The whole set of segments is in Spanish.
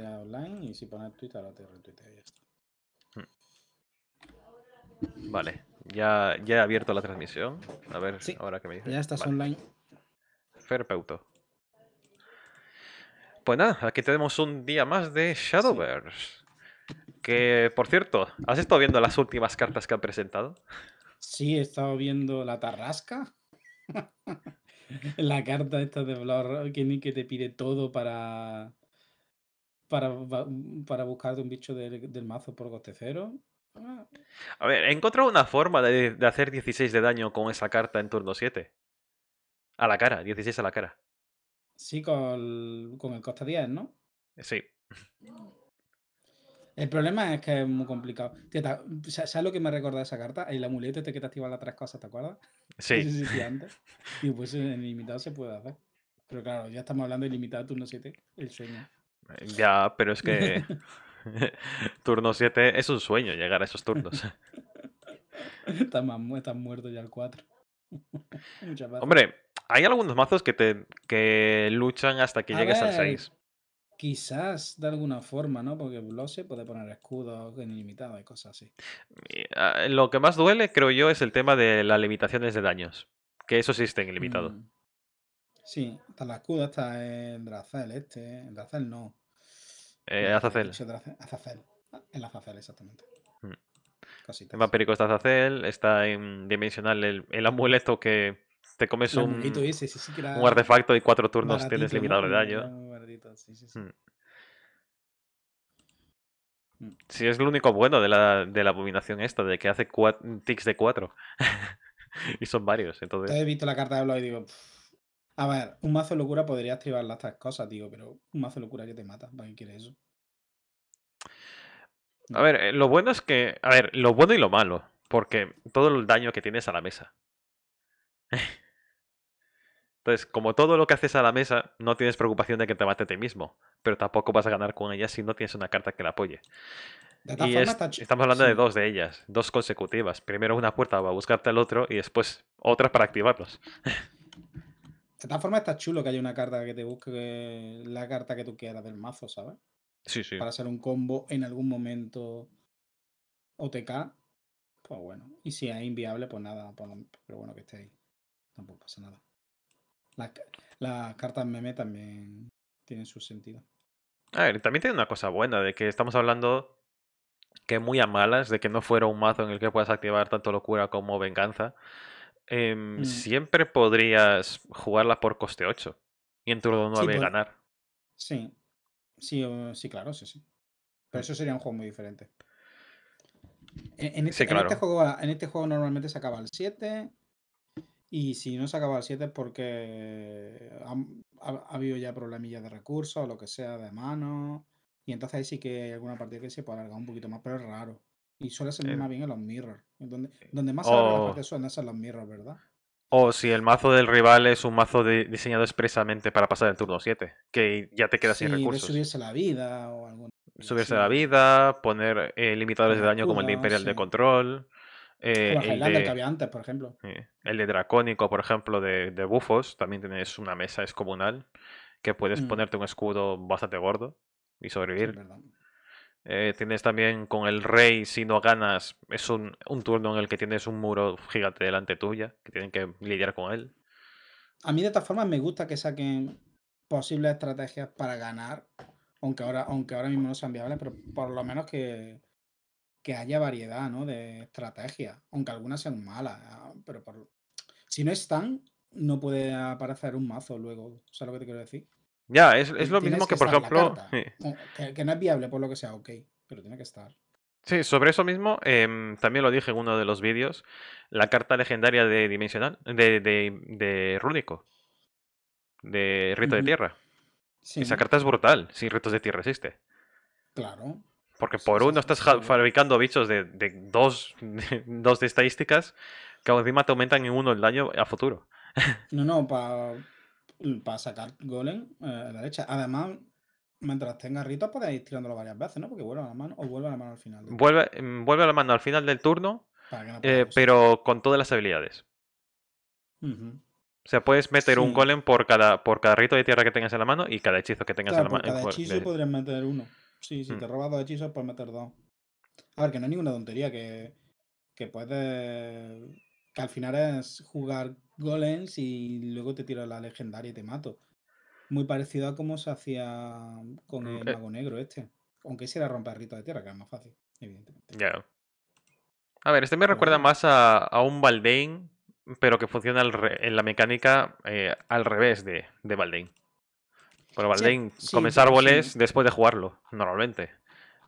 online y si pones Twitter, ahora te Twitter y ya está. Hmm. Vale, ya, ya he abierto la transmisión. A ver, ahora que me dices. Ya estás online. Ferpeuto. Pues nada, aquí tenemos un día más de Shadowverse. Que, por cierto, ¿has estado viendo las últimas cartas que han presentado? Sí, he estado viendo la Tarrasca. la carta esta de Blor que te pide todo para para, buscar de un bicho del, mazo por coste cero. Ah. A ver, he encontrado una forma de, hacer 16 de daño con esa carta en turno 7. A la cara, 16 a la cara. Sí, con el, con el coste 10, ¿no? Eh, sí. El problema es que es muy complicado. ¿Sabes lo que me recuerda esa carta? El amuleto este que te activa las tres cosas, ¿te acuerdas? Sí. Y pues eh, en ilimitado se puede hacer. Pero claro, ya estamos hablando de ilimitado turno 7, el sueño. Ya, pero es que turno 7 es un sueño llegar a esos turnos. Están muerto ya el 4. Hombre, hay algunos mazos que te que luchan hasta que llegues al 6. Quizás de alguna forma, ¿no? Porque Blose puede poner escudos en ilimitado y cosas así. Lo que más duele, creo yo, es el tema de las limitaciones de daños. Que eso existe en ilimitado. Mm. Sí, en la escuda, está en Dracel este, En Dracel no. Eh, Azazel. Azazel. Ah, el Azazel, exactamente. Mm. En Vampirico está Azazel, está en Dimensional el, el amuleto que te comes un, un artefacto y cuatro turnos tienes limitado de daño. sí, mm. Mm. sí, es lo único bueno de la, de la abominación esta, de que hace tics de cuatro. y son varios, entonces... He visto la carta de Blood y digo... A ver, un mazo locura podría activar las tres cosas, digo, pero un mazo locura que te mata, ¿para qué quieres eso? A ver, eh, lo bueno es que. A ver, lo bueno y lo malo. Porque todo el daño que tienes a la mesa. Entonces, como todo lo que haces a la mesa, no tienes preocupación de que te mate a ti mismo. Pero tampoco vas a ganar con ella si no tienes una carta que la apoye. estamos hablando de dos de ellas, dos consecutivas. Primero una puerta para buscarte al otro y después otras para activarlos. De todas formas, está chulo que haya una carta que te busque la carta que tú quieras del mazo, ¿sabes? Sí, sí. Para hacer un combo en algún momento OTK. Pues bueno. Y si es inviable, pues nada. pero bueno, que esté ahí. Tampoco pasa nada. Las, cartas meme también tienen su sentido. A ver, también tiene una cosa buena de que estamos hablando que muy a malas, de que no fuera un mazo en el que puedas activar tanto locura como venganza. Em, mm. siempre podrías jugarla por coste 8 y en turno 9 ganar. Sí. Sí, sí, claro, sí, sí. Pero mm. eso sería un juego muy diferente. E, e, este ah, en, este, juego, normalmente se acaba el 7. Y si no se acaba el 7 es porque ha, habido ya problemillas de recursos o lo que sea de mano. Y entonces ahí sí que hay alguna partida que se puede alargar un poquito más, pero es raro. Y suele ser más bien en los mirror. Donde, donde más oh, se suelen es los mirror, ¿verdad? O oh, si el mazo del rival es un mazo diseñado expresamente para pasar el turno 7, que ya te quedas sin recursos. subirse la vida o Subirse la vida, poner eh, limitadores de, daño como el de Imperial de Control. Eh, el, de, que había antes, por ejemplo. El de Dracónico, por ejemplo, de, de Bufos. También tienes una mesa comunal, que puedes mm. ponerte un escudo bastante gordo y sobrevivir. Eh, tienes también con el rey, si no ganas, es un, turno en el que tienes un muro gigante delante tuya, que tienen que lidiar con él. A mí de todas formas me gusta que saquen posibles estrategias para ganar, aunque ahora, aunque ahora mismo no sean viables, pero por lo menos que, haya variedad ¿no? de estrategias, aunque algunas sean malas, ah, pero por... si no están, no puede aparecer un mazo luego, ¿sabes lo que te quiero decir? Ya, es, lo mismo que, por ejemplo... Que, no es viable por lo que sea, ok, pero tiene que estar. Sí, sobre eso mismo, em, también lo dije en uno de los vídeos, la carta legendaria de Dimensional, de, de, de Rúnico, de Rito de Tierra. Esa carta es brutal, sin Ritos de Tierra existe. Claro. Porque por uno estás fabricando bichos de, de dos, de, dos de estadísticas que encima te aumentan en uno el daño a futuro. No, no, para para sacar golem eh, a la derecha. Además, mientras tenga ritos podéis ir tirándolo varias veces, ¿no? Porque vuelve a la mano o vuelve a la mano al final. Vuelve, mm, vuelve a la mano al final del turno, eh, pero con todas las habilidades. O sea, puedes meter un golem por cada, por cada rito de tierra que tengas en la mano y cada hechizo que tengas en la mano. Cada hechizo podrías meter uno. Sí, si te mm. robas dos hechizos, puedes meter dos. A ver, que no es ninguna tontería, que, que puedes. que al final es jugar golems y luego te tiro la legendaria y te mato. Muy parecido a como se hacía con el mago negro este. Aunque si era romper rito de tierra, que era más fácil, evidentemente. Ya. A ver, este me recuerda más a, un Baldain, pero que funciona en la mecánica eh, al revés de, de Baldain. Pero Baldain come comes árboles después de jugarlo, normalmente.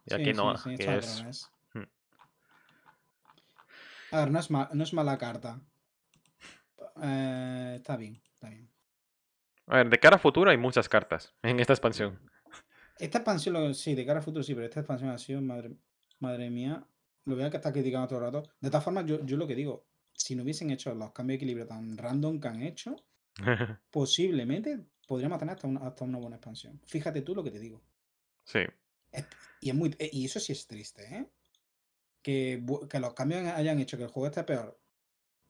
Y aquí no. es... Hmm. A ver, no es, no es mala carta. Eh, está bien, está bien. A ver, de cara a futuro hay muchas cartas en esta expansión. Esta expansión, sí, de cara a futuro sí, pero esta expansión ha sido, madre, mía, lo veo que está criticando todo el rato. De todas formas, yo, yo lo que digo, si no hubiesen hecho los cambios de equilibrio tan random que han hecho, posiblemente podríamos tener hasta una, buena expansión. Fíjate tú lo que te digo. Sí. y, es muy, eh, y eso sí es triste, ¿eh? que los cambios hayan hecho que el juego esté peor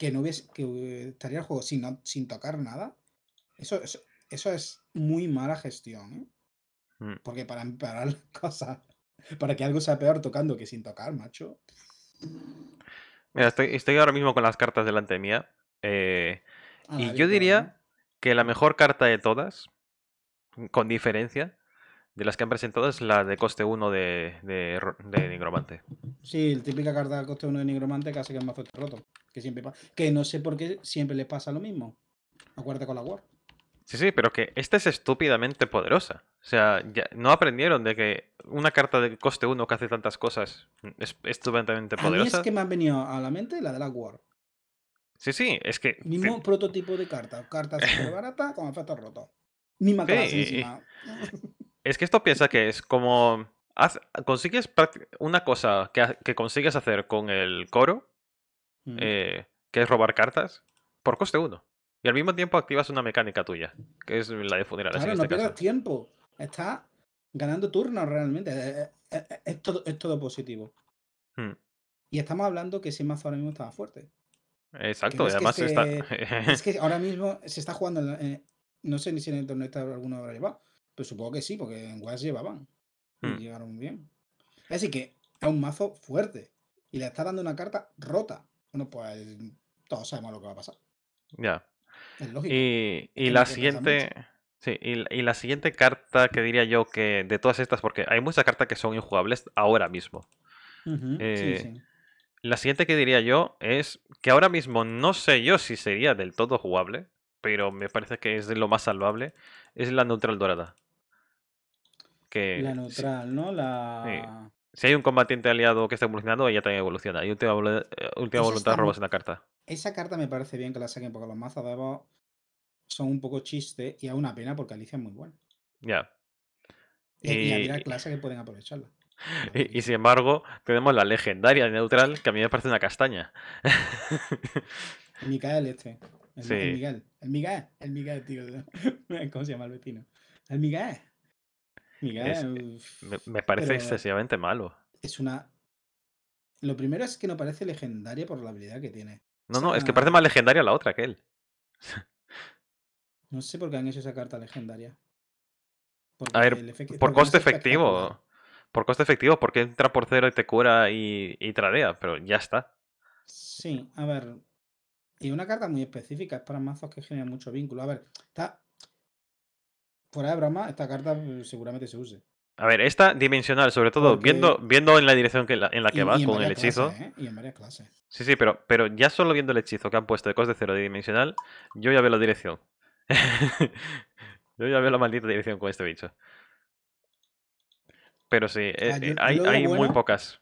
que no hubiese, que eh, estaría el juego sin, sin tocar nada, eso, eso, es muy mala gestión, ¿eh? mm. Porque para empeorar las cosas, para que algo sea peor tocando que sin tocar, macho. Mira, estoy, estoy ahora mismo con las cartas delante mía. Eh, y yo diría que la mejor carta de todas, con diferencia, de las que han presentado es la de coste 1 de, de, Nigromante. Sí, la típica carta de coste 1 de Nigromante casi que es mazo esté roto. Que, siempre que no sé por qué siempre le pasa lo mismo. Acuérdate con la War. Sí, sí, pero que esta es estúpidamente poderosa. O sea, no aprendieron de que una carta de coste 1 que hace tantas cosas es estúpidamente poderosa. A mí es que me ha venido a la mente la de la War. Sí, sí, es que. Mismo prototipo de carta. Carta súper barata con efecto roto. Misma sí, Es que esto piensa que es como. consigues una cosa que, consigues hacer con el coro, mm. eh, que es robar cartas, por coste uno Y al mismo tiempo activas una mecánica tuya, que es la de funerales. Claro, no este pierdas tiempo. está ganando turnos realmente. Eh, eh, es, todo, positivo. Hmm. Y estamos hablando que ese mazo ahora mismo estaba fuerte. Exacto, y además está... es que ahora mismo se está jugando, no sé ni si en el torneo está alguno habrá llevado, pues supongo que sí, porque en West llevaban. Y hmm. llegaron bien. Así que es un mazo fuerte. Y le está dando una carta rota. Bueno, pues todos sabemos lo que va a pasar. Ya. Es lógico. Y, la siguiente. y, la siguiente carta que diría yo que de todas estas, porque hay muchas cartas que son injugables ahora mismo. Eh, la siguiente que diría yo es que ahora mismo no sé yo si sería del todo jugable, pero me parece que es de lo más salvable, es la neutral dorada. La neutral, ¿no? La... Si hay un combatiente aliado que está evolucionando, ella también evoluciona. Y última, eh, última voluntad, robas en la carta. Esa carta me parece bien que la saquen porque los mazos de Evo son un poco chistes y es una pena porque Alicia es muy buena. Ya. Y, y, clase que pueden aprovecharla. Y, sin embargo, tenemos la legendaria neutral que a mí me parece una castaña. El Micael este. El, el Miguel. El Miguel. El Miguel, tío. ¿Cómo se llama el vecino? El Miguel. Eh, me, parece excesivamente malo. Es una. Lo primero es que no parece legendaria por la habilidad que tiene. No, no, es que parece más legendaria la otra que él. no sé por qué han hecho esa carta legendaria. a ver, por coste efectivo. Por coste efectivo, porque entra por cero y te cura y, y pero ya está. Sí, a ver. Y una carta muy específica, es para mazos que generan mucho vínculo. A ver, está fuera de broma, esta carta mm, seguramente se use. A ver, esta dimensional, sobre todo, viendo, viendo en la dirección que en la que vas va con el hechizo. ¿eh? Sí, sí, pero, pero ya solo viendo el hechizo que han puesto de coste cero dimensional, yo ya veo la dirección. yo ya veo la maldita dirección con este bicho. Pero sí, eh, eh, hay, muy pocas.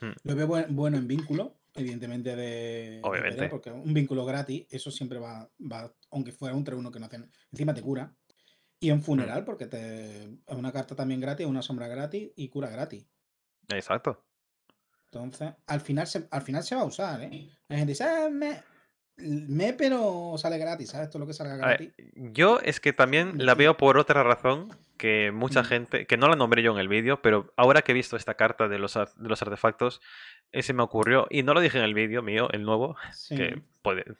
Hmm. Lo veo bueno en vínculo, evidentemente de... porque un vínculo gratis, eso siempre va, va aunque fuera un 3-1 que no hacen, encima te cura. Y en mm. funeral, porque es una carta también gratis, una sombra gratis y cura gratis. Exacto. Entonces, al final se, al final se va a usar, ¿eh? La gente dice, ah, me, pero sale gratis, ¿sabes? esto es lo que salga gratis. yo es que también la veo por otra razón que mucha mm. gente, que no la nombré yo en el vídeo, pero ahora que he visto esta carta de los, de los artefactos, ese me ocurrió, y no lo dije en el vídeo mío, el nuevo, que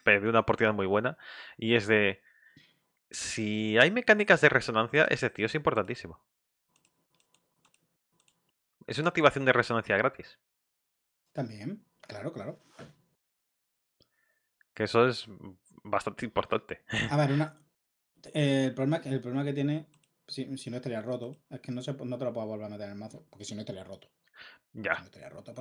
perdió una oportunidad muy buena, y es de si hay mecánicas de resonancia, ese tío es importantísimo. Es una activación de resonancia gratis. También, claro, claro. Que eso es bastante importante. A ver, eh, el, problema, el problema que tiene, si, si, no estaría roto, es que no, te lo puedo volver a meter en el mazo, porque si no te estaría roto. Ya.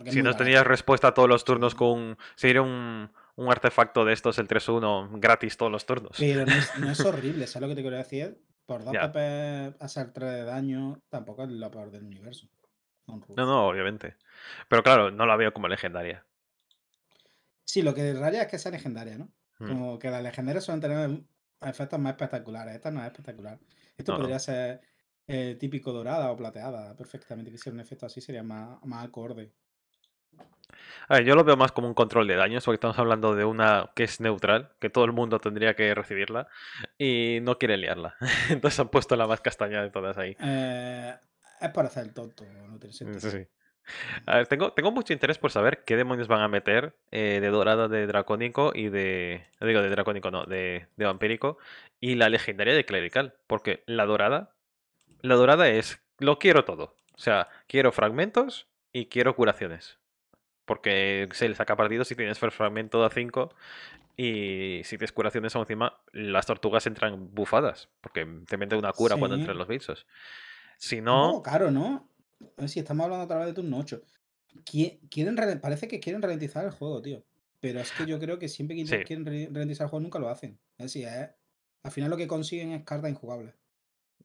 si no tenías respuesta a todos los turnos con... era un, un artefacto de estos, el 3-1, gratis todos los turnos. Pero no es, es horrible, lo que te quiero decir? Por dos a hacer 3 de daño tampoco es la peor del universo. No, no, obviamente. Pero claro, no la veo como legendaria. Sí, lo que raya es que sea legendaria, ¿no? Hmm. Como que las legendarias suelen tener efectos más espectaculares. Esta no es espectacular. Esto podría ser eh, típico dorada o plateada, perfectamente. Que si un efecto así sería más, más acorde. A ver, yo lo veo más como un control de daños, porque estamos hablando de una que es neutral, que todo el mundo tendría que recibirla, y no quiere liarla. Entonces han puesto la más castaña de todas ahí. Eh, es para hacer el tonto, no tiene mm, sentido. A ver, tengo, mucho interés por saber qué demonios van a meter eh, de dorada de dracónico y de. Digo, de dracónico, no, de, de vampírico y la legendaria de clerical. Porque la dorada. La dorada es. Lo quiero todo. O sea, quiero fragmentos y quiero curaciones porque se le saca partido si tienes fragmento a 5 y si tienes curaciones encima, las tortugas entran bufadas, porque te mete una cura cuando entran los bichos. Si no... no claro, ¿no? Eh, si estamos hablando a través de turno 8. Quieren, parece que quieren ralentizar el juego, tío. Pero es que yo creo que siempre que quieren ralentizar el juego nunca lo hacen. Es al final lo que consiguen es carta injugable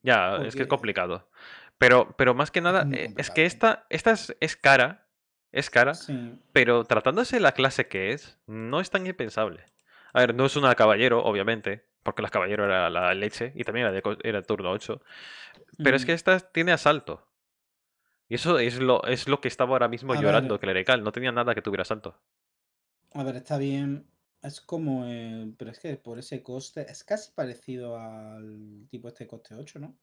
Ya, es que es complicado. Pero, pero más que nada, eh, es, que esta, es cara, es cara, pero tratándose de la clase que es, no es tan impensable. A ver, no es una caballero, obviamente, porque la caballero era la leche y también era, de, turno 8, pero es que esta tiene asalto. Y eso es lo, es lo que estaba ahora mismo llorando ver. no tenía nada que tuviera asalto. A ver, está bien, es como Pero es que por ese coste, es casi parecido al tipo este coste 8, ¿no?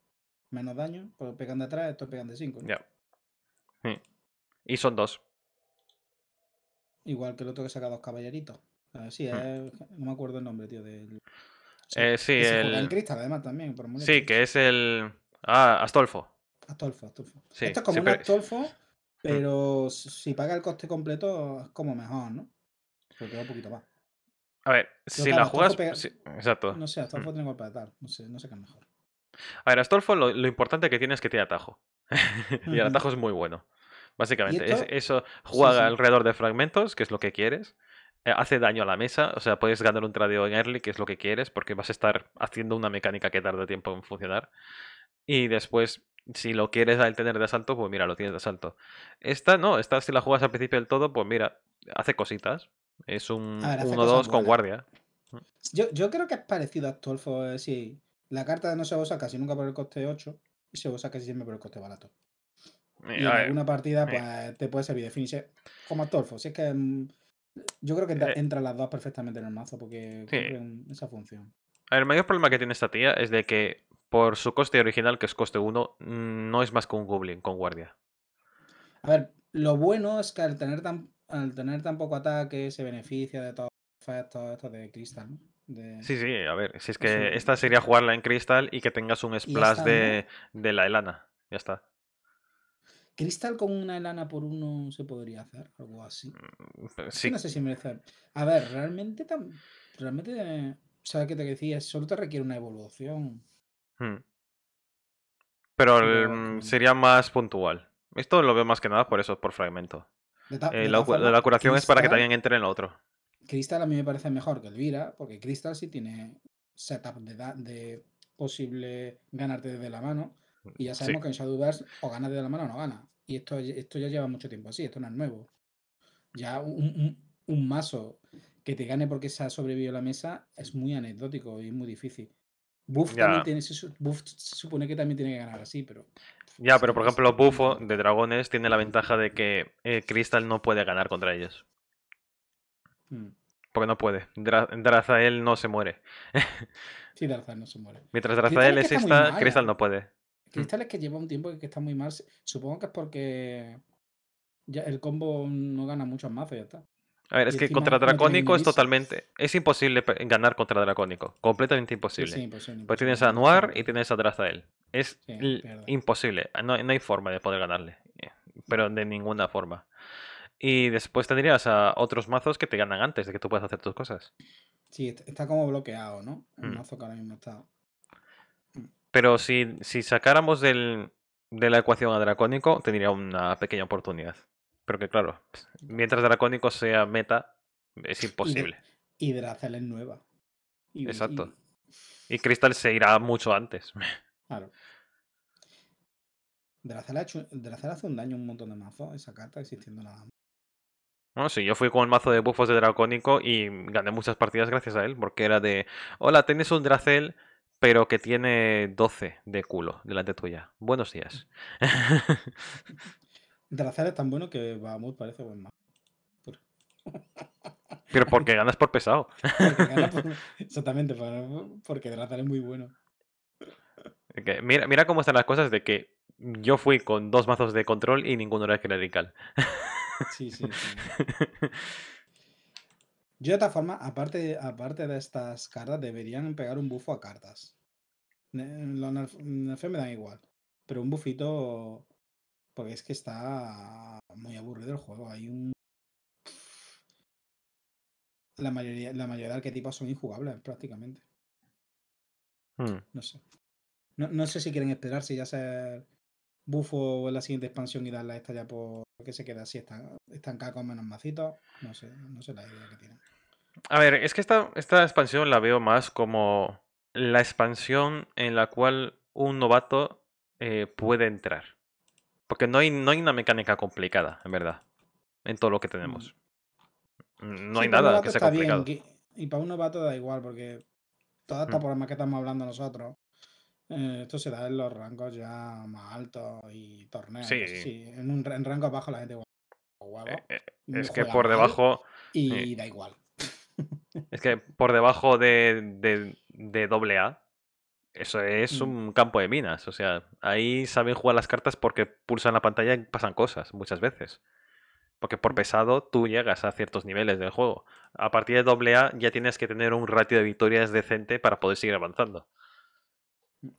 Menos daño, pero pues pegan atrás, estos pegan de 5. Ya. Hmm. Y son dos. Igual que el otro que saca dos caballeritos. Ah, sí, hmm. no me acuerdo el nombre, tío, Sí, eh, sí que el... cristal, además, también. sí, que es el... Ah, Astolfo. Astolfo, Astolfo. Esto es como un Astolfo, hmm. pero si paga el coste completo es como mejor, ¿no? Porque va un poquito más. A ver, si la juegas... exacto. No sé, Astolfo hmm. tiene golpe de tal. No sé, no sé qué es mejor. A ver, Astolfo lo, lo importante que tiene es que tiene atajo. y el atajo es muy bueno. Básicamente, eso juega alrededor de fragmentos, que es lo que quieres. Eh, hace daño a la mesa, o sea, puedes ganar un tradeo en early, que es lo que quieres, porque vas a estar haciendo una mecánica que tarda tiempo en funcionar. Y después, si lo quieres al tener de asalto, pues mira, lo tienes de asalto. Esta no, esta si la juegas al principio del todo, pues mira, hace cositas. Es un 1-2 con guardia. Mm. Yo, yo, creo que es parecido a Tolfo, sí. La carta no se usa casi nunca por el coste 8 y se usa casi siempre por el coste barato. Y en alguna partida, pues, te puede servir de finisher. Eh, como Astolfo, si es que. Mm, yo creo que entran eh las dos perfectamente en el mazo porque esa función. el mayor problema que tiene esta tía es de que por su coste original, que es coste 1, no es más que un goblin con guardia. A ver, lo bueno es que al tener tan, al tener tan poco ataque se beneficia de todo los efectos de cristal, ¿no? Sí, sí, a ver, si es que esta sería jugarla en cristal y que tengas un splash de, de la Elana. Ya está. Cristal con una lana por uno se podría hacer, algo así. Mm, no sé si merece. A ver, realmente, realmente, ¿sabes qué te decía? Solo te requiere una evolución. Hmm. Pero, mm, sería más puntual. Esto lo veo más que nada por eso, por fragmento. Eh, la, curación es para que también entre en lo otro. Crystal a mí me parece mejor que Elvira, porque Crystal sí tiene setup de, de posible ganarte desde la mano. Y ya sabemos que en Shadowverse o gana de la mano o no gana. Y esto, esto ya lleva mucho tiempo así, esto no es nuevo. Ya un, un, mazo que te gane porque se ha sobrevivido la mesa es muy anecdótico y muy difícil. Buff, también tiene, Buff supone que también tiene que ganar así, pero. Ya, pero por ejemplo, los de dragones tiene la ventaja de que eh, Crystal no puede ganar contra ellos. Hmm. Porque no puede. Drazael no se muere. sí, Drazael no se muere. Mientras Drazael exista Crystal no puede. Cristales que lleva un tiempo que está muy mal. Supongo que es porque el combo no gana mucho mazos ya está. A ver, es que contra Dracónico es totalmente. Es imposible ganar contra Dracónico. Completamente imposible. Pues tienes a Noir y tienes a él. Es imposible. No, hay forma de poder ganarle. Eh, pero de ninguna forma. Y después tendrías a otros mazos que te ganan antes de que tú puedas hacer tus cosas. Sí, está como bloqueado, ¿no? El mm. mazo que ahora mismo está. Pero si, si sacáramos del, de la ecuación a Dracónico, tendría una pequeña oportunidad. Pero que claro, pues, mientras Dracónico sea meta, es imposible. Y, Dracel es nueva. Exacto. Y... Crystal se irá mucho antes. Claro. Dracel ha hecho, hace un daño un montón de mazo esa carta existiendo nada No, sí, yo fui con el mazo de buffos de Dracónico y gané muchas partidas gracias a él, porque era de, hola, tienes un Dracel pero que tiene 12 de culo delante tuya. Buenos días. Drazar es tan bueno que Bahamut parece buen más. Pero porque ganas por pesado. Exactamente, porque Drazar es muy bueno. Mira, mira cómo están las cosas de que yo fui con dos mazos de control y ninguno era clerical. Sí, sí, sí. Yo de otra forma, aparte, aparte de estas cartas, deberían pegar un buffo a cartas. En el me dan igual. Pero un buffito... Porque es que está muy aburrido el juego. Hay un. La mayoría, la mayoría de arquetipos son injugables prácticamente. Hmm. No sé. No, sé si quieren esperar, si ya se bufo en la siguiente expansión y darla esta ya por que se queda así estancada están con menos macitos. No sé, no sé la idea que tienen. A ver, es que esta, esta expansión la veo más como la expansión en la cual un novato eh, puede entrar. Porque no hay, no hay una mecánica complicada, en verdad, en todo lo que tenemos. Mm. No hay nada que sea complicado. y para un novato da igual, porque toda esta mm. que estamos hablando nosotros eh, esto se da en los rangos ya más altos y torneos. Sí, en, un, en rangos bajos la gente eh, eh, es que por debajo... Y da igual. Es que por debajo de, de, doble A, eso es mm. un campo de minas. O sea, ahí saben jugar las cartas porque pulsan la pantalla y pasan cosas muchas veces. Porque por mm. pesado tú llegas a ciertos niveles del juego. A partir de doble A ya tienes que tener un ratio de victorias decente para poder seguir avanzando.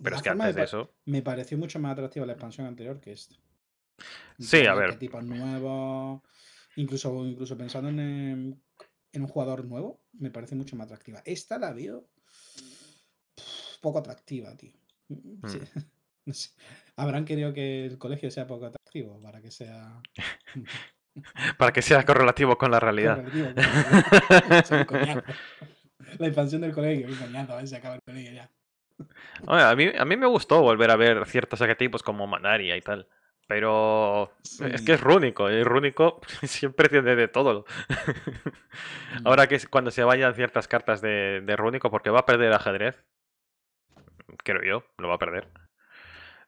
Pero es que antes de eso. Me pareció mucho más atractiva la expansión anterior que esta. Sí, a ver. Tipos nuevos. Incluso, incluso pensando em, en, un jugador nuevo, me parece mucho más atractiva. Esta la veo poco atractiva, tío. Mm, hmm. Habrán querido que el colegio sea poco atractivo para que sea. para que sea correlativo con la realidad. la expansión del colegio, a ver acaba el colegio ya a, mí, a mí me gustó volver a ver ciertos arquetipos como Manaria y tal. Pero es que es rúnico, y rúnico siempre tiene de todo. Mm. Ahora que cuando se vayan ciertas cartas de, rúnico, porque va a perder ajedrez, creo yo, lo va a perder.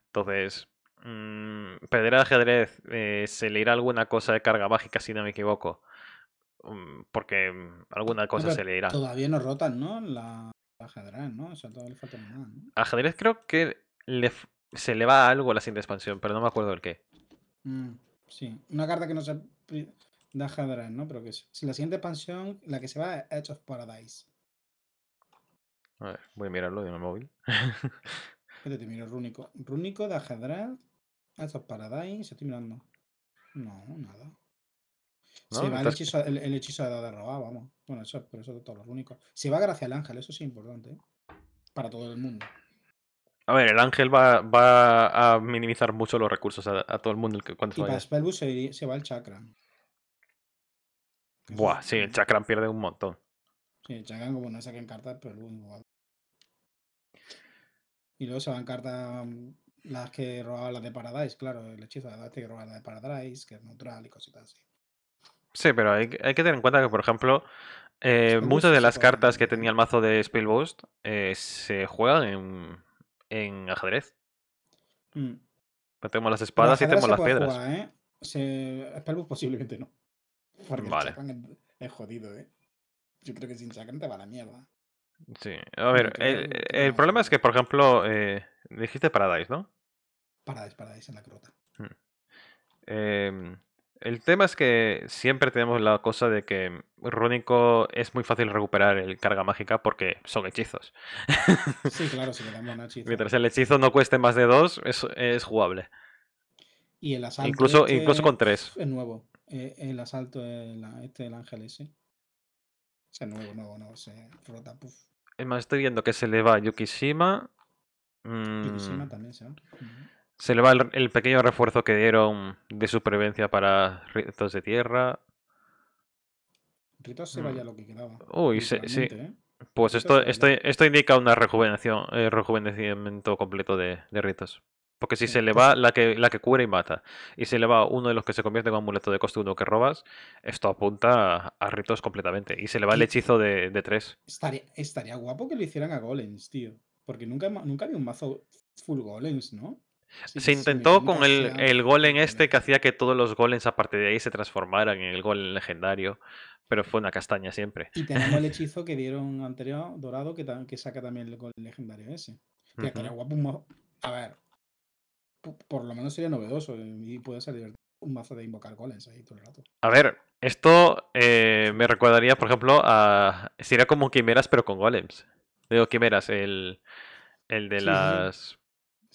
Entonces, perderá mm, perder ajedrez, eh, se le irá alguna cosa de carga mágica, si no me equivoco. Mm, porque alguna cosa se le irá. Todavía no rotan, ¿no? La ajedrez, ¿no? Ajedrez creo que se le va algo a la siguiente expansión, pero no me acuerdo el qué. Mm, sí, una carta que no se de ajedrez, ¿no? Pero que si la siguiente expansión, la que se va es Edge of Paradise. A ver, voy a mirarlo de mi móvil. Espérate, te miro Rúnico. Rúnico de ajedrez, Edge of Paradise, estoy mirando. No, nada. sí, va el, hechizo, el, de robar, vamos. Bueno, eso es por eso de todos los únicos. Se va gracias al ángel, eso sí es importante. ¿eh? Para todo el mundo. A ver, el ángel va, va a minimizar mucho los recursos a, todo el mundo cuando Y para Spellbook se, se, va el chakra. Buah, sí, el chakra pierde un montón. Sí, el chakra como no saquen cartas, pero el igual. Y luego se van cartas mm, las que robaban las de Paradise, claro, el hechizo de tiene que roba las de Paradise, que es neutral y cositas así. Sí, pero hay, que tener en cuenta que, por ejemplo, eh, muchas de las cartas que tenía el mazo de Spellboost eh, se juegan en, en ajedrez. Mm. Tenemos las espadas y tenemos las piedras. Jugar, ¿eh? posiblemente no. Porque vale. es, jodido, ¿eh? Yo creo que sin Chacan te va la mierda. Sí, a ver, el, problema es que, por ejemplo, eh, dijiste Paradise, ¿no? Paradise, Paradise en la crota. Eh, el tema es que siempre tenemos la cosa de que Rúnico es muy fácil recuperar el carga mágica porque son hechizos. Sí, claro, si le damos un hechizo. Mientras el hechizo no cueste más de dos, es, es jugable. Y el asalto. Incluso, este incluso con tres. Es nuevo. Eh, el asalto, este del ángel ese. Es nuevo, nuevo, nuevo, Se rota, Es más, estoy viendo que se le va Yukishima. Mm. Yukishima también se va. Se le va el, pequeño refuerzo que dieron de supervivencia para ritos de tierra. Ritos se vaya mm. lo que quedaba. Uy, sí. ¿eh? Pues esto, esto, esto, indica una eh, rejuvenecimiento completo de, ritos. Porque si se le pues va la que, la que cura y mata, y se le va uno de los que se convierte en un amuleto de coste uno que robas, esto apunta a, ritos completamente. Y se le va el hechizo de, tres. Estaría, guapo que lo hicieran a golems, tío. Porque nunca, nunca había un mazo full golems, ¿no? se intentó con el, golem este que hacía que todos los golems a partir de ahí se transformaran en el golem legendario, pero fue una castaña siempre. Y tenemos el hechizo que dieron anterior, dorado, que, que saca también el golem legendario ese. que guapo A ver, por lo menos sería novedoso eh, y puede salir un mazo de invocar golems ahí todo el rato. A ver, esto eh, me recordaría, por ejemplo, a. Sería como quimeras, pero con golems. Digo, quimeras, el, el de las.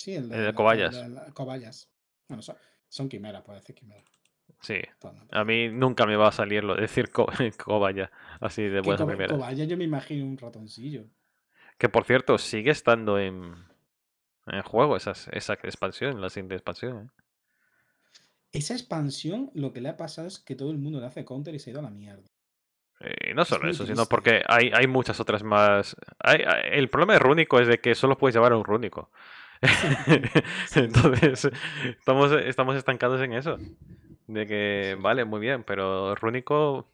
Sí, de, eh, Cobayas. son, quimeras, puede decir quimera. Sí. A mí nunca me va a salir lo de decir cobaya, así de buena primera. yo me imagino un ratoncillo. Que por cierto, sigue estando en, juego esa expansión, la siguiente expansión. ¿eh? Esa expansión lo que le ha pasado es que todo el mundo le hace counter y se ha ido a la mierda. Y no solo eso, sino porque hay, hay muchas otras más. el problema de Rúnico es de que solo puedes llevar a un Rúnico. Entonces, estamos, estamos estancados en eso. De que, vale, muy bien, pero Rúnico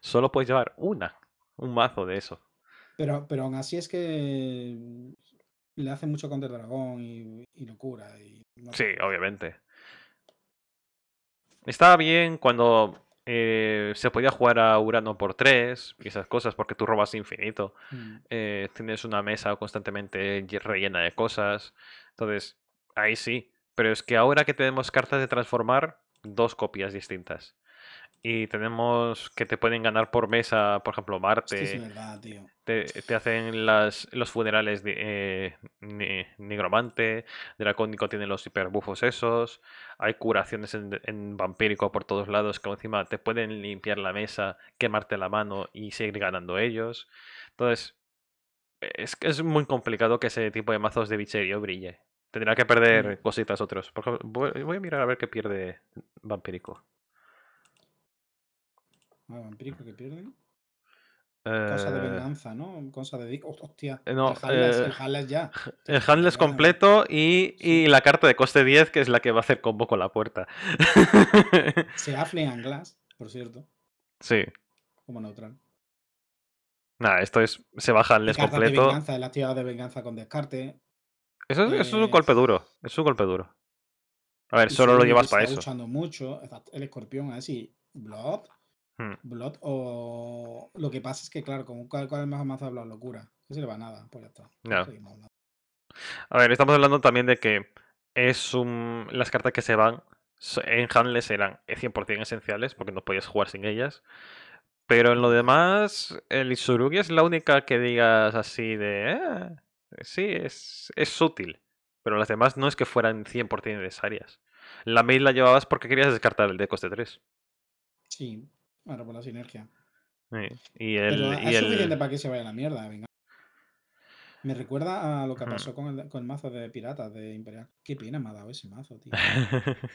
solo puedes llevar una, un mazo de eso. Pero, pero aún así es que le hace mucho contra dragón y, y locura. Y... Sí, obviamente. Estaba bien cuando eh, se podía jugar a Urano por 3 y esas cosas porque tú robas infinito. Mm. Eh, tienes una mesa constantemente rellena de cosas. Entonces, ahí sí. Pero es que ahora que tenemos cartas de transformar, dos copias distintas y tenemos que te pueden ganar por mesa, por ejemplo, Marte. Te, hacen las, los funerales de eh, Negromante. Dracónico tiene los hiperbufos esos, hay curaciones en, vampírico por todos lados que encima te pueden limpiar la mesa, quemarte la mano y seguir ganando ellos. Entonces, es es muy complicado que ese tipo de mazos de bicherio brille. Tendrá que perder mm. cositas otros. Por voy a mirar a ver qué pierde vampírico. Ah, vampírico que pierde. Cosa de eh, venganza, ¿no? Cosa de. hostia. Eh, no, el, handless, eh, ya. El handless completo y, la carta de coste 10, que es la que va a hacer combo con la puerta. Se afle en glass, por cierto. Sí. Como neutral. Nada, esto es. Se baja el completo. De venganza, el de venganza con descarte. Eso es, un golpe duro. Es un golpe duro. A ver, solo lo llevas para está eso. Luchando mucho. El escorpión así. ¿Blood? Hmm. Blood o. Lo que pasa es que, claro, con cual, más más ha habla locura. No se le va nada, pues ya a ver, estamos hablando también de que es las cartas que se van en Handless eran 100% esenciales porque no podías jugar sin ellas. Pero en lo demás, el Isurugi es la única que digas así de. Eh, sí, es, es útil. Pero las demás no es que fueran 100% necesarias. La mail la llevabas porque querías descartar el de coste 3. Sí, bueno, por la sinergia. Y es suficiente para que se vaya la mierda, venga. Me recuerda a lo que pasó con el, mazo de piratas de Imperial. Qué pena me ha dado ese mazo, tío.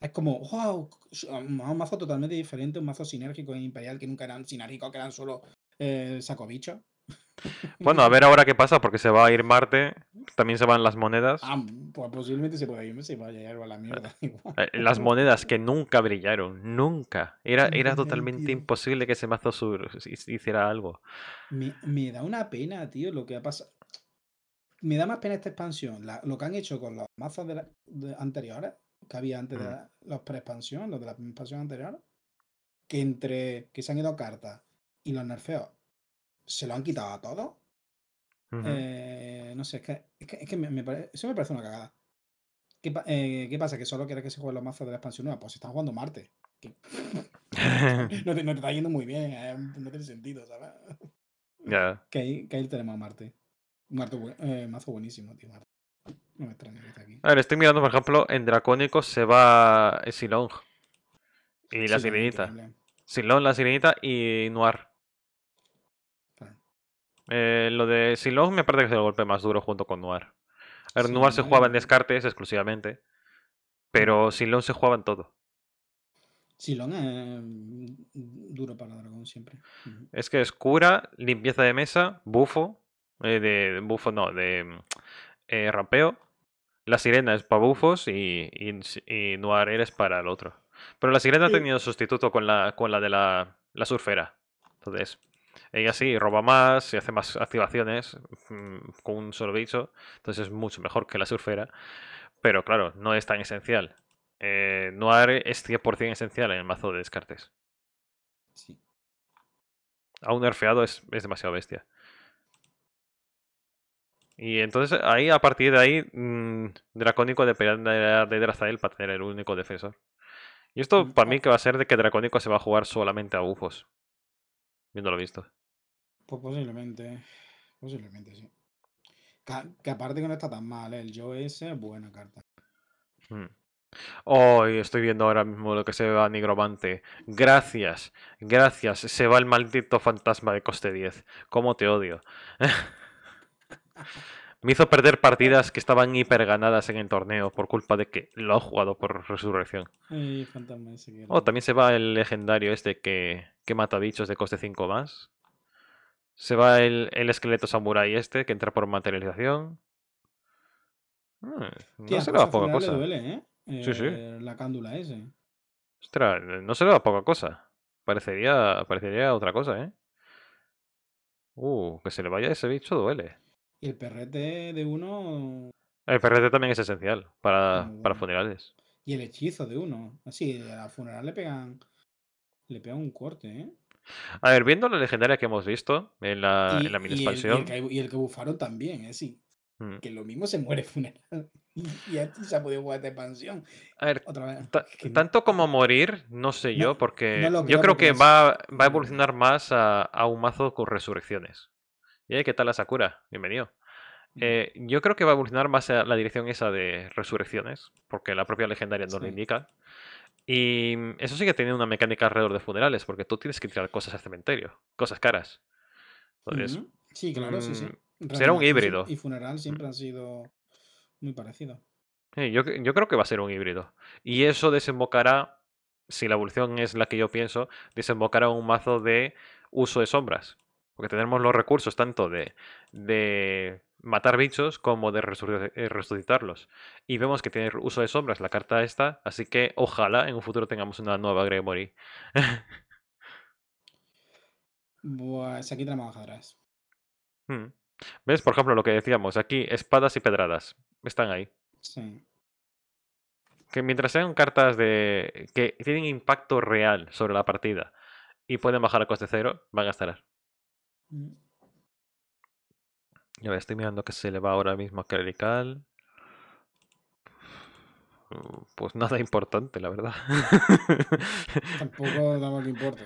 es como, wow, ah, un mazo totalmente diferente, un mazo sinérgico en Imperial que nunca eran sinérgicos, que eran solo eh, bueno, a ver ahora qué pasa, porque se va a ir Marte, también se van las monedas. Ah, pues posiblemente se puede ir, se va a la mierda. Eh, las monedas que nunca brillaron, nunca. Era, era totalmente imposible que ese mazo sur hiciera algo. Me, da una pena, tío, lo que ha pasado. Me da más pena esta expansión, lo que han hecho con los mazos de anteriores, que había antes de mm. la, los pre-expansión, los de la expansión anterior, que entre que se han ido cartas y los nerfeos se lo han quitado a todos. Eh, no sé, es que, es que, me, eso me parece una cagada. ¿Qué, eh, ¿Qué, pasa? ¿Que solo quieres que se jueguen los mazos de la expansión nueva? Pues si están jugando Marte. no, te, está yendo muy bien, eh, no tiene sentido, ¿sabes? Ya. Que, ahí, que tenemos a Marte. Marte mazo buenísimo, tío. No me aquí. A ver, estoy mirando, por ejemplo, en Dracónico se va Silong. Y la Sirenita. Silong, la Sirenita y Noir. Eh, lo de Silong me parece que es el golpe más duro junto con Noir. A ver, Noir se jugaba en descartes exclusivamente, pero Silong se jugaba en todo. Silong es eh, duro para dragón siempre. Es que es cura, limpieza de mesa, bufo, eh, de, bufo no, de eh, rapeo. La sirena es para bufos y, y, Noir eres para el otro. Pero la sirena ha tenido sustituto con la, con la de la, la surfera. Entonces, ella sí, roba más y hace más activaciones mm, con un solo bicho. Entonces es mucho mejor que la surfera. Pero claro, no es tan esencial. Eh, es 100% esencial en el mazo de descartes. Sí. Aún nerfeado es, es demasiado bestia. Y entonces ahí, a partir de ahí, mm, Dracónico depende de Drazael para tener el único defensor. Y esto mm, para mí ah. que va a ser de que Dracónico se va a jugar solamente a bufos lo visto. Pues posiblemente, posiblemente sí. Que, aparte que no está tan mal, ¿eh? el Joe ese es buena carta. Hmm. Hoy Oh, estoy viendo ahora mismo lo que se va Nigromante. Gracias, gracias. Se va el maldito fantasma de coste 10. ¿Cómo te odio? Me hizo perder partidas que estaban hiper ganadas en el torneo por culpa de que lo ha jugado por resurrección. oh, también se va el legendario este que, mata bichos de coste 5 más. Se va el, esqueleto samurai este que entra por materialización. Ah, no se le pues va poca cosa. ¿eh? sí, sí. Eh, la cándula ese. Ostras, no se le va poca cosa. Parecería, parecería otra cosa, ¿eh? Uh, que se le vaya ese bicho duele el perrete de uno. El perrete también es esencial para, funerales. Y el hechizo de uno. Así, a funeral le pegan. Le pegan un corte, ¿eh? A ver, viendo la legendaria que hemos visto en la, mini expansión. Y el, que, bufaron también, ¿eh? Sí. Mm. Que lo mismo se muere funeral. Y, ya se ha podido jugar de expansión. A ver, Otra vez. tanto como morir, no sé yo, porque yo creo que va, a evolucionar más a, a un mazo con resurrecciones. Y ¿qué tal la Sakura? Bienvenido. Eh, yo creo que va a evolucionar más a la dirección esa de resurrecciones, porque la propia legendaria nos lo indica. Y mm, eso sí que tiene una mecánica alrededor de funerales, porque tú tienes que tirar cosas al este cementerio, cosas caras. Entonces, Sí, claro, sí, sí. Mm, será un híbrido. Y funeral mm. siempre han sido muy parecido. yo, yo creo que va a ser un híbrido. Y eso desembocará, si la evolución es la que yo pienso, desembocará un mazo de uso de sombras. Porque tenemos los recursos tanto de, de matar bichos como de eh, resucitarlos. Y vemos que tiene uso de sombras la carta esta, así que ojalá en un futuro tengamos una nueva Gregory. pues aquí trabajadoras. Mm. ¿Ves? Por ejemplo, lo que decíamos, aquí espadas y pedradas. Están ahí. Sí. Que mientras sean cartas de que tienen impacto real sobre la partida y pueden bajar a coste cero, van a estar. Mm. A ver, estoy mirando que se le va ahora mismo a Clerical. Pues nada importante, la verdad. Tampoco que importe,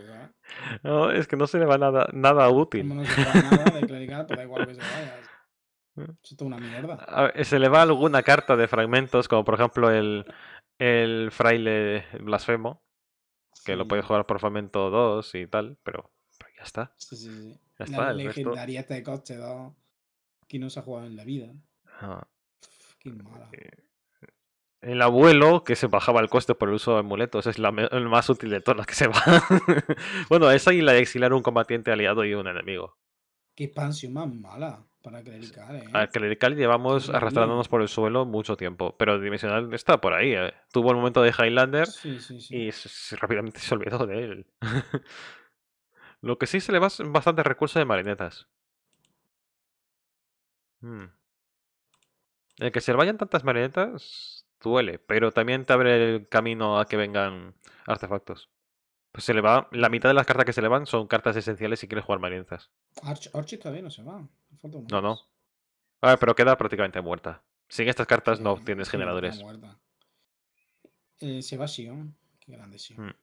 No, es que no se le va nada, nada útil. no se le va nada de clerical, pues da igual que se vaya. Es una mierda. se le va alguna carta de fragmentos, como por ejemplo el, el fraile blasfemo, que lo puedes jugar por fragmento 2 y tal, pero, pero ya está. Sí, sí, sí la legendaria de coste 2 que no se ha jugado en la vida. qué eh, mala. Eh, el abuelo que se bajaba el coste por el uso de amuletos es el más útil de todas las que se va bueno, esa y la de exilar un combatiente aliado y un enemigo. Qué expansión más mala para Clerical, ¿eh? A Clerical llevamos arrastrándonos por el suelo mucho tiempo, pero Dimensional está por ahí. Eh. Tuvo el momento de Highlander y rápidamente se olvidó de él. Lo que sí se le va es bastantes recursos de marinetas. Hmm. El que se le vayan tantas marinetas duele, pero también te abre el camino a que vengan artefactos. Pues se le va. La mitad de las cartas que se le van son cartas esenciales si quieres jugar marinetas. todavía no se va. no, no. A ah, ver, pero queda prácticamente muerta. Sin estas cartas no obtienes generadores. Eh, se va Sion. Qué grande Sion. Hmm.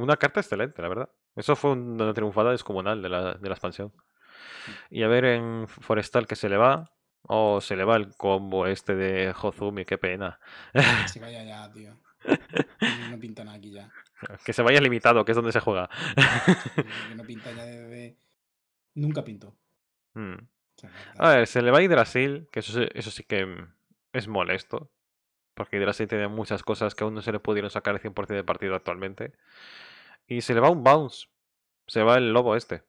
Una carta excelente, la verdad. Eso fue una triunfada descomunal de la, de la expansión. Mm. Y a ver en Forestal que se le va. O se le va el combo este de Hozumi, qué pena. Ah, se vaya ya, tío. No pinta nada aquí ya. Que se vaya limitado, que es donde se juega. Que no pinta ya Nunca pintó. Mm. A ver, se le va Hidrasil, que eso, eso sí que es molesto. Porque Hidrasil tiene muchas cosas que aún no se le pudieron sacar el 100% de partido actualmente. Y se le va un bounce. Se va el lobo este.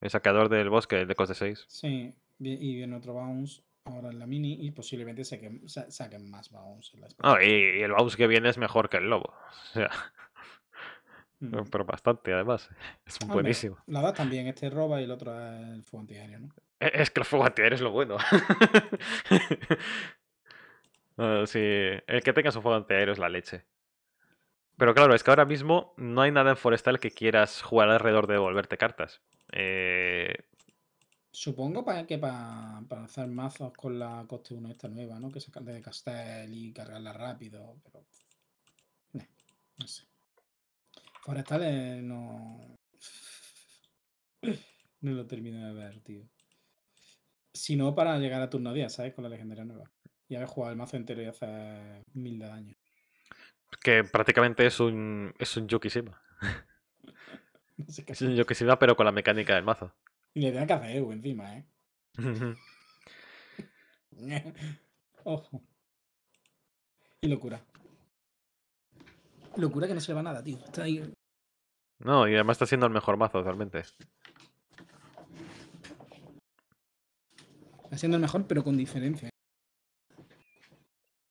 El saqueador del bosque, el de coste 6. Sí, y viene otro bounce ahora en la mini y posiblemente saquen, saquen más bounce. ah, y, el bounce que viene es mejor que el lobo. O sea, Pero bastante, además. Es buenísimo. La da también, este roba y el otro el fuego antiaéreo, ¿no? E, es que el fuego antiaéreo es lo bueno. Ah, sí, el que tenga su fuego antiaéreo es la leche. Pero claro, es que ahora mismo no hay nada en Forestal que quieras jugar alrededor de devolverte cartas. Eh, Supongo para que para, lanzar hacer mazos con la coste 1 esta nueva, ¿no? Que sacarte de Castel y cargarla rápido, pero. No, eh, no sé. Forestal eh, no. No lo termino de ver, tío. Si no, para llegar a turno 10, ¿sabes? Con la legendaria nueva. Y haber jugado el mazo entero y hacer mil de daño que prácticamente es un, es un es un Yukishima, pero con la mecánica del mazo. Y le da café encima, ¿eh? Ojo. Y locura. Locura que no se va nada, tío. No, y además está siendo el mejor mazo, realmente. Está siendo el mejor, pero con diferencia.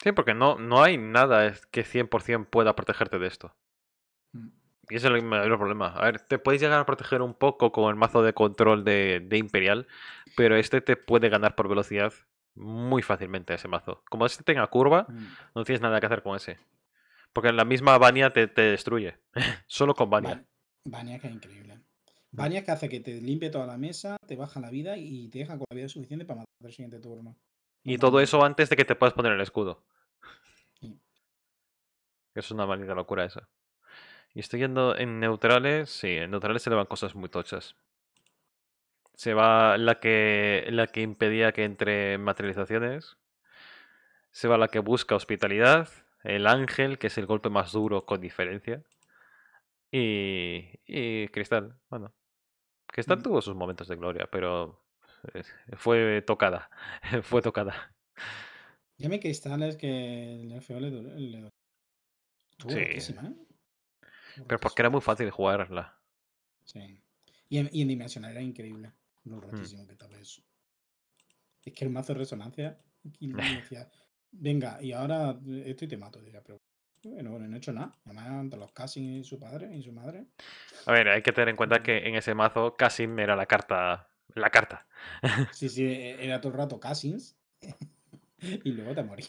Sí, porque no, no hay nada que 100% pueda protegerte de esto. Mm. Y ese es el mayor problema. A ver, te puedes llegar a proteger un poco con el mazo de control de, Imperial, pero este te puede ganar por velocidad muy fácilmente ese mazo. Como este tenga curva, mm. no tienes nada que hacer con ese. Porque en la misma Bania te, te destruye. Solo con Bania. Bania que es increíble. Bania mm. que hace que te limpie toda la mesa, te baja la vida y te deja con la vida suficiente para matar el siguiente turno. Y todo eso antes de que te puedas poner el escudo. Es una maldita locura esa. Y estoy yendo en neutrales. Sí, en neutrales se le van cosas muy tochas. Se va la que, la que impedía que entre materializaciones. Se va la que busca hospitalidad. El ángel, que es el golpe más duro con diferencia. Y, y Cristal, bueno. Cristal mm. tuvo sus momentos de gloria, pero eh, fue tocada. fue tocada. Dime que instales que el FO le dolió. sí. ¿eh? Pero porque era muy fácil jugarla. Sí. Y en, y en Dimensional era increíble. no, mm. que tal vez Es que el mazo de resonancia. venga, y ahora esto y te mato. Diría, pero bueno, no he hecho nada. Además, entre los Cassin y su padre y su madre. A ver, hay que tener en cuenta que en ese mazo Cassin era la carta. La carta. Sí, sí, e, era todo el rato Cassins. y luego te moría.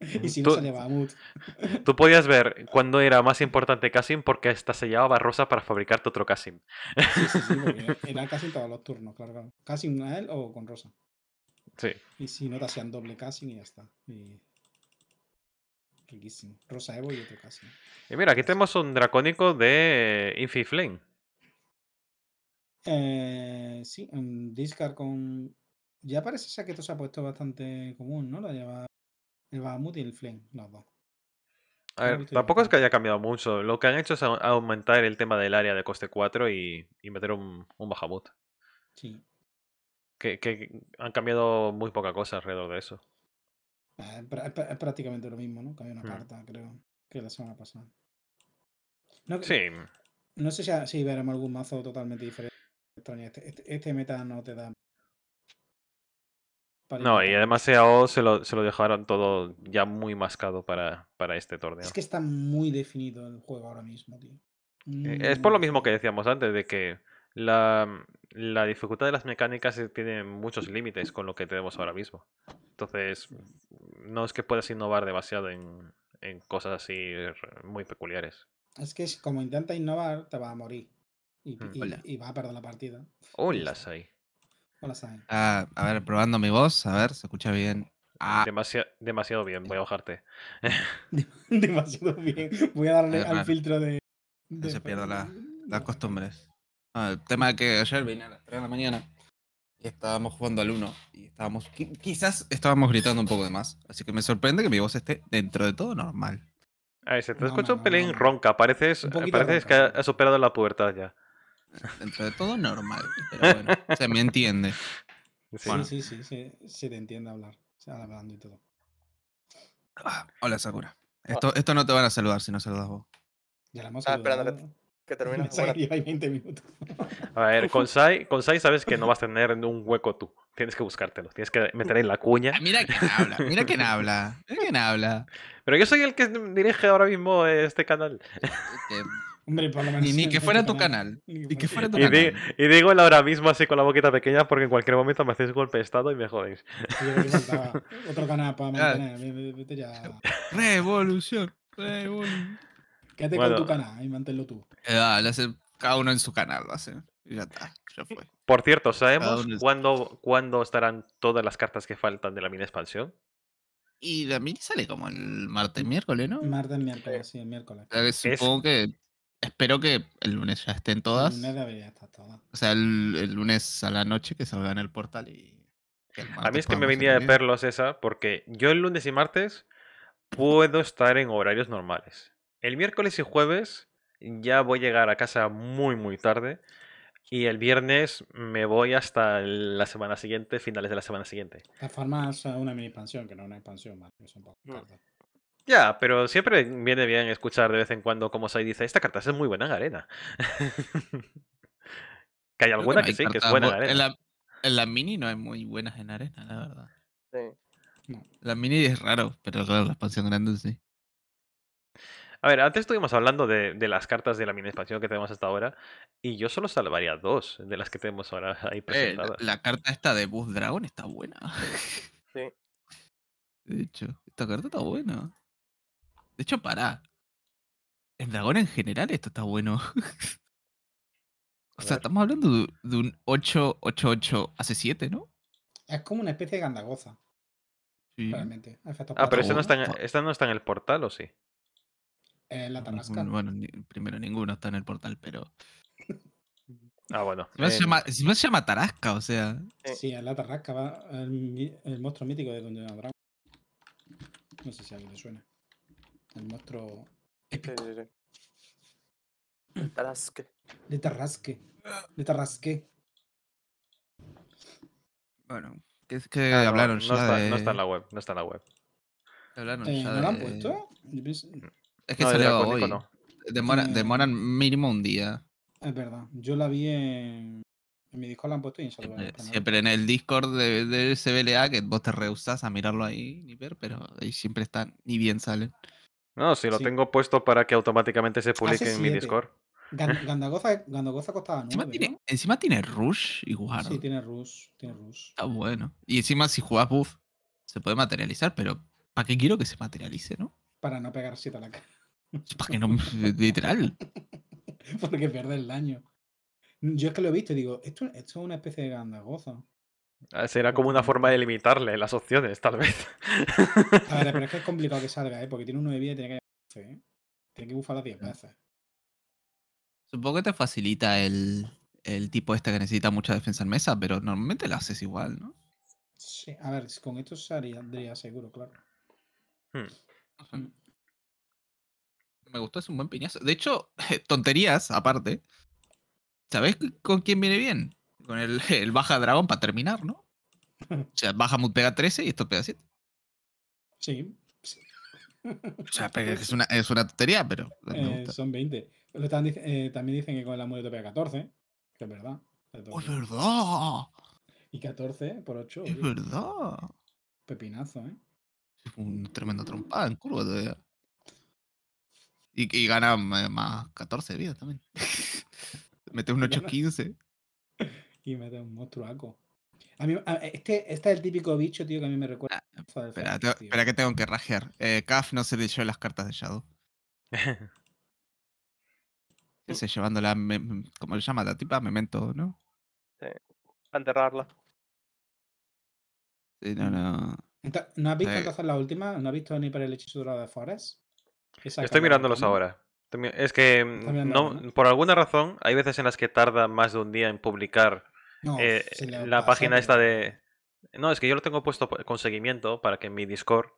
Mm, y si no salía Bahamut. Tú podías ver cuándo era más importante Casim porque hasta sellaba rosa para fabricarte otro Casim. Sí, sí, sí, era casi todos los turnos, claro. claro. Casim a él o con Rosa. Sí. Y si no te hacían doble Casim y ya está. Rosa Evo y otro Casim. Y mira, aquí tenemos un dracónico de eh, Infi Eh, sí, un Discard con ya parece ser que esto se ha puesto bastante común, ¿no? lleva el Bahamut y el Flame, las dos. A ver, tampoco es que haya cambiado mucho. Lo que han hecho es aumentar el tema del área de coste 4 y, meter un, un Bahamut. Sí. Que, han cambiado muy poca cosa alrededor de eso. Ah, es, prácticamente lo mismo, ¿no? Cambió una hmm. carta, creo, que la semana pasada. No, sí. No sé si, si veremos algún mazo totalmente diferente. Este, este, este, meta no te da no, y además EAO se lo, dejaron todo ya muy mascado para, para este torneo. Es que está muy definido el juego ahora mismo, tío. Eh, es por lo mismo que mm. decíamos antes, de que la, mm, dificultad de las mecánicas eh, tiene muchos límites con lo que tenemos ahora mismo. Entonces, no es que puedas innovar demasiado en, cosas así muy peculiares. Es que como intenta innovar, te va a morir. Y, mm, va a perder la partida. Hola, oh, ahí. Ah, a ver, probando mi voz, a ver, se escucha bien. Ah. demasiado bien, voy a bajarte. demasiado bien. Voy a darle al filtro de. se pierden las costumbres. Ah, el tema es que ayer vine a las 3 de la mañana y estábamos jugando al 1 y estábamos. Quizás estábamos gritando un poco de más. Así que me sorprende que mi voz esté dentro de todo normal. Ahí se te escucha un pelín ronca. parece que has superado la pubertad ya. Dentro de todo normal, pero bueno, se me entiende. Sí, sí, sí, sí, te entiende hablar, Se hablando y todo. Ah, hola Sakura. Ah. Esto, esto no te van a saludar si no saludas vos. Ya la hemos ah, que, hay 20 minutos. a ver, con Sai, con Sai sabes que no vas a tener un hueco tú. Tienes que buscártelo, tienes que meter en la cuña. Ah, mira quién habla, mira quién habla, mira quién habla. Pero yo soy el que dirige ahora mismo este canal. Este, Hombre, Ni, ni que fuera tu canal. que, fuera tu y canal. y digo ahora mismo así con la boquita pequeña porque en cualquier momento me hacéis golpe de estado y me jodéis. Otro canal para mantener. Revolución. Revolución. Quédate con tu canal y manténlo tú. Eh, ah, cada uno en su canal, lo hace. Y ya está. Ya fue. Por cierto, ¿sabemos cuándo, estarán todas las cartas que faltan de la mini expansión? Y la mini sale como el martes, miércoles, ¿no? Martes, miércoles, sí, el miércoles. A ver supongo que Espero que el lunes ya estén todas. El lunes debería estar todas. O sea, el, lunes a la noche que salga en el portal y. a mí es que me venía de perlos esa, porque yo el lunes y martes puedo estar en horarios normales. El miércoles y jueves ya voy a llegar a casa muy, muy tarde. Y el viernes me voy hasta la semana siguiente, finales de la semana siguiente. De todas una mini expansión, que no una expansión, más, es un poco tarde. Ya, pero siempre viene bien escuchar de vez en cuando cómo Sai dice, esta carta es muy buena en arena. que hay alguna que, sí, que es buena en arena. En la, mini no hay muy buenas en arena, la verdad. Sí. La mini es raro, pero claro, la expansión grande sí. A ver, antes estuvimos hablando de, las cartas de la mini expansión que tenemos hasta ahora, y yo solo salvaría dos de las que tenemos ahora ahí eh, presentadas. la, carta esta de Buzz Dragon está buena. Sí. De hecho, esta carta está buena. De hecho, pará. En Dragón en general esto está bueno. o sea, estamos hablando de, un 888 hace 7, ¿no? Es como una especie de gandagoza. Sí. Realmente. Ah, pero e, esta no, está en, no en el portal, ¿o sí? Eh, la Tarasca. Bueno, primero ninguno está en el portal, pero. Ah, bueno. Si no, se, eh, llama, si Tarasca, o sea. Eh. Sí, es la Tarasca, va, el, monstruo mítico de el Dragon. No sé si a alguien le suena. El monstruo Le Sí, Tarrasque. Le Tarrasque. Bueno, qué es que ah, hablaron no, está, no, está, en la web, no está en la web. Hablaron eh, ¿No han puesto? Es que salió hoy. Mm. Demoran mínimo un día. Es verdad. Yo la vi en... En mi disco la han puesto Siempre, eh, siempre en el Discord de, de CBLA, que vos te rehusás a mirarlo ahí ni ver, pero ahí siempre están, ni bien salen. No, si lo tengo puesto para que automáticamente se publique en mi Discord. Gandagoza, costaba 9, encima, tiene, Rush igual. Sí, tiene Rush, tiene Rush. Está bueno. Y encima si juegas Buff se puede materializar, pero ¿para qué quiero que se materialice, no? Para no pegar siete a la cara. Para que no... literal. Porque pierde el daño. Yo es que lo he visto y digo, esto, esto es una especie de Gandagoza. Ah, será como una forma de limitarle las opciones, tal vez. A ver, pero es que es complicado que salga, ¿eh? Porque tiene un 9 vida y tiene que... ¿eh? Tiene que bufar las 10 veces. Supongo que te facilita el, el tipo este que necesita mucha defensa en mesa, pero normalmente la haces igual, ¿no? Sí, a ver, con esto saldría seguro, claro. Hmm. Mm. Me gustó, es un buen piñazo. De hecho, tonterías aparte. ¿Sabes con quién viene bien? Con el, baja dragón para terminar, ¿no? O sea, baja muy pega 13 y esto pega 7. Sí. O sea, es una, es una tontería, pero. Eh, son 20. Eh, también, dicen que con el amuleto pega 14, que es verdad. ¡Es verdad! Y 14 por 8. ¡Es verdad! Pepinazo, ¿eh? Un tremendo trompada en curva todavía. Y, y gana eh, más 14 de vida también. Mete un 8-15 y me da un monstruaco. este, es el típico bicho, tío, que a mí me recuerda. Ah, espera, que tengo que rajear. Eh, no se leyó las cartas de Shadow. Ese llevándola, como le llama la tipa, memento, ¿no? Sí, A enterrarla. Sí, no, no. ¿No has visto entonces la última? ¿No has visto ni para el hechizo de Forest? Estoy mirándolos ahora. Es que mm, por alguna razón hay veces en las que tarda más de un día en publicar eh, la página esta de... No, es que yo lo tengo puesto con seguimiento para que en mi Discord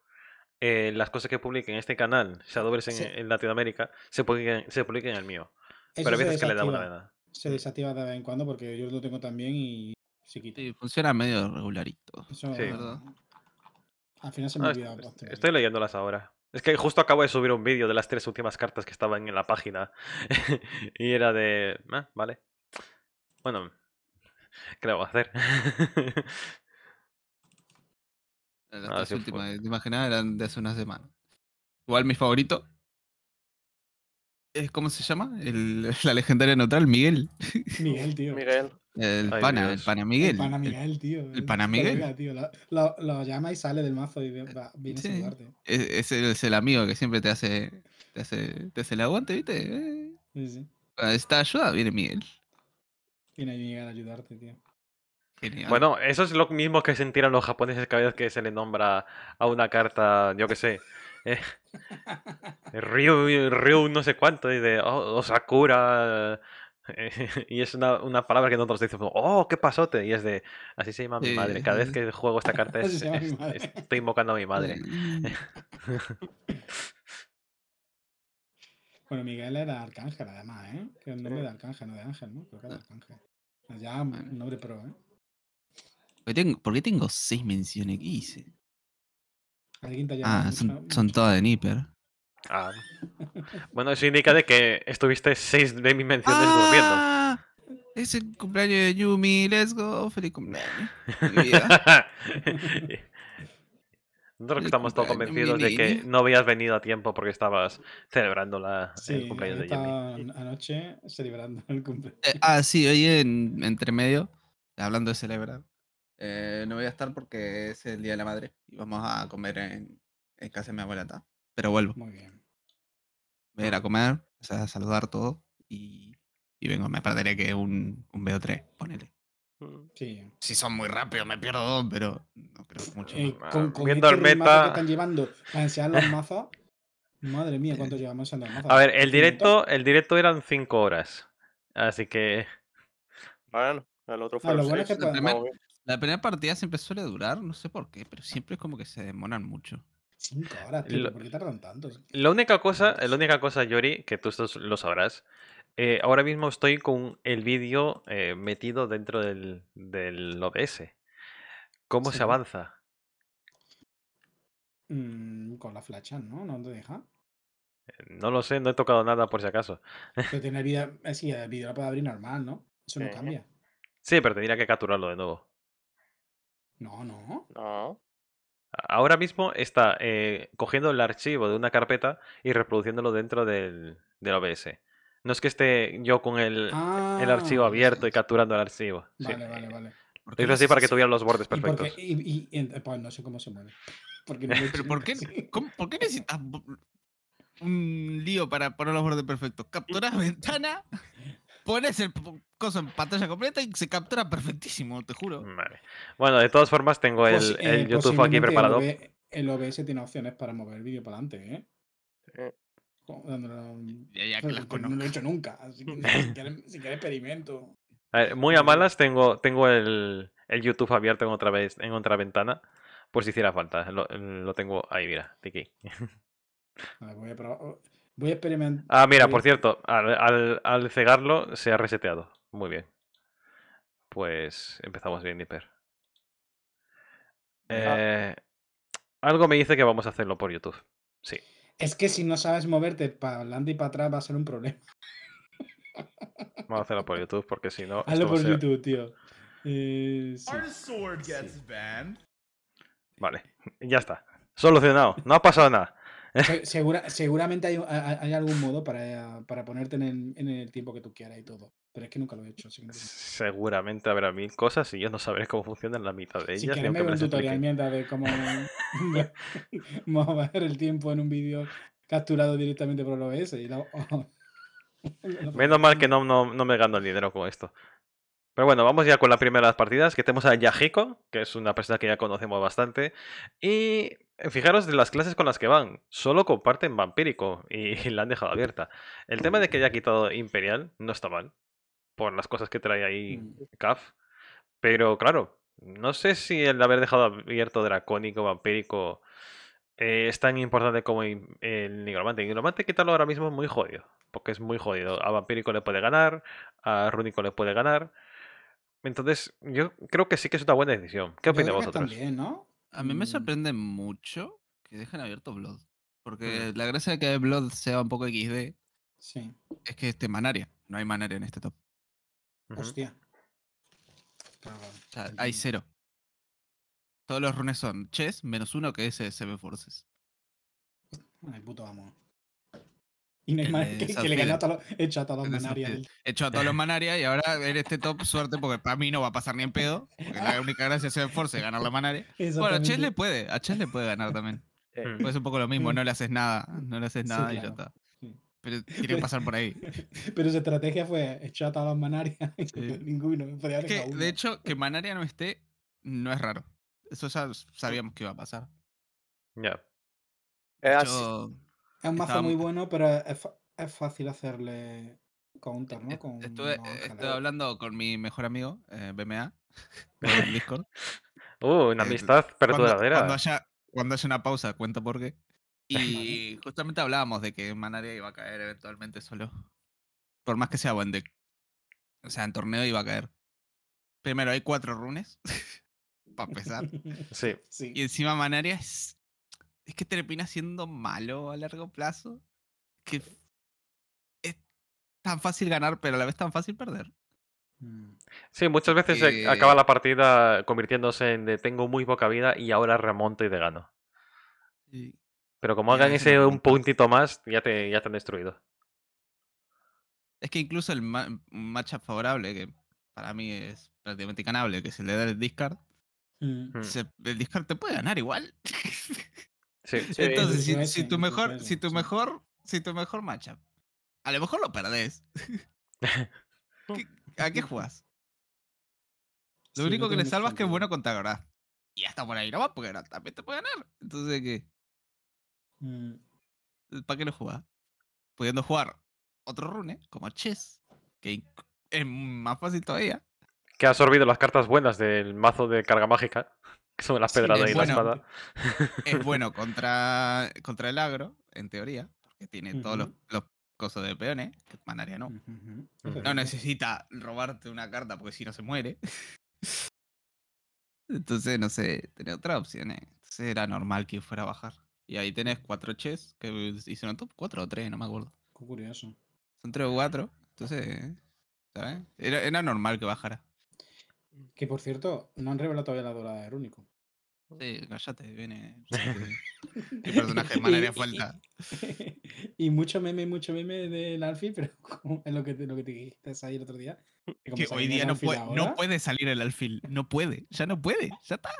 eh, las cosas que publiquen en este canal, se en, en Latinoamérica, se publiquen, se publiquen en el mío. Pero a veces que le da una Se mm. desactiva de vez en cuando porque yo lo tengo también y se funciona medio regularito. Al final se me Estoy, leyéndolas ahora. Es que justo acabo de subir un vídeo de las tres últimas cartas que estaban en la página. y era de. Ah, vale. Bueno, ¿Qué le a hacer? Las ah, últimas te eran de hace unas semanas. Igual mi favorito. Es, ¿Cómo se llama? El, la legendaria neutral, Miguel. Miguel, tío. Miguel. El pana, el pana Miguel. El pana Miguel, tío. El, pana Miguel. tío. Lo, llama y sale del mazo y viene a saludarte. Es, el amigo que siempre te hace, te hace, te hace el aguante, ¿viste? Sí, sí. ayuda, viene Miguel. Y a ayudarte, tío. Bueno, eso es lo mismo que sentirán los japoneses cada vez que se le nombra a una carta, yo qué sé. Eh, Ryu, Ryu, no sé cuánto, y de Osakura. Oh, eh, y es una, palabra que nosotros decimos, oh, qué pasote. Y es de, así se llama mi madre. Cada vez que juego esta carta estoy invocando a mi madre. Mm. Bueno, Miguel era Arcángel, además, ¿eh? Que el nombre de Arcángel, no de Ángel, ¿no? Creo que era ah. Arcángel. Ya, mm, un nombre pro, ¿eh? ¿Por qué tengo, seis menciones que hice? Ah, son, todas de Nipper. Ah. Bueno, eso indica de que estuviste seis de mis menciones ¡Ah! Es el cumpleaños de Yumi, let's go, feliz cumpleaños. Nosotros estamos todos convencidos de que no habías venido a tiempo porque estabas celebrando la, el cumpleaños de Anoche celebrando el cumpleaños. Eh, ah, sí, hoy en, entre medio, hablando de celebrar, eh, no voy a estar porque es el Día de la Madre y vamos a comer en, casa de mi abuelita. Pero vuelvo. Muy bien. Voy a ir a comer, o sea, a saludar todo y, y vengo. Me perderé que un, un BO3, ponele. Mm. Sí. Si son muy rápidos, me pierdo dos, pero no creo mucho. Eh, con, con Viendo este Que están llevando para enseñar los mazos. Madre mía, ¿cuánto llevamos en los mazos? A ver, el directo, el directo eran cinco horas. Así que. Bueno, el otro ah, fue. la, primera partida siempre suele durar, no sé por qué, pero siempre es como que se demoran mucho. Cinco horas, tío, ¿por qué tardan tanto? La única cosa, la única cosa, Yori, que tú lo sabrás, eh, ahora mismo estoy con el vídeo eh, metido dentro del, OBS. ¿Cómo se avanza? Mm, con la flecha, ¿no? ¿No te deja? no lo sé, no he tocado nada por si acaso. Pero tiene vida, el vídeo lo puede abrir normal, ¿no? Eso no cambia. Sí, pero tendría que capturarlo de nuevo. No, no. No. Ahora mismo está eh, cogiendo el archivo de una carpeta y reproduciéndolo dentro del OBS. No es que esté yo con el, ah, archivo abierto y capturando el archivo. Vale, vale, vale. así para que tuvieran los bordes perfectos. Y, eh, pues no sé cómo se mueve. por qué, necesitas un lío para poner los bordes perfectos? Capturas ventana, pones el cosa en pantalla completa y se captura perfectísimo, te juro. Vale. Bueno, de todas formas tengo el, eh, YouTube aquí preparado. El, OBS tiene opciones para mover el vídeo para adelante, ¿eh? eh no, lo he hecho nunca, así que experimento. muy a malas tengo, tengo el, YouTube abierto en otra vez, en otra ventana, por si hiciera falta. Lo, tengo ahí, mira, voy a experimentar. Ah, mira, por cierto, al, cegarlo se ha reseteado. Muy bien. Pues empezamos bien, Dipper. Ah. Eh, algo me dice que vamos a hacerlo por YouTube. Sí. Es que si no sabes moverte para adelante y para atrás va a ser un problema. Vamos a hacerlo por YouTube porque si no. Hazlo por YouTube, tío. Eh, vale, ya está. Solucionado. No ha pasado nada. seguramente hay, algún modo para, ponerte en el, tiempo que tú quieras y todo. Pero es que nunca lo he hecho. Seguramente habrá mil cosas y yo no sabré cómo funcionan la mitad de ellas. Si quieres me, un tutorial de cómo a ver el tiempo en un vídeo capturado directamente por el OBS. Menos mal que no, no, no me gano el dinero con esto. Pero bueno, vamos ya con la primera de las partidas, que tenemos a Yahiko, que es una persona que ya conocemos bastante. Y fijaros de las clases con las que van, solo comparten vampírico y la han dejado abierta. El tema de que haya quitado Imperial no está mal, por las cosas que trae ahí mm. Caf. Pero claro, no sé si el haber dejado abierto dracónico, vampírico, eh, es tan importante como el nigromante. El nigromante quitarlo ahora mismo es muy jodido, porque es muy jodido. A vampírico le puede ganar, a rúnico le puede ganar. Entonces, yo creo que sí que es una buena decisión. ¿Qué opináis vosotros? También, ¿no? A mí me mm. sorprende mucho que dejen abierto Blood. Mm. Porque la gracia de que Blood sea un poco XD sí. es que es manaria. No hay manaria en este top. Hostia. hay cero. Todos los runes son chess menos uno que es eh, Seven Forces. el puto amo. Y no hay más que, le ganó a todos a todos los manarias. Hecho a todos los manarias y ahora en este top, suerte, porque para mí no va a pasar ni en pedo. la única gracia es Forces force ganar la manaria. Bueno, a Chess le puede, a Chess le puede ganar también. Eh. Pues es un poco lo mismo, mm. no le haces nada, no le haces nada y ya está. Pero tiene pasar por ahí. Pero su estrategia fue echar a Manaria. Ninguno. que, de hecho, que Manaria no esté no es raro. Eso ya sabíamos que iba a pasar. Ya. Es, es un mazo muy bueno, pero es, fácil hacerle counter, ¿no? E-, con eh, estuve, hablando con mi mejor amigo, eh, BMA, en Discord. Uh, una amistad eh, Cuando, haya, cuando haya una pausa, cuento por qué. Y justamente hablábamos de que Manaria iba a caer eventualmente solo. Por más que sea buen deck. O sea, en torneo iba a caer. Primero, hay cuatro runes. para empezar. Sí. Y encima Manaria es. Es que termina siendo malo a largo plazo. Que es tan fácil ganar, pero a la vez tan fácil perder. Mm. Sí, muchas veces acaba la partida convirtiéndose en de tengo muy poca vida y ahora remonto y de gano. Sí. Pero como hagan ese un puntito más, ya te, ya han destruido. Es que incluso el matchup favorable, que para mí es prácticamente ganable, que mm. Mm. se le da el discard, el discard te puede ganar igual. Entonces, si, tu mejor, si tu mejor, si tu mejor matchup, a lo mejor lo perdés. ¿A qué jugás? Lo único que le salvas que es bueno contra Y hasta por ahí no va, porque también te puede ganar. Entonces, ¿qué? Mm. Eh, ¿Para qué lo juega, Pudiendo jugar otro rune, como chess, que es más fácil todavía. Que ha absorbido las cartas buenas del mazo de carga mágica, que son las pedradas y la espada. Es bueno contra, contra el agro, en teoría, porque tiene todos los, los cosas de peones, que Manaria no. No necesita robarte una carta porque si no se muere. Entonces, no sé, tenía otra opción Entonces era normal que fuera a bajar. Y ahí tenés cuatro chess que hicieron top 4 o tres, no me acuerdo. Qué curioso. Son tres o cuatro, entonces, ¿sabes? Era, normal que bajara. Que por cierto, no han revelado todavía la dorada de Rúnico. Sí, cállate, viene. El personaje mal haría falta. Y mucho meme, mucho meme del alfil, pero es lo que, lo que te dijiste ahí el otro día. Que, hoy día no puede, no puede salir el alfil, no puede, ya no puede, ya está.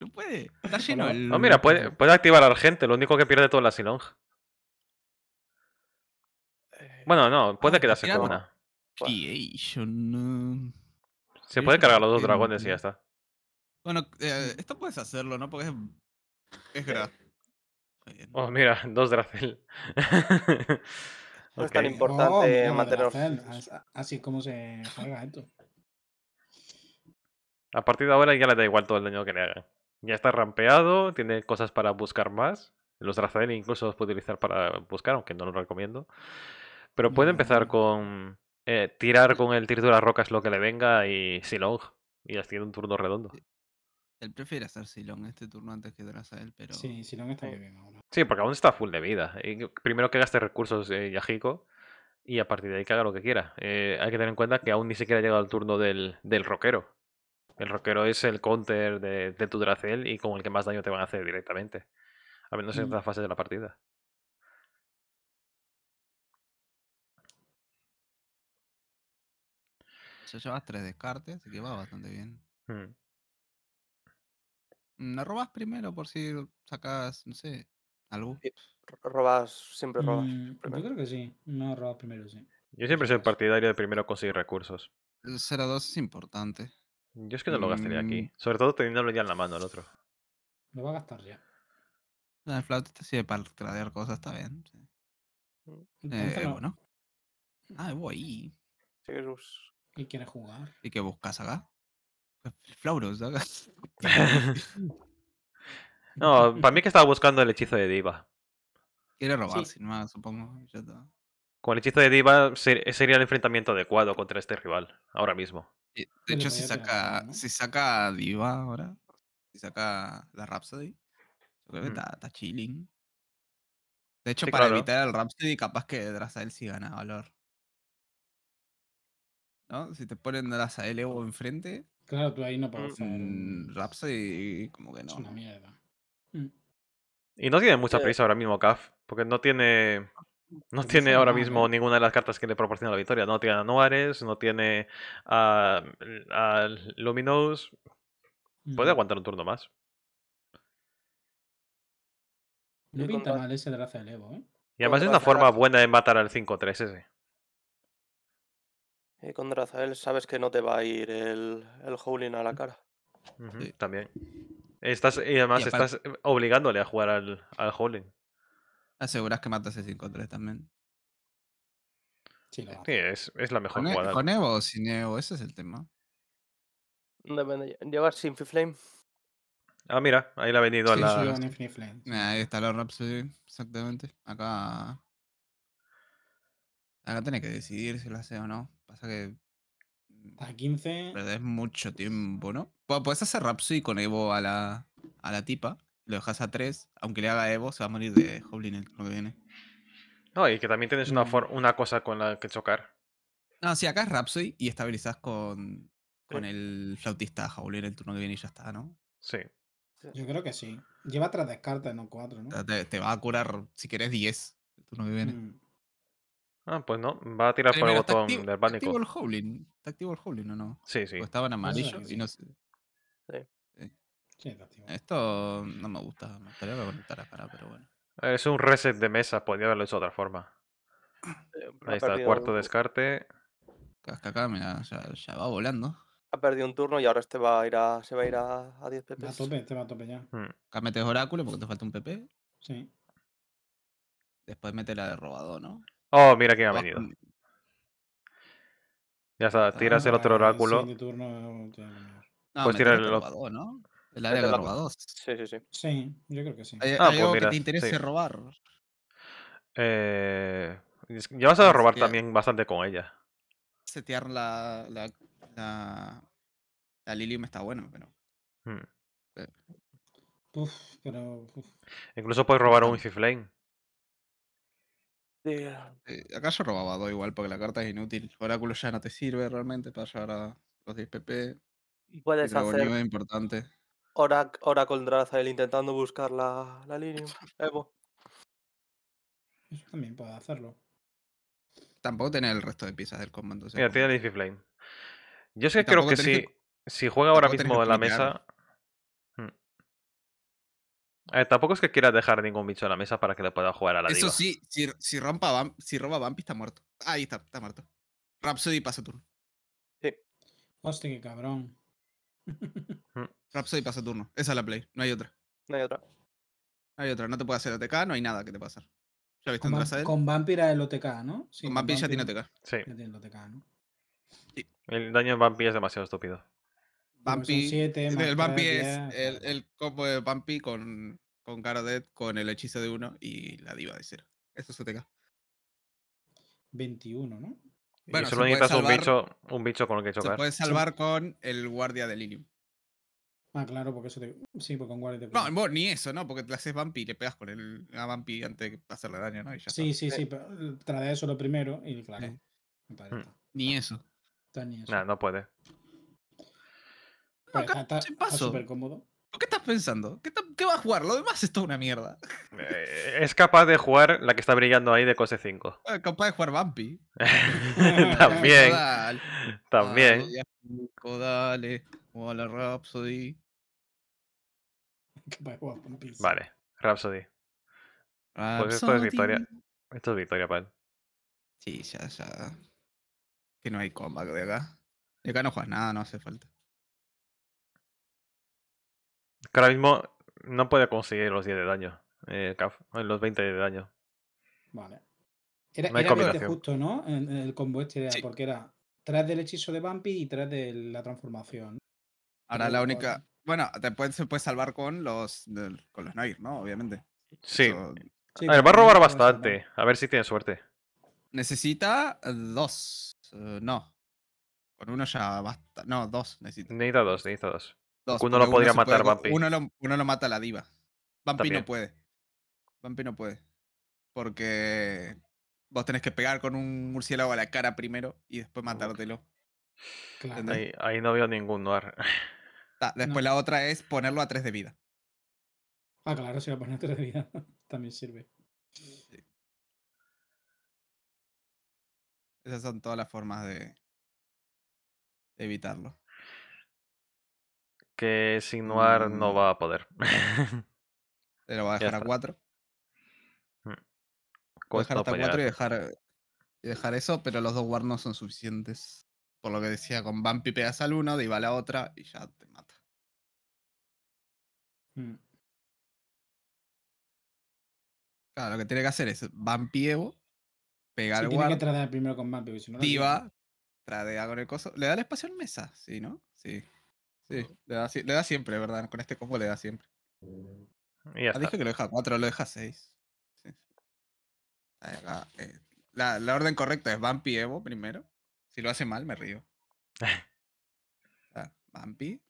No puede. Está lleno el. No, ah, mira, puede, puede activar gente, lo único que pierde todo la Silong. Eh, bueno, no, puede ah, quedarse con una. Se puede cargar los dos dragones y ya está. Bueno, eh, esto puedes hacerlo, ¿no? Porque es. Es eh. grave. Oh, mira, dos Dracel. No es tan oh, importante mantener Así como se juega esto. A partir de ahora ya le da igual todo el daño que le hagan ya está rampeado, tiene cosas para buscar más. Los Drazael incluso los puede utilizar para buscar, aunque no lo recomiendo. Pero puede empezar mm. con eh, tirar con el tiro de las rocas lo que le venga y Silong. Y así tiene un turno redondo. Eh, él prefiere hacer Silong este turno antes que Drazael, pero. Sí, Silong está eh bien ahora. Sí, porque aún está full de vida. primero que gaste recursos eh, y a partir de ahí que haga lo que quiera. hay que tener en cuenta que aún ni siquiera ha llegado al turno del, del rockero. El rockero es el counter de, de tu dracel y con el que más daño te van a hacer directamente. A menos en otras fases de la partida. Se llevas tres descartes, así que va bastante bien. ¿No mm. mm, robas primero por si sacas, no sé, algo? robas, siempre robas. Mm, yo creo que sí, no robas primero, sí. Yo siempre soy partidario de primero conseguir recursos. El 0-2 es importante. Yo es que no lo gastaría aquí. Mm. Sobre todo teniéndolo ya en la mano el otro. Lo va a gastar ya. El flauta te sirve para traer cosas, está bien. Sí. Mm. Eh, bueno. Ah, voy. Sí, Jesús. ¿Y quieres jugar? ¿Y qué buscas acá? Pues, Flauros, acá. no, para mí que estaba buscando el hechizo de Diva. Quiere robar, sin más, supongo. Con el hechizo de diva eh, sería el enfrentamiento adecuado contra este rival, ahora mismo. De hecho, si saca, si saca diva ahora, si saca la Rhapsody, creo que mm. está, chilling. De hecho, para evitar el Rhapsody, capaz que Drazael sí gana valor. ¿No? Si te ponen Drazael Evo enfrente. Claro, tú ahí no puedes hacer mm, Rhapsody, como que no. Es una mierda. Mm. Y no tiene mucha eh. prisa ahora mismo, Caf, porque no tiene. No pues tiene ahora mismo ninguna de las cartas que le proporciona la victoria. No tiene a Noares, no tiene a, mm, Luminous. Puede aguantar un turno más. No pinta mal ese Draza de Evo, ¿eh? Y además es una forma buena de matar al 5-3 ese. Y con Drazael sabes que no te va a ir el, el Howling a la cara. También. Estás, y además estás eh, obligándole a jugar al, al Howling aseguras que matas el 5-3 también. Sí, eh, es, es, la mejor ¿Con, jugada. ¿Con Evo o sin Evo? Ese es el tema. Depende. Llevar sin Flame. Ah, mira, ahí la ha venido a la. ahí está la Rhapsody, exactamente. Acá. Acá tenés que decidir si lo hace o no. Pasa que. A 15. Perdés mucho tiempo, ¿no? Puedes hacer Rhapsody con Evo a la, a la tipa lo dejas a 3, aunque le haga Evo, se va a morir de Hoblin el turno que viene. No, y que también tienes una, mm. una cosa con la que chocar. No, si acá es Rhapsody y estabilizas con, con el flautista Howling el turno que viene y ya está, ¿no? Sí. Yo creo que sí. Lleva tres descartes, no 4, ¿no? Ah, te, va a curar, si querés, 10 el turno que viene. Mm. Ah, pues no. Va a tirar por el botón del pánico. Está activo el Howling. activo el Howling o no? Sí, sí. O estaban amarillos y no sé. Esto no me gusta. Me gustaría que para, pero bueno. Es un reset de mesa, podría haberlo hecho de otra forma. Eh, eh, ahí está el cuarto descarte. Cascaca, mira, o ya va volando. Ha perdido un turno y ahora este va a ir a, se va a ir a, 10 PP. a tope, este va a tope ya. Hmm. Acá metes oráculo porque te falta un PP. Sí. Después mete la de robado, ¿no? Oh, mira quién ha venido. Ya está, ah, tiras el otro oráculo. no, pues tiras el otro. ¿no? El área de robados. Sí, sí, sí. Sí, yo creo que sí. Eh, ah, pues algo que te interese robar? Eh, ya vas a robar también bastante con ella. Setear la, la, la, la Lilium está buena, pero... Hmm. Eh. pero... Incluso puedes robar un Wi-Fi Flame. Yeah. Eh, acá yo robaba dos igual porque la carta es inútil. Oráculo ya no te sirve realmente para llevar a los 10 PP. Puedes hacer. Es importante ora Oracle él intentando buscar la, la línea. Evo. Eso también puede hacerlo. Tampoco tener el resto de piezas del comando. Mira, tiene el Flame. Yo sé que creo que si, si juega ahora mismo en la mesa. Mm. Eh, tampoco es que quiera dejar ningún bicho en la mesa para que le pueda jugar a la Eso sí, si, si, rompa vamp, si roba Bumpy está muerto. Ahí está, está muerto. Rhapsody pasa turno. Sí. Hostia, qué cabrón. Rhapsody ah, pues pasa turno. Esa es la play, no hay otra. No hay otra. No hay otra, no te puede hacer OTK, no hay nada que te pueda hacer. con, a el OTK, ¿no? con, vampira ya tiene OTK. Sí. el daño de vampi es demasiado estúpido. el Vampi es el, el, combo de Vampi con, con dead, con el hechizo de uno y la diva de cero. Eso es OTK. 21, ¿no? Bueno, y solo necesitas un, bicho, un bicho con el que chocar. Se puede salvar con el guardia de Lilium. Ah, claro, porque eso te... Sí, porque con guardia de No, ni eso, ¿no? Porque te haces vampi y le pegas con el a vampi antes de hacerle daño, ¿no? sí, sí, sí, sí, pero eh, trae eso lo primero y claro. Hmm. Ni eso. eso. no puede. Pues, acá Está súper cómodo. ¿Qué estás pensando? ¿Qué, ¿Qué, va a jugar? Lo demás es toda una mierda. Eh, es capaz de jugar la que está brillando ahí de Cose 5. Ah, capaz de jugar Bumpy. también. También. dale, O la Rhapsody. Vale, Rhapsody. Pues esto es victoria. Esto es victoria pal. Sí, ya, ya. Que no hay comeback de acá. De acá no juegas nada, no hace falta. Que ahora mismo no puede conseguir los 10 de daño. Eh, eh, los 20 de daño. Vale. Era, no era justo, ¿no? En, el combo este, porque era 3 del hechizo de Bumpy y 3 de la transformación. Ahora la pues, única. Bueno, te puedes, se puede salvar con los con los Nair, ¿no? Obviamente. Sí. a ver, va a robar bastante. A ver si tiene suerte. Necesita dos. Eh, no. Con uno ya basta. No, dos necesita. Necesita dos, necesita dos uno lo podría matar, Vampi. Uno uno mata a la diva. Vampi no puede. Vampi no puede. Porque vos tenés que pegar con un murciélago a la cara primero y después matártelo. Ahí, no veo ningún noir. después la otra es ponerlo a 3 de vida. Ah, claro, si lo pones a 3 de vida también sirve. Esas son todas las formas de evitarlo que Signuar no mm. va a poder. pero va a dejar a 4. Mm. a dejar 4 y dejar, y dejar eso, pero los dos War no son suficientes. Por lo que decía, con Bumpy pegas al uno, Diva a la otra y ya te mata. Mm. Claro, lo que tiene que hacer es Bumpy Evo, pegar al Tiene que primero con Bumpy, si no Diva, tradea con el coso. Le da el espacio en mesa, ¿sí, no? Sí. Sí, le da, siempre, ¿verdad? Con este combo le da siempre. ya ah, dije que lo deja 4, lo deja 6. Eh, la, la, orden correcta es Vampi Evo primero. Si lo hace mal, me río. ah, Vampi.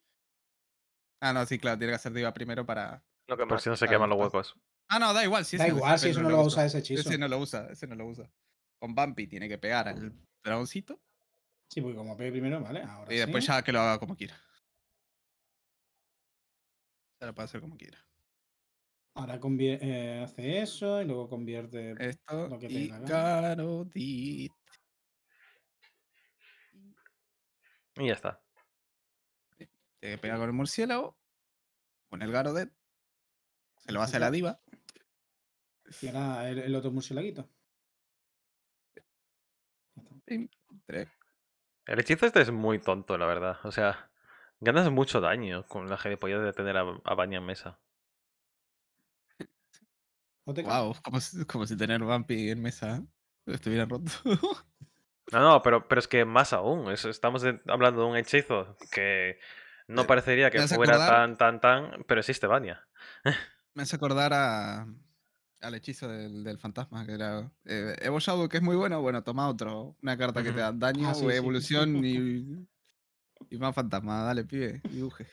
Ah, no, sí, claro, tiene que hacer Diva primero para. No, que por si no se queman los huecos. Ah, no, da igual. da igual, si eso no, lo usa ese hechizo. Ese no lo usa, ese no lo usa. Con Vampi tiene que pegar al dragoncito. Sí, porque como pegue primero, vale. y después ya que lo haga como quiera. Se la puede hacer como quiera. Ahora eh, hace eso y luego convierte Esto lo que tenga. Y Y ya está. que eh, pega con el murciélago, con el Garodet, se lo hace a la diva. Y ahora el, otro murciélago. El hechizo este es muy tonto, la verdad. O sea, Ganas mucho daño con la gilipollas de tener a, a Baña en mesa. Wow, como si, como si tener Vampi en mesa ¿eh? estuviera roto. no, no, pero, es que más aún. estamos hablando de un hechizo que no eh, parecería que fuera tan, tan, tan, pero existe Baña. Me hace acordar al hechizo del, fantasma, que era eh, que es muy bueno, bueno, toma otro. Una carta que te da daño, o ah, evolución y Y más fantasma, dale, pibe, dibuje.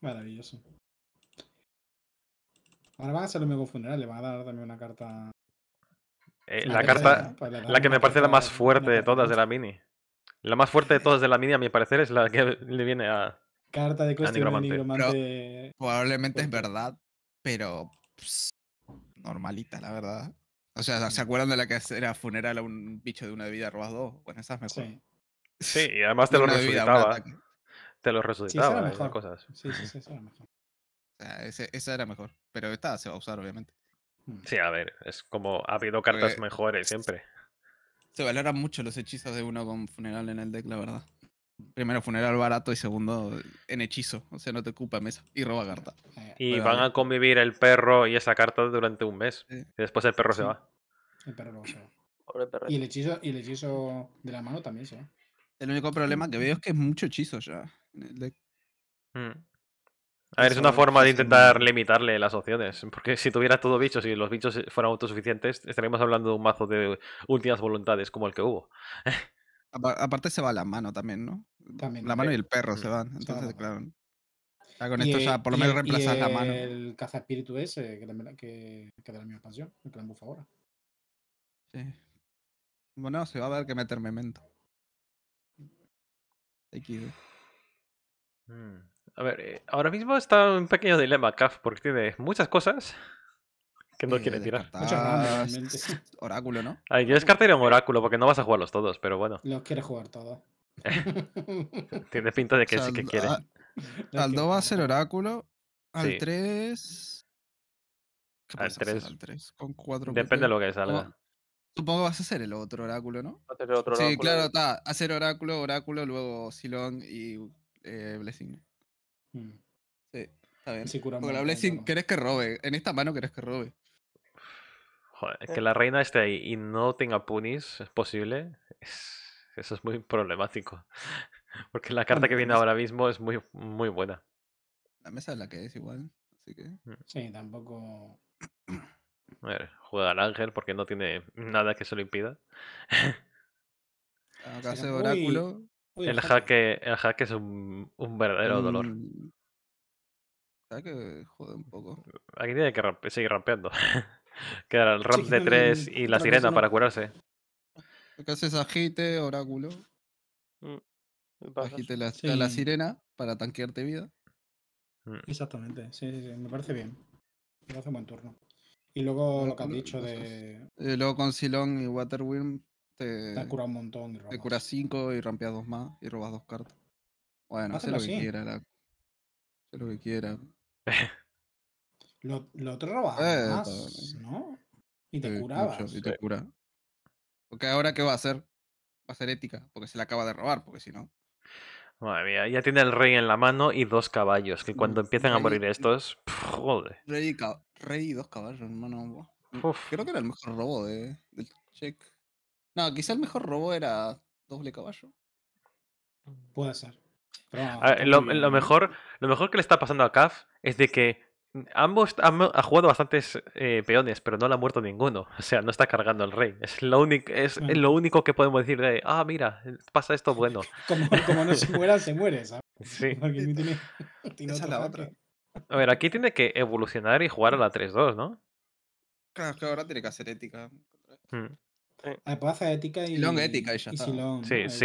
Maravilloso. Ahora van a hacer lo mismo funeral, le van a dar también una carta. Eh, la, carta, pues, la que me parece la más fuerte de todas de la mini. La más fuerte de todas de la mini, a mi parecer, es la que le viene a. Carta de cuestión De probablemente es verdad, pero. Pues, normalita, la verdad. O sea, ¿se acuerdan de la que era funeral a un bicho de una vida robas dos? Bueno, esas es mejor. Sí. y además te lo resucitaba. te lo resucitaba. Sí, esa mejor. Cosas. Sí, sí, sí, esa era mejor. O sea, esa era mejor. Pero esta se va a usar, obviamente. Hmm. Sí, a ver, es como ha habido cartas mejores siempre. Se valoran mucho los hechizos de uno con funeral en el deck, la verdad. Primero, funeral barato y segundo, en hechizo. O sea, no te ocupa mesa y roba carta. Eh, y van a convivir el perro y esa carta durante un mes. después el perro se va. El perro se va. Y el, hechizo, y el hechizo de la mano también se va. El único problema que veo es que es mucho hechizo ya. Hmm. A ver, pues es una forma de intentar limitarle las opciones. Porque si tuvieras todo bichos y los bichos fueran autosuficientes, estaríamos hablando de un mazo de últimas voluntades como el que hubo. Aparte se va la mano también, ¿no? la mano y eh, el perro se van. Entonces, claro. con esto, o por lo menos reemplazar la mano. El caza espíritu ese, que, que, que de la misma expansión, el clan buff ahora. Sí. Bueno, se va a ver que meter memento. Mm, a ver, eh, ahora mismo está un pequeño dilema, CAF, porque tiene muchas cosas ¿Qué no quiere tirar? Ah, oráculo, ¿no? yo descartaría un oráculo porque no vas a jugarlos todos, pero bueno. Los quieres jugar todos. Tiene pinta de que sí que quiere. Ah, al 2 va a ser oráculo. Al 3. Al 3. Con 4. Depende de lo que salga. Ah, supongo que vas a hacer el otro oráculo, ¿no? sí, claro, está. Hacer oráculo, oráculo, luego Silón y eh, Blessing. Hmm. Sí, está bien. Sí, Porque la Blessing querés que robe. En esta mano querés que robe. Joder, que eh. la reina esté ahí y no tenga punis, es posible. eso es muy problemático. Porque la carta que viene ahora mismo es muy, muy buena. La mesa es la que es igual. Así que... Mm. Sí, tampoco. A ver, juega al ángel porque no tiene nada que se lo impida. oráculo. el, hack el es un, un verdadero dolor. hay que jode un poco. Aquí tiene que seguir rampeando. Que el ramp de tres y la sirena para curarse. Lo que haces agite, oráculo. Mm, agite la, la sirena para tanquearte vida. Mm. Exactamente, sí, me parece bien. Me parece un buen turno. Y luego lo que has dicho de. Eh, luego con Silón y waterwind te. Te cura un montón. te curas 5 y rampeas 2 más y robas dos cartas. Bueno, hace ah, lo, que quiera. lo que quiera. Lo, otro te robabas, eh, ¿no? Y te curabas. y Porque ahora, ¿qué va a hacer? Va a ser ética, porque se la acaba de robar, porque si no. Madre mía, ya tiene el rey en la mano y dos caballos, que cuando mm, empiezan a morir estos, joder. Rey, y, dos caballos, hermano. Mm, creo que era el mejor robo de, del check. No, quizá el mejor robo era doble caballo. Puede ser. Ah, lo, mejor, lo mejor que le está pasando a Caf es de que Ambos ha jugado bastantes eh, peones, pero no le ha muerto ninguno. O sea, no está cargando el rey. Es mm. lo, único, que podemos decir de, ah, mira, pasa esto bueno. como, no se muera, se muere, ¿sabes? Sí. Tiene, tiene la otra. A ver, aquí tiene que evolucionar y jugar a la 3-2, ¿no? Claro, es que ahora tiene que hacer ética. Mm. Ah, puede hacer ética y. long ética y ya sí,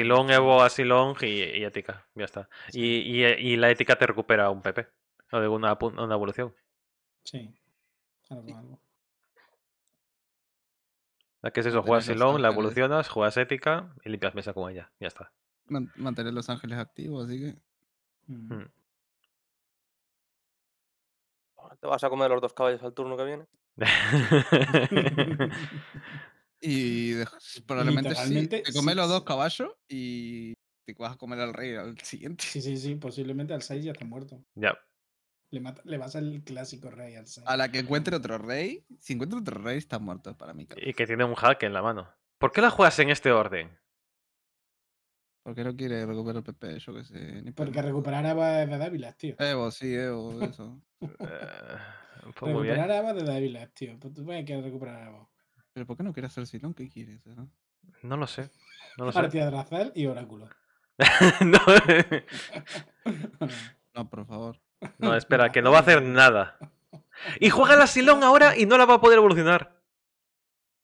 ¿no? Evo a silong y, ética. Ya está. Y, la ética te recupera un PP. O de una, una evolución. Sí, algo, algo. Ah, ¿Qué es eso? Juegas Silón, la evolucionas, juegas ética y limpias mesa con ella. Ya está. Mantener los ángeles activos, así que. Mm. Mm. Ah, ¿Te vas a comer los dos caballos al turno que viene? y probablemente sí. Te comes los dos caballos y te vas a comer al rey al siguiente. Sí, sí, sí. Posiblemente al 6 ya está muerto. Ya. Le, vas al clásico rey al A la que encuentre otro rey, si encuentra otro rey, está muerto para mí. Y que tiene un hack en la mano. ¿Por qué la juegas en este orden? Porque no quiere recuperar el PP, yo qué sé. Ni Porque recuperar Ava de Dávilas, tío. Evo, sí, Evo, eso. uh, pues recuperar Ava de Dávilas, tío. Pues tú puedes a querer recuperar Evo. ¿Pero por qué no quieres hacer Silón? ¿Qué quieres? Eh? No lo sé. No lo Partida sé. de Razal y Oráculo. no, por favor. No, espera, que no va a hacer nada. Y juega la Silón ahora y no la va a poder evolucionar.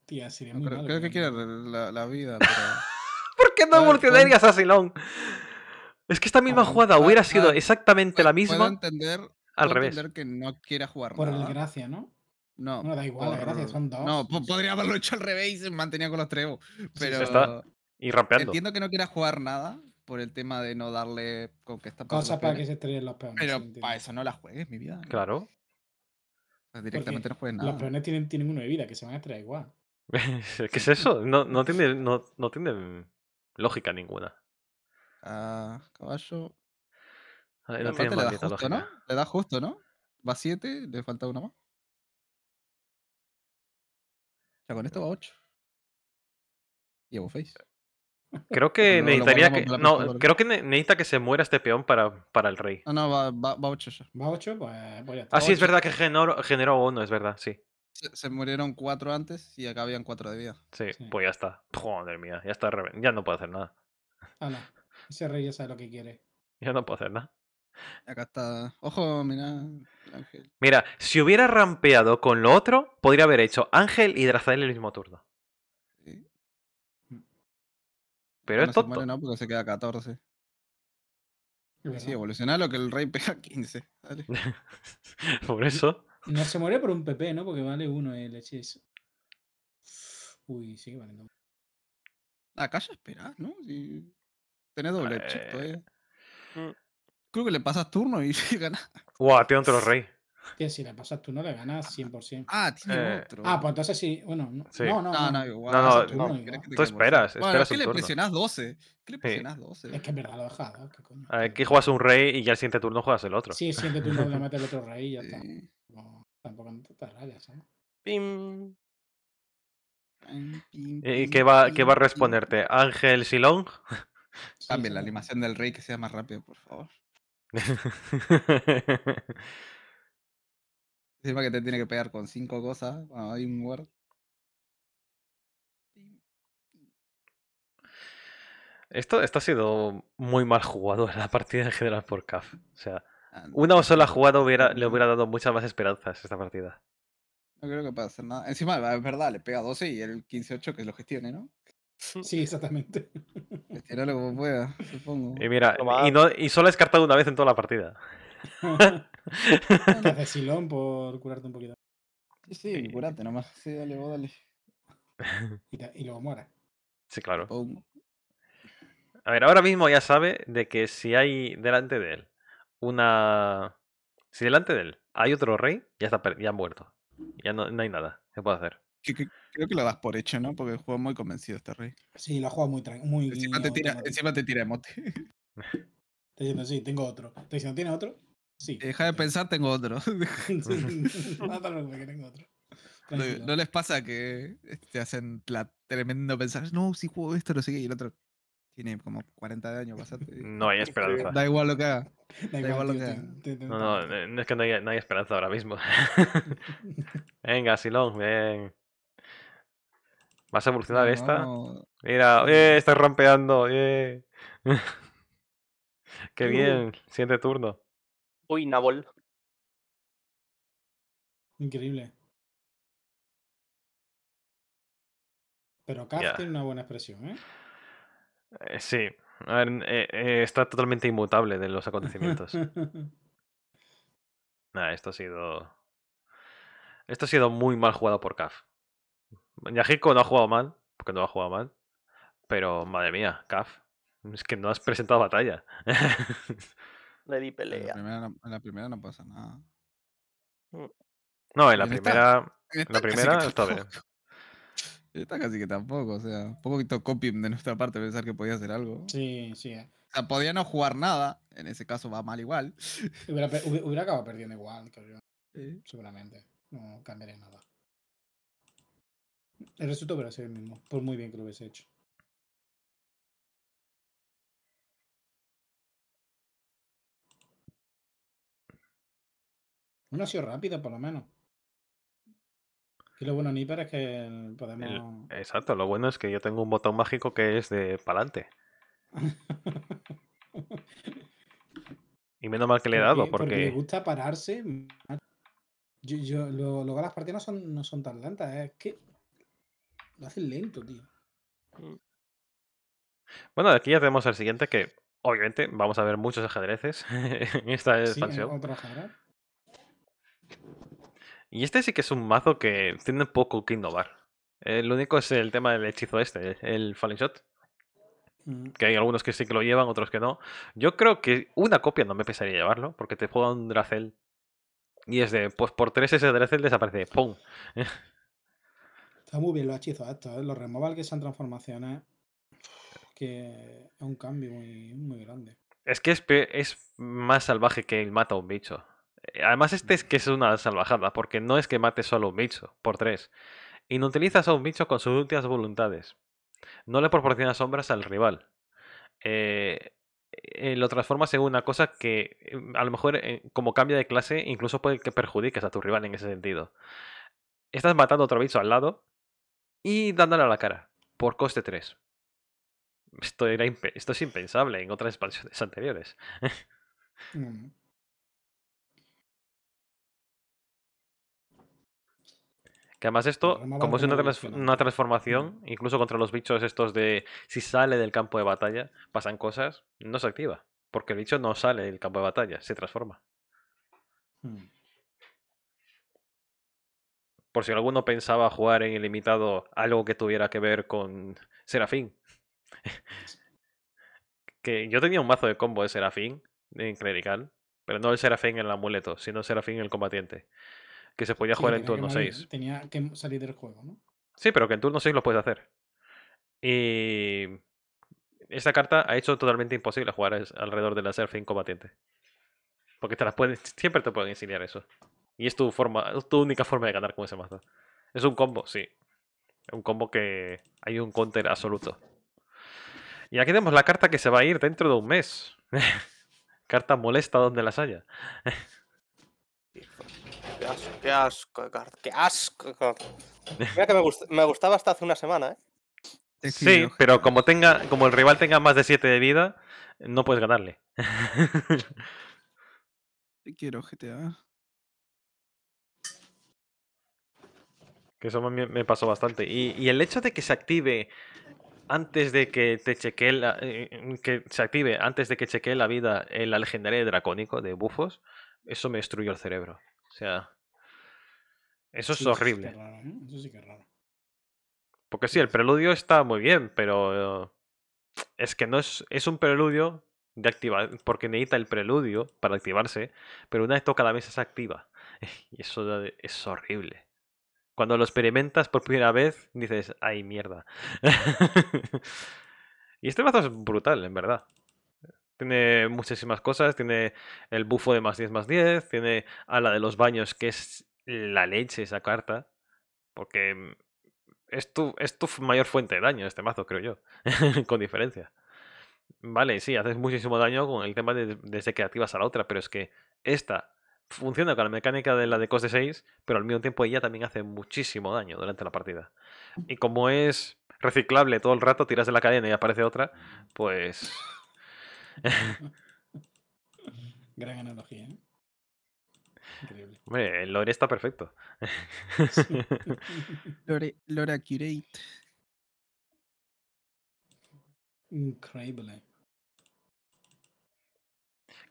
Tía, sería pero Creo que quiere la, vida. Pero... ¿Por qué no evolucionarías a Silón? Es que esta misma ah, jugada ah, hubiera ah, sido exactamente la misma. entender, al revés. entender que no quiera jugar Por nada. el gracia, ¿no? No, no da igual, gracias, son dos. No, podría haberlo hecho al revés y se mantenía con los trevos. Pero. Y Entiendo que no quiera jugar nada, por el tema de no darle con que está Cosa para que se estrellen los peones. Pero para eso no la juegues, mi vida. Claro. directamente no juegues nada. Los peones tienen, uno de vida, que se van a extraer igual. ¿Qué es eso? No, no, tiene, no, lógica ninguna. Ah, caballo. Ver, ah, no tiene le da justo, ¿no? Le da justo, ¿no? Va 7, le falta una más. ya con esto va 8. Y a face. Creo que, necesitaría que, no, creo que necesita que se muera este peón para, para el rey. Ah, no, va, va, 8 Va 8, pues, Ah, sí, es verdad que generó, generó uno, es verdad, sí. Se, murieron cuatro antes y acá habían cuatro de vida. Sí, pues ya está. Joder mía, ya está re... Ya no puedo hacer nada. Ah, no. Ese rey ya sabe lo que quiere. Ya no puedo hacer nada. Acá está. Ojo, mira, Ángel. Mira, si hubiera rampeado con lo otro, podría haber hecho Ángel y Drazael el mismo turno. Pero no es tonto. no, porque se queda 14. Sí, evoluciona lo que el rey pega 15. por eso. No se muere por un PP, ¿no? Porque vale uno el eh, hechizo. Uy, sigue valiendo. Acá ya esperás, ¿no? Si tenés doble eh... eh. Mm. Creo que le pasas turno y ganas. Guau, wow, tiene otro rey. Que si la pasas tú no le ganas 100%. Ah, ah, ah, tiene otro. Ah, pues entonces sí. Bueno, no, No, no, no, igual. tú, esperas. Bueno, que le presionas 12. ¿Qué le Es que es verdad, lo he ¿eh? ¿Qué coño? A que juegas un rey y ya el siguiente turno juegas el otro. Sí, el siguiente turno le metes el otro rey y ya está. No, tampoco te rayas, ¿eh? Pim. ¿Y qué va, qué va a responderte? ¿Ángel Silong? también la animación del rey que sea más rápido, por favor. Encima que te tiene que pegar con cinco cosas. cuando hay un guard. Esto, ha sido muy mal jugado en la partida en general por CAF. O sea, ah, una sola jugada hubiera, le hubiera dado muchas más esperanzas esta partida. No creo que pueda hacer nada. Encima, es verdad, le pega 12 y el 15-8 que lo gestione, ¿no? Sí, exactamente. Gestionarlo como pueda, supongo. Y mira, y, y solo ha descartado una vez en toda la partida. Gracias Silón por curarte un poquito. Sí, sí, curate nomás. Sí, dale, vos dale. Y, luego muera. Sí, claro. A ver, ahora mismo ya sabe de que si hay delante de él una. Si delante de él hay otro rey, ya está ya ha muerto. Ya no, no hay nada que pueda hacer. Creo que lo das por hecho, ¿no? Porque juega muy convencido este rey. Sí, lo juega muy tranquilo. Encima, te tira, encima te tira diciendo, sí, tengo otro. estoy diciendo, ¿tiene otro? Eh, deja de pensar, tengo otro. no les pasa que este, te hacen la tremendo pensar, no, si juego esto, lo sé y el otro tiene como 40 años, No hay esperanza. Da igual lo que haga. Da, no, no, es que no hay, esperanza ahora mismo. venga, Silón, ven. ¿Vas a evolucionar esta? Mira, eh, estás rompeando. eh. Qué bien, siguiente turno. Uy, Nabol. Increíble. Pero Caf tiene una buena expresión, ¿eh? eh sí. Eh, eh, está totalmente inmutable de los acontecimientos. Nada, esto ha sido. Esto ha sido muy mal jugado por Caf. Yajiko no ha jugado mal, porque no ha jugado mal. Pero madre mía, Caf, Es que no has presentado batalla. le di pelea. En la primera, no pasa nada. Mm. No, en la primera. en la primera está bien. Está casi que tampoco, o sea, un poquito copy de nuestra parte pensar que podía hacer algo. Sí, sí. Eh. O sea, podía no jugar nada, en ese caso va mal igual. Hubiera, acabado perdiendo igual, creo yo. Seguramente, no cambiaré nada. El resultado hubiera ser el mismo, por muy bien que lo hubiese hecho. Uno ha sido rápido, por lo menos. Y lo bueno, Nipper, es que podemos. exacto, lo bueno es que yo tengo un botón mágico que es de pa'lante. y menos mal que le he dado, porque. Porque, gusta pararse. Yo, luego, las partidas no son, no son tan lentas, es que. Lo hacen lento, tío. Mm. Bueno, aquí ya tenemos el siguiente que, obviamente, vamos a ver muchos ajedrezes en esta expansión. Sí, y este sí que es un mazo que tiene poco que innovar. lo único es el tema del hechizo este, el Falling Shot. Mm. Que hay algunos que sí que lo llevan, otros que no. Yo creo que una copia no me pesaría llevarlo, porque te juega un Dracel. Y es de, pues por tres ese Dracel desaparece. ¡Pum! Está muy bien los hechizos estos, ¿eh? los removal que sean transformaciones. Que es un cambio muy, grande. Es que es, es más salvaje que el mata a un bicho. Eh, además, este es que es una salvajada, porque no es que mates solo un bicho, por tres. Inutilizas a un bicho con sus últimas voluntades. No le proporcionas sombras al rival. Eh, eh, lo transformas en una cosa que em, a lo mejor como cambia de clase incluso puede que perjudiques a tu rival en ese sentido. Estás matando a otro bicho al lado y dándole a la cara por coste 3. Esto, esto es impensable en otras expansiones anteriores. Mm. Que además esto, como es una, transformación, incluso contra los bichos estos de si sale del campo de batalla, pasan cosas, no se activa. Porque el bicho no sale del campo de batalla, se transforma. Hmm. Por si alguno pensaba jugar en ilimitado algo que tuviera que ver con Serafín. que yo tenía un mazo de combo de Serafín en clerical, pero no el Serafín en el amuleto, sino Serafín en el combatiente que se podía jugar en turno 6. Tenía que salir del juego, ¿no? Sí, pero que en turno 6 lo puedes hacer. Y esta carta ha hecho totalmente imposible jugar alrededor de la Serfin combatiente. Porque te las pueden, siempre te pueden enseñar eso. Y es tu forma, es tu única forma de ganar con ese mazo. Es un combo, sí. Un combo que hay un counter absoluto. Y aquí tenemos la carta que se va a ir dentro de un mes. carta molesta donde las haya. Qué asco, qué asco, que me, me gustaba hasta hace una semana, ¿eh? Sí, pero como tenga, como el rival tenga más de 7 de vida, no puedes ganarle. Te quiero, GTA. Que eso me, pasó bastante. Y, el hecho de que se active antes de que te chequee la, eh, eh, que se active antes de que chequee la vida en la legendaria dracónico de bufos, eso me destruyó el cerebro. O sea, eso es horrible. ¿eh? Eso sí, que es raro. Porque sí, el pues preludio está muy bien, pero es que no es, es un preludio de activar, porque necesita el preludio para activarse, pero una vez toca la mesa se activa. Y eso es horrible. Cuando lo experimentas por primera vez, dices, ay mierda. y este mazo es brutal, en verdad. Tiene muchísimas cosas. Tiene el bufo de más 10 más 10. Tiene a la de los baños, que es la leche esa carta. Porque mm, es tu, es tu mayor fuente de daño este mazo, creo yo. con diferencia. Vale, sí, haces muchísimo daño con el tema de, desde que activas a la otra, pero es que esta funciona con la mecánica de la de coste 6, pero al mismo tiempo ella también hace muchísimo daño durante la partida. Y como es reciclable todo el rato, tiras de la cadena y aparece otra, pues Gran analogía, ¿eh? Increíble. Hombre, el lore está perfecto. lore, lore Increíble.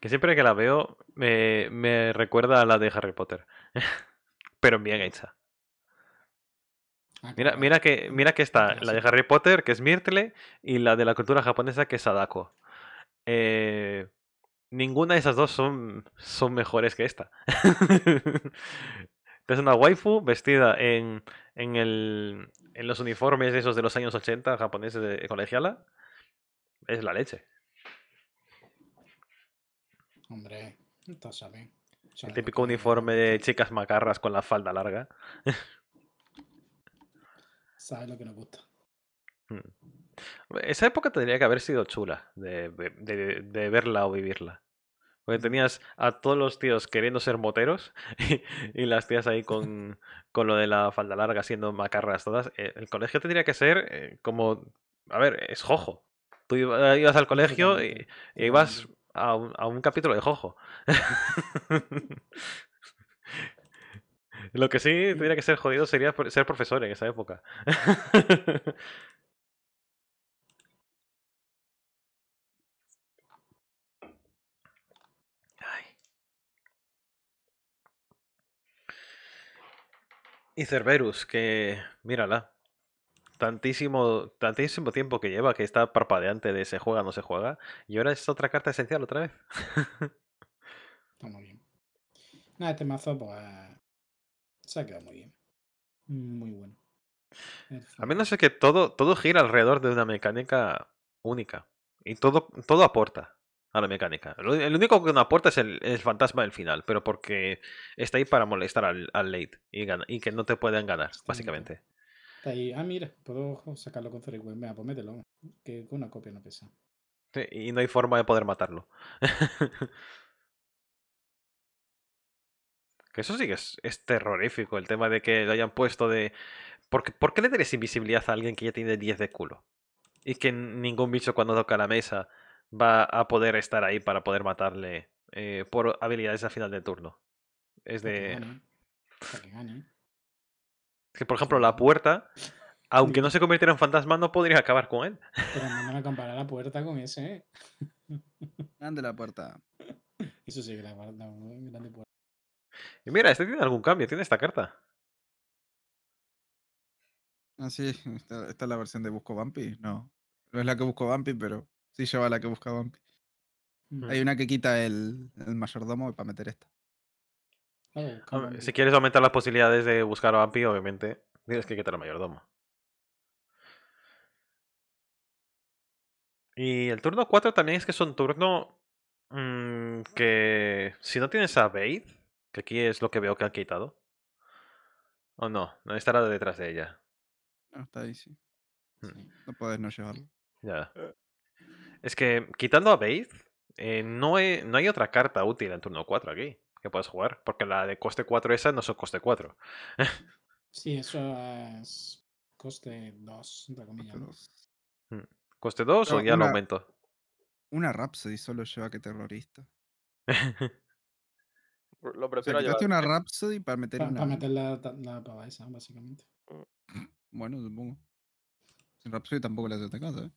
Que siempre que la veo me, me recuerda a la de Harry Potter. Pero bien hecha. Ah, mira, mira que, mira que está la de Harry Potter, que es Myrtle, y la de la cultura japonesa, que es Sadako. Eh, ninguna de esas dos son, son mejores que esta. es una waifu vestida en, en, el, en los uniformes esos de los años 80 japoneses de colegiala. Es la leche. Hombre, está sabes El típico uniforme de chicas macarras con la falda larga. Sabes lo que nos gusta. Hmm. Esa época tendría que haber sido chula de, de, verla o vivirla. Porque tenías a todos los tíos queriendo ser moteros y, las tías ahí con, con, lo de la falda larga siendo macarras todas. Eh, el colegio tendría que ser eh, como... A ver, es jojo. Tú ibas al colegio y, ibas a a un, capítulo de jojo. lo que sí tendría que ser jodido sería ser profesor en esa época. Y Cerberus, que mírala. Tantísimo, tantísimo tiempo que lleva que está parpadeante de se juega, no se juega. Y ahora es otra carta esencial otra vez. está muy bien. Nada, este mazo pues, se ha quedado muy bien. Muy bueno. A menos que todo, todo gira alrededor de una mecánica única. Y todo, todo aporta a la mecánica. El único que no aporta es el, fantasma del final, pero porque está ahí para molestar al, late y, y, que no te pueden ganar, básicamente. Está ahí. Ah, mira, puedo sacarlo con Zero Venga, pues mételo, que una copia no pesa. Sí, y no hay forma de poder matarlo. que eso sí que es, terrorífico, el tema de que lo hayan puesto de... ¿Por qué, le darías invisibilidad a alguien que ya tiene 10 de culo? Y que ningún bicho cuando toca la mesa va a poder estar ahí para poder matarle eh, por habilidades a final de turno. Es de. Que Es que, por ejemplo, la puerta, aunque no se convirtiera en fantasma, no podría acabar con él. Pero no me a comparar la puerta con ese. ¿eh? Grande la puerta. Eso sí, la, grande puerta. Y mira, este tiene algún cambio, tiene esta carta. Ah, sí, esta, esta es la versión de Busco Bumpy. No, no es la que busco Bumpy, pero Sí, lleva la que busca Hay mm. una que quita el, el mayordomo para meter esta. Eh, ah, si quieres aumentar las posibilidades de buscar a obviamente tienes que quitar el mayordomo. Y el turno 4 también es que es un turno mm, que si no tienes a Bade, que aquí es lo que veo que ha quitado. ¿O no? No estará detrás de ella. No, está ahí, sí. Hmm. sí no puedes no llevarlo. Ya. Eh, es que quitando a Bait, eh, no, hay otra carta útil en turno 4 aquí que puedas jugar, porque la de coste 4 esa no es coste 4. sí, eso es coste 2, entre comillas. ¿Coste 2 mm, o ya lo aumento? Una Rhapsody solo lleva que terrorista. lo prefiero yo. una Rhapsody para meter la, la pava esa, básicamente. Bueno, supongo. Sin Rhapsody tampoco le has atacado, ¿eh?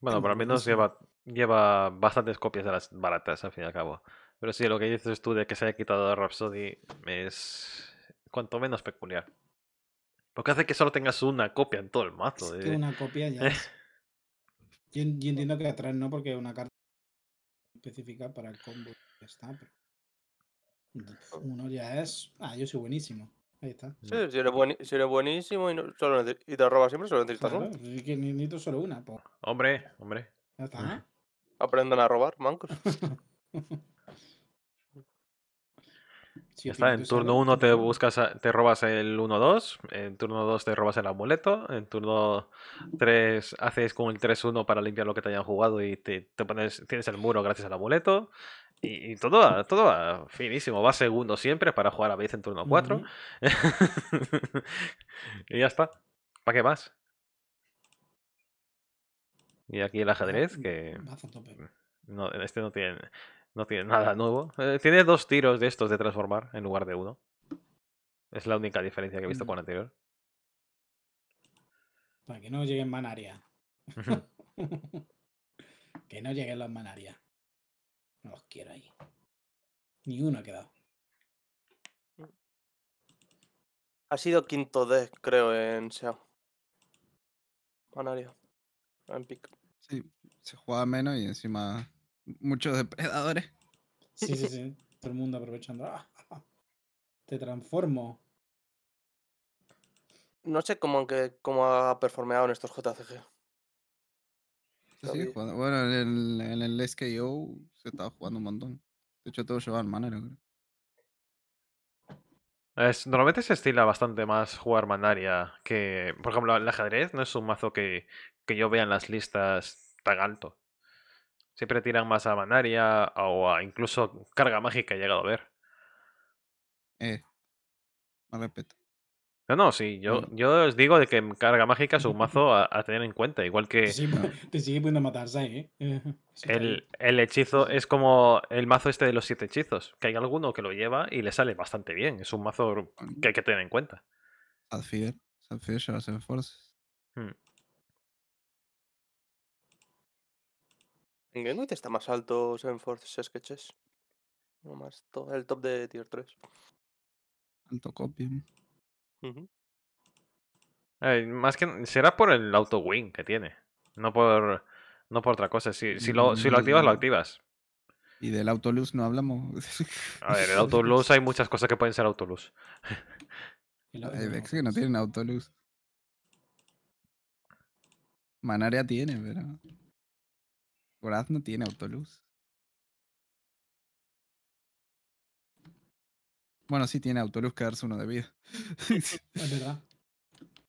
Bueno, por lo menos lleva, lleva bastantes copias de las baratas, al fin y al cabo. Pero sí, lo que dices tú de que se haya quitado Rhapsody es cuanto menos peculiar. Porque hace que solo tengas una copia en todo el mazo. Es que eh. una copia ya. yo, entiendo que atrás no, porque una carta específica para el combo ya está. Pero uno ya es. Ah, yo soy buenísimo. Ahí está. Sí, si eres, buenísimo y, no, solo y te robas siempre, solo necesitas uno. una. solo una, Hombre, hombre. Ya está. Aprendan a robar, mancos. Sí, está, en turno 1 te buscas te robas el 1-2, en turno 2 te robas el amuleto, en turno 3 haces con el 3-1 para limpiar lo que te hayan jugado y tienes el muro gracias al amuleto. Y, todo va, todo finísimo, va segundo siempre para jugar a vez en turno 4. y ya está. ¿Para qué más? Y aquí el ajedrez, mm, que. No, este no tiene. No tiene nada nuevo. Eh, tiene dos tiros de estos de transformar en lugar de uno. Es la única diferencia que he visto con anterior. Para que no lleguen manaria. que no lleguen los manarias. No los quiero ahí. Ni uno ha quedado. Ha sido quinto deck, creo, en SEO. Manaria. En Sí, se juega menos y encima muchos depredadores. Sí, sí, sí. Todo el mundo aprovechando. Ah, ah, ah. Te transformo. No sé cómo, que, cómo ha performeado en estos JCG. Bueno, en el, SKO se estaba jugando un montón. De hecho, todo al manera, creo. normalmente se estila bastante más jugar Manaria que, por ejemplo, el ajedrez no es un mazo que, que yo vea en las listas tan alto. Siempre tiran más a Manaria o a incluso carga mágica he llegado a ver. Eh. Me respeto. No, no, sí, yo, yo os digo de que carga mágica es un mazo a, tener en cuenta, igual que... te sigue pudiendo matar, ¿eh? el, el, hechizo es como el mazo este de los siete hechizos, que hay alguno que lo lleva y le sale bastante bien, es un mazo que hay que tener en cuenta. Alfier, Alfier, Forces. ¿En está más alto force Sketches? No más, todo el top de tier 3. Alto copy. más que será por el auto win que tiene. No por no por otra cosa. Si, si, lo, si lo mm, activas, lo activas. Y del autoluz no hablamos. A ver, el autoluz hay muchas cosas que pueden ser autoluz. Es que no tienen autoluz. Manaria tiene, pero. ¿Verdad? no tiene autoluz. Bueno, sí tiene autoluz, darse uno de vida. verdad.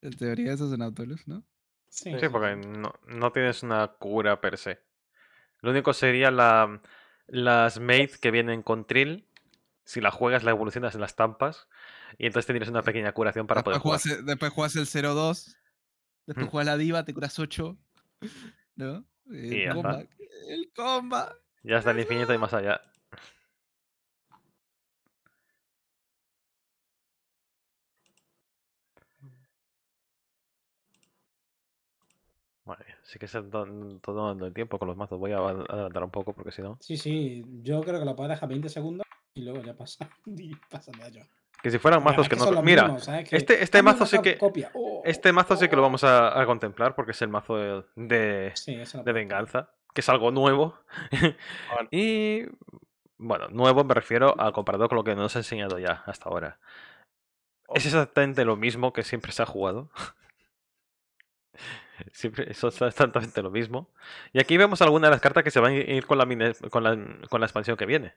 En teoría eso es un autoluz, ¿no? Sí. sí, porque no, no tienes una cura per se. Lo único sería la, las maids que vienen con Trill. Si la juegas, la evolucionas en las tampas. Y entonces tendrías una pequeña curación para poder jugar. después juegas el 0-2. Después mm. juegas la diva, te curas 8. ¿No? El, y comba. el comba. Ya está el infinito y más allá. Vale, sí que se todo tomando el tiempo con los mazos. Voy a adelantar un poco porque si no. Sí, sí, yo creo que lo puedes dejar 20 segundos y luego ya pasa, Que si fueran mazos que no. lo Mira, ¿eh? este, este mazo sí que. Oh, este mazo sí que lo oh. vamos a, contemplar porque es el mazo de, de, venganza, que es algo nuevo. y. Bueno, nuevo me refiero al comparado con lo que nos ha enseñado ya hasta ahora. Es exactamente lo mismo que siempre se ha jugado. Siempre, es exactamente lo mismo. Y aquí vemos algunas de las cartas que se van a ir con la, con la expansión que viene.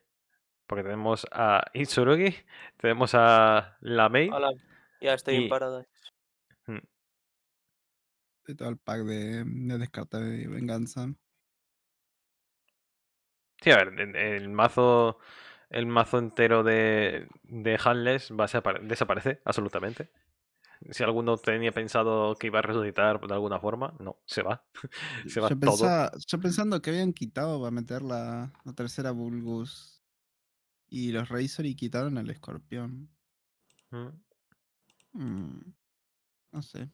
Porque tenemos a Itsurugi, tenemos a la Hola, ya estoy y... en Parada. todo el pack de, de y venganza. Sí, a ver, el, mazo. El mazo entero de, de va desaparece absolutamente. Si alguno tenía pensado que iba a resucitar de alguna forma, no, se va. se va todo. pensando que habían quitado para meter la, la tercera Bulgus y los Razor quitaron al escorpión. Mm. Mm, no sé.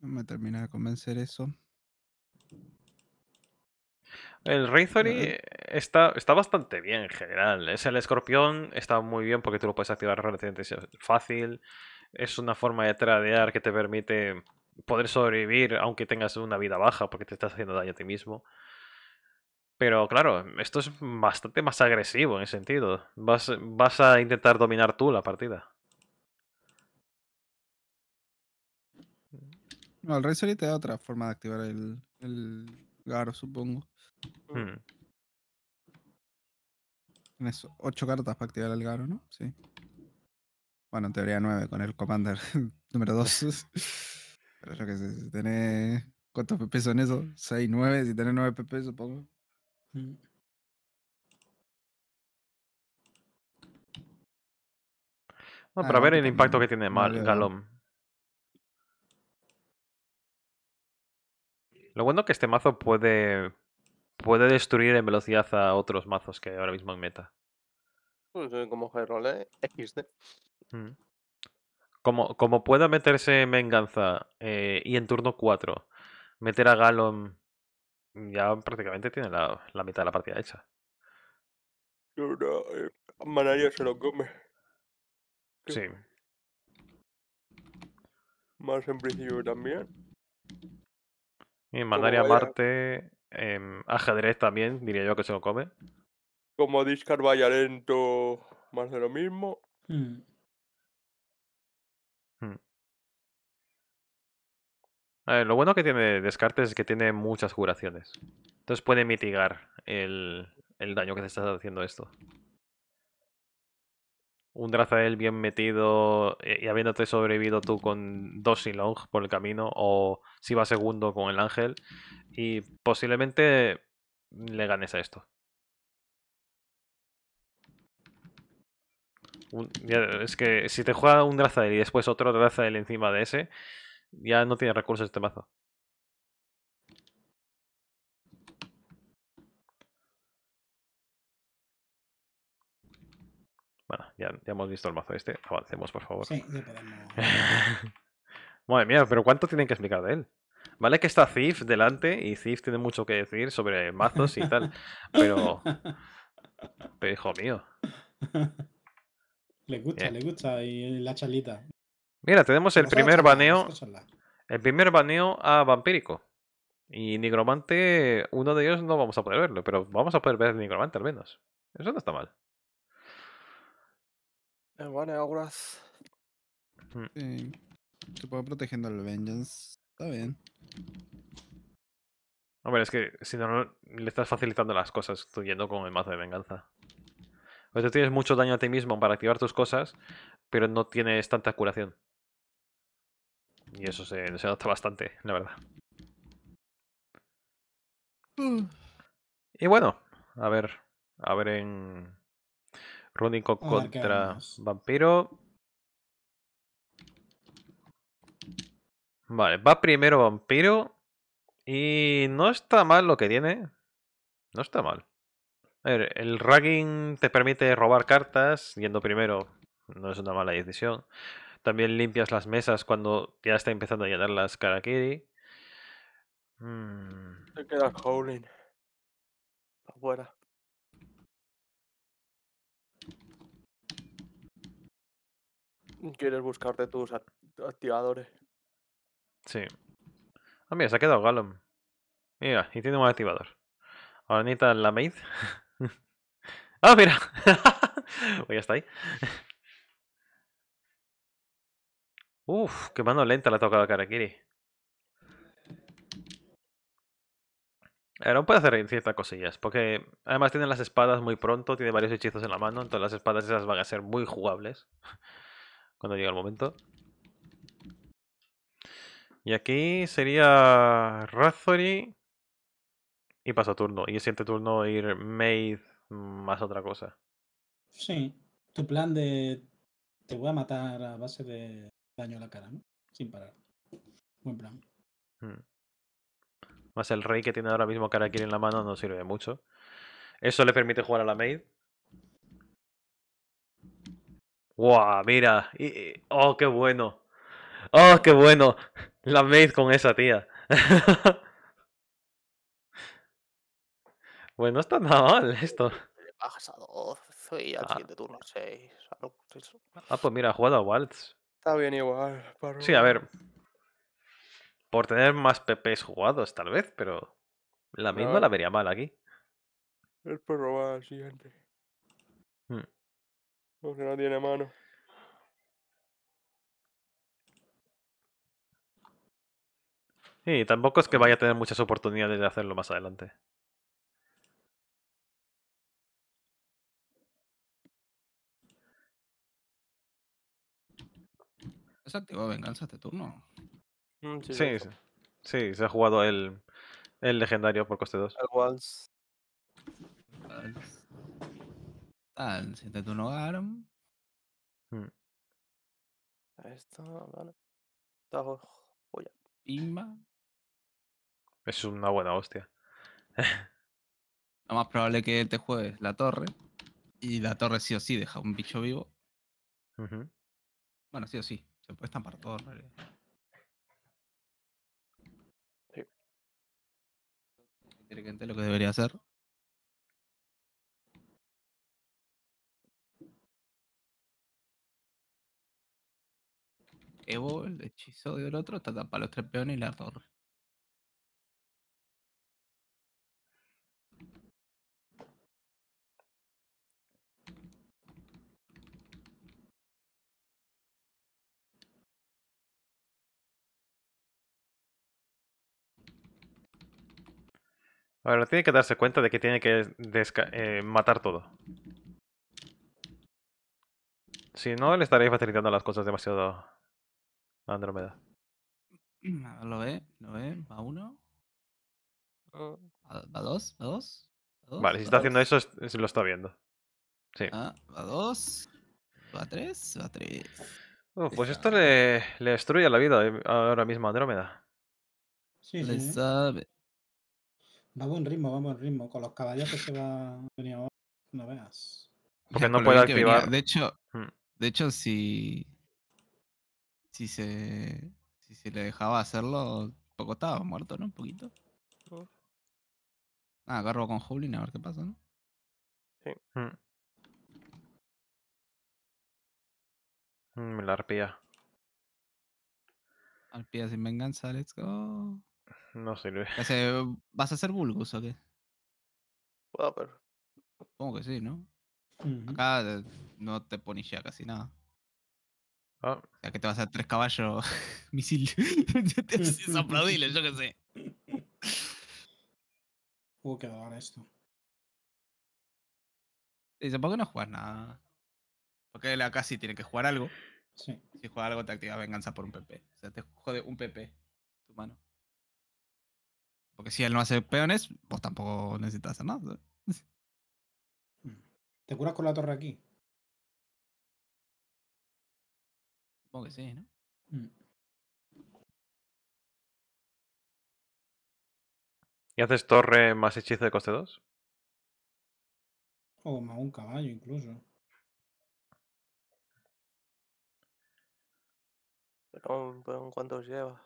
No me termina de convencer eso. El Razory está, está bastante bien en general. Es ¿eh? el escorpión, está muy bien porque tú lo puedes activar relativamente fácil. Es una forma de tradear que te permite poder sobrevivir aunque tengas una vida baja porque te estás haciendo daño a ti mismo. Pero claro, esto es bastante más agresivo en ese sentido. Vas, a intentar dominar tú la partida. No, el rey Soli te da otra forma de activar el, el garo, supongo. Hmm. Tienes ocho cartas para activar el garo, ¿no? Sí. Bueno, en teoría nueve con el Commander número dos. Pero yo qué sé, si tenés. ¿Cuántos PP son eso? 6, 9, si tenés 9 PP, supongo. Mm. para ah, ver el impacto que tiene Mal Galom. Lo bueno que este mazo puede puede destruir en velocidad a otros mazos que ahora mismo en meta. Pues, eh, como mm. Como, como pueda meterse en Venganza eh, y en turno 4 meter a Galom Mm, ya prácticamente tiene la, la mitad de la partida hecha. Eh, manaria se lo come. Sí. Más en principio también. Y Manaria Marte, eh, ajedrez también, diría yo que se lo come. Como discard vaya lento, más de lo mismo. Mm. lo bueno que tiene Descartes es que tiene muchas curaciones. Entonces puede mitigar el, el daño que te está haciendo esto. Un Drazael bien metido eh, y, habiéndote sobrevivido tú con dos long por el camino, o si va segundo con el Ángel, y posiblemente le ganes a esto. es que si te juega un Drazael y después otro Drazael encima de ese, ya no tiene recursos este mazo. Bueno, ya, hemos visto el mazo este. Avancemos, por favor. Sí, Madre mía, pero ¿cuánto tienen que explicar de él? Vale que está Thief delante y Thief tiene mucho que decir sobre mazos y tal, pero... Pero hijo mío. Le gusta, eh. le gusta y la charlita. Mira, tenemos el primer baneo. El primer baneo a vampírico. Y nigromante, uno de ellos no vamos a poder verlo, pero vamos a poder ver nigromante al menos. Eso no está mal. Eh, baneo auras. Mm. protegiendo al Vengeance. Está bien. Hombre, es que si no, le estás facilitando las cosas tú yendo con el mazo de venganza. O pues sea, tienes mucho daño a ti mismo para activar tus cosas, pero no tienes tanta curación. Y eso se, adapta bastante, la verdad. Mm. Y bueno, a ver. A ver en. Running contra Vampiro. Vale, va primero Vampiro. Y no está mal lo que tiene. No está mal. A ver, el ragging te permite robar cartas yendo primero. No es una mala decisión. También limpias las mesas cuando ya está empezando a llenar las karakiri. Mm. Se queda howling. Afuera. Quieres buscarte tus activadores. Sí. Ah, mira, se ha quedado Gallum. Mira, y tiene un activador. Ahora necesita la maid. ¡Ah, mira! pues ya está ahí. Uf, qué mano lenta le ha tocado a Karakiri. No puede hacer ciertas cosillas, porque además tiene las espadas muy pronto, tiene varios hechizos en la mano, entonces las espadas esas van a ser muy jugables cuando llegue el momento. Y aquí sería Razori y pasa turno. Y el siguiente turno ir Maid más otra cosa. Sí, tu plan de te voy a matar a base de daño a la cara, ¿no? Sin parar. Buen plan. Hmm. Más el rey que tiene ahora mismo cara aquí en la mano no sirve mucho. Eso le permite jugar a la maid. ¡Guau, Mira. ¡Oh, qué bueno! ¡Oh, qué bueno! La maid con esa tía. bueno, está nada mal esto. Bajas a 12 y al ah. siguiente turno 6. Ah, pues mira, ha jugado a Waltz. Está bien igual. Sí, a ver. Por tener más PPs jugados, tal vez, pero la misma la vería mal aquí. El perro va al siguiente. Hmm. Porque no tiene mano. Y tampoco es que vaya a tener muchas oportunidades de hacerlo más adelante. Es venganza este turno? Mm, sí, sí, se ha jugado el, el legendario por coste 2. El Tal, turno hmm. Es una buena hostia. Lo más probable que te juegues la torre. Y la torre sí o sí deja un bicho vivo. Bueno, sí o sí. Se puede estampar todo en realidad. Inteligente lo que debería hacer. Evo, el hechizo del otro, está tapa los tres peones y la torre. Ahora tiene que darse cuenta de que tiene que eh, matar todo. Si no, le estaréis facilitando las cosas demasiado a Andrómeda. Lo ve, lo ve, va uno. Oh. ¿Va, dos? ¿Va dos? Vale, si está haciendo eso, es, lo está viendo. Sí. Ah, va dos. Va tres, va tres. Oh, pues esto le, destruye la vida eh, ahora mismo a Andrómeda. Sí, sí. Le sabe vamos buen ritmo, vamos a ritmo. Con los caballos que se va a ahora, no veas. Porque no puede activar. De hecho, de hecho, si. Si se. Si se le dejaba hacerlo, poco estaba muerto, ¿no? Un poquito. Ah, agarro con Howling a ver qué pasa, ¿no? Sí. Mm, me la arpía. Arpía sin venganza, let's go. No sirve. Eh, ¿Vas a hacer Bulgus o qué? Puedo, pero. Supongo que sí, ¿no? Acá eh, no te pones ya casi nada. Ah. O sea que te vas a hacer tres caballos misil. es aplaudible, yo qué sé. Puedo quedar esto. Dice, ¿por qué no juegas nada? Porque él acá sí tiene que jugar algo. Sí. Si juega algo, te activas venganza por un PP. O sea, te jode un PP tu mano. Porque si él no hace peones, pues tampoco necesitas hacer nada. ¿Te curas con la torre aquí? Supongo que sí, ¿no? Mm. ¿Y haces torre más hechizo de coste 2? O más un caballo incluso. Pero, en ¿cuántos lleva?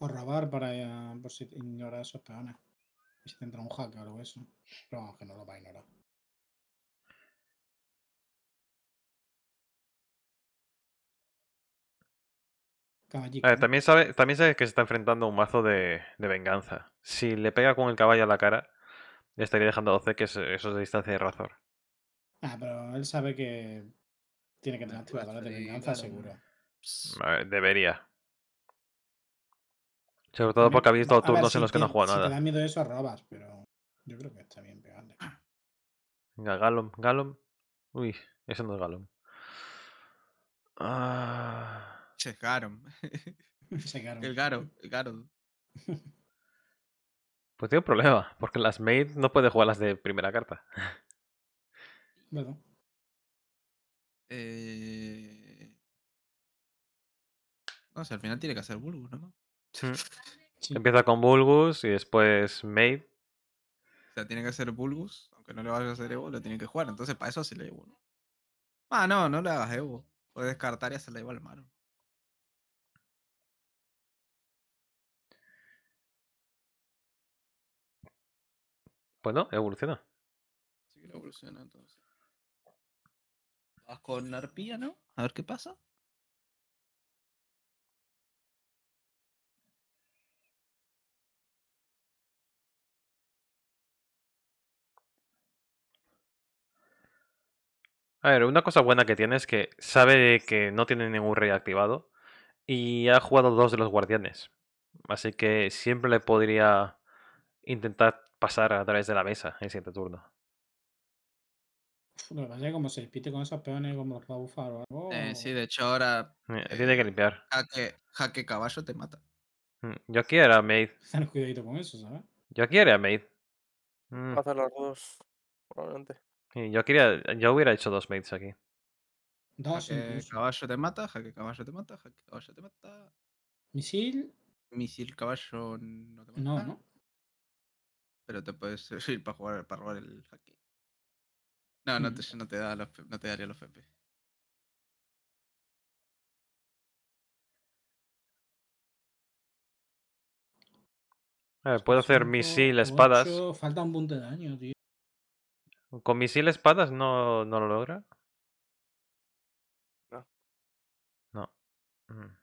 O robar para eh, por si ignorar a esos peones. si te entra un hacker o eso. Pero vamos, que no lo va a ignorar. ¿eh? también, sabe, también sabes que se está enfrentando a un mazo de, de, venganza. Si le pega con el caballo a la cara, le estaría dejando 12, que eso es de distancia de razón. Ah, pero él sabe que tiene que tener la de venganza, seguro. debería. Sobre todo porque habéis dado turnos en los que no juega jugado nada. Si te da miedo eso, robas, pero yo creo que está bien pegarle. Venga, Galom, Galom. Uy, eso no es Galom. Ah... Se Garom. El Garo, el Garo. Pues tengo un problema, porque las Maid no puede jugar las de primera carta. Bueno. Eh. No sé, al final tiene que hacer Bulbus, ¿no? Empieza con Bulgus y después Maid. O sea, tiene que ser Bulgus, aunque no le vaya a hacer Evo, lo tiene que jugar. Entonces, para eso se le Evo. Ah, no, no le hagas Evo. Puedes descartar y hacerle Evo al Maro. Pues no, evoluciona. Sí que evoluciona entonces. Vas con la arpía, ¿no? A ver qué pasa. A ver, una cosa buena que tiene es que sabe que no tiene ningún rey activado y ha jugado dos de los guardianes. Así que siempre le podría intentar pasar a través de la mesa en siguiente turno. Lo que pasa es que como se con esos peones como bufar o algo. Eh, sí, de hecho ahora. Eh, tiene que limpiar. Jaque, jaque caballo te mata. Mm, yo aquí era Maid. Ten cuidadito con eso, ¿sabes? Yo aquí era Maid. Mm. los dos, probablemente yo quería, yo hubiera hecho dos mates aquí. Dos. caballo te mata, jaque caballo te mata, jaque caballo te mata. Misil. Misil caballo no te mata. No, Pero te puedes ir para jugar para robar el jaque. No, no mm. te, no te, da no te daría los PP. puedo hacer misil, espadas. Falta un punto de daño, tío. ¿Con misil espadas no, no lo logra? No. No. Mm.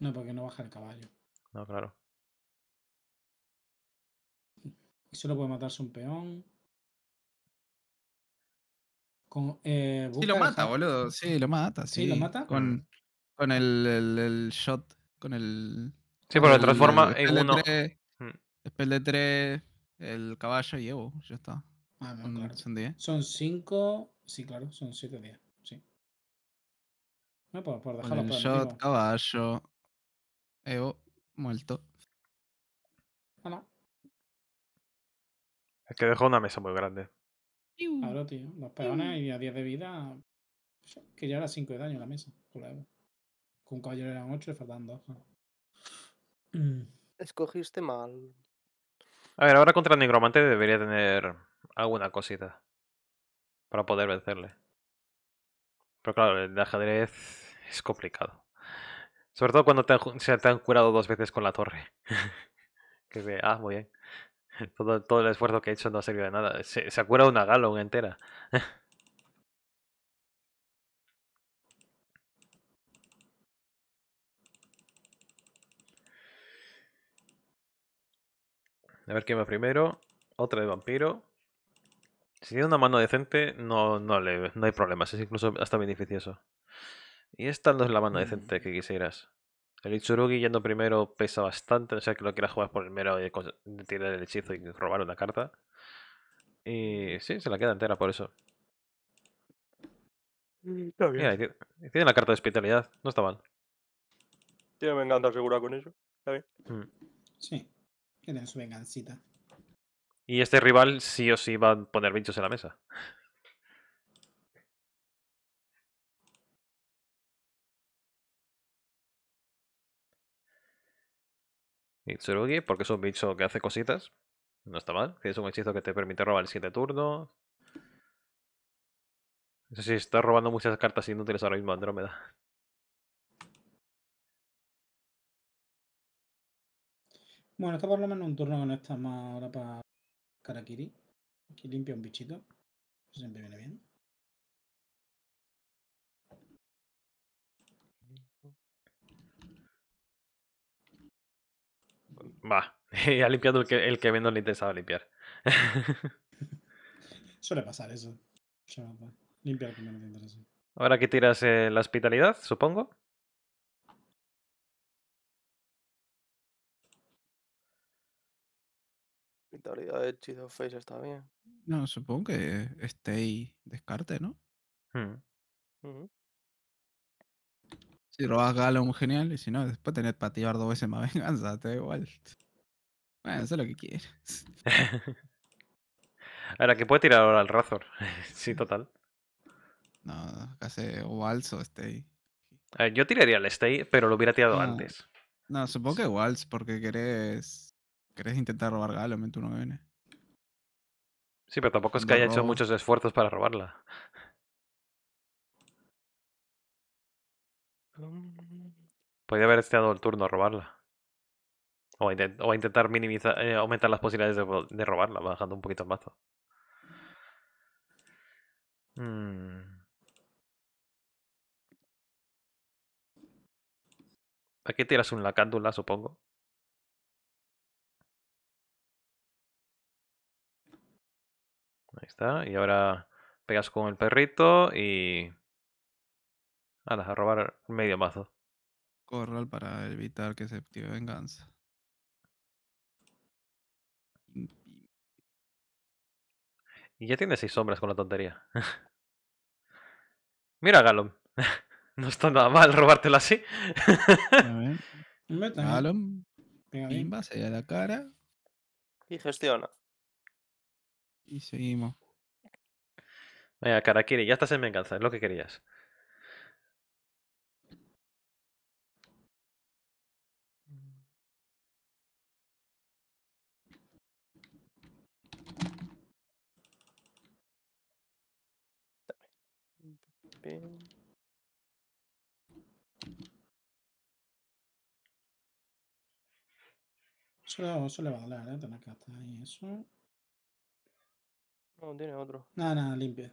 No, porque no baja el caballo. No, claro. Y solo puede matarse un peón. Eh, sí, lo mata, boludo. Sí, lo mata. Sí, lo mata. Con, con el, shot. Con el. Sí, pero lo transforma en uno. Mm. Spell de tres... El caballo y Evo, ya está. Ah, no, claro. Son 10. Son 5, sí, claro, son 7 días, sí. No, por, por dejarlo el shot, caballo, Evo, muerto. Ah, no. Es que dejó una mesa muy grande. Claro, tío. Dos peones y a 10 de vida. Que ya era 5 de daño la mesa. Con Con un caballero eran 8 y faltan 2. Escogiste mal. A ver, ahora contra el Negromante debería tener alguna cosita para poder vencerle. Pero claro, el ajedrez es complicado. Sobre todo cuando se te han curado dos veces con la torre. que se, ah, muy bien. Todo, el esfuerzo que he hecho no ha servido de nada. Se, se ha curado una galón entera. A ver quién va primero. Otra de vampiro. Si tiene una mano decente, no, no, le, no hay problemas. Es incluso hasta beneficioso. Y esta no es la mano mm. decente que quisieras. El Itsurugi yendo primero pesa bastante, O sea que lo quieras jugar por el mero de tirar el hechizo y robar una carta. Y sí, se la queda entera por eso. Mm, está tiene la carta de hospitalidad, no está mal. Tiene venganza segura con eso, está bien. Mm. Sí. En su vengancita. Y este rival sí o sí va a poner bichos en la mesa. Itsurugi, porque es un bicho que hace cositas. No está mal. Es un hechizo que te permite robar el siguiente turno. No sé si está robando muchas cartas inútiles ahora mismo Andrómeda. Bueno, está por lo menos un turno que no está más ahora para Karakiri. Aquí limpia un bichito. siempre viene bien. Va, ha limpiado el que, el que menos le interesaba limpiar. Suele pasar eso. Limpiar el que menos te interesa. Ahora que tiras la hospitalidad, supongo. vitalidad de chido Face está bien. No, supongo que Stay descarte, ¿no? Hmm. Si robas un genial. Y si no, después tener para tirar dos veces más venganza, te igual. Bueno, eso es lo que quieres. Ahora, que puede tirar ahora al Razor. sí, total. No, casi Waltz o Stay. Eh, yo tiraría el Stay, pero lo hubiera tirado antes. No, supongo que Waltz, porque querés querés intentar robar Galo en turno que viene. Sí, pero tampoco es que haya hecho muchos esfuerzos para robarla. Podría haber estado el turno a robarla. O a, intentar minimizar, eh, aumentar las posibilidades de, robarla, bajando un poquito el mazo. Mm. Aquí tiras un lacándula, supongo. Ahí está. Y ahora pegas con el perrito y. Alas, a robar medio mazo. Corral para evitar que se active venganza. Y ya tiene seis sombras con la tontería. Mira, Galom. No está nada mal robártelo así. A Galom. Pimba, se la cara. Y gestiona. Y seguimos. Venga, Karakiri, ya estás en venganza, es lo que querías. Solo, le va a dar, ¿eh? la que y eso. No, tiene otro. Nada, nada, limpia.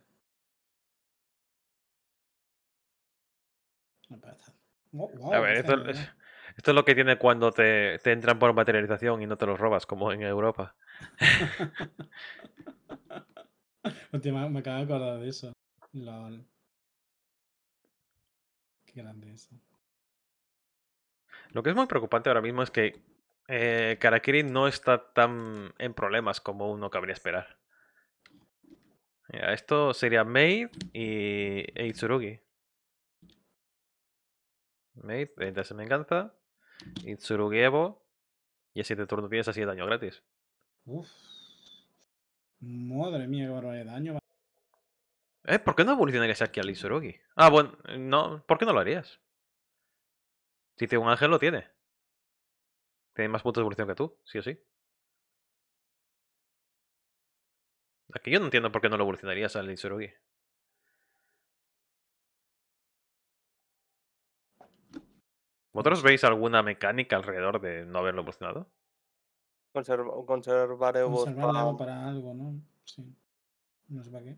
a ver, ¿eh? esto, es, lo que tiene cuando te, te, entran por materialización y no te los robas, como en Europa. me, acabo de acordar de eso. LOL. Qué grande eso. Lo que es muy preocupante ahora mismo es que eh, Karakiri no está tan en problemas como uno cabría esperar esto sería Maid y e Itsurugi. Maid, se me encanta. Eh, Itsurugi Evo. Y así 7 turno tienes así de daño gratis. Uf. Madre mía, qué de daño. Eh, ¿por qué no evolucionarías aquí al Itsurugi? Ah, bueno, no, ¿por qué no lo harías? Si tiene un ángel, lo tiene. Tiene más puntos de evolución que tú, sí o sí. Aquí yo no entiendo por qué no lo evolucionarías al Isurugi. ¿Vosotros veis alguna mecánica alrededor de no haberlo evolucionado? Conservaré conservar para... para algo, ¿no? Sí. No sé para qué.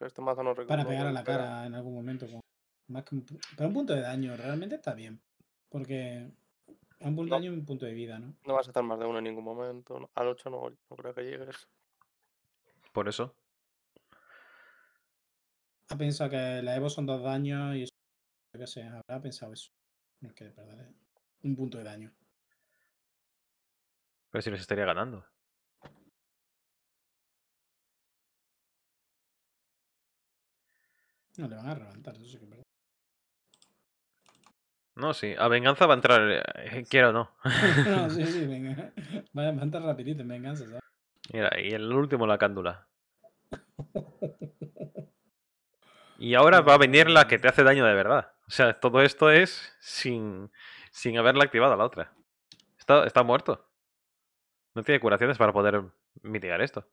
Este para pegar a la cara en algún momento. Para un... punto de daño realmente está bien. Porque un punto de daño y un punto de vida, ¿no? No vas a estar más de uno en ningún momento. Al 8 no, no creo que llegues por eso. Ha pensado que la Evo son dos daños y eso, yo qué sé, habrá pensado eso. No que eh, un punto de daño. Pero si les estaría ganando. No, le van a reventar, eso sí que es No, sí, a venganza va a entrar, eh, eh, quiero o no. no, sí, sí, venga. Va a entrar rapidito en venganza, ¿sabes? Mira, y el último la cándula. Y ahora va a venir la que te hace daño de verdad. O sea, todo esto es sin, sin haberla activado la otra. Está, está muerto. No tiene curaciones para poder mitigar esto.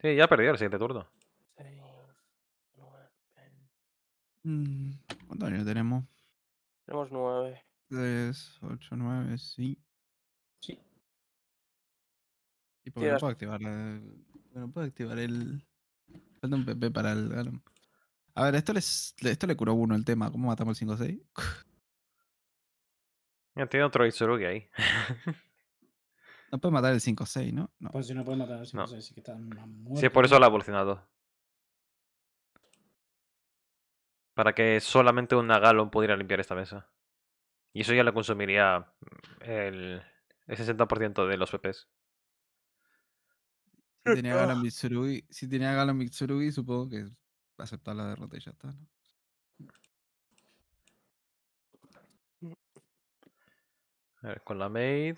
Sí, ya ha perdido el siguiente turno. Mm, ¿Cuánto daño tenemos? Tenemos nueve. Tres, ocho, nueve, sí. Sí. Y no puedo activar el, no puedo activar el. Falta un PP para el galón. A ver, esto, le curó uno el tema. ¿Cómo matamos el 5-6? Ya tiene otro Itsurugi ahí. no puede matar el 5-6, ¿no? ¿no? Pues si no puede matar el 5-6, no. sí que está muerto. Sí, por eso lo ha evolucionado. Para que solamente una galón pudiera limpiar esta mesa. Y eso ya le consumiría mm, el, el 60% de los PPs. Ah. Si tenía Gala Mitsurugi, si supongo que aceptar la derrota y ya está, ¿no? A ver, con la maid.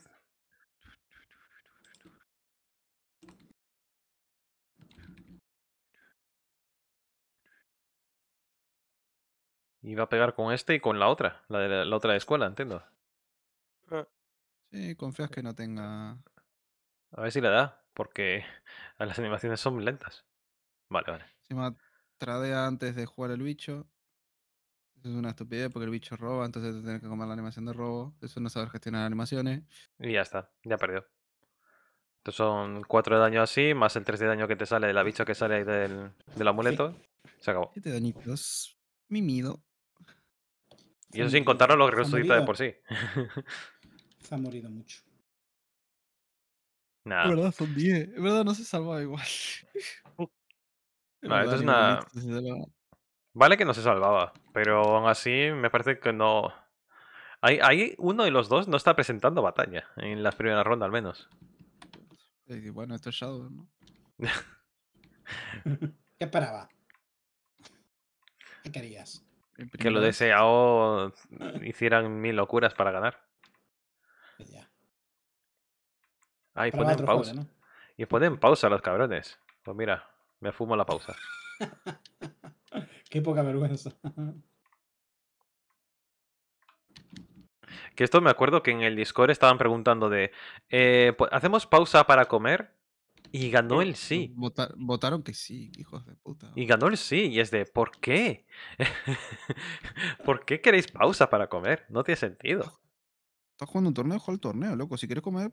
iba a pegar con este y con la otra, la de la otra escuela, entiendo. Sí, confías que no tenga. A ver si le da, porque las animaciones son lentas. Vale, vale. Encima tradea antes de jugar el bicho. Eso es una estupidez porque el bicho roba, entonces te tienes que comer la animación de robo. Eso no saber gestionar animaciones. Y ya está, ya perdió. Entonces son 4 de daño así, más el 3 de daño que te sale de la bicha que sale del, del amuleto. Se acabó. 7 dañitos. Mimido. Y eso sin contarnos lo que resucita de por sí. ha morido mucho. Nada. Es verdad, Es verdad, no se salvaba igual. Vale que no se salvaba, pero aún así me parece que no... hay uno de los dos no está presentando batalla, en las primeras rondas al menos. Eh, bueno, esto es Shadow, ¿no? ¿Qué esperaba? ¿Qué querías? Que lo deseado hicieran mil locuras para ganar. Ah, y ponen pausa. Y ponen pausa los cabrones. Pues mira, me fumo la pausa. Qué poca vergüenza. Que esto me acuerdo que en el Discord estaban preguntando de, eh, pues, ¿hacemos pausa para comer? Y ganó el sí. votaron que sí, hijos de puta. Y ganó el sí, y es de, ¿por qué? ¿Por qué queréis pausa para comer? No tiene sentido. Estás jugando un torneo, juega el torneo, loco. Si quieres comer,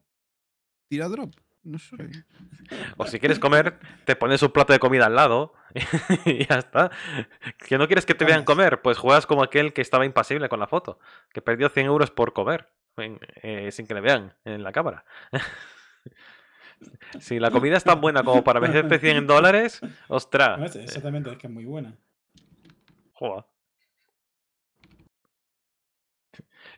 tira drop. No sé. O si quieres comer, te pones un plato de comida al lado y ya está. Que no quieres que te vean comer, pues juegas como aquel que estaba impasible con la foto, que perdió 100 euros por comer, eh, sin que le vean en la cámara. si la comida es tan buena como para meterte 100 dólares, ostras. Exactamente, es que es muy buena. juega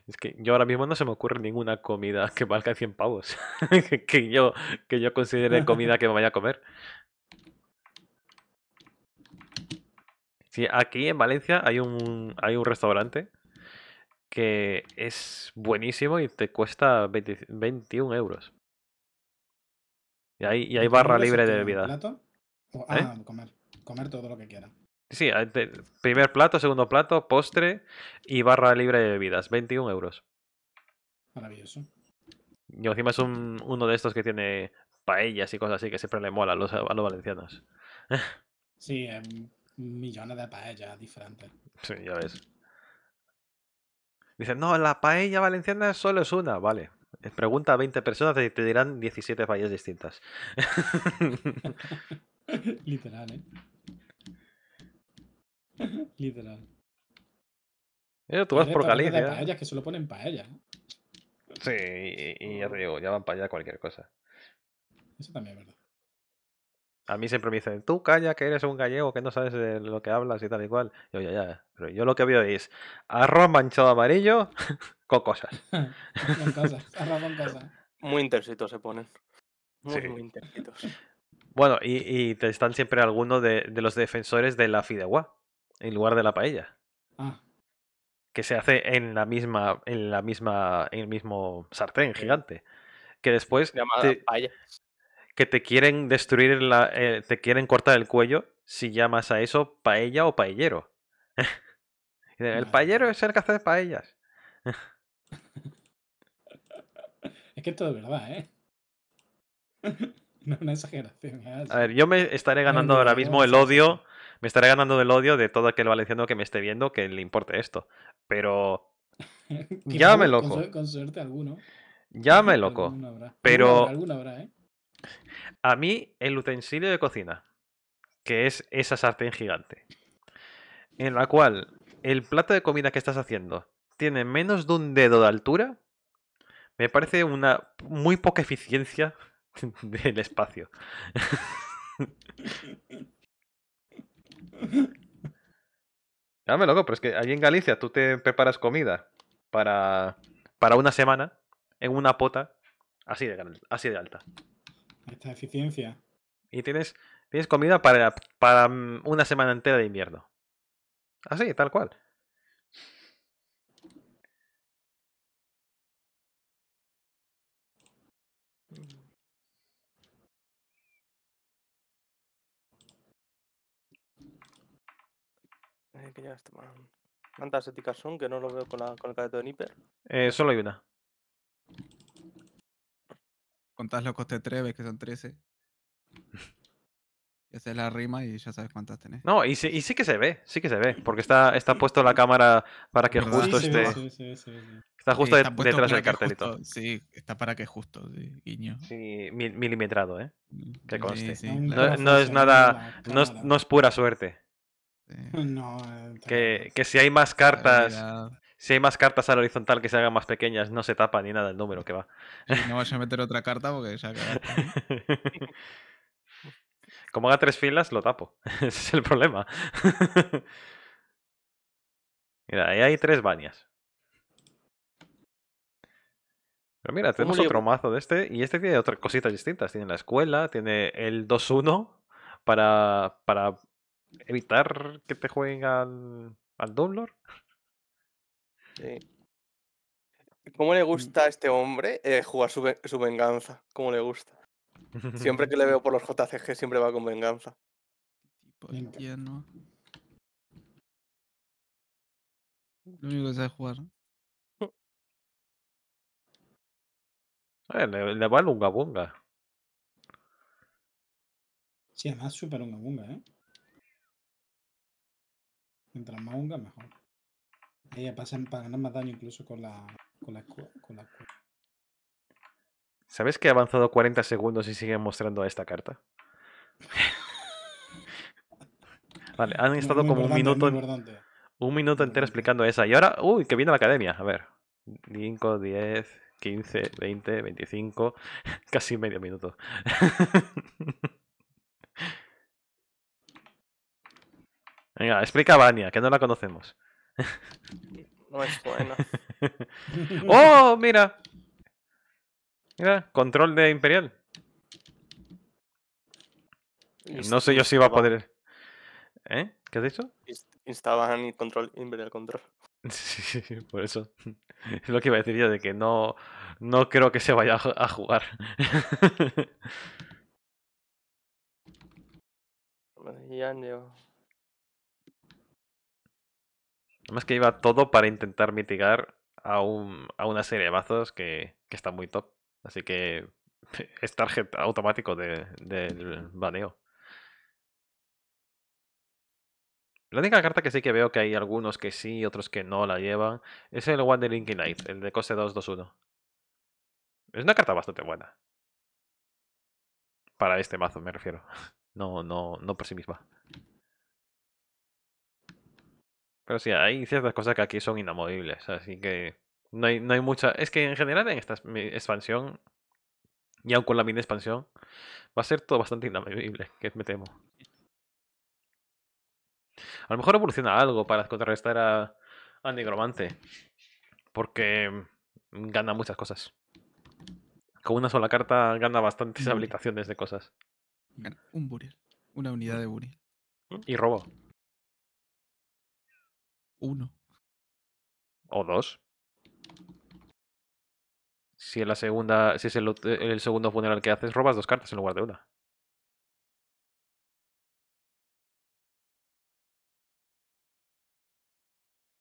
Es que yo ahora mismo no se me ocurre ninguna comida que valga 100 pavos. que, yo, que yo considere comida que me vaya a comer. aquí en Valencia hay un, hay un restaurante que es buenísimo y te cuesta 21 euros. Y hay, hay barra libre de bebida. ¿Eh? ah, comer. Comer todo lo que quiera. Sí, ah, primer plato, segundo plato, postre y barra libre de bebidas, 21 euros. Maravilloso. Y encima es un, uno de estos que tiene paellas y cosas así que siempre le mola a los, valencianos. Sí, eh, millones de paellas diferentes. Sí, ya ves. Dicen, no, la paella valenciana solo es una, vale. Eh, pregunta a 20 personas y te dirán 17 paellas distintas. Literal, ¿eh? Literal. tú vas por Galicia De paellas, ¿eh? que solo ponen para ella Sí, y, ya van para allá cualquier cosa. Eso también es verdad. A mí siempre me dicen, tú calla que eres un gallego, que no sabes de lo que hablas y tal y cual. Yo, ya, Pero yo lo que veo es arroz manchado amarillo con cosas. con arroz con cosas. Muy intensitos se ponen. Muy, sí. Bueno, y, te están siempre algunos de, de los defensores de la Fideuá en lugar de la paella. Ah. Que se hace en la misma, en la misma, en el mismo sartén gigante. Que después te, paella. que te quieren destruir la, eh, te quieren cortar el cuello si llamas a eso paella o paellero. el paellero es el que hace paellas. es que todo es verdad, ¿eh? no una exageración. A ver, yo me estaré ganando ahora mismo el odio me estaré ganando del odio de todo aquel valenciano que me esté viendo que le importe esto. Pero. Llámame loco. Con, suerte alguno. Llámame loco. Pero. ¿eh? A mí, el utensilio de cocina, que es esa sartén gigante, en la cual el plato de comida que estás haciendo tiene menos de un dedo de altura, me parece una muy poca eficiencia del espacio. Dame loco, pero es que allí en Galicia tú te preparas comida para, para una semana en una pota así de, así de alta. Esta eficiencia. Y tienes, tienes comida para, para mm, una semana entera de invierno. Así, tal cual. ¿Cuántas éticas son? Que no lo veo con, la, con el cadete de Nipper. Eh, solo hay una. Contás los costes 3, ves que son 13. y es la rima y ya sabes cuántas tenés. No, y sí, que se ve, sí que se ve. Porque está, está puesto la cámara para que justo esté. está justo eh, detrás del cartelito. sí, está para que justo, guiño. Sí, milimetrado, ¿eh? Que conste. No, es nada. no es pura suerte. que, si hay más cartas. Si hay más cartas al horizontal que se hagan más pequeñas, no se tapa ni nada el número que va. no vas a meter otra carta porque se Como haga tres filas, lo tapo. Ese es el problema. Mira, ahí hay tres bañas. Pero mira, tenemos otro mazo de este. Y este tiene otras cositas distintas. Tiene la escuela, tiene el 2-1 para, para evitar que te jueguen al, al Sí. ¿Cómo le mm. gusta a este hombre eh, jugar su, su, venganza? ¿Cómo le gusta? Siempre que le veo por los JCG, siempre va con venganza. Tipo Lo único que sabe jugar. Eh, le, va el unga bunga. Sí, además súper unga ¿eh? Mientras más unga, mejor. Ahí pasan para ganar más daño incluso con la, con la, con la... ¿Sabes que ha avanzado 40 segundos y siguen mostrando esta carta? vale, han estado como un minuto. un minuto entero explicando esa. Y ahora, uy, que viene la academia. A ver. 5, 10, 15, 20, 25. Casi medio minuto. Venga, explica a Vania, que no la conocemos. No es buena. ¡Oh, mira! Mira, control de Imperial. No sé yo si va a poder... ¿Eh? ¿Qué has dicho? Instaban y control, Imperial control. Sí, por eso. Es lo que iba a decir yo, de que no, no creo que se vaya a jugar. Ya, Además que iba todo para intentar mitigar a, una serie de mazos que, que está muy top. Así que es target automático del baneo. La única carta que sí que veo que hay algunos que sí y otros que no la llevan es el One de el de cose 2-2-1. Es una carta bastante buena. Para este mazo me refiero. No, no, no por sí misma. Pero sí, hay ciertas cosas que aquí son inamovibles, así que no hay, no hay mucha... Es que en general en esta expansión, y aun con la mini expansión, va a ser todo bastante inamovible, que me temo. A lo mejor evoluciona algo para contrarrestar a, Negromante, porque mm, gana muchas cosas. Con una sola carta gana bastantes habilitaciones de cosas. un Burial, una unidad de Burial. Y robo uno. O dos. Si, en la segunda, si es eh, el, segundo funeral que haces, robas dos cartas en lugar de una.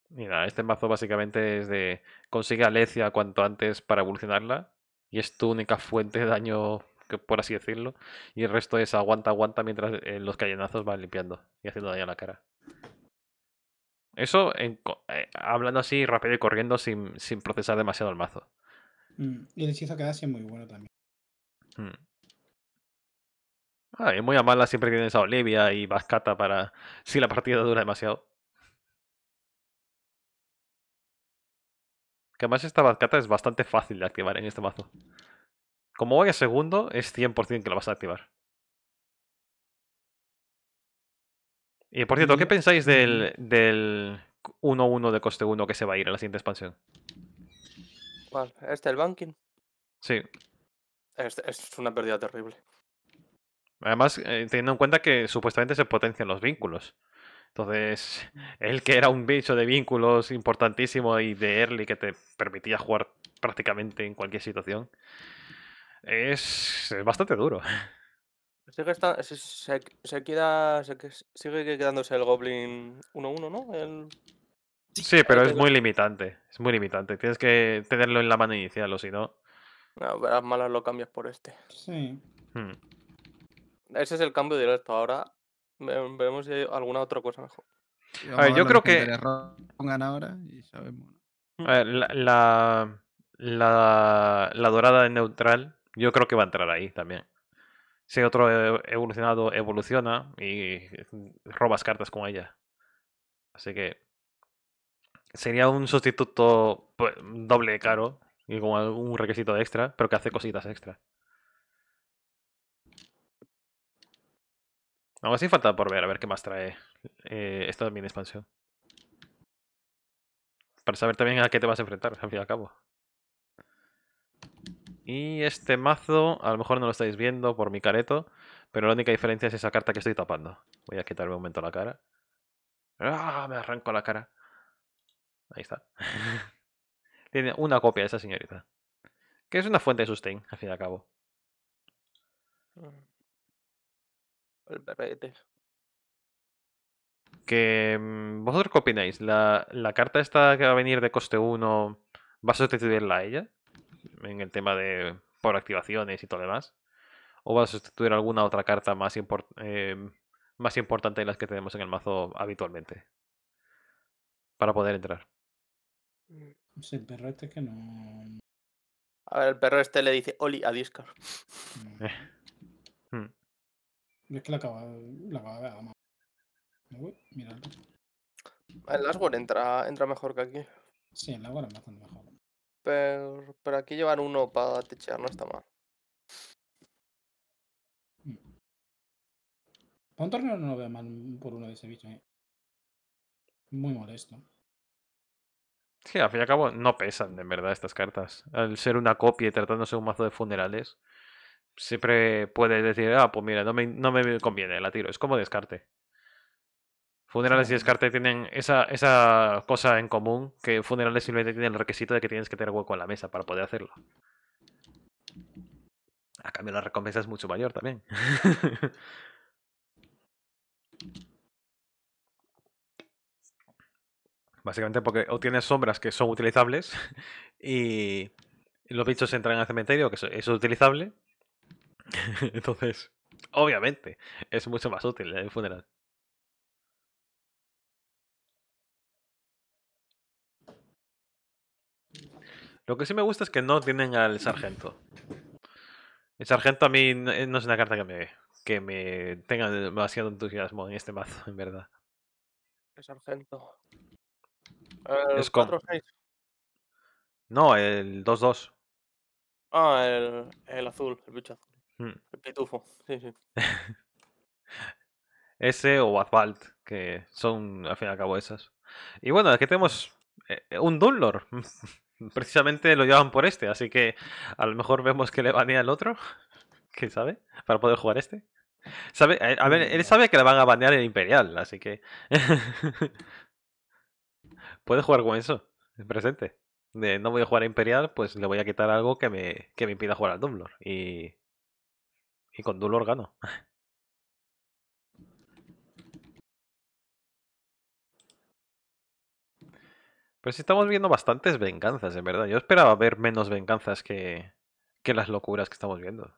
Mira, este mazo básicamente es de consigue Lecia cuanto antes para evolucionarla y es tu única fuente de daño, por así decirlo, y el resto es aguanta, aguanta mientras eh, los callenazos van limpiando y haciendo daño a la cara. Eso eh, hablando así rápido y corriendo sin, sin procesar demasiado el mazo. Mm, y el hechizo que da muy bueno también. Hmm. Ah, y muy mala siempre que tienes a Olivia y Bazcata para si la partida dura demasiado. Que además esta Bazcata es bastante fácil de activar en este mazo. Como voy a segundo, es 100% que lo vas a activar. Y por cierto, ¿qué pensáis del, del 1-1 de coste 1 que se va a ir en la siguiente expansión? ¿Cuál? ¿Este, el banking? Sí. Es, es una pérdida terrible. Además, eh, teniendo en cuenta que supuestamente se potencian los vínculos. Entonces, el que era un bicho de vínculos importantísimo y de early que te permitía jugar prácticamente en cualquier situación, es bastante duro. Sigue, se, queda, sigue quedándose el Goblin 1-1, ¿no? Sí, pero es muy limitante. Es muy limitante. Tienes que tenerlo en la mano inicial o si no. No, verás malas lo cambias por este. Sí. Hmm. Ese es el cambio directo. Ahora veremos si hay alguna otra cosa mejor. A ver, yo creo que. ahora A ver, la, la, la, dorada de neutral, yo creo que va a entrar ahí también. Si otro e, evolucionado evoluciona y robas cartas con ella. Así que sería un sustituto pues, doble caro y con un requisito extra, pero que hace cositas extra. Aún así falta por ver, a ver qué más trae eh, esta mini expansión. Para saber también a qué te vas a enfrentar, al fin y al cabo. Y este mazo, a lo mejor no lo estáis viendo por mi careto, pero la única diferencia es esa carta que estoy tapando. Voy a quitarme un momento la cara. ¡Ah! Me arranco la cara. Ahí está. Tiene una copia de esa señorita. Que es una fuente de sustain, al fin y al cabo. Mm. Que, mm, ¿Vosotros qué opináis? ¿La, ¿La carta esta que va a venir de coste 1 va a sustituirla a ella? en el tema de por activaciones y todo lo demás. O vas a sustituir alguna otra carta más, eh, más importante de las que tenemos en el mazo habitualmente. Para poder entrar. Mm, el perro este que no. A ver, el perro este le dice Oli a Discar. Mm. Eh. Hmm. Es la ver, El Asgore entra, entra mejor que aquí. Sí, el Asgore es bastante mejor. Pero, aquí llevar uno para techear no está mal. Mm. Para un torneo no lo veo mal por uno de ese bicho, ¿eh? Muy molesto. Sí, al fin y al cabo no pesan, de verdad, estas cartas. Al ser una copia y tratándose de un mazo de funerales, siempre puedes decir, ah, pues mira, no me, no me conviene, la tiro. Es como descarte. Funerales y descarte tienen esa, cosa en común, que funerales simplemente tienen el requisito de que tienes que tener hueco en la mesa para poder hacerlo. A cambio la recompensa es mucho mayor también. Básicamente porque obtienes sombras que son utilizables y los bichos entran al cementerio, que eso es utilizable. Entonces, obviamente, es mucho más útil el funeral. Lo que sí me gusta es que no tienen al sargento. El sargento a mí eh, no es una carta que me, que me tenga demasiado entusiasmo en este mazo, en verdad. El sargento. El eh, No, el 2-2. Ah, el, el, azul, el bicho azul. Hmm. El pitufo, sí, sí. Ese o Asphalt, que son al fin y al cabo esas. Y bueno, aquí tenemos eh, un Dunlor. Precisamente lo llevan por este, así que a lo mejor vemos que le banea el otro. ¿Quién sabe? Para poder jugar este. ¿Sabe? Eh, a ver, él mm. sabe que le van a banear el Imperial, así que. Puede jugar con eso, en presente. no voy a jugar a Imperial, pues le voy a quitar algo que me, que me impida jugar al Dumblor. Y. Y con Dumblor gano. Pues estamos viendo bastantes venganzas, en verdad. Yo esperaba ver menos venganzas que, que las locuras que estamos viendo.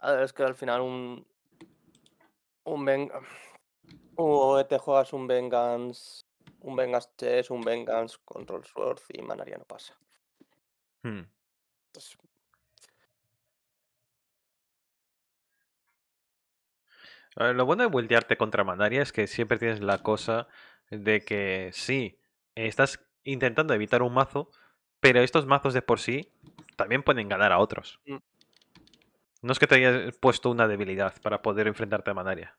A ver, es que al final un. Un venga O te juegas un Vengans, Un Vengeance Chess, un vengance. Control sword y Manaria no pasa. Hmm. lo bueno de voltearte contra Manaria es que siempre tienes la cosa de que sí, estás intentando evitar un mazo, pero estos mazos de por sí también pueden ganar a otros. Mm. No es que te hayas puesto una debilidad para poder enfrentarte a Manaria.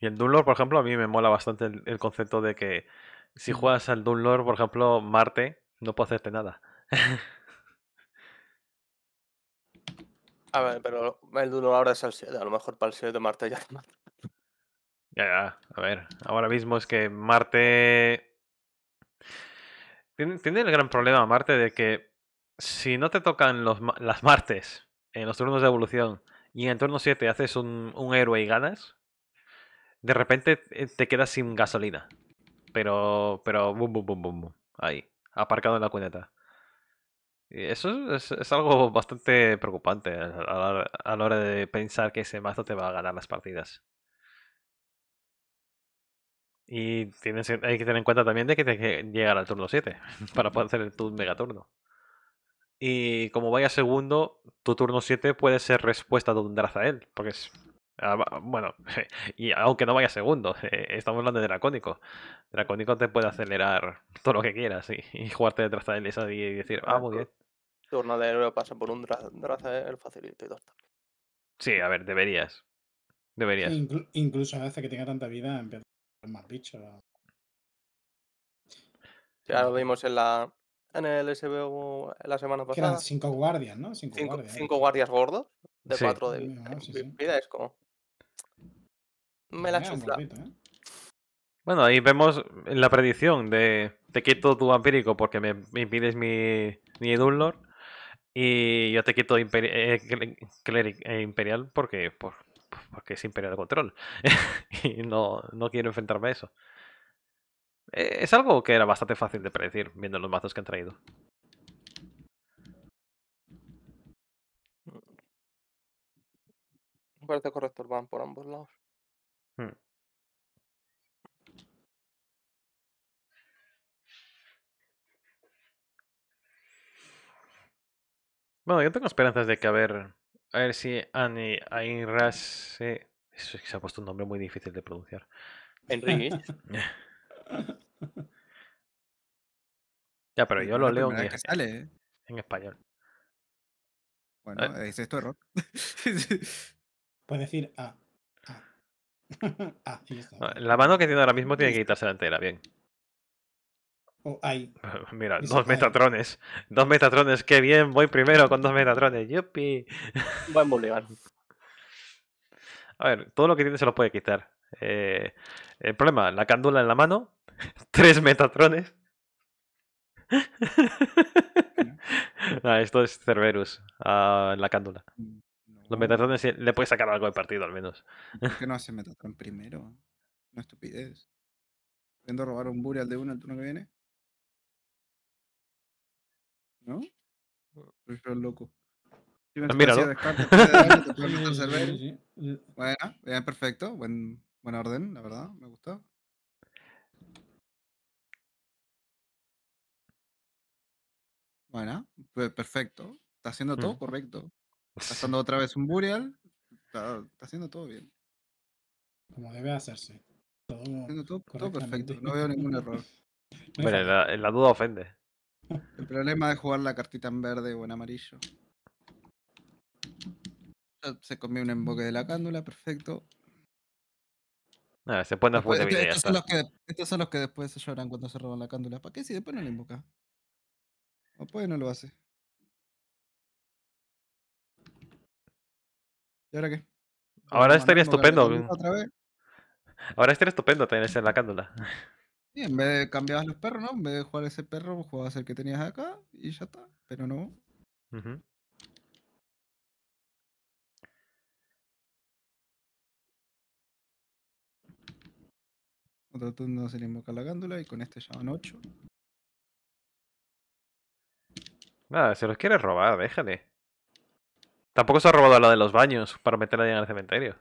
Y el Dunlord, por ejemplo, a mí me mola bastante el, concepto de que si juegas al Dunlord, por ejemplo, Marte no puedo hacerte nada. A ver, pero el duro ahora es el 7. A lo mejor para el 7 de Marte ya. Ya, ya. A ver, ahora mismo es que Marte. Tiene, el gran problema Marte de que si no te tocan los, las Martes en los turnos de evolución y en el turno 7 haces un, héroe y ganas, de repente eh, te quedas sin gasolina. Pero, pero, boom, boom, boom, boom, boom Ahí, aparcado en la cuneta. Eso es, algo bastante preocupante eh, a la, hora de pensar que ese mazo te va a ganar las partidas. Y tienes, hay que tener en cuenta también de que te que llegar al turno 7 para poder hacer tu megaturno. Y como vaya segundo, tu turno 7 puede ser respuesta a un Drazael, porque Ah, bueno, y aunque no vaya segundo, eh, estamos hablando de Dracónico. Dracónico te puede acelerar todo lo que quieras y, y jugarte detrás de él y decir, ah, ah muy bien. Turno de héroe pasa por un Drazael eh, facilito y todo. Sí, a ver, deberías. Deberías. incluso a veces que tenga tanta vida empieza a ser más bicho. Ya lo vimos en la en el SBU la semana pasada. Que eran cinco guardias, ¿no? Cinco, ¿eh? guardias. gordos de cuatro de vida. como. Me la chufla. ¿eh? Bueno, ahí vemos la predicción de te quito tu vampírico porque me, impides mi, mi Dunlord y yo te quito eh, eh, imperial porque, porque es imperial control y no, no quiero enfrentarme a eso. es algo que era bastante fácil de predecir viendo los mazos que han traído. Me parece correcto el ban por ambos lados. Hmm. Bueno, yo tengo esperanzas de que a ver. A ver si Ani Ainras eh, eso se ha puesto un nombre muy difícil de pronunciar. Enrique. ya, pero yo lo leo ¿eh? en, español. Bueno, dice eh. es tu error. Puedes decir A. Ah, ah, la mano que tiene ahora mismo tiene que quitarse la entera, bien. Oh, Mira, dos metatrones. Dos metatrones, qué bien, voy primero con dos metatrones. Yupi. Buen Bolívar. A ver, todo lo que tiene se lo puede quitar. Eh, el problema, la cándula en la mano, tres metatrones. Ah, esto es Cerberus, la cándula. Mm. Los Metatrones le puedes sacar algo de partido al menos. ¿Por qué no hace Metatron primero? Una estupidez. viendo robar un Burial de uno el turno que viene? ¿No? Yo loco. Bueno, perfecto. Buen, buen orden, la verdad. Me gustó. Bueno, perfecto. Está haciendo todo correcto. Pasando otra vez un Burial. Está, haciendo todo bien. Como debe hacerse. Todo, perfecto. No veo ningún error. Bueno, la, duda ofende. El problema de jugar la cartita en verde o en amarillo. Se comió un emboque de la cándula, perfecto. se Estos, son los que, después se lloran cuando se roban la cándula. ¿Para qué si después no la invoca? O puede no lo hace. ¿Y ahora qué? Ahora estaría estupendo. Mm. Otra vez? Ahora estaría estupendo tener en la cándula. Sí, en vez de cambiabas los perros, ¿no? En vez de jugar ese perro, jugabas el que tenías acá y ya está. Pero no. Otro turno se le invoca la cándula y con este ya van 8. Nada, se los quiere robar, déjale. Tampoco se ha robado la de los baños para meterla alguien en el cementerio.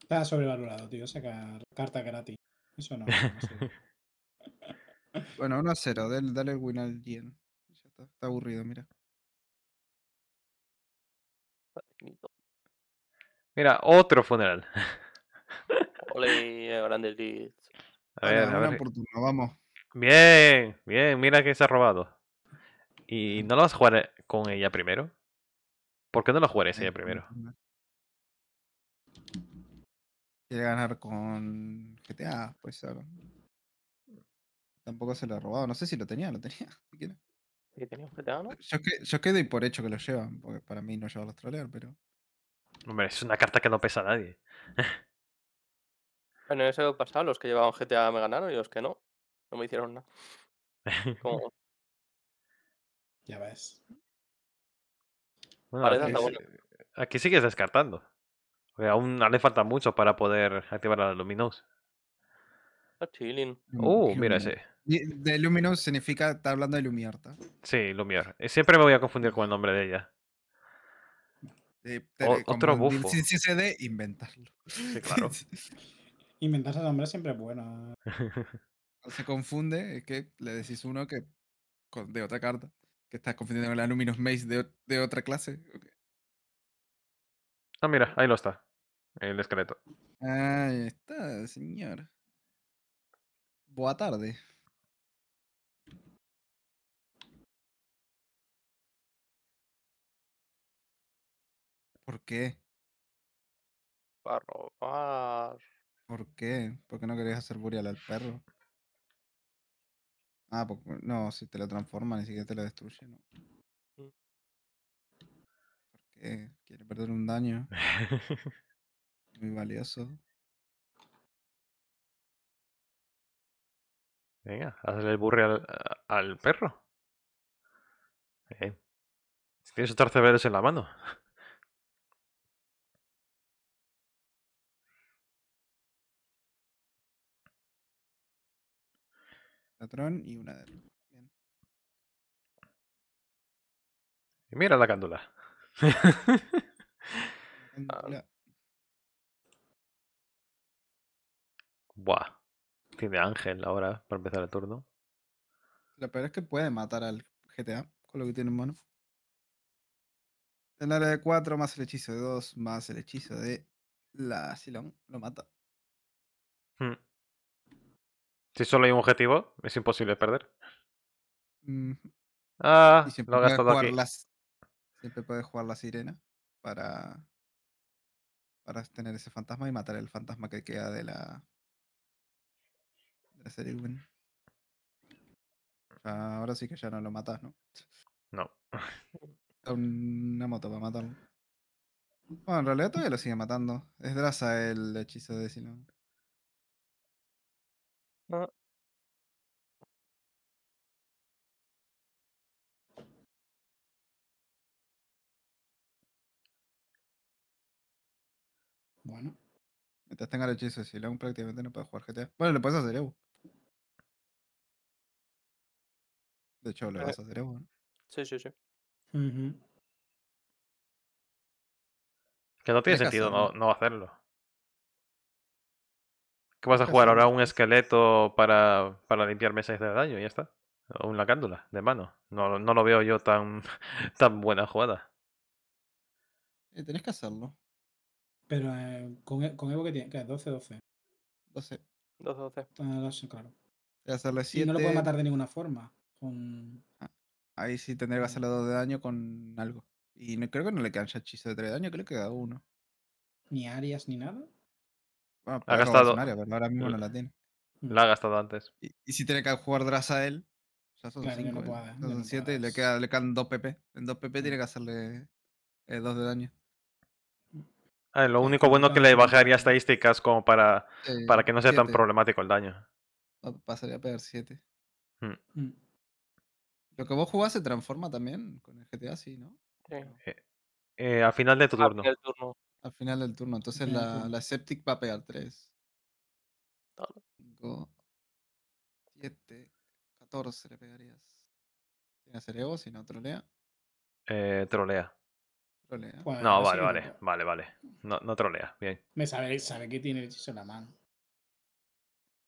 Está sobrevalorado, tío. Saca carta gratis. Eso no. bueno, 1 a 0. Dale, el win al Ya Está, está, aburrido, mira. Mira, otro funeral. Ole, grande A ver, vamos. Bien, bien. Mira que se ha robado. ¿Y no lo vas a jugar eh, con ella primero? ¿Por qué no lo jugaréis ella primero? Quiere ganar con GTA, pues Tampoco se lo ha robado. No sé si lo tenía, lo tenía. GTA, Yo, que, yo quedo y por hecho que lo llevan, porque para mí no llevan los troleos, pero. Hombre, es una carta que no pesa a nadie. bueno, eso pasado, los que llevaban GTA me ganaron y los que no. No me hicieron nada. Ya ves. Eh, aquí, sigues descartando. aún le falta mucho para poder activar la Luminous. Oh, mira ese. De Luminous significa, está hablando de Lumierta. Sí, Lumiar. Siempre me voy a confundir con el nombre de ella. otro buffo Si, de inventarlo. Sí, claro. Inventarse nombre siempre es bueno. se confunde, es que le decís uno que de otra carta que estás confundiendo con la Luminous Maze de, de otra clase. Ah, mira, ahí lo está. El esqueleto. Ahí está, señor. Boa tarde. ¿Por qué? Para robar. ¿Por qué? ¿Por qué no querías hacer burial al perro? Ah, porque no, si te lo transforma, ni siquiera te lo destruye, ¿no? Mm. Porque quiere perder un daño. Muy valioso. Venga, hazle el burre al, al perro. Eh. Tienes estar veres en la mano. y una de Bien. Y mira la cándula. Ah. Buah. Tiene ángel ahora para empezar el turno. Lo peor es que puede matar al GTA con lo que tiene en mano. El de 4 más el hechizo de 2 más el hechizo de la Silón lo mata. Hmm. Si solo hay un objetivo, es imposible perder. Mm. Ah, lo aquí. Siempre puedes jugar la sirena para... para tener ese fantasma y matar el fantasma que queda de la, de serie ahora sí que ya no lo matas, ¿no? No. Una moto para matarlo. Bueno, en realidad todavía lo sigue matando. Es Draza el hechizo de Silón. Bueno. Mientras tenga el hechizo, si aún prácticamente no puede jugar GTA. Bueno, le puedes hacer Evo. De hecho, le ah. vas a hacer Evo, ¿no? Sí, sí, sí. Que no tiene sentido no, no hacerlo. ¿Qué vas a jugar ahora? ¿Un esqueleto para, para limpiarme 6 de daño? Y ya está. O una cándula de mano. No, lo veo yo tan, buena jugada. Eh, tenés que hacerlo. Pero eh, con, e, con Evo que tiene, ¿qué? 12, 12. 12. 12, 12. Ah, 12 claro. Y 7. Y no lo puedo matar de ninguna forma. Ah, ahí sí tendría que hacerle 2 de daño con algo. Y no, creo que no le quedan ya de 3 de daño, creo que queda uno. Ni arias ni nada. Ah, ha gastado. pero ahora mismo no la tiene. La ha gastado antes. Y, si tiene que jugar Dras a él, ya son 7 eh, y le, queda, le quedan 2 PP. En 2 PP mm. tiene que hacerle 2 eh, de daño. Ah, lo único bueno es que le bajaría estadísticas como para, para que no sea tan problemático el daño. Pasaría a pegar 7. Mm. Mm. Lo que vos jugás se transforma también con el GTA, sí, ¿no? Eh, eh al final de tu ah, turno. Al final del turno. Entonces la, la, Septic va a pegar 3. 5, 7, 14 le pegarías. ¿Tiene hacer ego si no trolea? Eh, trolea. no, vale, vale, vale, vale. No, no trolea, bien. Me sabe, sabe que tiene el hechizo en la mano.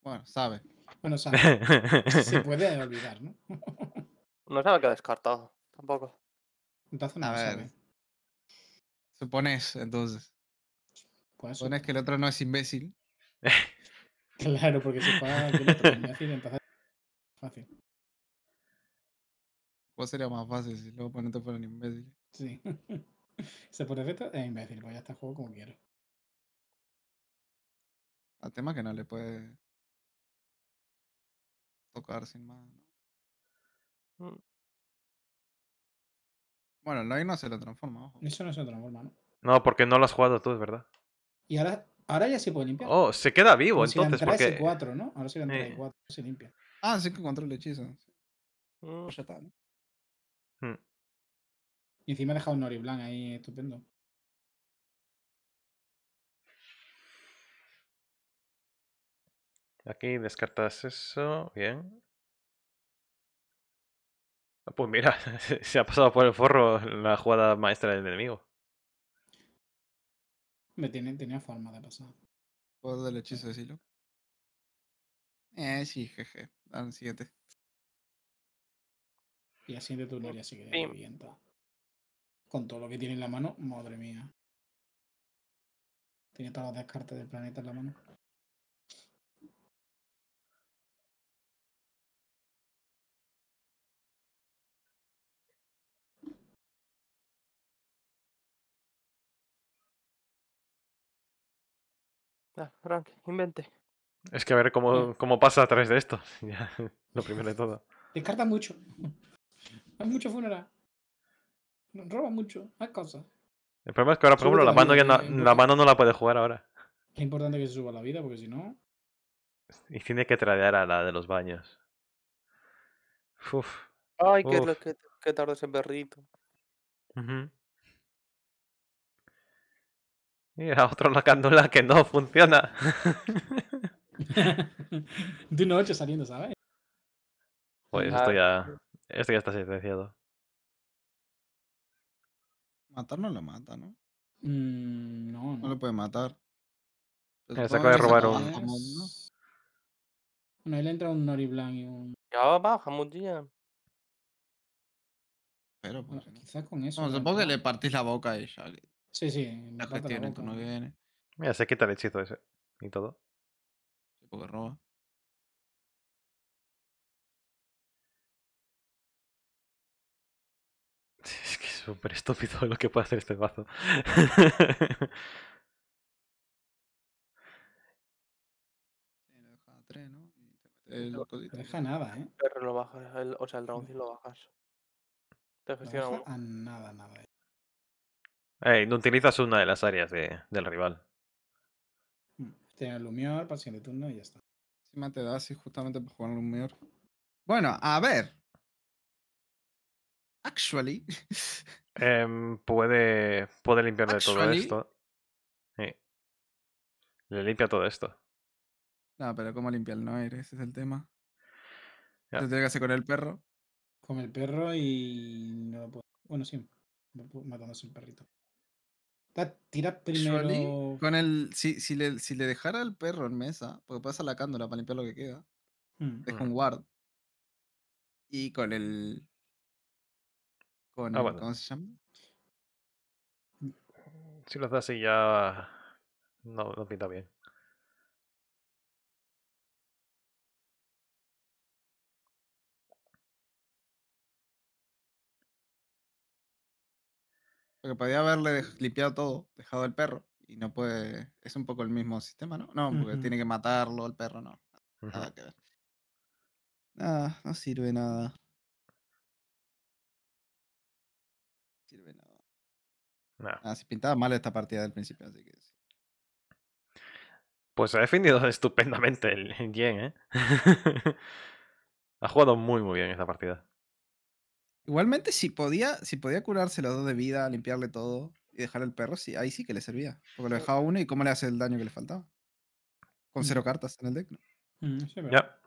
Bueno, sabe. Bueno, sabe. Se puede olvidar, ¿no? no sabe que ha descartado, tampoco. Entonces, a ver. Supones, entonces. Pues, Supones que el otro no es imbécil. claro, porque se que el otro es imbécil, entonces fácil. pues sería más fácil si los oponentes fueran imbécil Sí. se pone defecto es imbécil, pues ya está juego como quiero. Al tema que no le puede tocar sin más, ¿no? Mm. Bueno, hay, no se lo transforma, ojo. Eso no se lo transforma, ¿no? No, porque no lo has jugado tú, es verdad. Y ahora, ahora ya se puede limpiar. Oh, se queda vivo, entonces. Si porque... 4 ¿no? Ahora se si la entrada eh. 4 se limpia. Ah, sí que control el hechizo. O mm. Pues ya hmm. Y encima ha dejado un blanco ahí estupendo. Aquí descartas eso, bien. Ah, pues mira, se ha pasado por el forro la jugada maestra del enemigo. Me tiene, tenía forma de pasar. ¿Puedo el hechizo de Silo? Eh, sí, jeje. Al siguiente. Y así de turno ya que Con todo lo que tiene en la mano, madre mía. Tiene todas las descartes del planeta en la mano. Ya, ah, invente. Es que a ver cómo, mm. cómo pasa a través de esto. Lo primero de todo. Descarta mucho. Hay mucho funeral. Roba mucho. Hay cosas. El problema es que ahora, por ejemplo, la mano, no, la mano no la puede jugar ahora. Es importante que se suba la vida, porque si no. Y tiene que tradear a la de los baños. Uf. Ay, qué, qué, tarde ese perrito. Y a otro la que no funciona. de una noche saliendo, ¿sabes? Pues esto ya, esto ya está silenciado. Matar no lo mata, ¿no? Mm, no, no. lo puede matar. se acaba de robar un... Ah, bueno, ahí le entra un Nori Blanc y un... Ya va, mutilla. Pero pues... Bueno, quizás con eso... supongo que le partís la boca a ya... Sí, sí. Las gestiones tu no viene. Mira, se quita el hechizo ese. Y todo. se roba. Es que es súper estúpido lo que puede hacer este bazo. no te deja nada, ¿eh? El lo bajas, o sea, el sí lo bajas. Te gestiona ah, deja nada, nada no utilizas una de las áreas de, del rival. Mm, tiene el Lumior pasión el turno y ya está. Encima te das así justamente para jugar Lumior. Bueno, a ver. Actually. Em, puede, puede limpiar de todo esto. Sí. Le limpia todo esto. No, pero ¿cómo limpia el aire Ese es el tema. ¿Te tiene que hacer con el perro? Con el perro y no puedo. Bueno, sí. Matándose el perrito. Tira primero. con el, si, si, le, si le dejara el perro en mesa, porque pasa la cándula para limpiar lo que queda, mm. es con mm. guard. Y con el. Con ah, ¿Cómo se llama? Mm. Si lo haces así ya. No, no pinta bien. Porque podía haberle limpiado todo, dejado el perro. Y no puede. Es un poco el mismo sistema, ¿no? No, porque tiene que matarlo el perro, no. Nada que ver. Nada, no sirve nada. No sirve nada. Nah. se pintaba mal esta partida del principio, así que Pues ha defendido estupendamente el Yen, ¿eh? ha jugado muy, muy bien esta partida. Igualmente, si podía, si podía curarse los dos de vida, limpiarle todo y dejar al perro, sí, ahí sí que le servía. Porque lo eh dejaba uno y cómo le hace el daño que le faltaba. Con mm. cero cartas en el deck, ¿no? Mm, ya.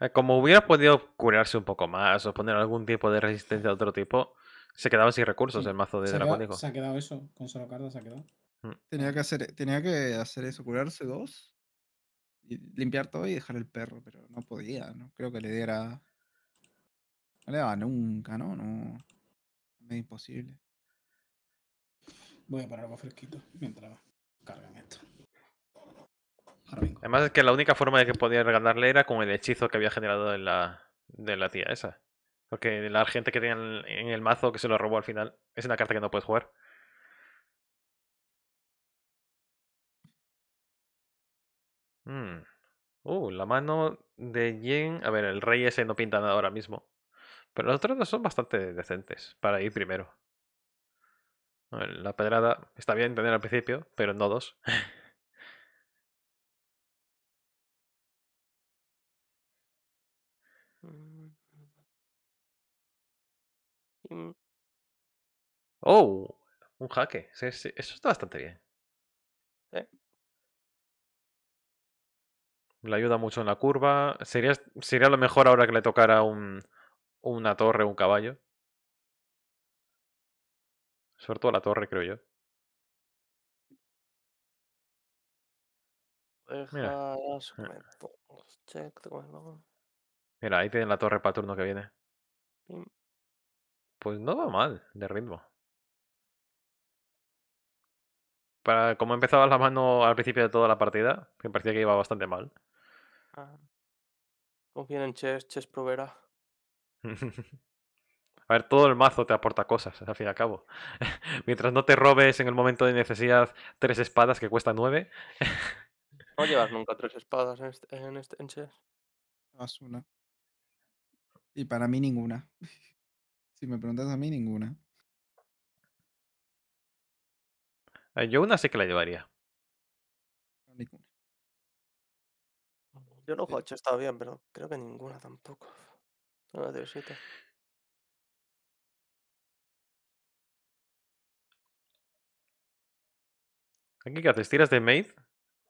Eh, como hubiera podido curarse un poco más o poner algún tipo de resistencia de otro tipo, se quedaba sin recursos el mazo de dramático. dragónico. se ha quedado eso, con cero cartas se ha quedado. Mm. Tenía que hacer, tenía que hacer eso, curarse dos limpiar todo y dejar el perro, pero no podía, no creo que le diera. daba nunca, ¿no? No. Es imposible. Voy a parar algo fresquito mientras cargan esto. Además es que la única forma de que podía regalarle era con el hechizo que había generado en la, de la tía esa. Porque la gente que tenía en el mazo que se lo robó al final es una carta que no puedes jugar. Mm. Uh, la mano de Jin, A ver, el rey ese no pinta nada ahora mismo. Pero los otros dos son bastante decentes para ir primero. la pedrada está bien tener al principio, pero no dos. oh, un jaque. sí, eso está bastante bien. Le ayuda mucho en la curva. Sería, sería lo mejor ahora que le tocara un, una torre, un caballo. Sobre todo la torre, creo yo. Mira. Mm. ahí tienen la torre para turno que viene. Mm. Pues no va mal de ritmo. Para como empezaba la mano al principio de toda la partida, que parecía que iba bastante mal. Ah, Confíen en Chess, Chess proverá A ver, todo el mazo te aporta cosas, al fin y al cabo. Mientras no te robes en el momento de necesidad tres espadas que cuesta nueve. no llevas nunca tres espadas en, este, en, este, chess. una. Y para mí ninguna. si me preguntas a mí, ninguna. Yo una sé que la llevaría. Yo no he estaba bien, pero creo que ninguna tampoco. No, de 7. ¿Aquí qué haces? ¿Tiras de Maid?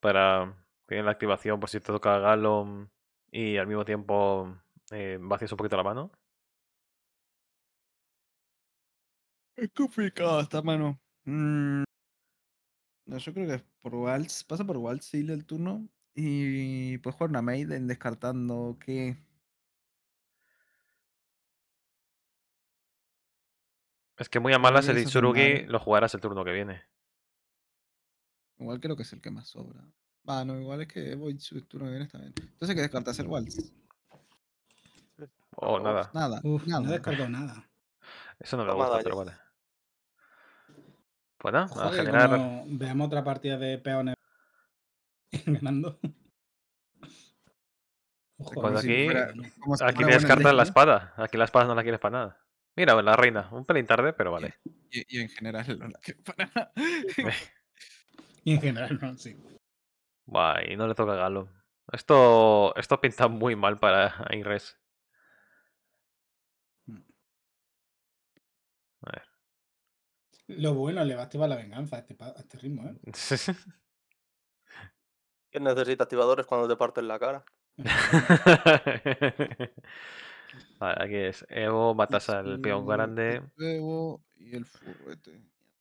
Para tener la activación por si te toca Galo y al mismo tiempo eh, vacías un poquito la mano. Es complicado esta mano. Mm. No, yo creo que es por Waltz. Pasa por Waltz y el turno. Y pues jugar una Maiden descartando que. Es que muy a malas el Itsurugi lo jugarás el turno que viene. Igual creo que es el que más sobra. Bueno, ah, no, igual es que voy su turno que viene está bien. Entonces que descartas el Waltz. Oh, nada. Nada, nada. No descartó nada. Eso no me gusta, pero vale. Bueno, pues a generar... Veamos otra partida de peones ganando. aquí, aquí descartan la espada. Aquí la espada no la quieres para nada. Mira, la reina, un pelín tarde, pero vale. Y, en general no la quieres para nada. y en general no, sí. y no le toca a Galo. Esto, esto pinta muy mal para Ingres. A ver. Lo bueno, le va a activar la venganza a este, a este ritmo, ¿eh? necesita activadores cuando te parten la cara? aquí es. Evo, matas al peón grande. Evo y el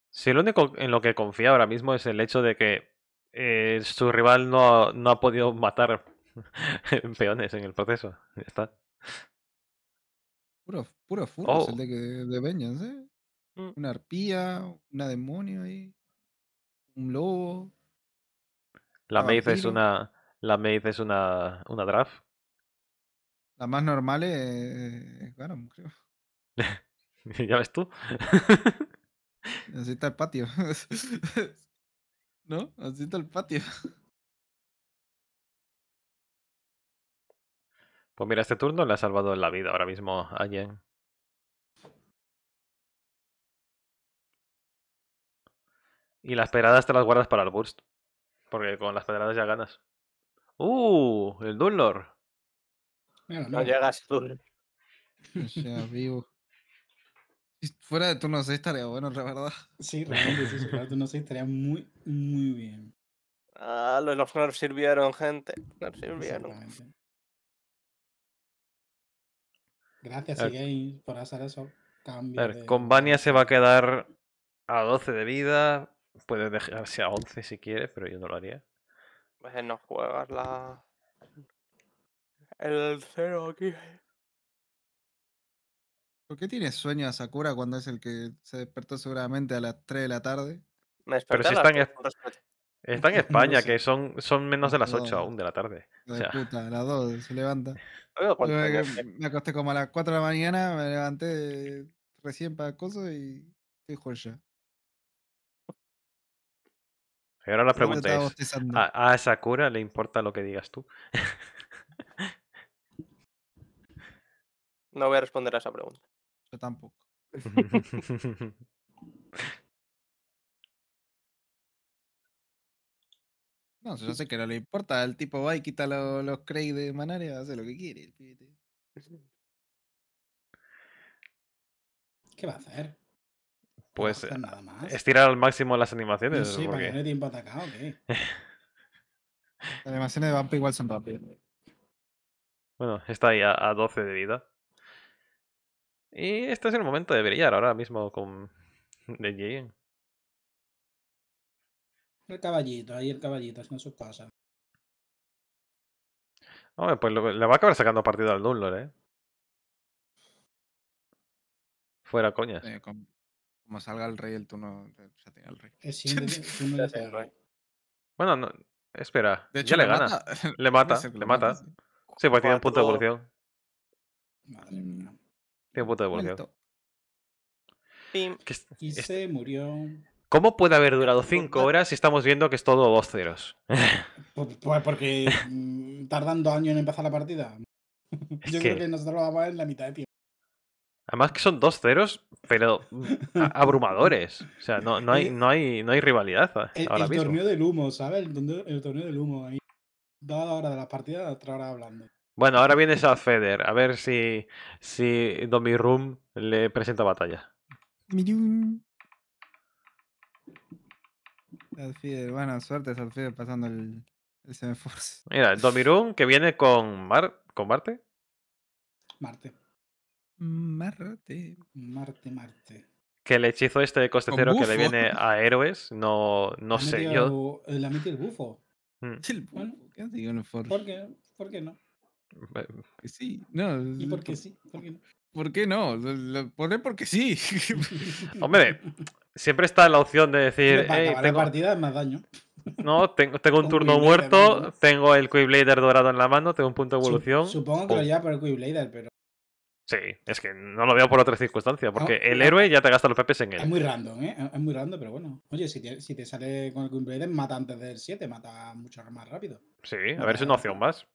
Sí, lo único en lo que confía ahora mismo es el hecho de que eh, su rival no, no, ha podido matar peones en el proceso. Ya está. Pura, pura es el oh. de, de ¿eh? Mm. Una arpía, una demonio ahí, un lobo. La maid ah, Maze es una. La es una, una draft. La más normal es Garam, creo. ¿Ya ves tú? Necesita el patio. ¿No? Necesita el patio. Pues mira, este turno le ha salvado la vida ahora mismo a Jen. Y las este peradas te las guardas para el burst. Porque con las pedradas ya ganas. ¡Uh! El Dunlor. no llegas, tú... ...no seas vivo. Si fuera de turno 6 estaría bueno, la verdad. Sí, realmente, si fuera de turno 6 estaría muy, muy bien. Ah, los flores sirvieron, gente. Los sirvieron. Gracias, Game, por hacer eso. Cambio a ver, Con Bania se va a quedar a 12 de vida. Puedes dejarse a 11 si quieres, pero yo no lo haría. Pues, no juegas la. El cero aquí. ¿Por qué tienes sueño a Sakura cuando es el que se despertó seguramente a las 3 de la tarde? Me pero si está en, está en España, que son, son menos de las 8 aún de la tarde. o a las 2 se levanta. me acosté como a las 4 de la mañana, me levanté recién para el coso y estoy ya. Y ahora la pregunta es, ¿a, esa Sakura le importa lo que digas tú? No voy a responder a esa pregunta. Yo tampoco. no, yo sé que no le importa. El tipo va y quita los, los de Manaria, hace lo que quiere. ¿Qué va a hacer? pues, pues eh, nada más. estirar al máximo las animaciones. Sí, sí porque... para que no tiempo atacado, Las animaciones de vampi igual son rápidas. Bueno, está ahí a, 12 de vida. Y este es el momento de brillar ahora mismo con de J. El caballito, ahí el caballito, es su casa. Hombre, pues le va a acabar sacando partido al nullor, eh. Fuera coñas. Eh, como salga el rey, el turno eh, pues, ya el rey. Es eh, Bueno, espera. De hecho, ya le, gana. Le mata, le mata. ¿eh? Sí, pues tiene un punto de evolución. Madre mía. Tiene un punto de evolución. se murió. ¿Cómo puede haber durado 5 horas si estamos viendo que es todo 2 ceros? Pues porque mm, tardan años en empezar la partida. Yo creo que nos tardaba en la mitad de tiempo. Además que son dos ceros, pero abrumadores. O sea, no, no, hay, eh, no, hay, no hay rivalidad. el, torneo del humo, ¿sabes? El, torneo del humo. Ahí, Dada hora de las partidas, otra hora hablando. Bueno, ahora viene a Feder. A ver si, si le presenta batalla. Feder, bueno, suerte Feder pasando el, el Mira, Domirum que viene con con Marte. Marte. Marte. Marte, Marte. Que el hechizo este de coste cero que le viene a héroes, no, no sé yo. Eh, la metí el bufo. Sí, mm. ¿Qué no ¿Por, qué? ¿Por qué no? Sí, ¿Y por qué sí? ¿Por qué no? ¿Por porque sí. Hombre, siempre está la opción de decir. Para la partida es más daño. No, tengo, un turno muerto, tengo el Quiblader dorado en la mano, tengo un punto de evolución. Supongo que lo lleva por el Quiblader, pero Sí, es que no lo veo por otra circunstancia, porque el héroe ya te gasta los pepes en él. Es muy random, ¿eh? Es muy random, pero bueno. Oye, si te, sale con el Queen mata antes del 7, mata mucho más rápido. Sí, a ver si es una opción más.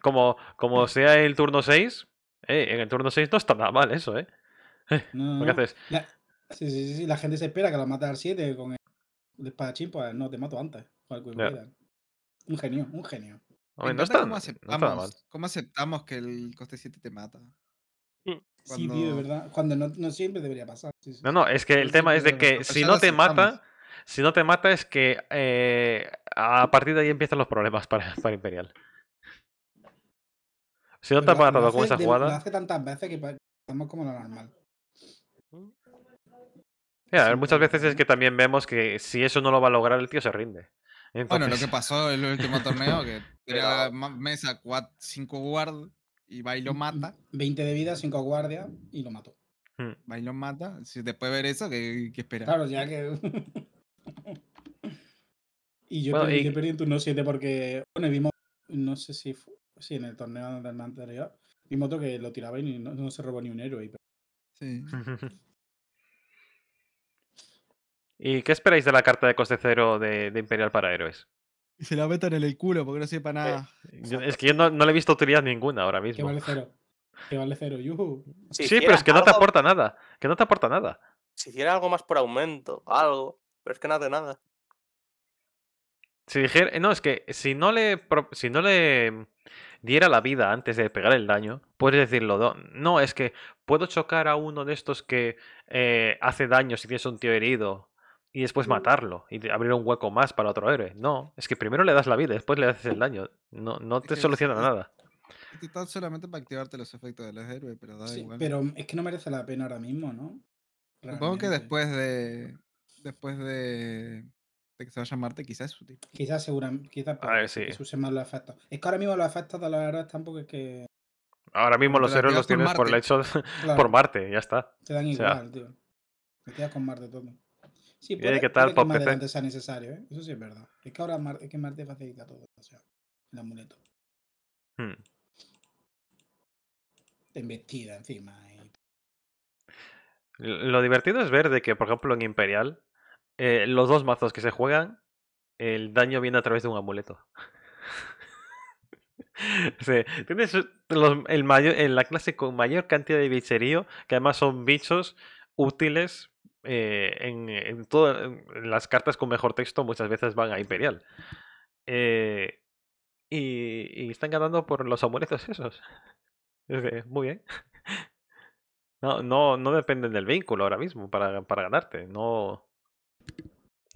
Como, como sea el turno 6, eh, en el turno 6 no está nada mal eso, ¿eh? ¿Qué haces? La, sí, sí, sí, la gente se espera que lo mata al 7 con el, espadachín, pues no, te mato antes con el Un genio, un genio. cómo, ¿Cómo aceptamos que el coste 7 te mata? Sí, tío, ¿verdad? Cuando no, no siempre debería pasar. No, no, es que el tema es de que si no te mata, si no te mata es que eh, a partir de ahí empiezan los problemas para, para Imperial. Si no te ha matado con esa jugada. hace tantas veces que estamos como lo normal. muchas veces es que también vemos que si eso no lo va a lograr, el tío se rinde. Bueno, lo que pasó en el último torneo, que era mesa 5 guard y bailo mm, mata. 20 de vida, 5 guardias y lo mató. bailo hmm. mata. Si después de ver eso, ¿qué, qué esperas? Claro, ya que. y yo bueno, que perdí turno 7 porque. vimos. No sé si. en el torneo del anterior. Vimos otro que lo tiraba y no, se robó ni un héroe. Sí. ¿Y qué esperáis de la carta de coste cero de, de Imperial para héroes? Y se la meten en el culo porque no sirve para nada. Eh, es que yo no, le he visto utilidad ninguna ahora mismo. Que vale cero. Que vale cero. sí, pero es que no te aporta nada. Que no te aporta nada. Si hiciera algo más por aumento, algo. Pero es que nada de nada. Si dijera, no, es que si no le si no le diera la vida antes de pegar el daño, puedes decirlo, no, es que puedo chocar a uno de estos que eh, hace daño si tienes un tío herido y después matarlo y abrir un hueco más para otro héroe. No, es que primero le das la vida, y después le haces el daño. No, no te soluciona nada. solamente para activarte los efectos de los héroes, pero da Pero es que no merece la pena ahora mismo, ¿no? Supongo que después de. Después de. que se vaya a Marte, quizás Quizás, seguramente. Quizás los efectos. Es que ahora mismo los efectos de la verdad tampoco es que. Ahora mismo los héroes los tienes por, el hecho. por Marte, ya está. Te dan igual, tío. Te quedas con Marte todo. Sí, que necesario, eso sí es verdad. Es que ahora es que Marte facilita todo, o sea, el amuleto. Hmm. vestida, encima. Lo divertido es ver de que, por ejemplo, en Imperial, eh, los dos mazos que se juegan, el daño viene a través de un amuleto. tienes el mayor, la clase con mayor cantidad de bicherío, que además son bichos útiles eh, en, en, las cartas con mejor texto muchas veces van a Imperial. Eh, y, están ganando por los amuletos esos. Es muy bien. No, no, no dependen del vínculo ahora mismo para, para ganarte. No,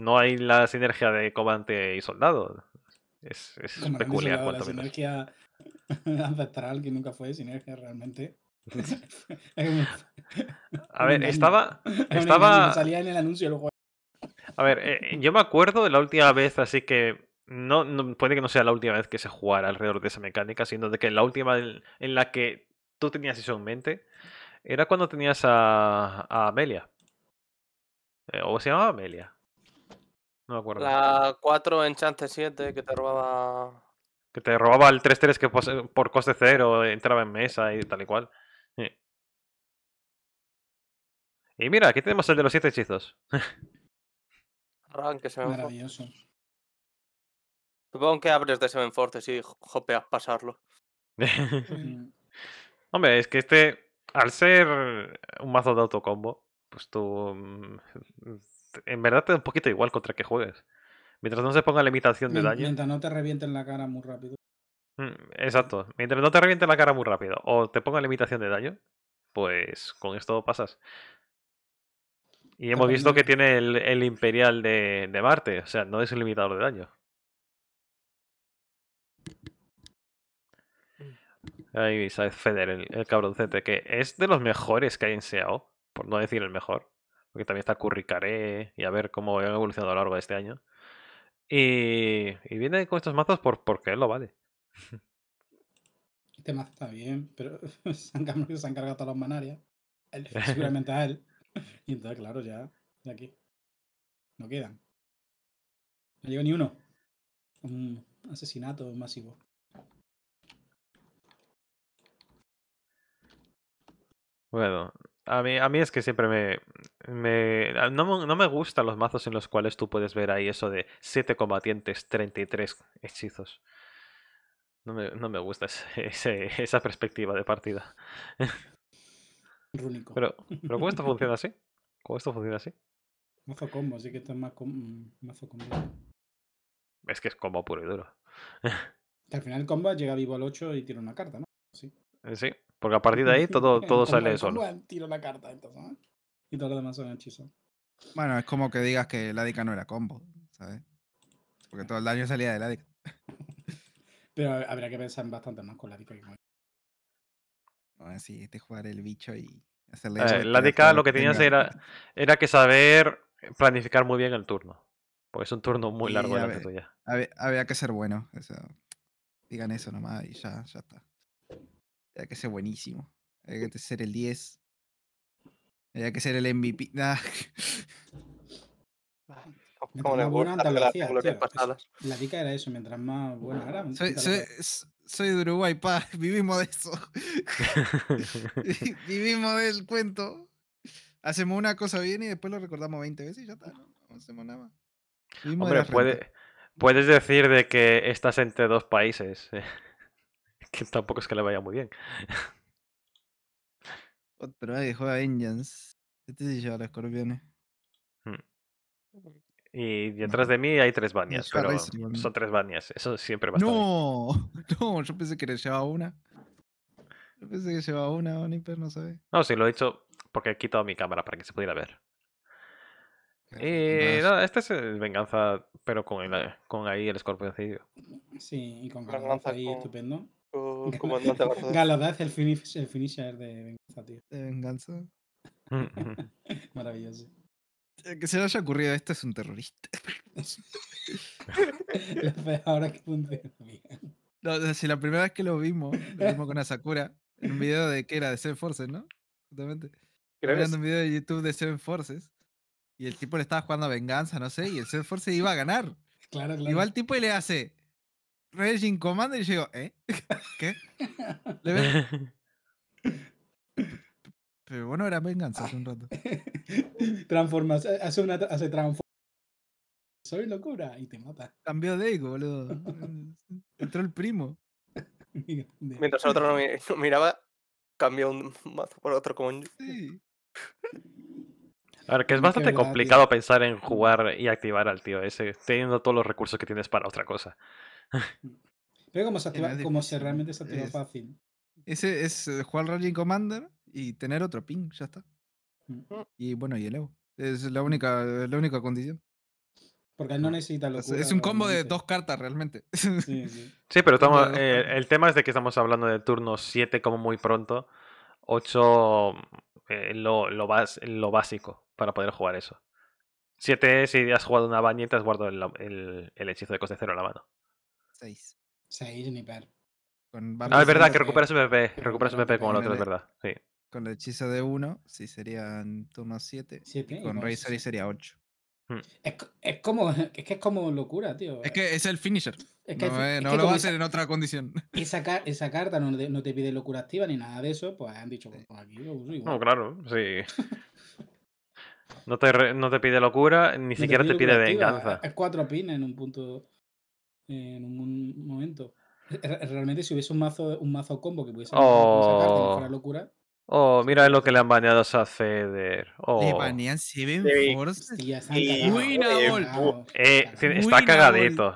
no hay la sinergia de comandante y soldado. Es, es cuanto peculiar. La sinergia ancestral que nunca fue sinergia realmente. A ver, estaba. estaba... Salía en el anuncio luego. A ver, eh, eh, yo me acuerdo de la última vez, así que. No, puede que no sea la última vez que se jugara alrededor de esa mecánica, sino de que la última en la que tú tenías eso en mente era cuando tenías a, Amelia. Eh, ¿O se llamaba Amelia? No me acuerdo. La 4 Enchante 7 que te robaba. Que te robaba el 3-3 que por coste cero entraba en mesa y tal y cual. Y mira, aquí tenemos el de los siete hechizos. Maravilloso. Supongo que abres de Seven Forces y hopeas pasarlo. Hombre, es que este, al ser un mazo de autocombo, pues tú. Mm, en verdad te da un poquito igual contra que juegues. Mientras no se ponga la limitación de daño. Mientras no te revienten la cara muy rápido. Mm, exacto. Mientras no te reviente la cara muy rápido o te ponga limitación de daño, pues con esto pasas. Y hemos visto que tiene el, Imperial de, Marte, o sea, no es un limitador de daño. Mm. Ahí sabes Feder, el, el, cabroncete, que es de los mejores que hay en SEAO, por no decir el mejor, porque también está Curricaré y a ver cómo han evolucionado a lo largo de este año. Y, viene con estos mazos por, porque él lo vale. Este mazo está bien, pero se han, cargado a todos los manarias. seguramente a él. Y entonces, claro, ya, de aquí. No quedan. No llega ni uno. Un asesinato masivo. Bueno, a mí, a mí es que siempre me... me no, no, me gustan los mazos en los cuales tú puedes ver ahí eso de 7 combatientes, 33 hechizos. No me, gusta ese, esa perspectiva de partida. Pero, pero ¿cómo esto funciona así? ¿Cómo esto funciona así? Mazo combo, así que esto es más mm, mazo combo. Es que es combo puro y duro. Al final el combo llega vivo al 8 y tira una carta, ¿no? Sí. Eh, sí, porque a partir de ahí todo, todo sale solo. Tiro la carta, entonces, Y todo lo demás son hechizos. Bueno, es como que digas que el Adica no era combo, ¿sabes? Porque todo el daño salía del Adica. Pero habría que pensar bastante más con la DK. No, así este jugar el bicho y hacerle. Eh, la DK lo que tenías era, era que saber eh, planificar muy bien el turno. Porque es un turno muy largo de la tuya. Había, que ser bueno. Eso. Digan eso nomás y ya, ya está. Había que ser buenísimo. Había que ser el 10. Había que ser el MVP. la dica era eso, mientras más buena era. Soy, soy, de Uruguay, vivimos de eso. vivimos del cuento. Hacemos una cosa bien y después lo recordamos 20 veces y ya está. No, hacemos nada. Hombre, puedes decir de que estás entre dos países. que tampoco es que le vaya muy bien. Otra vez juega Engines. Este sí lleva a los escorpiones. Hmm. Y detrás de mí hay tres banias, pero son tres banias, eso siempre va a estar No, no, yo pensé que le llevaba una. Yo pensé que llevaba una, Oniper, no sé. No, sí, lo he hecho porque he quitado mi cámara para que se pudiera ver. Eh, no, este es el eh, venganza, pero con, el, eh, con ahí el escorpioncillo. Sí, y con Venganza ahí estupendo. Con, el, finish, el finisher de venganza, tío. De venganza. Mm, Maravilloso. Eh, que se le haya ocurrido este es un terrorista. Ahora que punto? No, si la primera vez que lo vimos, lo vimos con Asakura, en un video de que era de Seven Forces, ¿no? Justamente. en un video de YouTube de Seven Forces. Y el tipo le estaba jugando a venganza, no sé, y el Seven Forces iba a ganar. Claro, claro. Igual el tipo y le hace Regin Commander y yo digo, ¿eh? ¿Qué? Le ve. Pero bueno, era venganza hace un ah. rato. Transformación hace una hace transforma. Soy locura y te mata. Cambió de ego, boludo. Entró el primo. Mientras el otro no miraba, cambió un mazo por otro como un... Sí. A que es bastante complicado pensar en jugar y activar al tío ese, teniendo todos los recursos que tienes para otra cosa. Pero como se, activa, como se realmente se activa fácil. Ese es eh, jugar Raging Commander y tener otro ping, ya está. Mm. Y bueno, y el Evo. Es la única, la única condición. Porque no necesita Es un combo de dos cartas realmente. Sí, pero estamos, eh, el tema es de que estamos hablando de turno 7 como muy pronto. 8 eh, lo, lo, básico para poder jugar eso. 7 si has jugado una bañeta, has guardado el, hechizo de coste cero en la mano. 6. 6 ni par. Ah, es verdad que recuperas un PP. Recuperas un PP como el otro, es verdad. Sí. Con el hechizo de 1, sí serían turno 7. con Razor y sería 8. Hmm. Es, como, es que es como locura, tío. Es eh. que es el finisher. no, lo va a hacer en otra condición. Esa, esa carta no, te pide locura activa ni nada de eso, pues han dicho, pues, pues aquí No, claro, sí. no, te no te, pide locura, ni siquiera te pide, venganza. Es cuatro pines en un punto. En un momento. Realmente, si hubiese un mazo, un mazo combo que pudiese oh. sacar, no locura. Oh, mira lo que le han baneado a Saceder. Oh. Le banean Seven sí. Force. Sí. Eh, está cagadito.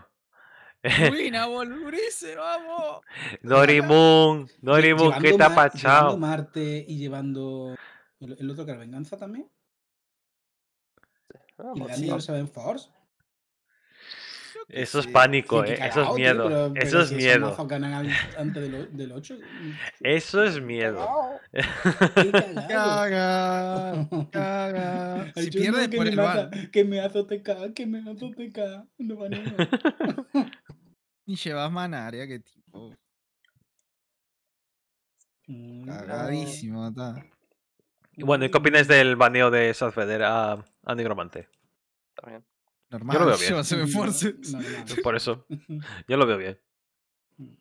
Uy, Nabol, vamos. Dorimun, Dorimun, ¿qué te ha pachado? Llevando Marte y llevando. ¿El, otro que era Venganza también? ¿Y le han Seven Force? Eso es pánico, eh, eso eh. miedo, eso es miedo. eso, es miedo. eso es miedo. Caga, caga. Si pierde, por el Que me azote que me azote No, Y llevas manaria, qué tipo. Mm, Cagadísimo, está. bueno, ¿y qué opinas del baneo de Sazfeder a, a Nigromante? También. Normal, yo Se me fuerce. Por eso, yo lo veo bien. Mm.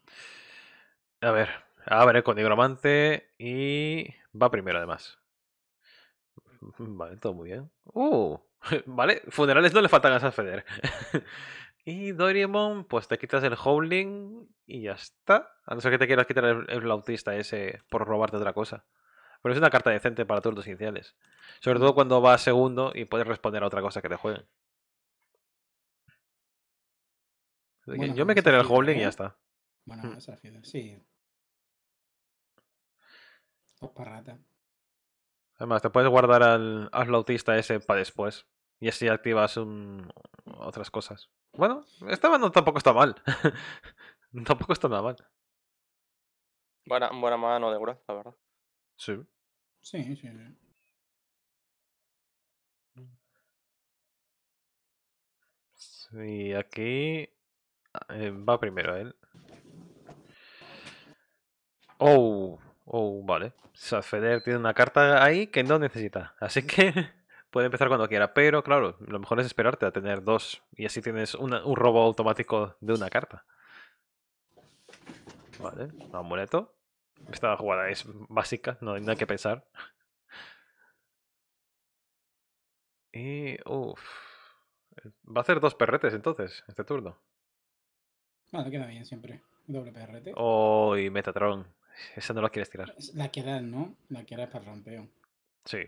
A ver, A ver con Nigromante y va primero además. Vale, todo muy bien. Uh, vale, funerales no le faltan a Safeder. y Dorymon pues te quitas el Howling y ya está. A no ser que te quieras quitar el, lautista ese por robarte otra cosa. Pero es una carta decente para todos los iniciales. Sobre mm. todo cuando va segundo y puedes responder a otra cosa que te jueguen. Yo me quitaré el Goblin y ya está. Bueno, hmm. esa fiesta, sí. Opa rata. Además, te puedes guardar al, al autista ese para después. Y así activas un, otras cosas. Bueno, esta mano tampoco está mal. tampoco está nada mal. Buena, buena mano de la verdad. Sí. Sí, sí, sí, aquí eh, va primero él. Oh, oh, vale. Safeder tiene una carta ahí que no necesita. Así que puede empezar cuando quiera. Pero claro, lo mejor es esperarte a tener dos. Y así tienes un robo automático de una carta. Vale, amuleto. Esta jugada es básica, no hay nada que pensar. Y. Uff. Va a hacer dos perretes entonces, este turno. Bueno, queda bien siempre. WPRT. Oh, y Metatron. Esa no la quieres tirar. La quieras, ¿no? La quieras para rampeo. Sí.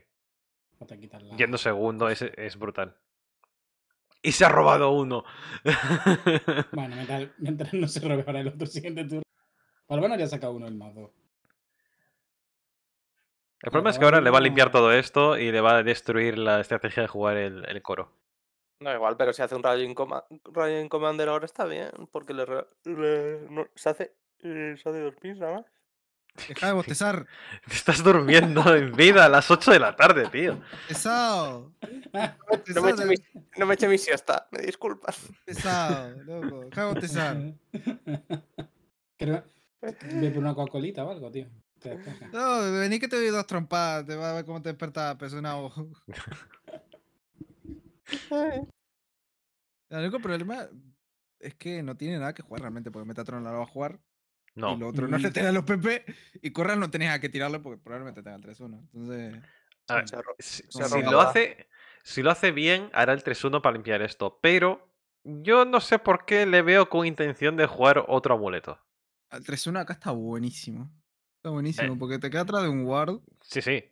O te la... Yendo segundo es, es, brutal. Y se ha robado uno. bueno, mientras, no se robe ahora el otro siguiente turno. Por lo menos ya saca uno el mazo. El problema es que ahora le va a limpiar todo esto y le va a destruir la estrategia de jugar el coro. No, igual, pero si hace un Rayo Command, Commander ahora está bien, porque le, se, hace, eh, se hace dormir nada más. Deja de Te estás durmiendo en vida a las 8 de la tarde, tío. Pesado. No me, eché mi, no me mi siesta, me disculpas. Pesado, loco. Deja de bostezar. Creo. una cocolita o algo, tío. No, vení que te doy dos trompadas. Te va a ver cómo te despertaba, ojo. El único problema es que no tiene nada que jugar realmente, porque Metatron la va a jugar. No. Y lo otro no le da los PP. Y Corral no tenés a qué tirarlo porque probablemente tenga el 3-1. Entonces. si, lo hace, si lo hace bien, hará el 3-1 para limpiar esto. Pero yo no sé por qué le veo con intención de jugar otro amuleto. Ah, el 3-1 acá está buenísimo. Está eh. buenísimo, porque te queda atrás de un ward Sí, sí.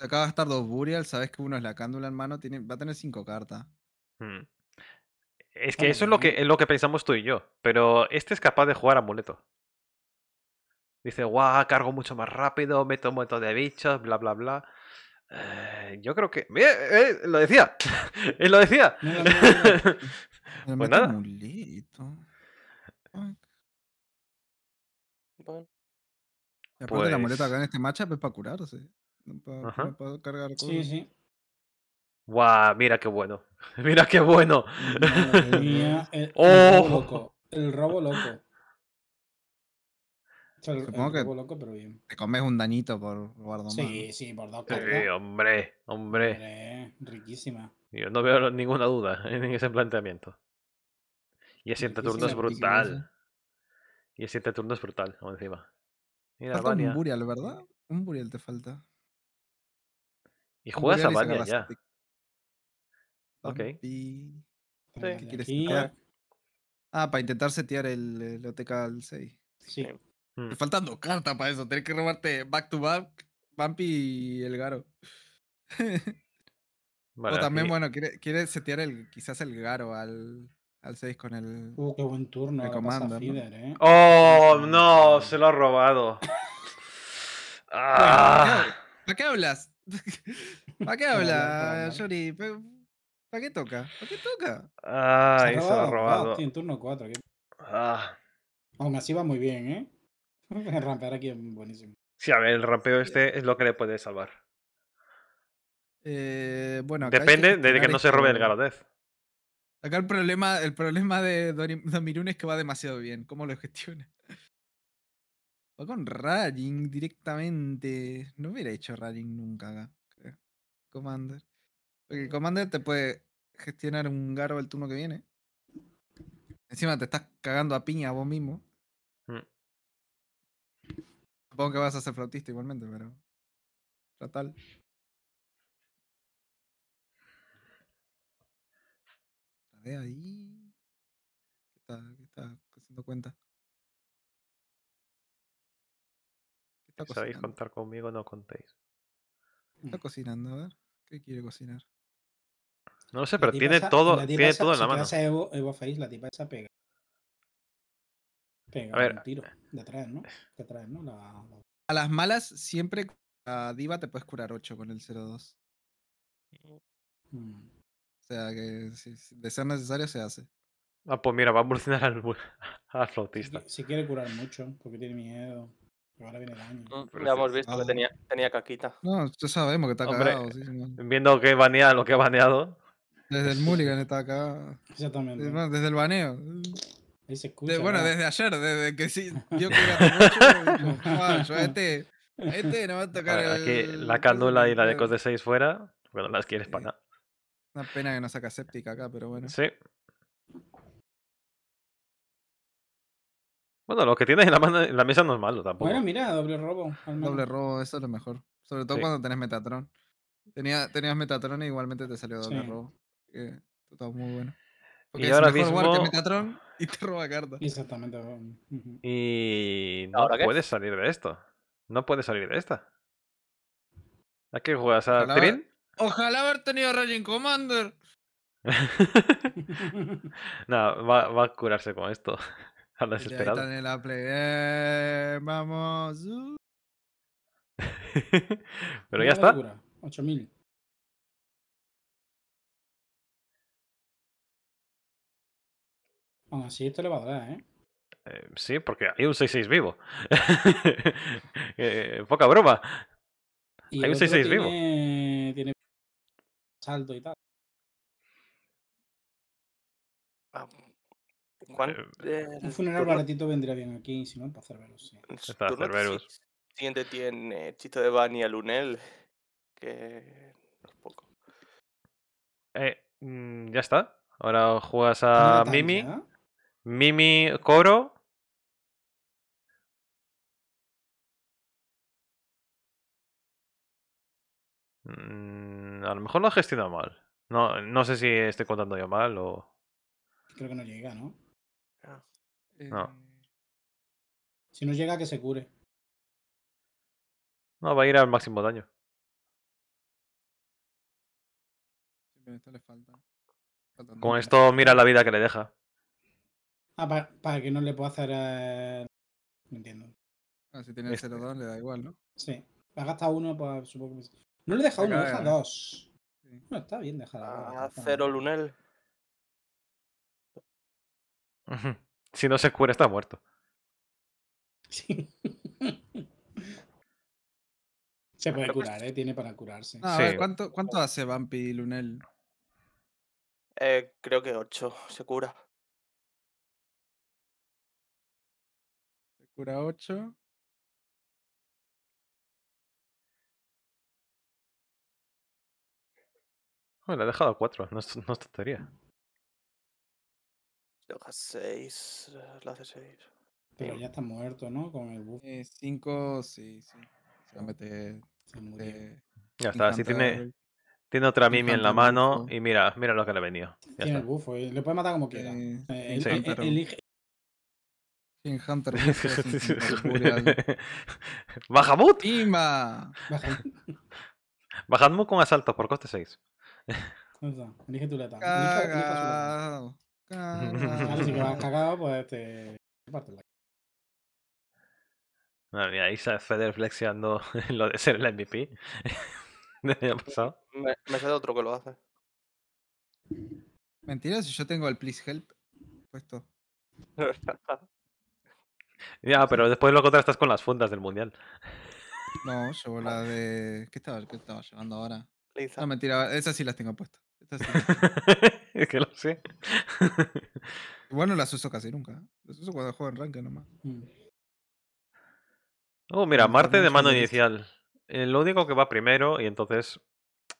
Acaba de estar dos Burial, sabes que uno es la cándula en mano, va a tener cinco cartas. Mm. Es que eso es lo que, es lo que pensamos tú y yo, pero este es capaz de jugar amuleto. Dice, guau, cargo mucho más rápido, meto un montón de bichos, bla, bla, bla. Eh, yo creo que... ¡Mira! Eh, eh ¡Lo decía! ¡Él lo decía! pues nada. Amuleto. Bueno. aparte pues... muleta acá en pues este matchup es para curarse. Para, cargar Sí, sí. ¡Guau! mira qué bueno. Mira qué bueno. el, oh. el, robo loco. El robo loco. pero bien. te comes un dañito por guardar Sí, sí, por dos Sí, hombre, hombre, Riquísima. Yo no veo ninguna duda en ese planteamiento. Y ese turno es brutal. Y 7 turno es brutal, o encima. Mira, un Burial, ¿verdad? Un Burial te falta. Y juegas a Vanya ya. Ok. ¿Qué quieres Ah, para intentar setear el, OTK al 6. Sí. Mm. faltan dos cartas para eso. Tienes que robarte back to back, Bumpy y el Garo. o también, bueno, quiere, quiere setear el, quizás el Garo al, al 6 con el. Uh, qué buen turno. Eh, comando, eh. Oh, no, se lo ha robado. ah. ¿De qué hablas? ¿Para qué habla, Johnny? ¿Para qué toca? ¿Para qué toca? Ah, se ha robado. robado. en turno 4. Ah. Aún así va muy bien, ¿eh? El Rampear aquí es buenísimo. Sí, a ver, el rampeo este es lo que le puede salvar. Eh, bueno, Depende de que no se robe el garrotez. Acá el problema, el problema de Domirun es que va demasiado bien. ¿Cómo lo gestiona? O con rallying directamente. No hubiera hecho rallying nunca acá, Commander. Porque el Commander te puede gestionar un Garo el turno que viene. Encima te estás cagando a piña vos mismo. Mm. Supongo que vas a ser flautista igualmente, pero. Fatal. de ahí. está, qué está haciendo cuenta? sabéis contar conmigo, no contéis. Está mm. cocinando, a ver. ¿Qué quiere cocinar? No lo sé, pero tiene todo, tiene todo en la mano. Evo, Evo Face, la tipa esa pega. Pega a ver. un tiro. De atrás, ¿no? Eh. De atrás, ¿no? A las malas, siempre a Diva te puedes curar 8 con el 0-2. Mm. O sea que si, de ser necesario se hace. Ah, pues mira, va a evolucionar al, flautista. si, quiere curar mucho, porque tiene miedo ahora viene mm, ya hemos visto que ah. tenía, tenía, caquita. No, ya sabemos que está Hombre, cagado. Sí, viendo que banea lo que ha baneado. Desde el Mulligan está acá. Exactamente. Desde, el baneo. bueno, desde ayer, desde que sí, yo cuidado mucho, a este, este no va a tocar el... la cándula y la de cos de 6 fuera, bueno, las quieres para eh, nada. Una pena que no saca séptica acá, pero bueno. Sí, Bueno, lo que tienes en la, mesa no es malo tampoco. Bueno, mira, doble robo. Doble robo, eso es lo mejor. Sobre todo cuando tenés Metatron. Tenía, tenías Metatron y igualmente te salió doble robo. Eh, todo muy bueno. Porque y ahora es mejor que Metatron y te roba cartas. Exactamente. Y no puedes salir de esto. No puedes salir de esta. ¿A qué juegas? ¿A Ojalá Haber... Ojalá haber tenido Raging Commander. no, va, va a curarse con esto. A las ya en la vamos. Uh. Pero ya está. 8000. Aún así, esto le va a dar, ¿eh? ¿eh? Sí, porque hay un 6-6 vivo. Eh, eh, poca broma. Y hay un 6-6 vivo. Tiene salto y tal. Vamos. Eh, eh, Un funeral baratito vendría bien aquí, si no, para Cerberus. Está Cerberus. siguiente tiene Chito de Bani a Lunel, que no poco. Eh, mm, ya está. Ahora juegas a Mimi. Mimi Coro. Mm, a lo mejor lo ha gestionado mal. No, no sé si estoy contando yo mal o. Creo que no llega, ¿no? no. Eh, si no llega, que se cure. No, va a ir al máximo daño. le falta. Con esto mira la vida que le deja. Ah, para, que no le pueda hacer. ¿Me eh, entiendo. Ah, si tiene el 0-2 este. le da igual, ¿no? Sí. Ha gastado uno, pues supongo No le deja uno, le deja dos. No, está bien dejada. A ah, cero Lunel. Si no se cura, está muerto. Sí. se puede pues curar, ¿eh? Tiene para curarse. Ah, a ver, ¿cuánto, ¿cuánto, hace Vampy Lunel? Eh, creo que 8 se cura. Se cura 8. le ha dejado 4, no no es tontería. 6, la hace 6. Pero ya está muerto, ¿no? Con el buff. 5, eh, sí, sí. Se va a meter. Se murió. Ya está, si tiene, tiene otra Mimi en la mano y mira, mira lo que le ha venido. tiene el buffo, eh, le puede matar como quiera. Eh, eh el, sí. el, King Hunter. con asaltos por coste 6. Elige tu letra. Ah si me vas cagado, pues este, Madre mía, Isa reflexionando en lo de ser el MVP ¿Qué pasado. Me, sale otro que lo hace. Mentira, si yo tengo el Please Help puesto. ya, pero después lo contrastas con las fundas del mundial. No, llevo la de. ¿Qué estaba, estaba llevando ahora? No, mentira, esas sí las tengo puestas es que lo sé. bueno las uso casi nunca. ¿eh? Las uso cuando juego en ranking nomás. Mm. Oh, mira, Marte de mano inicial. Eh, lo único que va primero y entonces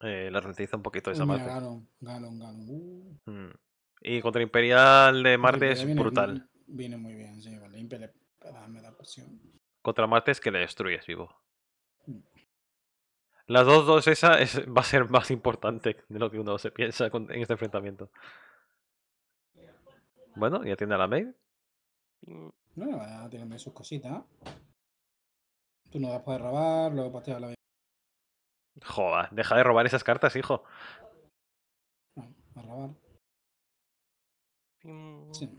eh, la ralentiza un poquito esa mano. Marte. Galon, Galon, uh. mm. Y contra Imperial de Marte es brutal. Viene, muy bien, sí, vale. Imperial me da pasión Contra Marte es que le destruyes vivo. La dos 2 esa es, va a ser más importante de lo que uno se piensa en este enfrentamiento. Bueno, y atiende a la maid. No, a tener sus cositas. Tú no vas a poder robar, luego patear la ¡Joda! deja de robar esas cartas, hijo. No, a robar. Sí.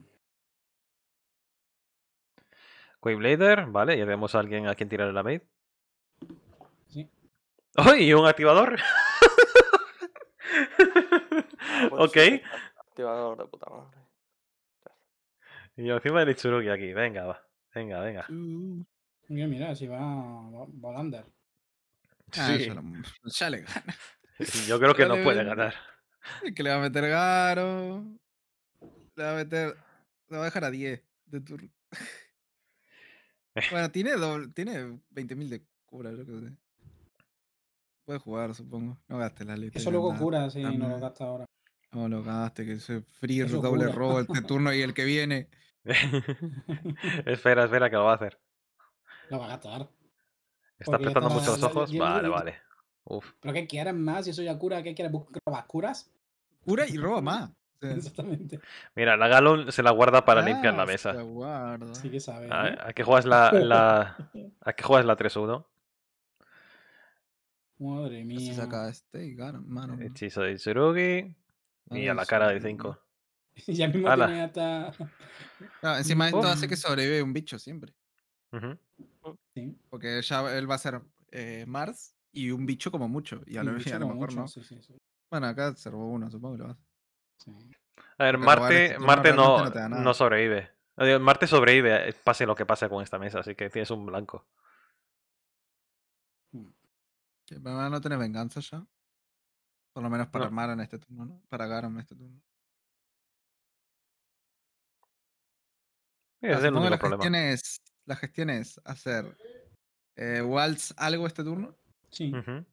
vale, ya tenemos a alguien a quien tirar la maid. ¡Ay! y un activador. Ah, pues ok. Activador de puta madre. Y encima del Ichurugi aquí. Venga, va. Venga, venga. mira, mira, si va Volander. Ah, sí. gana. Yo creo que no puede ganar. Que le va a meter Garo. Le va a meter. Le va a dejar a 10 de turno. bueno, tiene doble, tiene 20.000 de cura, yo que puede jugar, supongo. No gastes la letra. Eso luego cura, sí, no lo gasta ahora. No lo gaste, que ese free, Eso doble robo, este turno y el que viene. espera, espera, que lo va a hacer. Lo va a gastar. ¿Estás apretando mucho los ojos. vale, vale. Uf. ¿Pero qué quieres más? Si eso ya cura, ¿qué quieres? ¿Robas curas? Cura y roba más. Exactamente. Mira, la Galon se la guarda para ah, limpiar la mesa. Se la guarda. Sí que sabe. ¿A, qué juegas la, ¿A qué juegas la 3-1? Madre mía. saca este Hechizo de surugi Y a la cara de 5. ya mismo Ala. tiene hasta. No, encima de esto hace que oh. sobrevive un bicho siempre. Oh. Porque ya él va a ser eh, Mars y un bicho como mucho. Y a lo, mejor no. Sí, sí, bueno, acá se robó uno, supongo que lo A ver, este Marte, Marte no, no, no sobrevive. Marte sobrevive, eh, pase lo que pase con esta mesa, así que tienes un blanco no tener venganza ya. Por lo menos para armar en este turno, ¿no? Para Garam en este turno. es la, la gestión es hacer eh, Waltz algo este turno. Sí. Uh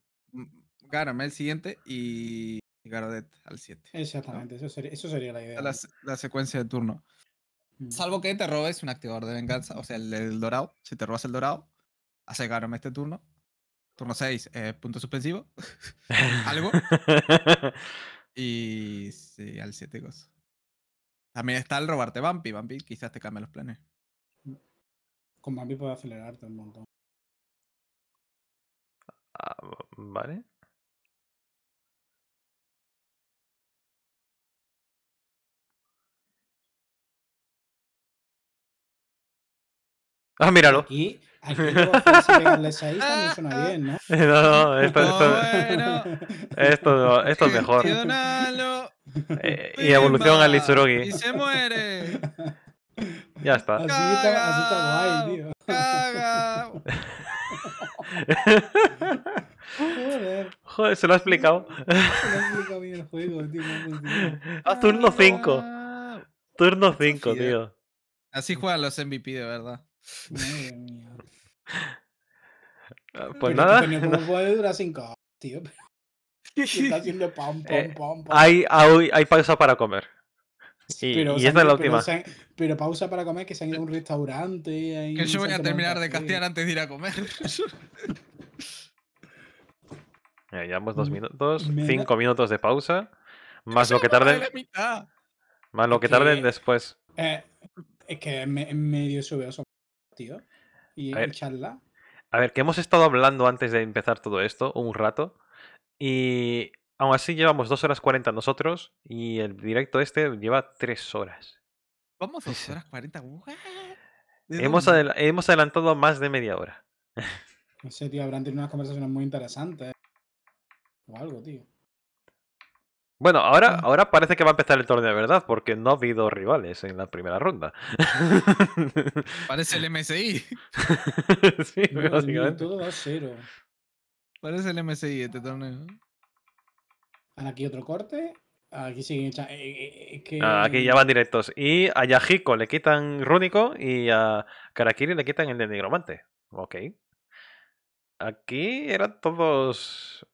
el siguiente y Garodet al 7. Exactamente, eso, sería, la idea. La, secuencia de turno. Mm. Salvo que te robes un activador de venganza, o sea, el, dorado. Si te robas el dorado, hace Garam este turno turno 6, eh, punto suspensivo. Algo. y sí, al 7 gozo. También está el robarte vampi vampi quizás te cambie los planes. Con Bumpy puede acelerarte un montón. Ah, mm, vale. Ah, míralo. Aquí, Aquí suena bien, ¿no? No, no, esto, esto, bueno. esto, es mejor. Eh, y evolución al Itsurugi. Y se muere. Ya está. Así está, así está guay, tío. Joder. Joder, se lo ha explicado. Se lo ha explicado bien el juego, tío. Ah, turno 5. Turno 5, tío. Así juegan los MVP, de verdad. Madre Ah, pues nada. no. durar tío? Hay, pausa para comer. Y, y esta es la última. Pero, pausa para comer, que se han ido a eh, un restaurante. que yo voy a terminar de castear antes de ir a comer. ya llevamos dos mm, minutos, cinco minutos de pausa. Más lo que tarde, Más lo que tarde después. es que en eh, medio subeoso tío y, a ver, A ver, que hemos estado hablando antes de empezar todo esto, un rato, y aún así llevamos dos horas 40 nosotros y el directo este lleva tres horas. Vamos 2 horas 40, hemos, hemos adelantado más de media hora. No sé, tío, habrán tenido unas conversaciones muy interesantes. ¿eh? O algo, tío. Bueno, ahora, ahora parece que va a empezar el torneo de verdad, porque no ha habido rivales en la primera ronda. Parece el MSI. sí, básicamente. Todo va cero. Parece el MSI este torneo. Aquí otro corte. Aquí siguen eh, eh, eh, ah, Aquí ya van directos. Y a Yajiko le quitan Rúnico y a Karakiri le quitan el de Nigromante. Ok. Aquí eran todos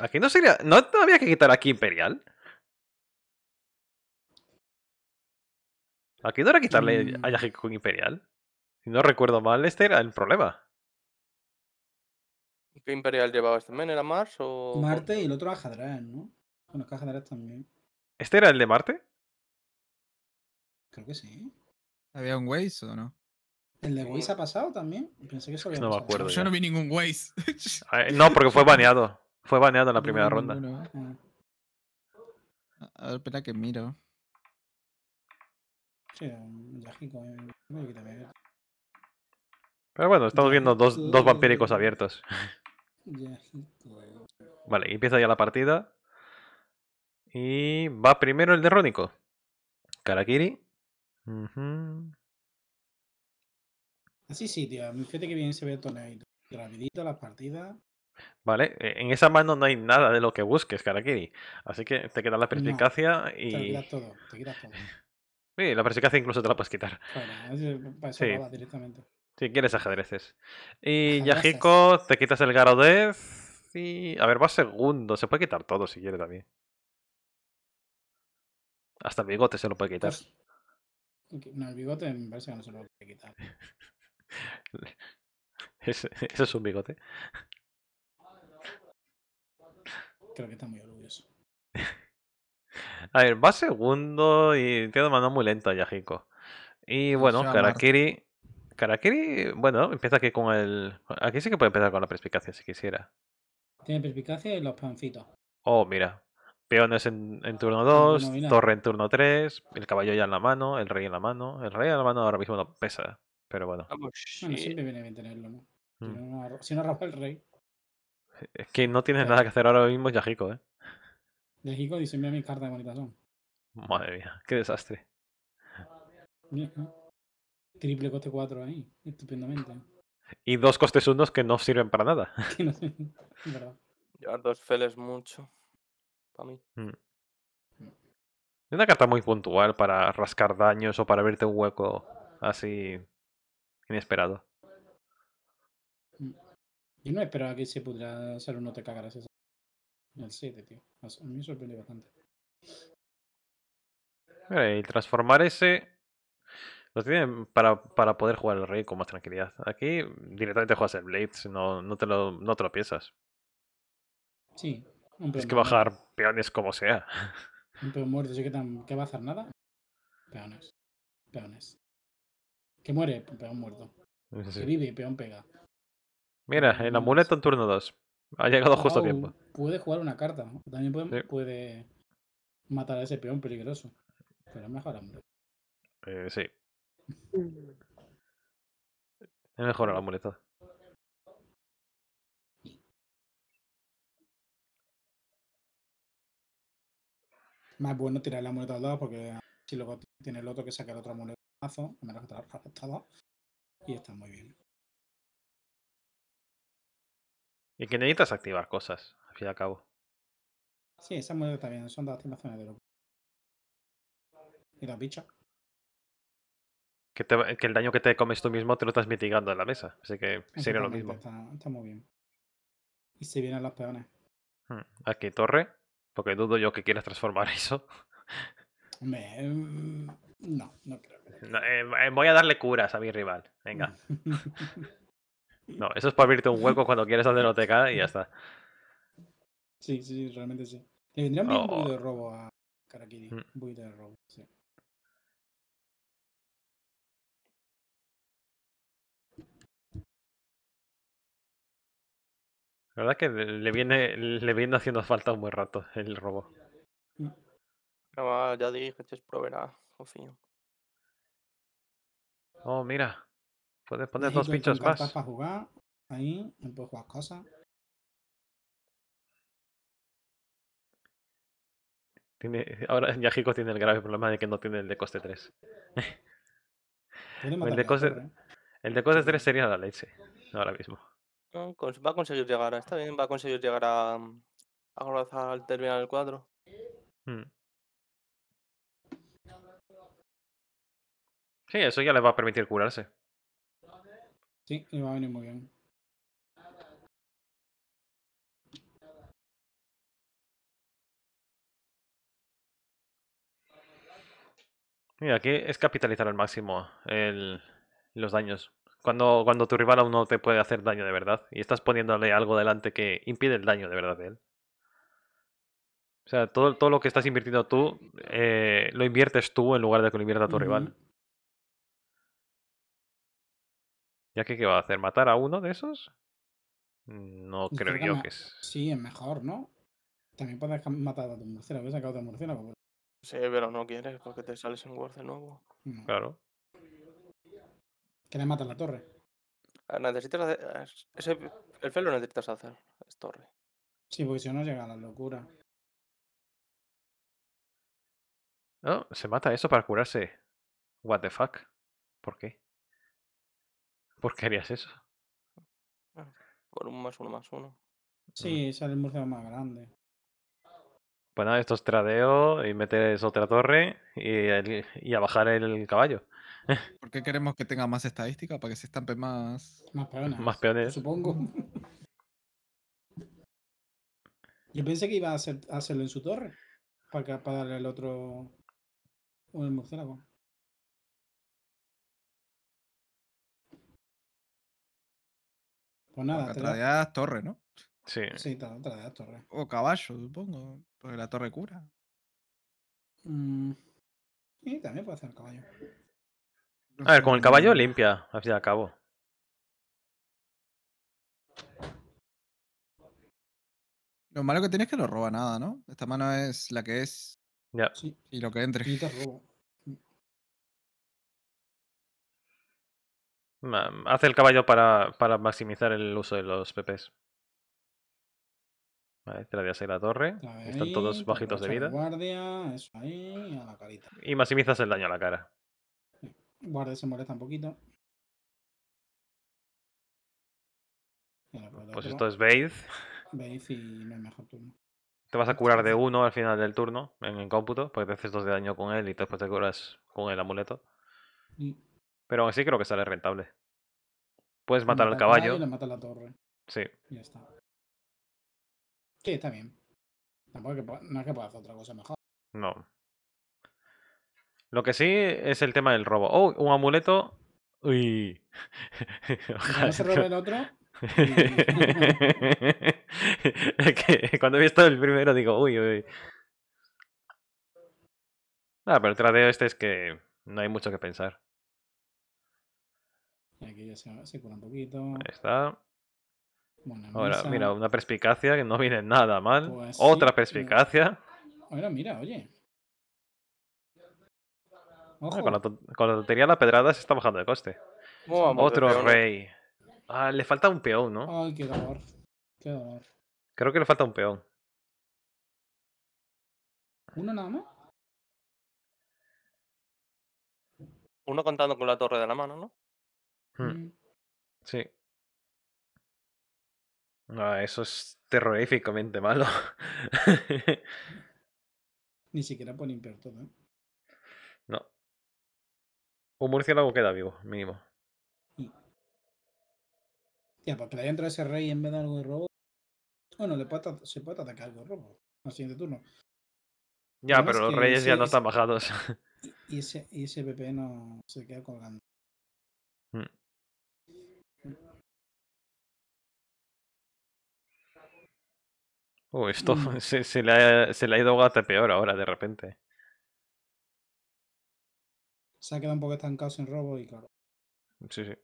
Aquí no sería. No, había que quitar aquí Imperial. Aquí no era quitarle mm. a Yahiko con Imperial. Si no recuerdo mal, este era el problema. ¿Qué Imperial llevaba este men? ¿Era Mars o.? Marte y el otro Ajadrán, ¿no? Con los que también. ¿Este era el de Marte? Creo que sí. ¿Había un Waze o no? ¿El de Waze ha pasado también? No me acuerdo. Yo no vi ningún Waze. no, porque fue baneado. Fue baneado en la primera ronda. a ver, espera que miro. Sí, Pero bueno, estamos viendo dos, dos vampíricos abiertos. Vale, empieza ya la partida. Y va primero el de Rónico. Karakiri. Ah, sí, Así sí, tío. Fíjate que bien se ve todo Rapidito las partidas. ¿Vale? E, en esa mano no hay nada de lo que busques, Karakiri. Así que te queda la perspicacia y. todo, te Sí, la perspicacia incluso te la puedes quitar. Eh, eso, directamente. Si quieres ajedreces. Y Yajiko, te quitas el Garodez. Y. A ver, va segundo. Se puede quitar todo si quiere también. Hasta el bigote se lo puede quitar. Pues, no, el bigote en parece que no se lo puede quitar. ¿Ese, ese es un bigote creo que está muy orgulloso. A ver, va segundo y tiene una mano muy lenta Hiko. Y bueno, Karakiri. Karakiri, bueno, empieza aquí con el. Aquí sí que puede empezar con la perspicacia si quisiera. Tiene perspicacia y los pancitos. Oh, mira. Peones en, turno 2, torre en turno 3, el caballo ya en la mano, el rey en la mano. El rey en la mano ahora mismo no pesa, pero bueno. Bueno, siempre viene bien tenerlo, ¿no? Si mm. no, si el rey. Es que no tienes nada que hacer ahora mismo, Yajico, ¿eh? Yajico dice: mi carta carta de bonita Madre mía, qué desastre. triple coste 4 ahí, estupendamente. Y dos costes unos que no sirven para nada. ya Llevar dos feles mucho. Para mí. Mm. Es una carta muy puntual para rascar daños o para abrirte un hueco así inesperado. Y no esperaba que se pudiera hacer te cagas En el 7, tío. A mí me sorprende bastante. Mira, y transformar ese lo tienen para, para, poder jugar el rey con más tranquilidad. Aquí directamente juegas el blade no, no, te, lo, no te piensas. Sí. Un es que bajar peones como sea. Un peón muerto, sí que, tan, que va a hacer nada. Peones. Peones. Que muere, peón muerto. se Que vive, peón pega. Mira, el amuleto en turno 2. Ha llegado justo a tiempo. Oh, puede jugar una carta. También puede, matar a ese peón peligroso. Pero es mejor amuleto. Eh, sí. Mm. es mejor el amuleto. Más bueno tirar el amuleto al lado porque ah, si luego tiene el otro que sacar otra otro amuleto, y está muy bien. Y que necesitas activar cosas, al fin y al cabo. Sí, esa muerte también, son de activaciones de los. Y la bicha. Que, el daño que te comes tú mismo te lo estás mitigando en la mesa. Así que sería lo mismo. Está, muy bien. Y si vienen los peones. Hmm, aquí torre, porque dudo yo que quieras transformar eso. Mm, no, no creo. Eh, eh, voy a darle curas a mi rival. Venga. Mm. No, eso es para abrirte un hueco cuando quieres hacer OTK y ya está. Sí, sí, realmente sí. Le vendría un oh. poquito de robo a Karakiri. Mm. Un de robo, sí. La verdad es que le viene, le viene haciendo falta un buen rato el robo. Mm. Ah, ya dije, es pues proverá, Oh, mira. Puedes poner dos pinchos más. jugar. Ahí, un poco las cosas. Tiene, ahora Yajico tiene el grave problema de que no tiene el de coste 3. ¿eh? el, de coste, 3 sería la leche, ahora mismo. Va a conseguir llegar, está bien, va a conseguir llegar a, a al terminal 4. Hmm. Sí, eso ya le va a permitir curarse. Sí, me va a venir muy bien. Mira, aquí es capitalizar al máximo el, los daños. Cuando, cuando tu rival aún no te puede hacer daño de verdad. Y estás poniéndole algo delante que impide el daño de verdad de él. O sea, todo, todo lo que estás invirtiendo tú, eh, lo inviertes tú en lugar de que lo invierta tu rival. que qué va a hacer? ¿Matar a uno de esos? No creo yo que es. Sí, es mejor, ¿no? También puedes matar a tu murciélago, he sacado tu murciélago. Pues. Sí, pero no quieres porque te sales en Word de nuevo. claro Claro. ¿Quieres matar la torre? Ah, necesitas hacer. Ah, ese... El fel lo necesitas hacer, es torre. Sí, porque si no llega a la locura. No, se mata eso para curarse. What the fuck? ¿Por qué? ¿Por qué harías eso? Por un más uno más uno. Mm. Sí, sale el murciélago más grande. Bueno, pues nada, esto es tradeo y metes otra torre y, a bajar el caballo. ¿Por qué queremos que tenga más estadística? Para que se estampe más. Más peones. Más Supongo. Yo pensé que iba a, hacerlo en su torre. Para, para darle el otro. O el murciélago. nada. torre, ¿no? Sí. Sí, torre. O caballo, supongo. Porque la torre cura. sí mm, Y también puede hacer caballo. a ver, con el caballo limpia, al fin y cabo. Lo malo que tiene que no roba nada, ¿no? Esta mano es la que es. Ya. Y lo que entre. Hace el caballo para, para maximizar el uso de los PPs. Vale, te la la torre. Están todos bajitos de vida. Guardia, eso ahí, a la carita. Y maximizas el daño a la cara. Guardia se molesta un poquito. Pues esto es Bathe. Bathe y no es mejor turno. Te vas a curar de uno al final del turno en el cómputo, porque te haces dos de daño con él y después te curas con el amuleto. Pero aún así creo que sale rentable. Puedes matar al caballo. Y le mata la torre. Sí. Ya está. Sí, está bien. Tampoco no es que pueda hacer otra cosa mejor. No. Lo que sí es el tema del robo. Oh, un amuleto. Uy. ¿No se roba el otro? es que cuando he visto el primero digo, uy, uy. Ah, pero el tradeo este es que no hay mucho que pensar. Aquí ya se, cura un poquito. Ahí está. Ahora, mira, una perspicacia que no viene nada mal. Pues Otra perspicacia. Ahora, mira, oye. Con, la con, la la pedrada se está bajando de coste. Otro rey. Ah, le falta un peón, ¿no? Ay, qué dolor. Qué dolor. Creo que le falta un peón. ¿Uno nada más? Uno contando con la torre de la mano, ¿no? Mm. Sí. eso es terroríficamente malo. Ni siquiera por limpiar todo, ¿eh? No. Un murciélago queda vivo, mínimo. Mm. Ya, pues haya entra ese rey en vez de algo de robo. Bueno, se puede atacar algo de robo. Al siguiente turno. Ya, pero los reyes ya no están bajados. Y ese, y ese PP no se queda colgando. Uh, esto mm. se, le ha, se, le ha, ido peor ahora, de repente. Se ha quedado un poco estancado sin robo y claro. Sí, sí.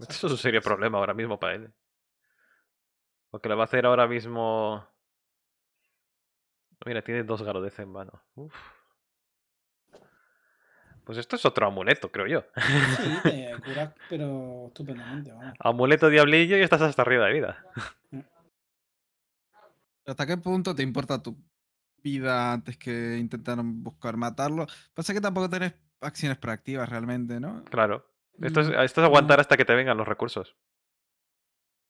Esto es un serio problema ahora mismo para él. Porque lo va a hacer ahora mismo. Mira, tiene dos garodeces en mano. Pues esto es otro amuleto, creo yo. Sí, pero estupendamente. Amuleto diablillo y estás hasta arriba de vida. Mm. ¿Hasta qué punto te importa tu vida antes que intentaron buscar matarlo? Pasa que tampoco tenés acciones proactivas realmente, ¿no? Claro. Esto es, mm, esto es aguantar hasta que te vengan los recursos.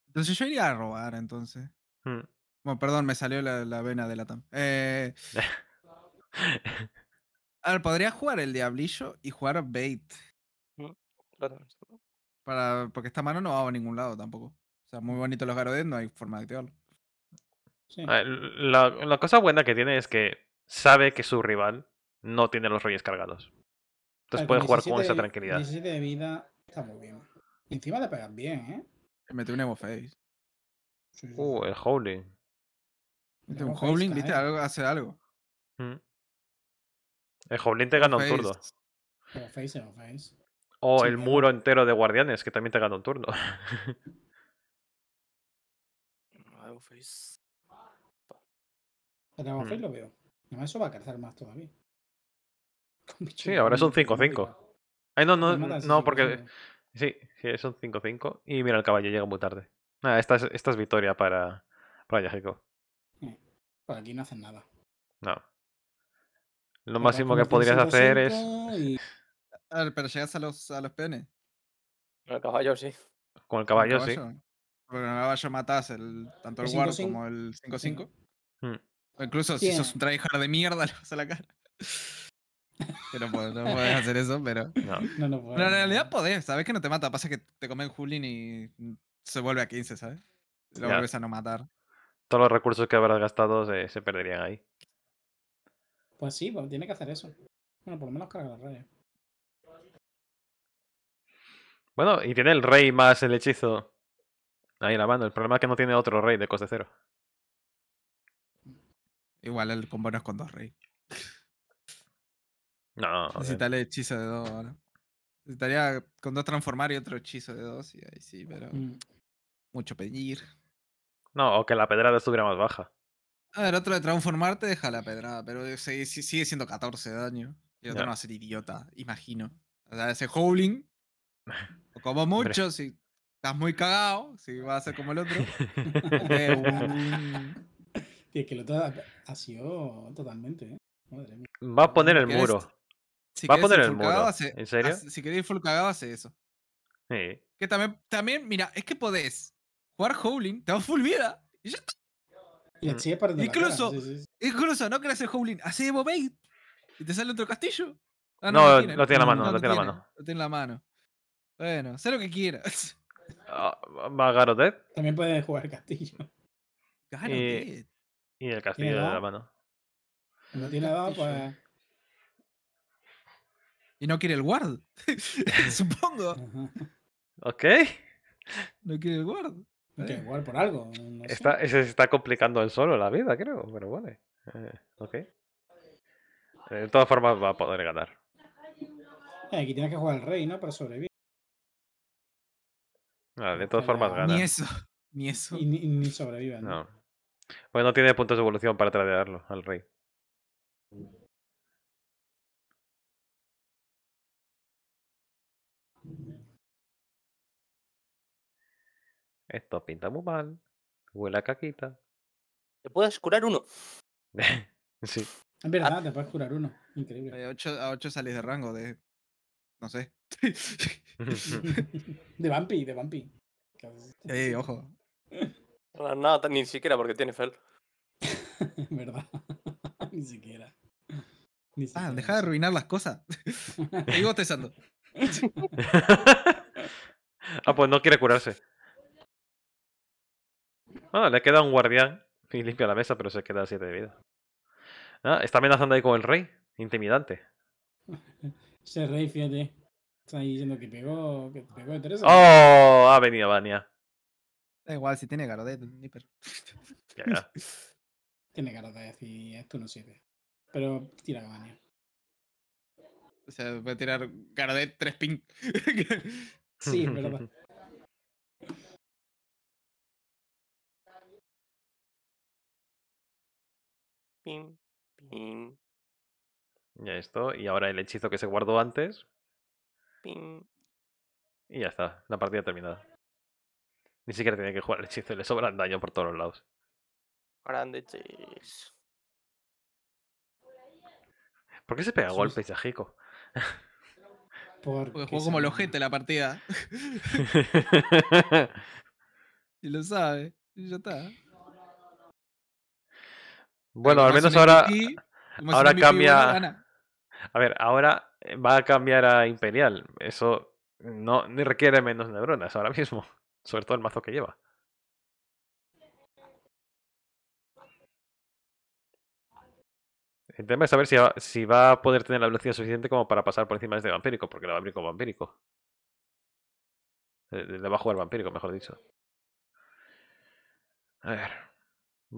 Entonces yo iría a robar, entonces. Hmm. Bueno, perdón, me salió la, la vena de la TAM. Eh... a ver, podría jugar el Diablillo y jugar Bait. Mm, Para, porque esta mano no va a ningún lado tampoco. O sea, muy bonito los Garodens, no hay forma de activarlo. Ah, la, cosa buena que tiene es que sabe que su rival no tiene los reyes cargados. Entonces puede jugar con esa tranquilidad. 17 de vida está muy bien. Encima le pegan bien, ¿eh? Mete un Emo Face. Uh, el Howling. Mete un Howling, viste, algo, hace algo. Mm. El Howling te gana un turno. Evo Face, O el muro entero de guardianes, que también te gana un turno. Evo Face. A Dragon mm. lo veo. Además, eso va a crecer más todavía. Sí, ahora es un 5-5. Ay, no, no, no, porque. Sí, sí un 5-5. Y mira, el caballo llega muy tarde. Nada, esta es, victoria para, para Yahiko. Eh, por aquí no hacen nada. No. Lo máximo que podrías hacer es. pero llegas a los, a los peones. Con el caballo, sí. Con el caballo, sí. Porque con el caballo matas tanto el, el como el 5-5 incluso si sos un traidor de mierda, le vas a la cara. Pero no, puedes hacer eso, pero. No, no, en realidad podés, sabes que no te mata. Pasa que te comen Julin y se vuelve a 15, ¿sabes? Lo vuelves a no matar. Todos los recursos que habrás gastado se, perderían ahí. Pues sí, pues tiene que hacer eso. Bueno, por lo menos carga la raya. Bueno, y tiene el rey más el hechizo ahí en la mano. El problema es que no tiene otro rey de coste cero. Igual el combo no es con dos rey. No. Necesitaría el hechizo de dos ahora. Necesitaría con dos transformar y otro hechizo de dos. Y ahí sí, pero. Mm. Mucho peñir. No, o que la pedrada estuviera más baja. A ver, otro de transformar te deja la pedrada, pero sigue, siendo 14 de daño. Y otro no va a ser idiota, imagino. O sea, ese howling. como mucho, si estás muy cagado, si va a ser como el otro. Tío, que lo totalmente, ¿eh? Madre mía. Va a poner el muro. Va a poner el muro. ¿En serio? si queréis full cagado, hace eso. Sí. Que también, también, mira, es que podés jugar Howling, te va full vida. Y ya mm. incluso, incluso no querés hacer Howling, hace Evo y te sale otro castillo. Ah, no, no, lo tiene, en la mano, no, lo tiene la mano. Lo tiene la mano. Bueno, sé lo que quieras. Ah, ¿Va a Garotet? También puedes jugar castillo. Garotet. Y el castillo de la mano. No tiene nada, pues. Y no quiere el guard. Supongo. Ok. No quiere el guard. No quiere el eh. guard por algo. está, se está complicando el solo la vida, creo. Pero vale. Eh, ok. Eh, de todas formas va a poder ganar. aquí tienes que jugar el rey, ¿no? Para sobrevivir. de todas formas gana. Ni eso. Ni eso. Y ni, ni no. Pues no tiene puntos de evolución para tradearlo al rey. Esto pinta muy mal. Huele a caquita. Te puedes curar uno. sí. Es verdad, ah. te puedes curar uno. Increíble. A 8, a salís de rango de. No sé. de vampi, de vampi. Sí, ojo. Nada, ni siquiera porque tiene fel. verdad. ni siquiera. Ni Ah, deja de arruinar las cosas. Sigo testando. ah, pues no quiere curarse. Ah, le queda un guardián y limpia la mesa, pero se queda siete de vida. Ah, está amenazando ahí con el rey. Intimidante. Ese rey, fíjate. Está ahí diciendo que pegó, que pegó de Teresa. ¡Oh! Ha venido Vania. Da igual si tiene Garodet, ni pero. tiene Garodet y esto no sirve. Pero tira baño. O sea, puede tirar Garodet tres ping. sí, pero va. Ping, Ya esto. Y ahora el hechizo que se guardó antes. Ping. Y ya está. La partida terminada. Ni siquiera tiene que jugar el hechizo, le sobran daño por todos los lados. Grande chis. ¿Por qué se pega golpes de Porque, como el ojete la partida. y lo sabe. Y ya está. Bueno, al menos ahora. ahora cambia. A, ver, ahora eh, va a cambiar a Imperial. Eso no ni requiere menos neuronas ahora mismo. Sobre todo el mazo que lleva. El tema es saber si, si va a poder tener la velocidad suficiente como para pasar por encima de este vampírico, porque lo eh, va a abrir con vampírico. Le va a vampírico, mejor dicho. A ver.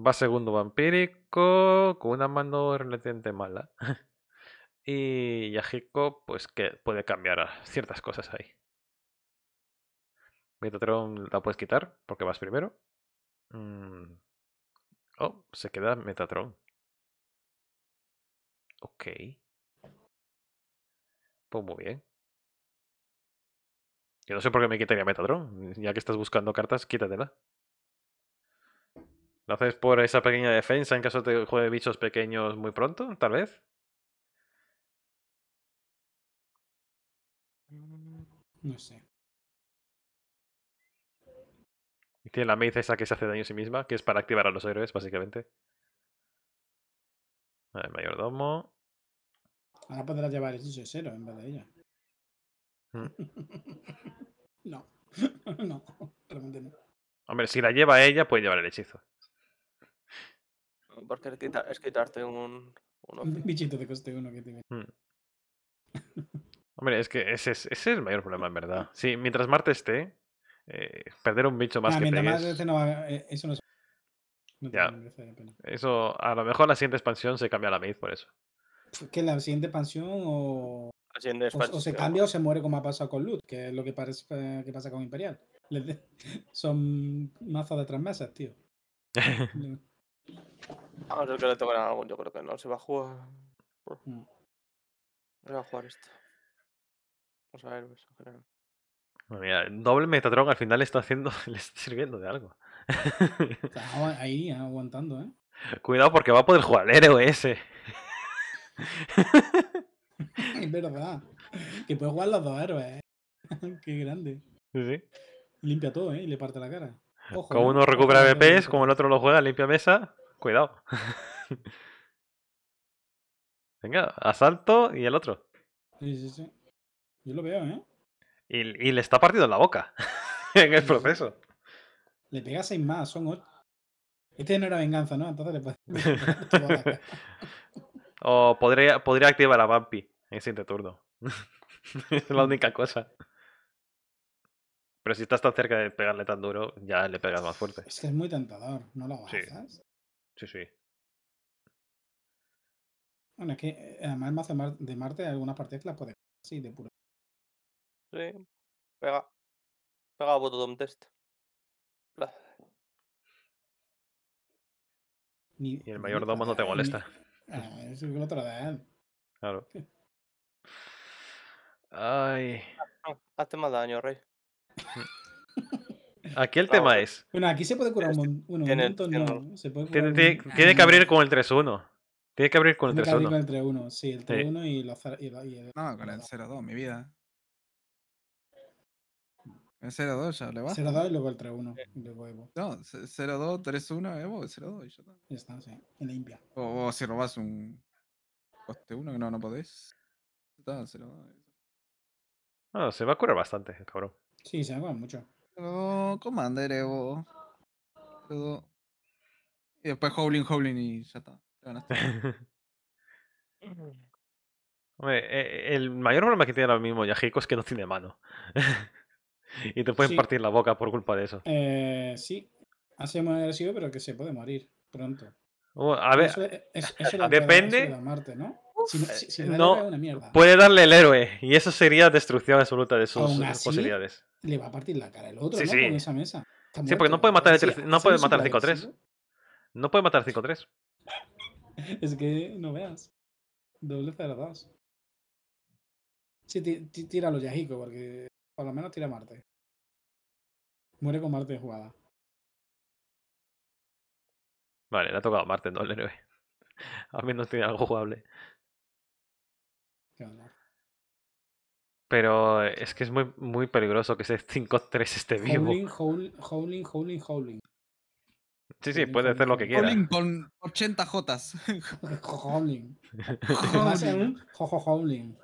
Va segundo vampírico, con una mano relativamente mala. y Yajiko, pues que puede cambiar ciertas cosas ahí. Metatron la puedes quitar porque vas primero. Mm, oh, se queda Metatron. Ok. Pues muy bien. Yo no sé por qué me quitaría Metatron. Ya que estás buscando cartas, quítatela. ¿Lo haces por esa pequeña defensa en caso te juegue bichos pequeños muy pronto? Tal vez. Mm, no sé. Tiene la maze esa que se hace daño a sí misma, que es para activar a los héroes, básicamente. A ver, mayordomo. Ahora podrás llevar de cero en vez de ella. Hmm. no. no, realmente Hombre, si la lleva ella, puede llevar el hechizo. Mm, porque es, quitarte un, un bichito de coste uno que tiene. Hmm. Hombre, es que ese es, ese es el mayor problema, en verdad. Sí, mientras Marte esté, eh, perder un bicho más que pegues... Eh, eso no, es... ya. Eso, a lo mejor la siguiente expansión se cambia la mid por eso. ¿Que la siguiente expansión o... La siguiente expansión, o, se cambia o se muere como ha pasado con Loot, que es lo que, parece, eh, que pasa con Imperial. Son mazos de tres meses, tío. que le tocará algo, yo creo que no. Se va a jugar. Mm. Se va a jugar esto. Vamos a ver, pues, en general. Mira, doble Metatron al final le está haciendo, le está sirviendo de algo. Está ahí, aguantando, ¿eh? Cuidado porque va a poder jugar héroe ese. es verdad. Que puede jugar los dos héroes. ¿eh? Qué grande. Sí. sí. Limpia todo, ¿eh? Y le parte la cara. como uno recupera BPs, como el otro lo juega, limpia mesa. Cuidado. Venga, asalto y el otro. Sí, sí, sí. Yo lo veo, ¿eh? Y, le está partido en la boca en el proceso. Le pega seis más, son ocho. Este no era venganza, ¿no? Entonces le puede. o podría, podría activar a Bumpy en el siguiente turno. es la única cosa. Pero si estás tan cerca de pegarle tan duro, ya le pegas más fuerte. Es que es muy tentador, no lo bajas. Sí, sí. sí. Bueno, es que eh, además de Marte algunas partidas las Sí, de puro. Sí, pega. Pega un test. Y el mayordomo no te molesta. Ah, es el otro de él. Claro. Ay. Ah, hazte más daño, rey. Mm. Aquí el ah, tema es. Bueno, aquí se puede curar un, este, un montón, tiene- Tiene, que abrir con el 3-1. Tiene que abrir con el 3-1. con el 3 sí, el 3-1 y, la, y, No, con el 0-2, mi vida. 0-2 ya le va. 0-2 y luego el 3-1. luego Evo. No, 0-2, 3-1, Evo, 0-2 y ya está. Ya está, sí. limpia. O, si robas un coste 1 que no, no podés. Está, 0-2. No, ah, se va a curar bastante, el cabrón. Sí, se va a curar mucho. Pero Commander Evo. Todo. Y después Howling, Howling y ya está. Ganaste. Hombre, eh, el mayor problema que tiene ahora mismo Yahiko es que no tiene mano. y te pueden partir la boca por culpa de eso. Eh, sí, ha sido muy agresivo, pero que se puede morir pronto. a ver, depende. Marte, ¿no? Si, si, no puede darle el héroe y eso sería destrucción absoluta de sus, posibilidades. Le va a partir la cara el otro sí, ¿no? sí. esa mesa. sí, porque no puede matar, el, no puede matar 5-3. No puede matar 5-3. es que no veas. Doble 0-2. Sí, tíralo, Yajico, porque por lo menos tira Marte. Muere con Marte jugada. Vale, le ha tocado Marte, no el A mí no tiene algo jugable. Pero eh, es que es muy, muy peligroso que ese 5-3 esté este vivo. Howling, howling, howling, howling, Sí, sí, puede hacer lo que quiera. Howling con 80 Jotas. howling. howling.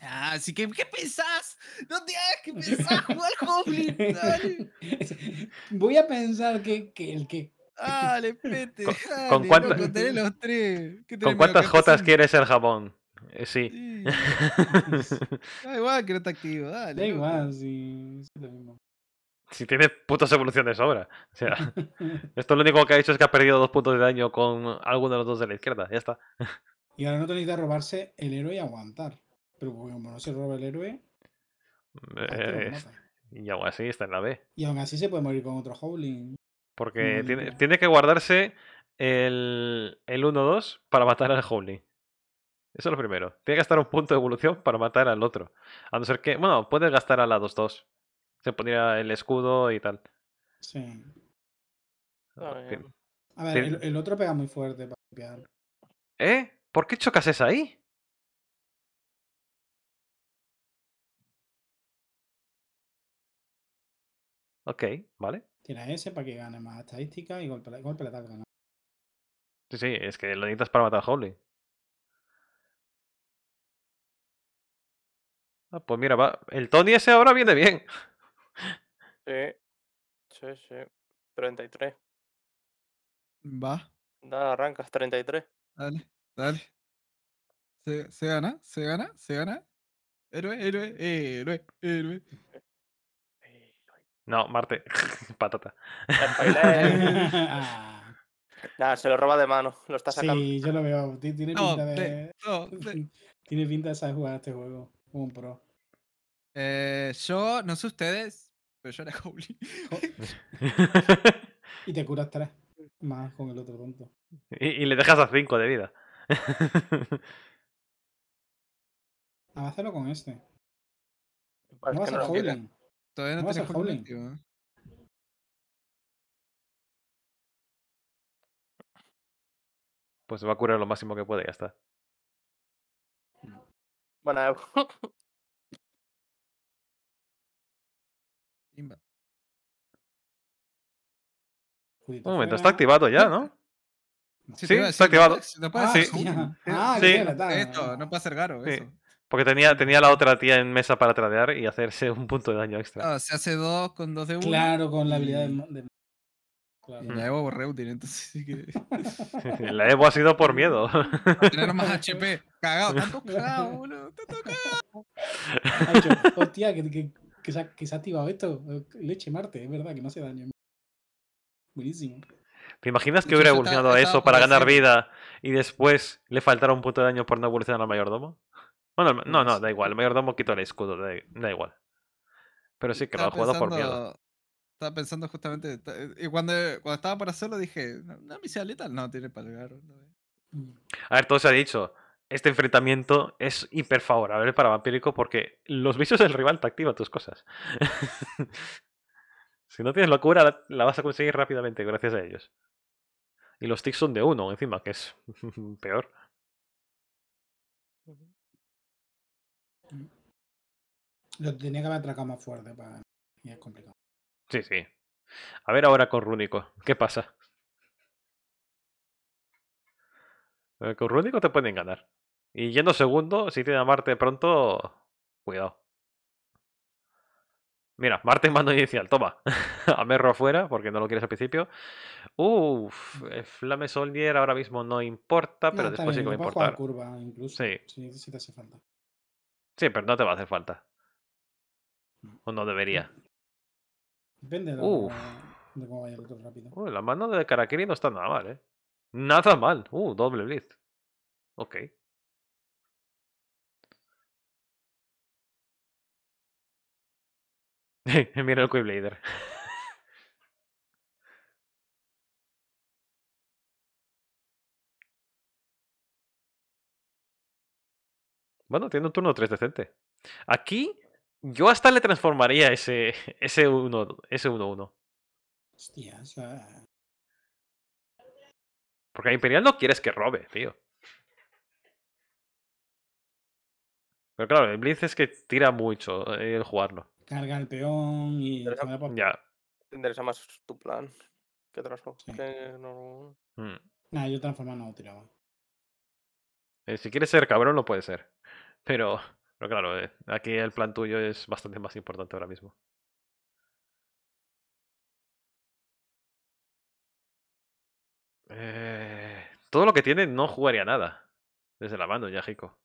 Ah, así que, ¿qué pensás? No te hagas que pensás jugar Goblin. Voy a pensar que, que el que. ¡Ah, le pete. ¿Con, cuántas, los tres. ¿Con cuántas Jotas quieres el jabón? Eh, sí. da igual que no te activo, dale. Da igual, sí. lo mismo. Si tiene putas evoluciones sobra. O sea, esto lo único que ha hecho es que ha perdido dos puntos de daño con alguno de los dos de la izquierda. Ya está. Y ahora no te que robarse el héroe y aguantar. Pero pues, como no se roba el héroe. Eh, y aún así está en la B. Y aún así se puede morir con otro Howling. Porque tiene, tiene, que guardarse el, el 1-2 para matar al Howling. Eso es lo primero. Tiene que gastar un punto de evolución para matar al otro. A no ser que. Bueno, puedes gastar a la 2-2. Se pondría el escudo y tal. Sí. Ah, ah, a ver, el, otro pega muy fuerte para ¿Eh? ¿Por qué chocas esa ahí? Ok, vale. Tira ese para que gane más estadística y golpe, golpe letal gana. Sí, sí, es que lo necesitas para matar a Ah, pues mira, va. el Tony ese ahora viene bien. Sí, sí, sí. 33. Va. Da, arrancas 33. Dale, dale. Se, se gana, se gana, se gana. Héroe, héroe, héroe, héroe. No, Marte. Patata. Nada, se lo roba de mano. Lo está sacando. Sí, yo lo veo. Tiene pinta de. No, Tiene pinta de saber jugar a este juego. un pro. Eh, yo, no sé ustedes, pero yo era Howley. Oh. y te curas tres más con el otro punto. Y, le dejas a cinco de vida. Ah, hazlo con este. Pues no vas a Howling. Todavía no Howling. Pues se va a curar lo máximo que puede, ya está. Bueno. Un momento, está activado ya, ¿no? Sí, está activado. No puede ah, sí. Ah, Esto, no puede ser Garo, eso. Porque tenía, tenía la otra tía en mesa para tradear y hacerse un punto de daño extra. Ah, se hace dos con dos de uno. Claro, con la habilidad de. la Evo por entonces sí que. la Evo ha sido por miedo. tener más HP. Cagado, tanto tocado, boludo. Te ha tocado. hostia, que, se ha, activado esto. Leche Marte, es verdad, que no hace daño. Buenísimo. ¿Te imaginas que hubiera evolucionado eso para ganar vida y después le faltara un punto de daño por no evolucionar al mayordomo? Bueno, no, no, da igual. El un poquito el escudo, da, igual. Pero sí que lo ha jugado por miedo. Estaba pensando justamente. Eh, y cuando, cuando estaba por hacerlo dije, no, misión letal no tiene para A ver, todo se ha dicho. Este enfrentamiento es hiperfavorable para Vampírico porque los vicios del rival te activan tus cosas. si no tienes locura, la, la vas a conseguir rápidamente gracias a ellos. Y los tics son de uno encima, que es peor. Mm. Lo tenía que haber atracado más fuerte para... y es complicado. Sí, sí. A ver ahora con Rúnico. ¿Qué pasa? Eh, con Rúnico te pueden ganar. Y yendo segundo, si tiene a Marte pronto, cuidado. Mira, Marte en mando inicial, toma. a Merro afuera, porque no lo quieres al principio. Uff, eh, Flame Soldier ahora mismo no importa, pero después sí que va Curva, incluso, sí. si te hace falta. Sí, pero no te va a hacer falta. Mm. O no mm. debería. Depende de, La, cómo vaya el otro rápido. la mano de Karakiri no está nada mal, ¿eh? Nada mal. Uh, doble blitz. Ok. Mira el Quiblader. Bueno, tiene un turno 3 decente. Aquí yo hasta le transformaría ese 1 ese 1 Hostia, o sea... Porque a Imperial no quieres que robe, tío. Pero claro, el Blitz es que tira mucho eh, el jugarlo. Carga el peón y. ya. Te interesa más tu plan que transformar. Hmm. Nah, yo transformar no tiraba. Eh, si quieres ser cabrón, lo puede ser. Pero, pero claro, eh, aquí el plan tuyo es bastante más importante ahora mismo. Eh, todo lo que tiene no jugaría nada. Desde la mano, ya, Jico.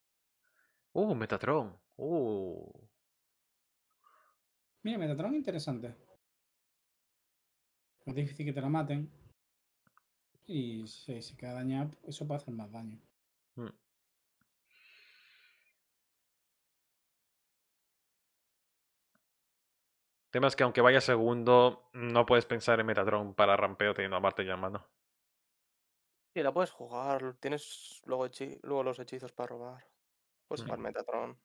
Uh, Metatron. Uh. Mira, Metatron interesante. Es difícil que te la maten. Y si se queda dañado, eso puede hacer más daño. Mm. tema es que aunque vaya segundo, no puedes pensar en Metatron para rampeo teniendo a Marte ya en mano. Sí, la puedes jugar. Tienes luego, luego los hechizos para robar. Puedes para jugar Metatron.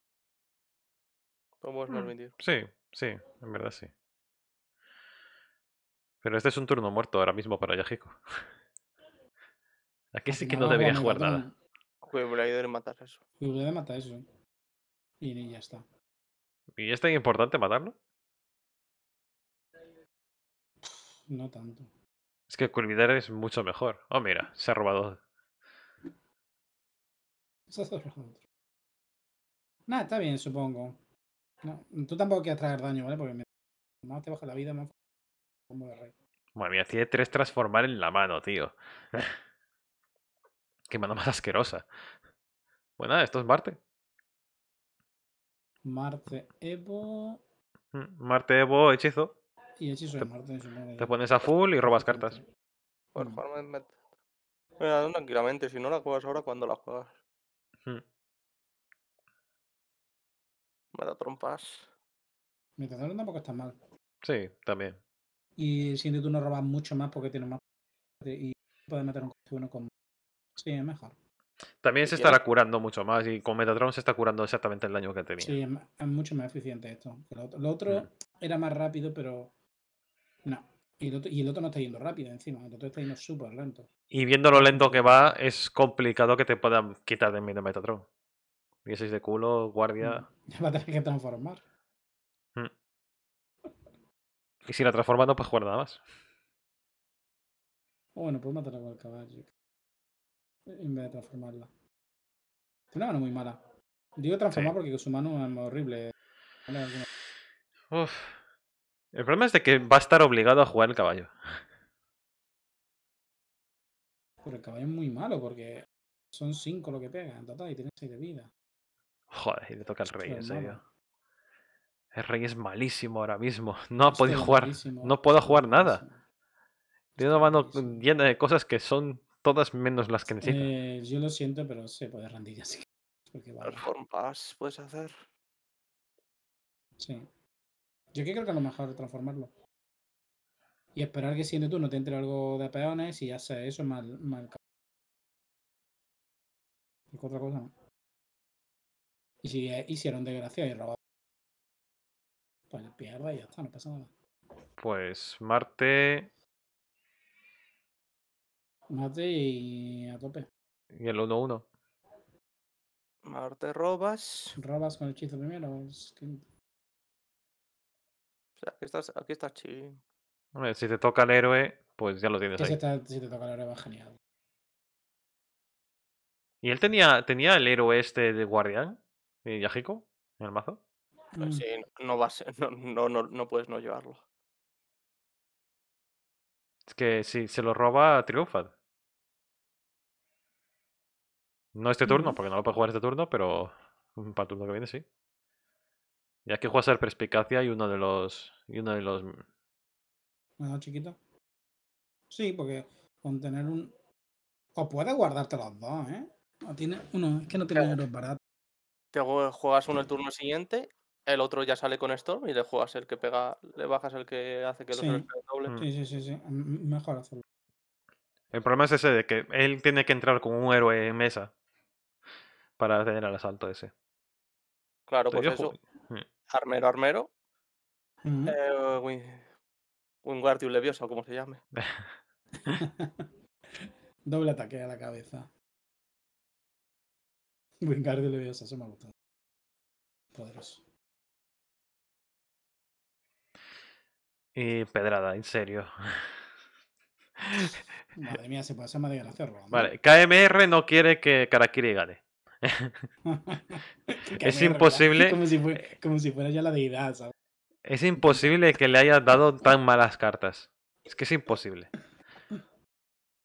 Lo puedes permitir. Mm, sí, sí, en verdad sí. Pero este es un turno muerto ahora mismo para Yajiko. Aquí sí que no, debería jugar nada. a matar eso. a matar eso. ¿eh? Y ya está. ¿Y es tan importante matarlo? no tanto. Es que Culvidar es mucho mejor. Oh, mira, se ha robado. Se ha Nada, está bien, supongo. tú tampoco quieres traer daño, ¿vale? Porque marte te baja la vida, más como de rey. Madre tiene tres transformar en la mano, tío. Qué mano más asquerosa. Bueno, esto es Marte. Marte Evo. Mm, marte Evo, hechizo. Y Te pones a full y robas cartas. Por favor, Mira, tranquilamente, si no la juegas ahora, ¿cuándo la juegas? Metatron Me da tampoco está mal. Sí, también. Y siendo tú no robas mucho más porque tienes más. Y puedes meter un uno con. Sí, es mejor. También se estará curando mucho más y con Metatron se está curando exactamente el daño que tenía. Sí, es, mucho más eficiente esto. Lo, otro, era más rápido, pero no. Y el, otro, no está yendo rápido encima, el otro está yendo súper lento. Y viendo lo lento que va, es complicado que te puedan quitar de mi Metatron. 16 de culo, guardia. Mm. Va a tener que transformar. Mm. Y si la transformas no puedes jugar nada más. Oh, bueno, pues matar al caballo. En vez de transformarla. Es una mano muy mala. Digo transformar porque su mano es horrible. ¿eh? Uf. El problema es de que va a estar obligado a jugar el caballo. Pero el caballo es muy malo porque son 5 lo que pegan total y tiene 6 de vida. Joder, y le toca al rey, en serio. El rey es malísimo ahora mismo. No ha este podido jugar. No puedo jugar este nada. Tiene una mano este llena de cosas que son todas menos las que eh, necesito. yo lo siento, pero se puede rendir así. Porque vale. Pass puedes hacer. Sí. Yo creo que lo mejor transformarlo. Y esperar que siendo tú no te entre algo de peones y ya eso mal, Y otra cosa Y si hicieron desgracia y robaron. Pues pierda y ya está, no pasa nada. Pues Marte. Marte y a tope. Y el 1-1. Marte robas. Robas con el hechizo primero. Es que aquí estás, aquí estás si te toca el héroe, pues ya lo tienes ahí. Si te, toca el héroe, va genial. ¿Y él tenía, tenía el héroe este de Guardián? y eh, Yajiko? ¿En el mazo? Mm. no, no, no, no, no, puedes no llevarlo. Es que si se lo roba, triunfa. No este turno, mm. porque no lo puedes jugar este turno, pero mm, para el turno que viene sí y que juegas a perspicacia y uno de los. Y uno de los. chiquito. Sí, porque con tener un. O puedes guardarte los dos, ¿eh? No tiene uno, es que no tiene euros baratos. Te juegas uno el turno siguiente, el otro ya sale con Storm y le juegas el que pega, le bajas el que hace que los sí. doble. Mm. Sí, sí, sí, sí. Mejor hacerlo. El problema es ese de que él tiene que entrar como un héroe en mesa para tener el asalto ese. Claro, por. pues eso. Armero, armero. Eh, Leviosa, o como se llame. Doble ataque a la cabeza. Wingardium Leviosa, se me ha gustado. Poderoso. Y pedrada, en serio. Madre mía, se puede hacer más desgracia, Vale, KMR no quiere que Karakiri gane es imposible. Como si, fuera, ya la deidad, Es imposible que le hayas dado tan malas cartas. Es que es imposible.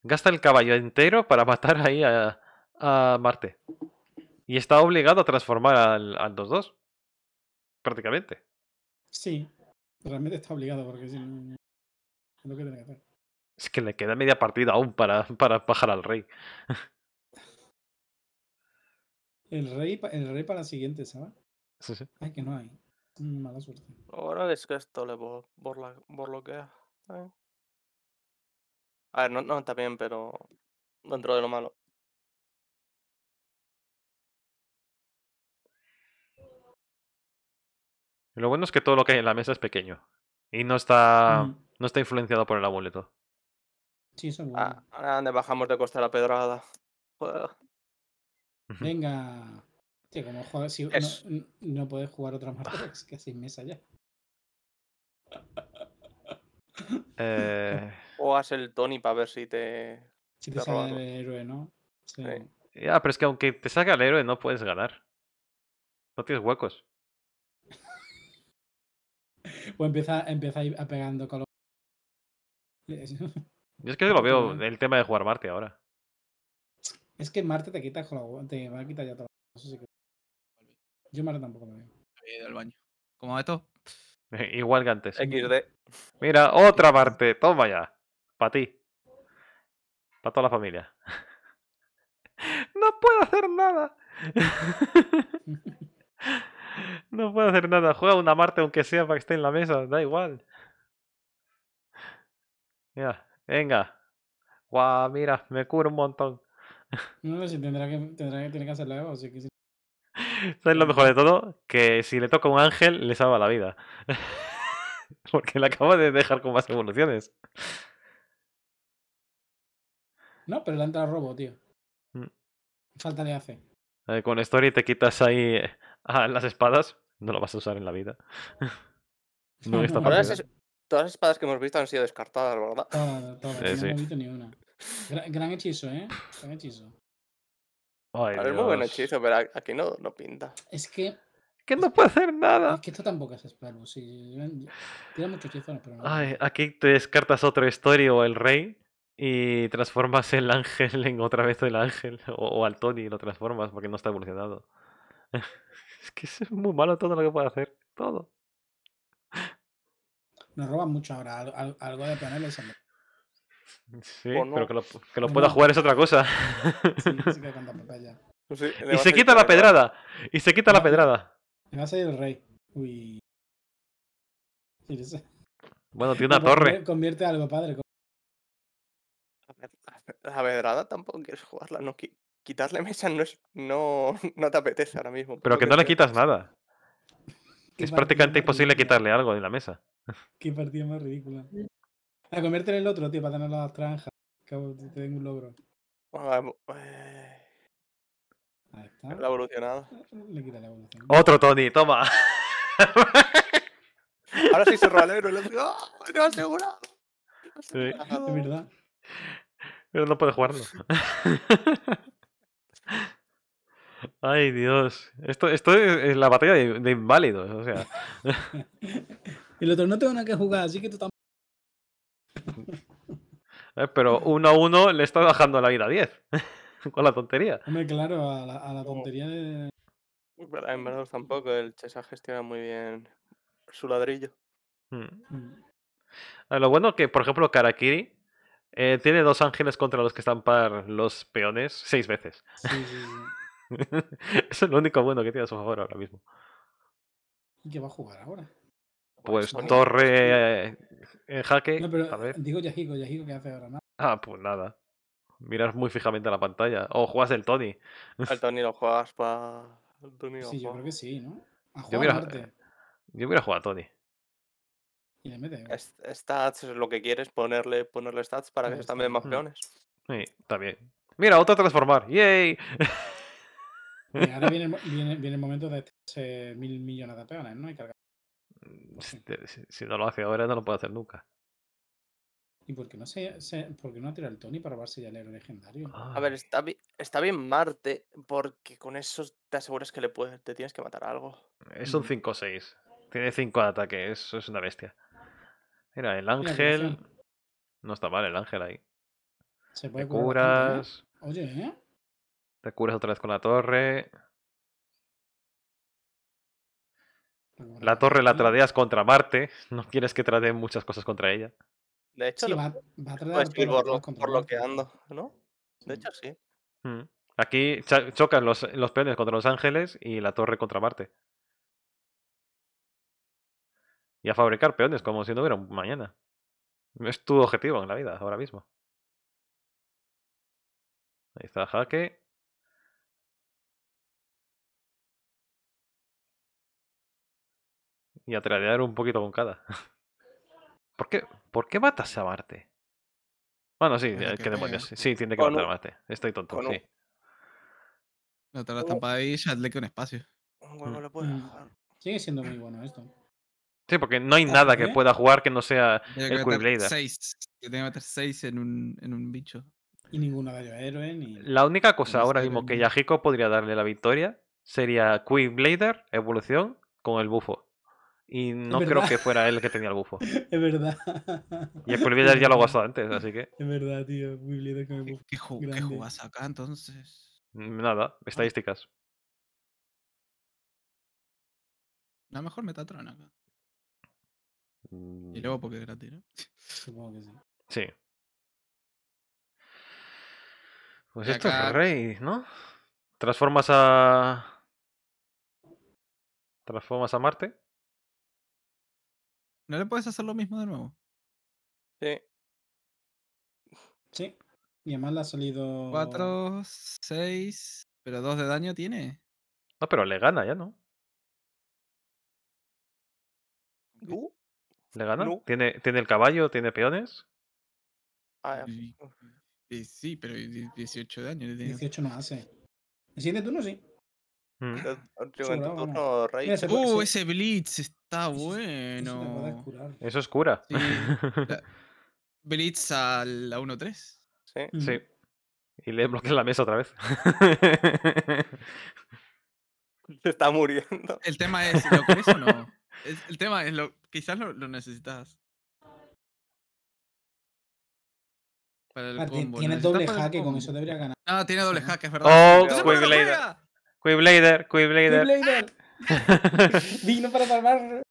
Gasta el caballo entero para matar ahí a, a Marte. Y está obligado a transformar al, al 2-2. Prácticamente. Sí. Realmente está obligado porque es lo que tiene que hacer. Es que le queda media partida aún para, para bajar al rey. El rey, el rey para la siguiente, ¿sabes? Sí, sí. Ay, que no hay. Mala suerte. Ahora es que esto le borloquea. ¿eh? A ver, no, no está bien, pero dentro de lo malo. Lo bueno es que todo lo que hay en la mesa es pequeño. Y no está, mm. no está influenciado por el amuleto. Sí, eso es Ah, bajamos de costa la pedrada. Joder. Venga. como si no, puedes jugar otra Martex pues, que seis meses ya. O eh. haz el Tony para ver si te. Si te, el héroe, ¿no? Sí. Ya, pero es que aunque te salga el héroe, no puedes ganar. No tienes huecos. o empieza, empieza a ir pegando con Yo es que lo veo el tema de jugar Marte ahora. Es que Marte te quita con la, te va a quitar ya todo. Yo Marte tampoco me veo. al baño. ¿Cómo esto? Igual que antes. XD. Mira, otra Marte. Toma ya. Para ti. Para toda la familia. no puedo hacer nada. no puedo hacer nada. Juega una Marte aunque sea para que esté en la mesa. Da igual. Mira, venga. Guau, mira, me curo un montón. No, sé pues, si tendrá que, tendrá que, tiene que ¿Sabes lo mejor de todo? Que si le toca un ángel, le salva la vida. Porque le acabo de dejar con más evoluciones. No, pero le entra robo, tío. Mm. Falta le hace. con Story te quitas ahí ah, las espadas. No lo vas a usar en la vida. no, Todas, las espadas que hemos visto han sido descartadas, ¿verdad? Todas, eh, no he visto ni una. Gran, hechizo, ¿eh? Gran hechizo. Ay, es muy buen hechizo, pero aquí no, no pinta. Es que. Que no puede hacer nada. Es que esto tampoco es espermo. tiene mucho hechizo, pero no. aquí te descartas otro historia o el rey y transformas el ángel en otra vez el ángel. O, al Tony lo transformas porque no está evolucionado. es que es muy malo todo lo que puede hacer. Todo. Nos roban mucho ahora. Algo, de de ponerle. Sí, pero que lo, que lo pues pueda jugar es otra cosa. Pues y se quita la pedrada. Y se quita la pedrada. Me va a salir el rey. Uy. Bueno, tiene una torre. Convierte algo, padre. La pedrada tampoco quieres jugarla. No, quitarle mesa no, no, te apetece ahora mismo. Pero que no le quitas nada. Es prácticamente imposible quitarle algo de la mesa. Qué partida más ridícula. A comerte en el otro, tío, para tener las tranjas. Que te tengo un logro. Eh, Ahí está. La evolucionado. Le quita la evolución. Otro Tony, toma. Ahora sí se roba el euro. ¡Oh, ah, ¡No aseguro. Sí. Es verdad. Pero no puede jugarlo. Ay, Dios. Esto, es, la batalla de, inválidos. O sea. el otro no tengo nada que jugar, así que tú ¿eh? Pero uno a uno le está bajando la vida a 10. con la tontería. claro, a la, tontería de. En verdad tampoco, el Chesa gestiona muy bien su ladrillo. Hmm. Mm. Ah, lo bueno que, por ejemplo, Karakiri eh, tiene dos ángeles contra los que están par los peones seis veces. es lo único bueno que tiene a su favor ahora mismo. ¿Y qué va a jugar ahora? Pues torre en jaque. No, pero a ver. digo Yahiko, Yajico, ¿qué hace ahora? Nada. Ah, pues nada. Miras muy fijamente a la pantalla. O juegas el Tony. El Tony lo juegas para. el Sí, yo creo que sí, ¿no? A jugar eh, yo, hubiera jugado yo a jugar a Tony. Y le mete. Stats es lo que quieres, ponerle, ponerle stats para que se también más mm. peones. Sí, también. Mira, otro transformar. ¡Yay! ahora viene, viene, viene, el momento de hacerse mil millones de peones, ¿no? Y cargar. Mm, si no lo hace ahora, no lo puede hacer nunca. ¿Y por qué no, se, se por no el Tony para si ya el legendario? Ah. A ver, está, está, bien Marte, porque con eso te aseguras que le puedes, te tienes que matar algo. Es un 5-6. Tiene 5 de ataque, eso es una bestia. Mira, el ángel. No está mal el ángel ahí. Se puede te ¿eh? curas. Oye, ¿eh? Te curas otra vez con la torre. La torre la tradeas contra Marte, no quieres que tradeen muchas cosas contra ella. De hecho, va, a tradear por, lo, que ando, ¿no? De mm. hecho, sí. Mm. Aquí chocan los, los peones contra Los Ángeles y la torre contra Marte. Y a fabricar peones como si no hubiera un mañana. Es tu objetivo en la vida ahora mismo. Ahí está Jaque. y a tradear un poquito con cada. ¿Por qué, matas a Marte? Bueno, sí, eh, ¿Qué que, demonios. Sí, tiene que matar a Marte. Estoy tonto, sí. No te lo estampa ahí y que un espacio. Mm, mm. Sigue siendo muy bueno esto. Sí, porque no hay ah, nada que pueda jugar que no sea el Seis. Yo que meter 6 en un, bicho. Y ninguna de héroe. Ni... La única cosa ahora mismo que Yahiko podría darle la victoria sería Blader, evolución, con el bufo. Y no creo que fuera él el que tenía el bufo. Es verdad. Y el Pulvillas ya lo gastado antes, así que. Es verdad, tío. Muy con el ¿Qué, ¿Qué acá entonces? Nada, estadísticas. A lo mejor Metatron acá. Y mm. luego porque es gratis, ¿no? Supongo que sí. Sí. Pues esto es rey, ¿no? Transformas a. Transformas a Marte. ¿No le puedes hacer lo mismo de nuevo? Sí. Sí. Y además le ha salido. 4, 6. Pero 2 de daño tiene. No, pero le gana ya, ¿no? ¿Tú? ¿Le gana? ¿Tiene, el caballo? ¿Tiene peones? Ah, sí. Eh, sí, pero 18 de daño. 18 no hace. El siguiente turno sí. Uh, ese Blitz está bueno. Eso es cura. Blitz a 1-3. Sí. sí. Y le bloquea la mesa otra vez. Se está muriendo. El tema es, ¿lo crees o no? El tema es, lo, quizás lo, necesitas. Para el combo. Tiene doble hacke con eso debería ganar. No, ah, tiene doble hacke, es verdad. ¡Oh, Quiblader, Quiblader. Quiblader. Vino para salvar.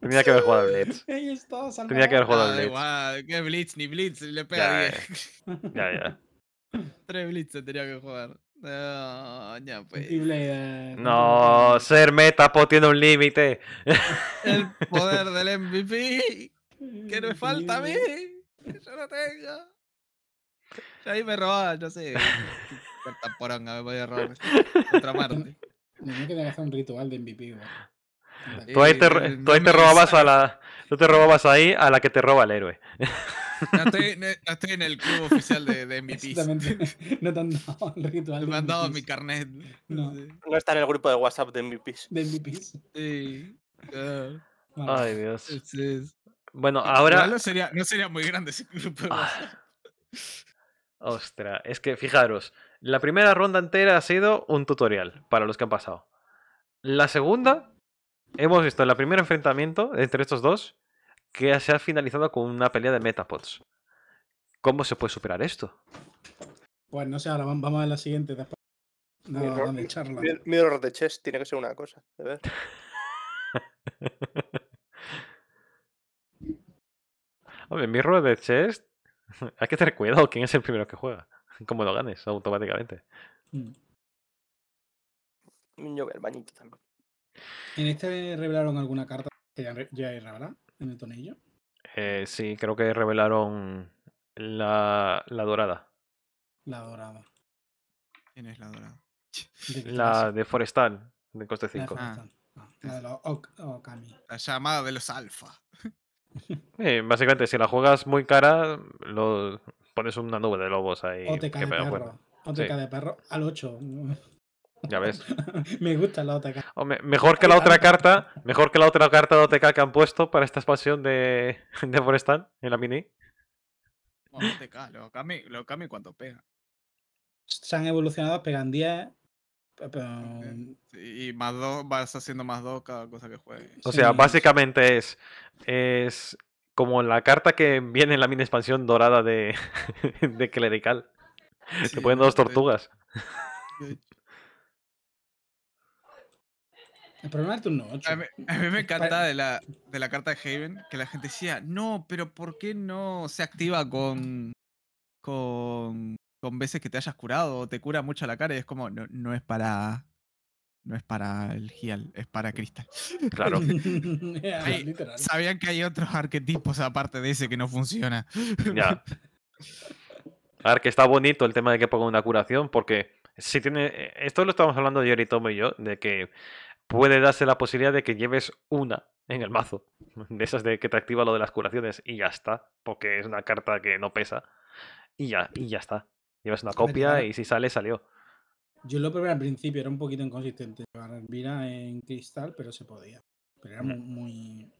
Tenía que haber jugado a Blitz. está, Tenía que haber jugado a ah, Blitz. Igual, que Blitz, ni Blitz, le pega ya, ya, ya. Tres Blitz se tenía que jugar. No, ya pues. No, ser metapo tiene un límite. El poder del MVP. Que me falta a mí. Yo no tengo. Ya ahí me robaban, yo sé por poronga me a robar contra Marte. hacer un ritual de MVP, eh, Tú ahí, te, tú ahí te, robabas a la. Tú te robabas ahí a la que te roba el héroe. No estoy, no estoy en el club oficial de, de MVP. No te han dado el ritual. Me han dado mi carnet. No. no. está en el grupo de WhatsApp de MVP. De MVP. Sí. Ay, Dios. Bueno, eh, ahora. No sería, no sería muy grande ese grupo ah. Ostras, es que fijaros. La primera ronda entera ha sido un tutorial para los que han pasado. La segunda, hemos visto el primer enfrentamiento entre estos dos que se ha finalizado con una pelea de Metapods. ¿Cómo se puede superar esto? Pues no sé, ahora vamos a la siguiente. de chest tiene que ser una cosa. De ver. Hombre, Mirror de chest Hay que tener cuidado quién es el primero que juega. Cómo lo ganes automáticamente. Mm. Yo bañito también. ¿En este revelaron alguna carta que ya, ya hay en el tonillo? Eh, sí, creo que revelaron la, la dorada. La dorada. ¿Quién es la dorada? la de Forestal, de coste 5. Ah. Ah, la, de los La llamada de los alfa. básicamente, si la juegas muy cara, lo, pones una nube de lobos ahí. OTK de perro. OTK de perro al 8. Ya ves. me gusta la OTK. mejor que la otra carta, mejor que la otra carta de OTK que han puesto para esta expansión de, de Forestan en la mini. Bueno, OTK, lo cambio, lo cuando pega. Se han evolucionado, pegan 10, eh, um, y más dos, vas haciendo más dos cada cosa que juegues. O sea, básicamente es, es como la carta que viene en la mini expansión dorada de, clerical. Te ponen dos tortugas. El problema es tu A mí, me encanta de la, de la, carta de Haven que la gente decía, no, pero ¿por qué no se activa con, con, con veces que te hayas curado? O te cura mucho la cara y es como, no es para no es para el Gial, es para Cristal. Claro. Ah, sabían que hay otros arquetipos aparte de ese que no funciona. ya. A ver, que está bonito el tema de que ponga una curación, porque si tiene. Esto lo estamos hablando yo y Tomo y yo, de que puede darse la posibilidad de que lleves una en el mazo. De esas de que te activa lo de las curaciones y ya está. Porque es una carta que no pesa. Y ya, y ya está. Llevas una copia y si sale, salió. Yo lo probé al principio, era un poquito inconsistente. Llevar en cristal, pero se podía. Pero era muy.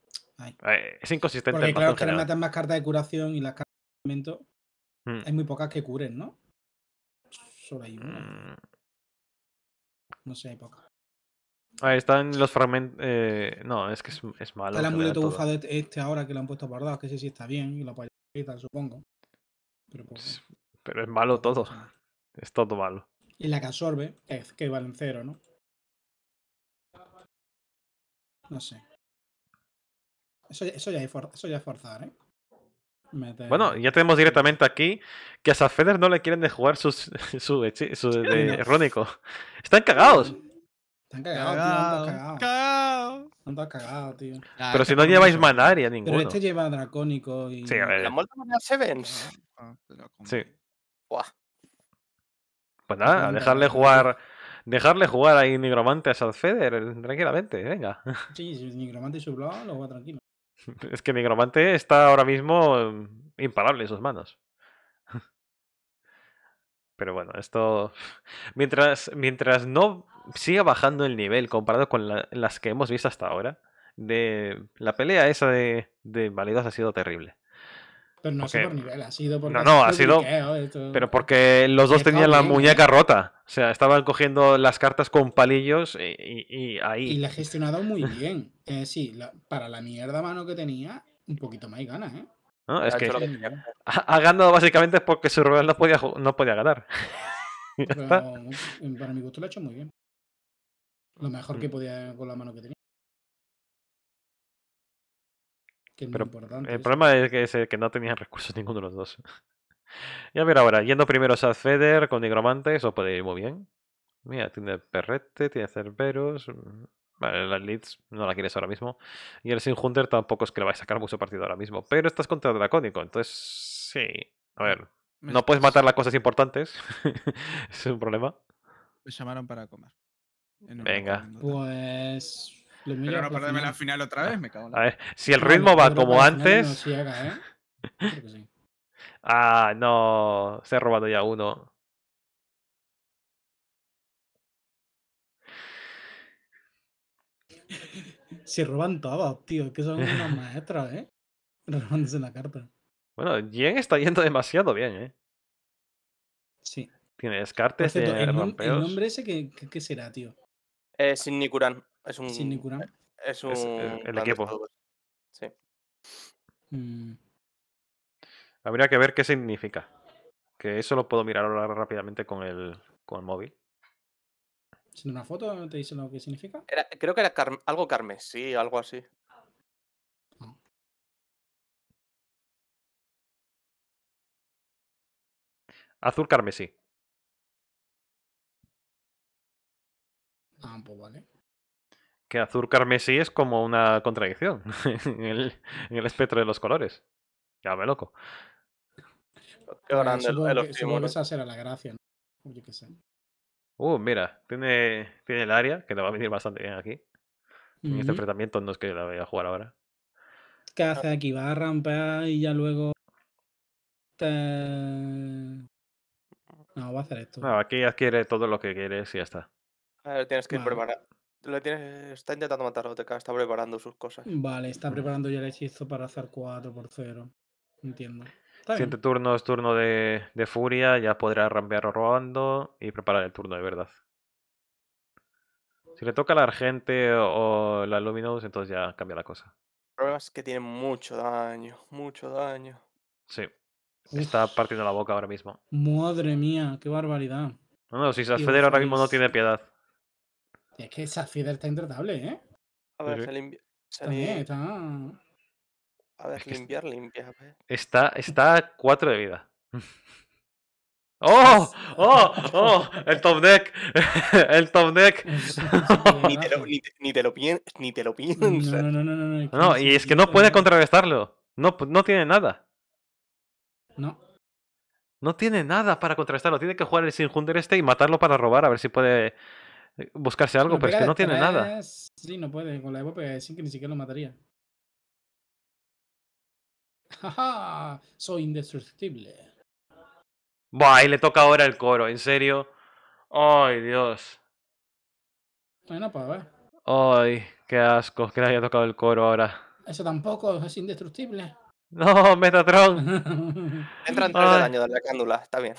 Es inconsistente. Porque, claro, que matan más cartas de curación y las cartas de mm. Hay muy pocas que curen, ¿no? Solo hay una. Mm. No sé, hay pocas. ahí están los fragmentos. Eh, no, es que es, es malo. Está este ahora que lo han puesto guardado, que sé si está bien y lo supongo. Pero, Pero es malo todo. Es todo malo. Y la que absorbe, que, que valen cero, ¿no? No sé. Eso, eso, ya, es eso ya forzar, ¿eh? Bueno, ya tenemos directamente aquí que a Safeder no le quieren de jugar su, su, errónico. Están cagados. Están cagados, tío. Están cagados. Están cagados, tío. pero este si no lleváis manaria ninguno. Pero este lleva dracónico y. Sí, a ver. La molta de Sevens. Ah, sí. Buah. Pues nada, dejarle jugar. Dejarle jugar ahí ¿eh? Nigromante a Feder tranquilamente, venga. Sí, Nigromante y lo va tranquilo. Es que Nigromante está ahora mismo mm, imparable en sus manos. Pero bueno, esto. Mientras, mientras no siga bajando el nivel comparado con las que hemos visto hasta ahora, de la pelea esa de, de ha sido terrible. Pero no por nivel, ha sido No, ha sido. pero porque los dos tenían la muñeca rota. O sea, estaban cogiendo las cartas con palillos y, ahí. Y la he gestionado muy bien. Eh, sí, para la mierda mano que tenía, un poquito más ganas, ¿eh? No, es que, ha, ganado básicamente porque su rival no podía, no podía ganar. para mi gusto lo ha hecho muy bien. Lo mejor que mm. podía con la mano que tenía. El problema es que, no tenían recursos ninguno de los dos. Y a ver ahora, yendo primero a Feder con Nigromante, eso puede ir muy bien. Mira, tiene Perrete, tiene Cerberus. Mm, vale, la Leeds no la quieres ahora mismo. Y el Sin Hunter tampoco es que le vayas a sacar mucho partido ahora mismo. Pero estás contra Dracónico, entonces sí. A ver, no puedes matar las cosas importantes. es un problema. Me llamaron para comer. Venga. Pues pero no perderme la final otra vez, me cago en la... A ver, si el ritmo va como antes... Ah, no, se ha robado ya uno. Se roban todos, tío, que son unas maestras, ¿eh? Robándose la carta. Bueno, Jen está yendo demasiado bien, ¿eh? Sí. Tiene descartes de el, nombre ese, que, será, tío? Eh, Sin es un. Sin e, Es eh, el, equipo. Sí. Mm. Habría que ver qué significa. Que eso lo puedo mirar ahora rápidamente con el, con el móvil. ¿Sin una foto te dice lo que significa? creo que era algo carmesí, algo así. Ah. Azul carmesí. Ah, pues vale que azul carmesí es como una contradicción en, el, espectro de los colores. Ya me loco. Eh, grande, el, ¿no? esa será la gracia, ¿no? Yo qué sé. Uh, mira, tiene, tiene el área, que le va a venir bastante bien aquí. En este enfrentamiento no es que la vaya a jugar ahora. ¿Qué ah. hace aquí? Va a rampear y ya luego. No, va a hacer esto. No, aquí adquiere todo lo que quieres y ya está. A ver, tienes que ir está intentando matar a OTK, está preparando sus cosas. Vale, está mm. preparando ya el hechizo para hacer 4 por 0. Entiendo. Siguiente turno es turno de, furia, ya podrá rampear robando y preparar el turno de verdad. Si le toca la argente o, la luminous, entonces ya cambia la cosa. El problema es que tiene mucho daño, mucho daño. Sí. Está partiendo la boca ahora mismo. Madre mía, qué barbaridad. No, no, si se ahora mismo no tiene piedad. Es que esa Feeder está intratable, ¿eh? A ver, se e limpia. está. A ver, limpiar, limpiar, limpia. Está, está a 4 de vida. ¡Oh! Pues ¡Oh! ¡Oh! ¡El top deck! ¡El top deck! Pues ni, te lo, ni, ni, te lo piensas. No, no, no, no. No, no y es que no puede contrarrestarlo. No, no tiene nada. No. No tiene nada para contrarrestarlo. Tiene que jugar el Hunter este y matarlo para robar, a ver si puede eh, buscarse algo, pero, es que no tiene nada. Sí, no puede. Con la Evo sin que ni siquiera lo mataría. ja Soy indestructible. Buah, y le toca ahora el coro, en serio. ¡Ay, Dios! Bueno, pues a ver. ¡Ay, qué asco! Que le haya tocado el coro ahora. Eso tampoco, es indestructible. No, Metatron. Entran tres de daño de la cándula, está bien.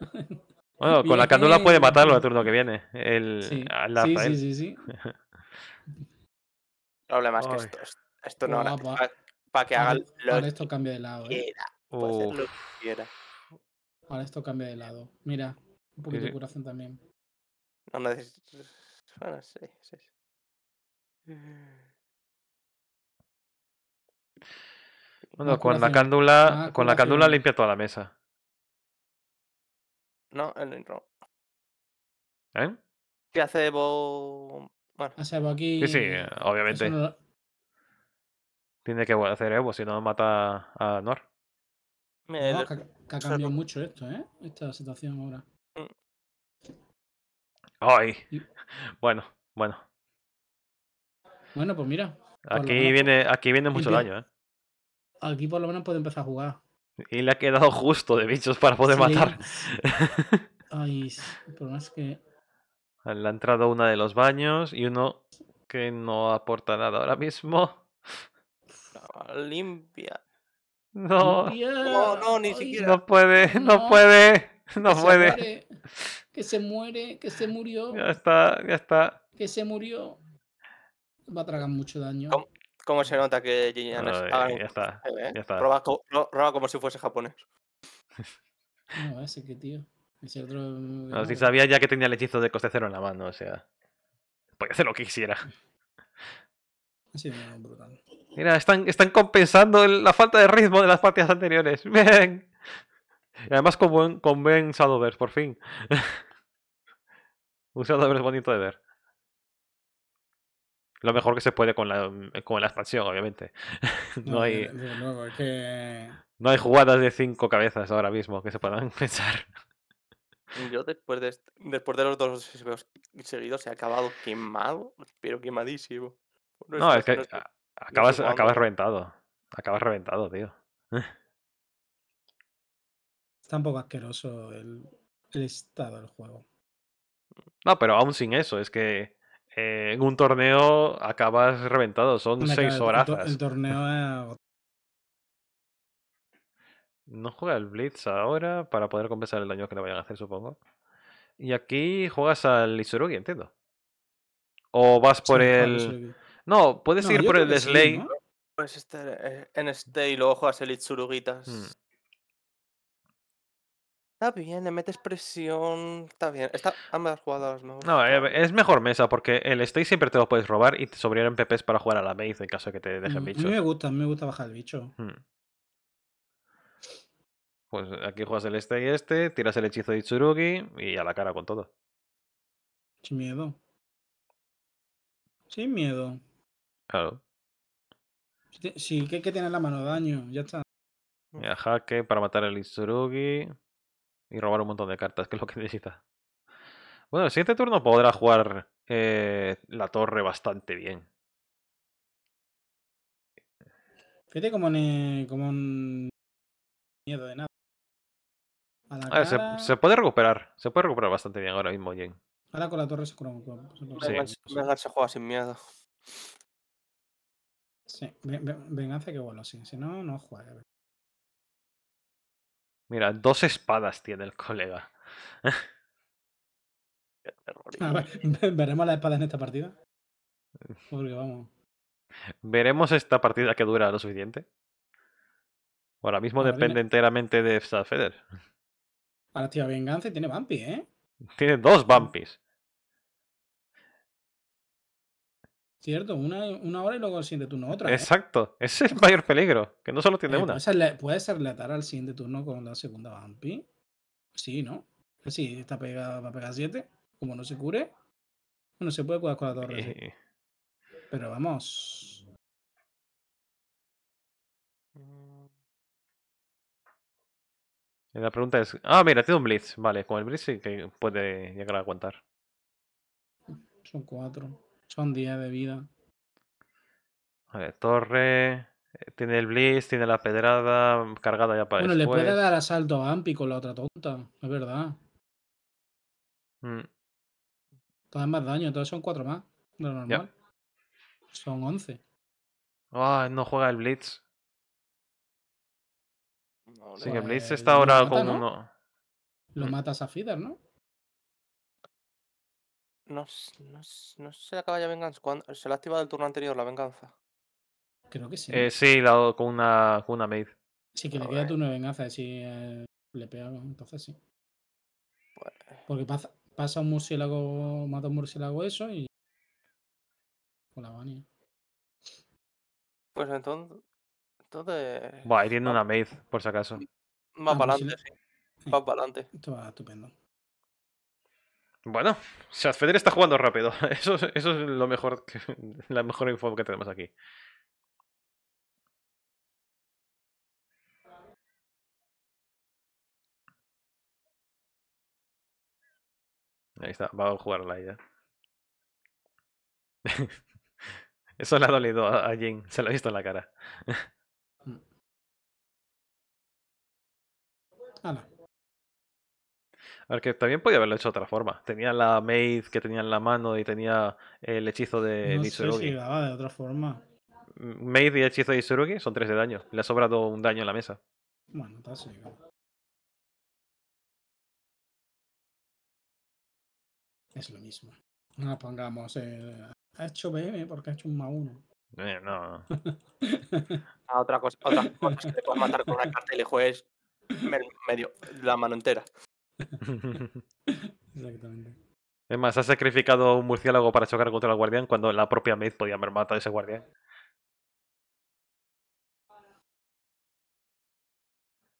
Bueno, con la cándula puede matarlo el turno que viene. El, sí. sí, sí, sí, sí. que esto, esto no Para que haga esto cambia de lado, ¿eh? lo que quiera. Ahora esto cambia de lado. Mira, un poquito de curación también. No necesito. Bueno, con la cándula, con la cándula limpia toda la mesa. No, el intro. ¿Eh? ¿Qué hace Evo? Bueno. Hace Evo aquí. Sí, sí, obviamente. Tiene que hacer Evo, si no mata a Nor. Me... que, ha cambiado mucho esto, ¿eh? Esta situación ahora. Mm. Ay. Bueno, bueno. Bueno, pues mira. Aquí viene, aquí viene mucho daño, ¿eh? Aquí por lo menos puede empezar a jugar. Y le ha quedado justo de bichos para poder matar. Ay, problema es que. Le ha entrado una de los baños y uno que no aporta nada ahora mismo. Limpia. No. No, no, ni siquiera. No puede, no, puede, no puede. que se muere, que se murió. Ya está, ya está. Que se murió. Va a tragar mucho daño. ¿Cómo se nota que Gillian es está, ya está. Eh? Roba, como si fuese japonés. No, ese que tío. sabía ya que tenía el hechizo de coste cero en la mano, o sea. Podía hacer lo que quisiera. Mira, están, están compensando la falta de ritmo de las partidas anteriores. Bien. Y además con buen, con buen Shadowverse, por fin. Un Shadowverse bonito de ver lo mejor que se puede con la, con la expansión, obviamente. no, hay. No hay jugadas de cinco cabezas ahora mismo que se puedan pensar. Yo después de, después de los dos seguidos he acabado quemado, pero quemadísimo. No, es que acabas, acabas reventado. Acabas reventado, tío. Está un poco asqueroso el estado del juego. No, pero aún sin eso, es que eh, en un torneo acabas reventado, son seis horas. No juega el Blitz ahora para poder compensar el daño que le vayan a hacer, supongo. Y aquí juegas al Isurugi, entiendo. O vas por el... No, puedes ir por el Slay. Puedes estar eh, en este y luego juegas el Itsurugitas. Está bien, le metes presión. Está bien. Está, ambas jugadas No, eh, es mejor mesa porque el stay siempre te lo puedes robar y te sobrieron PPs para jugar a la maze en caso de que te dejen bicho mm, A mí me gusta, me gusta bajar el bicho. Hmm. Pues aquí juegas el este y este, tiras el hechizo de Itsurugi y a la cara con todo. Sin miedo. Sin miedo. Claro. Sí, que hay que tener la mano daño, ya está. Y jaque para matar el Itsurugi y robar un montón de cartas, que es lo que necesita. Bueno, el siguiente turno podrá jugar eh, la torre bastante bien. Fíjate como, como un miedo de nada. se, puede recuperar, se puede recuperar bastante bien ahora mismo, Jen. Ahora con la torre se sí. se juega sin miedo. Sí, venganza que bueno, sí. Si no, no juega. Mira, dos espadas tiene el colega. ¿Veremos las espadas en esta partida? Porque vamos. ¿Veremos esta partida que dura lo suficiente? Ahora mismo depende enteramente de Feder. Ahora tiene venganza y tiene vampi, ¿eh? Tiene dos vampis. Cierto, una, una hora y luego al siguiente turno otra. Exacto, ese es el mayor peligro, que no solo tiene eh, una. ¿Puede ser letar al siguiente turno con la segunda vampi? Sí, ¿no? Pues sí, está pegada, va a pegar 7. Como no se cure, no se puede jugar con la torre. Eh. Pero vamos. Mm. La pregunta es. Ah, mira, tiene un Blitz. Vale, con el Blitz sí que puede llegar a aguantar. Son cuatro. Son 10 de vida. Vale, torre. Eh, tiene el Blitz, tiene la pedrada mm, cargada ya para Bueno, le puede dar asalto a Ampi con la otra tonta, es verdad. Mm. Todas más daño, todas son 4 más lo normal. Son 11. Ah, no juega el Blitz. Así que el Blitz eh, está ahora como uno. Lo mm. matas a Feeder, ¿no? No, no, no se le acaba ya venganza. cuando ¿Se la ha activado el turno anterior la venganza? Creo que sí. Eh, sí, con una, con una maid. Sí, que le queda turno de venganza. Si eh, le pega, entonces sí. Pues Porque pasa, pasa un murciélago, mata un murciélago eso y. Con la vanilla. Pues entonces. Entonces. va ahí tiene una maid, por si acaso. Más para adelante, sí. Más para adelante. Esto va estupendo. Bueno, Shad Feder está jugando rápido. Eso, eso es lo mejor que, la mejor info que tenemos aquí. Ahí está, va a jugar la idea. Eso le ha dolido a Jin, se lo ha visto en la cara. Ah, que también podía haberlo hecho de otra forma. Tenía la maid que tenía en la mano y tenía el hechizo de no Sé si de otra forma. Mm, maid y hechizo de Nitsurugi son tres de daño. Le ha sobrado un daño en la mesa. Bueno, está así. Es lo mismo. No pongamos el. Ha hecho BM porque ha hecho un más uno. Eh, no. a ah, otra cosa, otra cosa que te puedes matar con una carta y le juegues medio, la mano entera. Exactamente. Es más, ha sacrificado un murciélago para chocar contra el guardián cuando la propia Maid podía haber matado a ese guardián.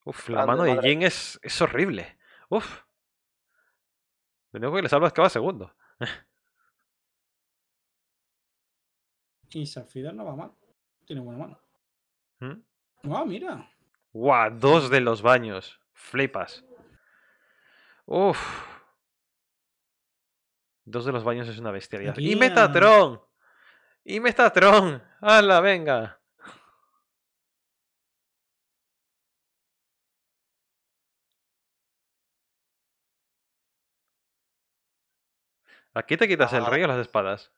Uf, la mano de Jin es, es horrible. Uf. Lo único que le salva es que va segundo. y Safida no va mal. Tiene buena mano. ¿Mm? ¡Guau, mira! dos de los baños. Flipas. Uf. Dos de los baños es una bestia ¡Y Metatron! ¡Y Metatron! ¡Hala, venga! Aquí te quitas el ah. rey o las espadas.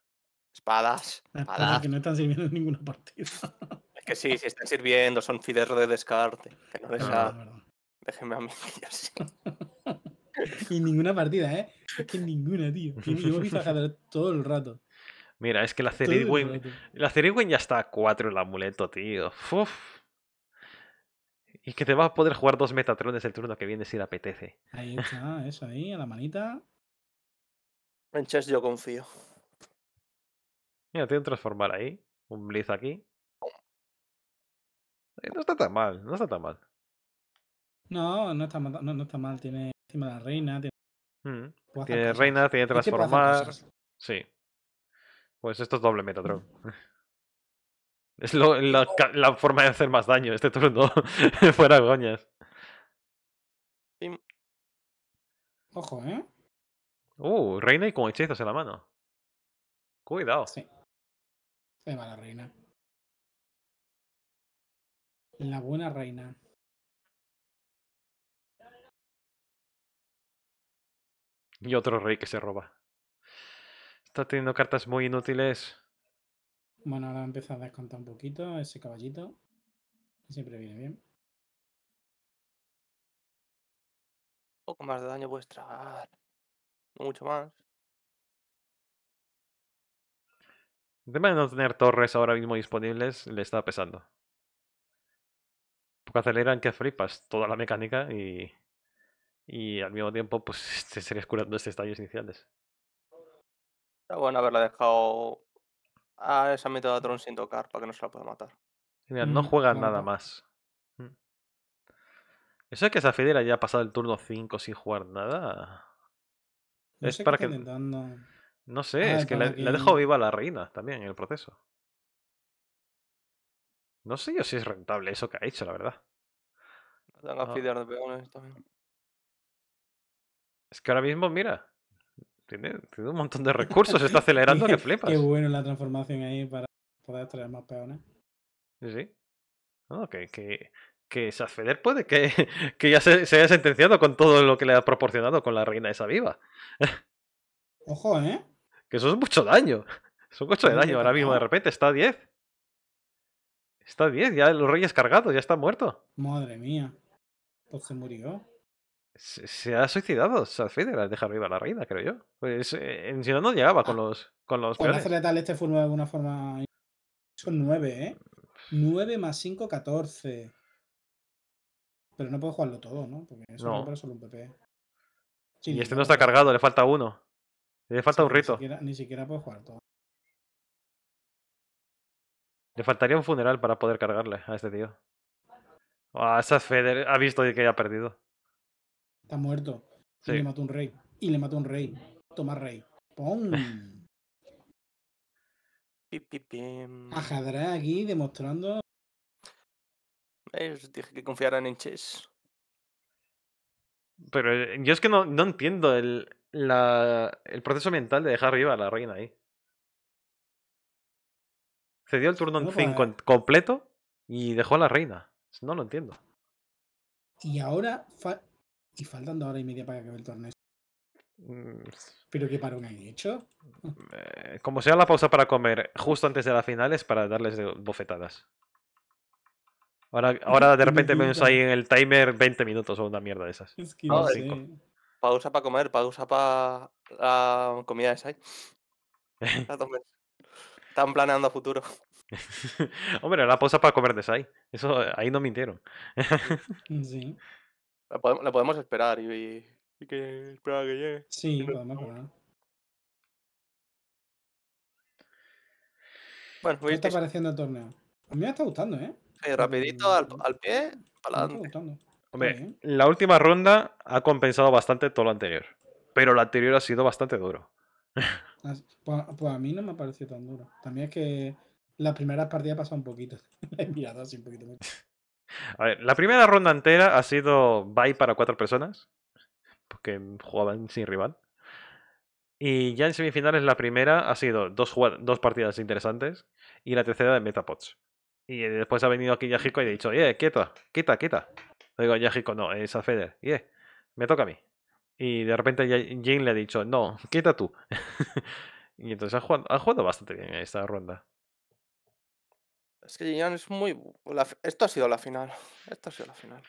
Espadas. Ah, espadas. que no están sirviendo en ninguna partida. Es que sí, si están sirviendo, son fideros de descarte. Que no ah, Déjenme a mí. y ninguna partida, ¿eh? Es que ninguna, tío. yo me a todo el rato. Mira, es que la Ceridwen La Ceridwin ya está a 4 el amuleto, tío. Y que te vas a poder jugar dos Metatrones el turno que viene si le apetece. Ahí está, eso ahí, a la manita. En Chess yo confío. Mira, tiene un transformar ahí. Un Blitz aquí. Oh. Eh, no está tan mal, no está tan mal. No, no está, no, no está mal, tiene reina. Tiene, mm, reina, tiene transformar. Sí. Pues esto es doble Metatron. Es la, forma de hacer más daño este turno. Fuera goñas. Ojo, ¿eh? Uh, reina y con hechizos en la mano. Cuidado. Sí. Se reina. La buena reina. Y otro rey que se roba. Está teniendo cartas muy inútiles. Bueno, ahora empieza a descontar un poquito ese caballito. Siempre viene bien. Poco más de daño vuestra. mucho más. El tema de no tener torres ahora mismo disponibles le está pesando. Porque aceleran que flipas toda la mecánica y y al mismo tiempo pues te estarías curando estos estadios iniciales. Está ah, bueno haberla dejado a esa dron sin tocar para que no se la pueda matar. Mira, no mm, juega nada más. Mm. Eso es que esa ya ha pasado el turno 5 sin jugar nada. es para que. No sé, ah, es que le ha dejado viva a la reina también en el proceso. No sé yo si es rentable eso que ha hecho, la verdad. No tengo ah. de peones también. Es que ahora mismo, mira, tiene, un montón de recursos, se está acelerando que flipas. Qué bueno la transformación ahí para poder traer más peones. Sí, sí. que, que, puede que, que ya se, haya sentenciado con todo lo que le ha proporcionado con la reina esa viva. Ojo, ¿eh? Que eso es mucho daño. Son 8 de daño ahora mismo, de repente está a 10. Está a 10, ya los reyes cargados, ya está muerto. Madre mía. Pues se murió se, ha suicidado Sad Feder al dejar arriba la reina, creo yo. Pues, eh, si no, no llegaba con ah, los. Con los con este fue de alguna forma. Son nueve, ¿eh? 9 más 5, 14. Pero no puedo jugarlo todo, ¿no? Porque eso solo un PP. y este no está cargado, le falta uno. Le falta un rito. Ni siquiera, puede puedo jugar todo. Le faltaría un funeral para poder cargarle a este tío. Ah, oh, Feder ha visto que ha perdido está muerto. Y le mató un rey. Y le mató un rey. Toma rey. ¡Pum! Ajadra aquí demostrando. dije que confiaran en Chess. Pero eh, yo es que no, entiendo el, el proceso mental de dejar arriba a la reina ahí. Se dio el turno en 5 pues, completo y dejó a la reina. No lo entiendo. Y ahora y faltando ahora y media para que acabe el torneo. Mm, ¿Pero qué parón han hecho? Mm, eh, como sea la pausa para comer justo antes de las finales para darles bofetadas. Ahora, ahora de repente vemos ahí en el timer 20 minutos o una mierda de esas. Pausa para comer, pausa para la comida de Sai. Están planeando futuro. Hombre, la pausa para comer de Sai. Eso ahí no mintieron. sí. La podemos, esperar y, que llegue. Sí, podemos esperar. Bueno, ¿Qué pues, está pareciendo el torneo? A mí me está gustando, ¿eh? rapidito ¿eh? al, pie, Hombre, la última ronda ha compensado bastante todo lo anterior. Pero lo anterior ha sido bastante duro. Pues, pues, a mí no me ha parecido tan duro. También es que las primeras partidas pasan un poquito. he mirado así un poquito. Mucho. A ver, la primera ronda entera ha sido bye para cuatro personas, porque jugaban sin rival. Y ya en semifinales la primera ha sido dos, partidas interesantes y la tercera de Metapods. Y después ha venido aquí Yahiko y ha dicho, eh, quieta, quita, quita. Digo, Yajiko, no, es a Feder, yeah, me toca a mí. Y de repente Jin le ha dicho, no, quita tú. y entonces ha ha jugado bastante bien esta ronda. Es que es muy. Esto ha sido la final. Esto ha sido la final.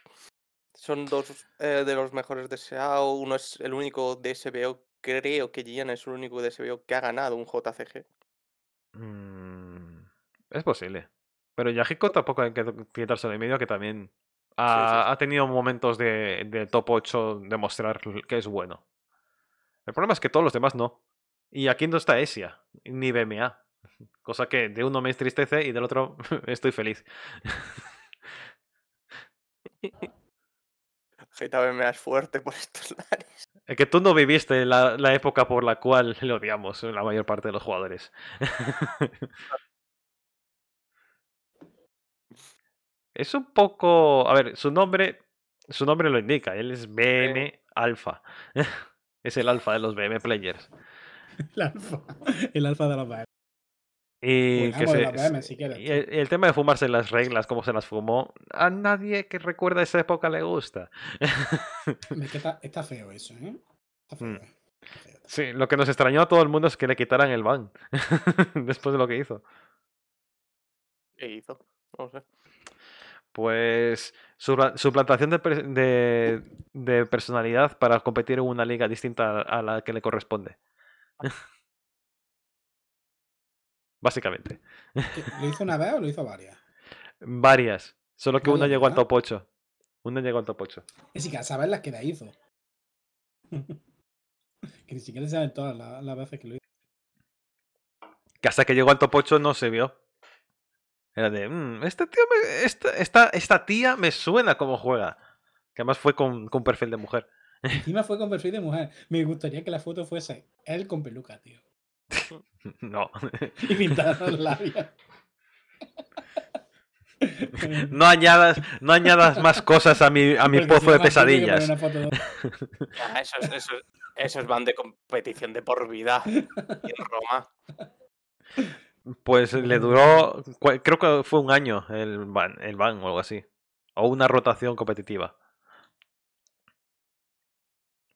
Son dos eh, de los mejores de Uno es el único de SBO. Creo que Jiyan es el único de SBO que ha ganado un JCG. Mm, es posible. Pero Yajiko tampoco hay que quitarse de medio, que también ha, tenido momentos de, de, top 8 de mostrar que es bueno. El problema es que todos los demás no. Y aquí no está Esia, ni BMA. Cosa que de uno me entristece y del otro estoy feliz. me fuerte por estos lares. Es que tú no viviste la, la época por la cual lo odiamos la mayor parte de los jugadores. es un poco. A ver, su nombre. Su nombre lo indica. Él es BM alfa Alpha. es el alfa de los BM Players. El alfa. El alfa de la BM. Y el, tema de fumarse las reglas, cómo se las fumó, a nadie que recuerda esa época le gusta. está, feo eso, ¿eh? Mm. Sí, lo que nos extrañó a todo el mundo es que le quitaran el ban después de lo que hizo. ¿Qué hizo? No sé. Pues plantación de, de, de personalidad para competir en una liga distinta a la que le corresponde. Ah. básicamente. ¿Lo hizo una vez o lo hizo varias? Varias. Solo que ah, una llegó al top 8. Una llegó al top 8. Es que a saber las que la hizo. que ni siquiera saben todas las, veces que lo hizo. Que hasta que llegó al top 8 no se vio. Era de, mmm, este tío me, esta, esta, tía me suena como juega. Que además fue con, con perfil de mujer. Encima fue con perfil de mujer. Me gustaría que la foto fuese él con peluca, tío. No. No añadas, no añadas más cosas a mi, a mi pozo de pesadillas. Ah, esos, van de competición de por vida en Roma. Pues le duró, creo que fue un año el van el o algo así. O una rotación competitiva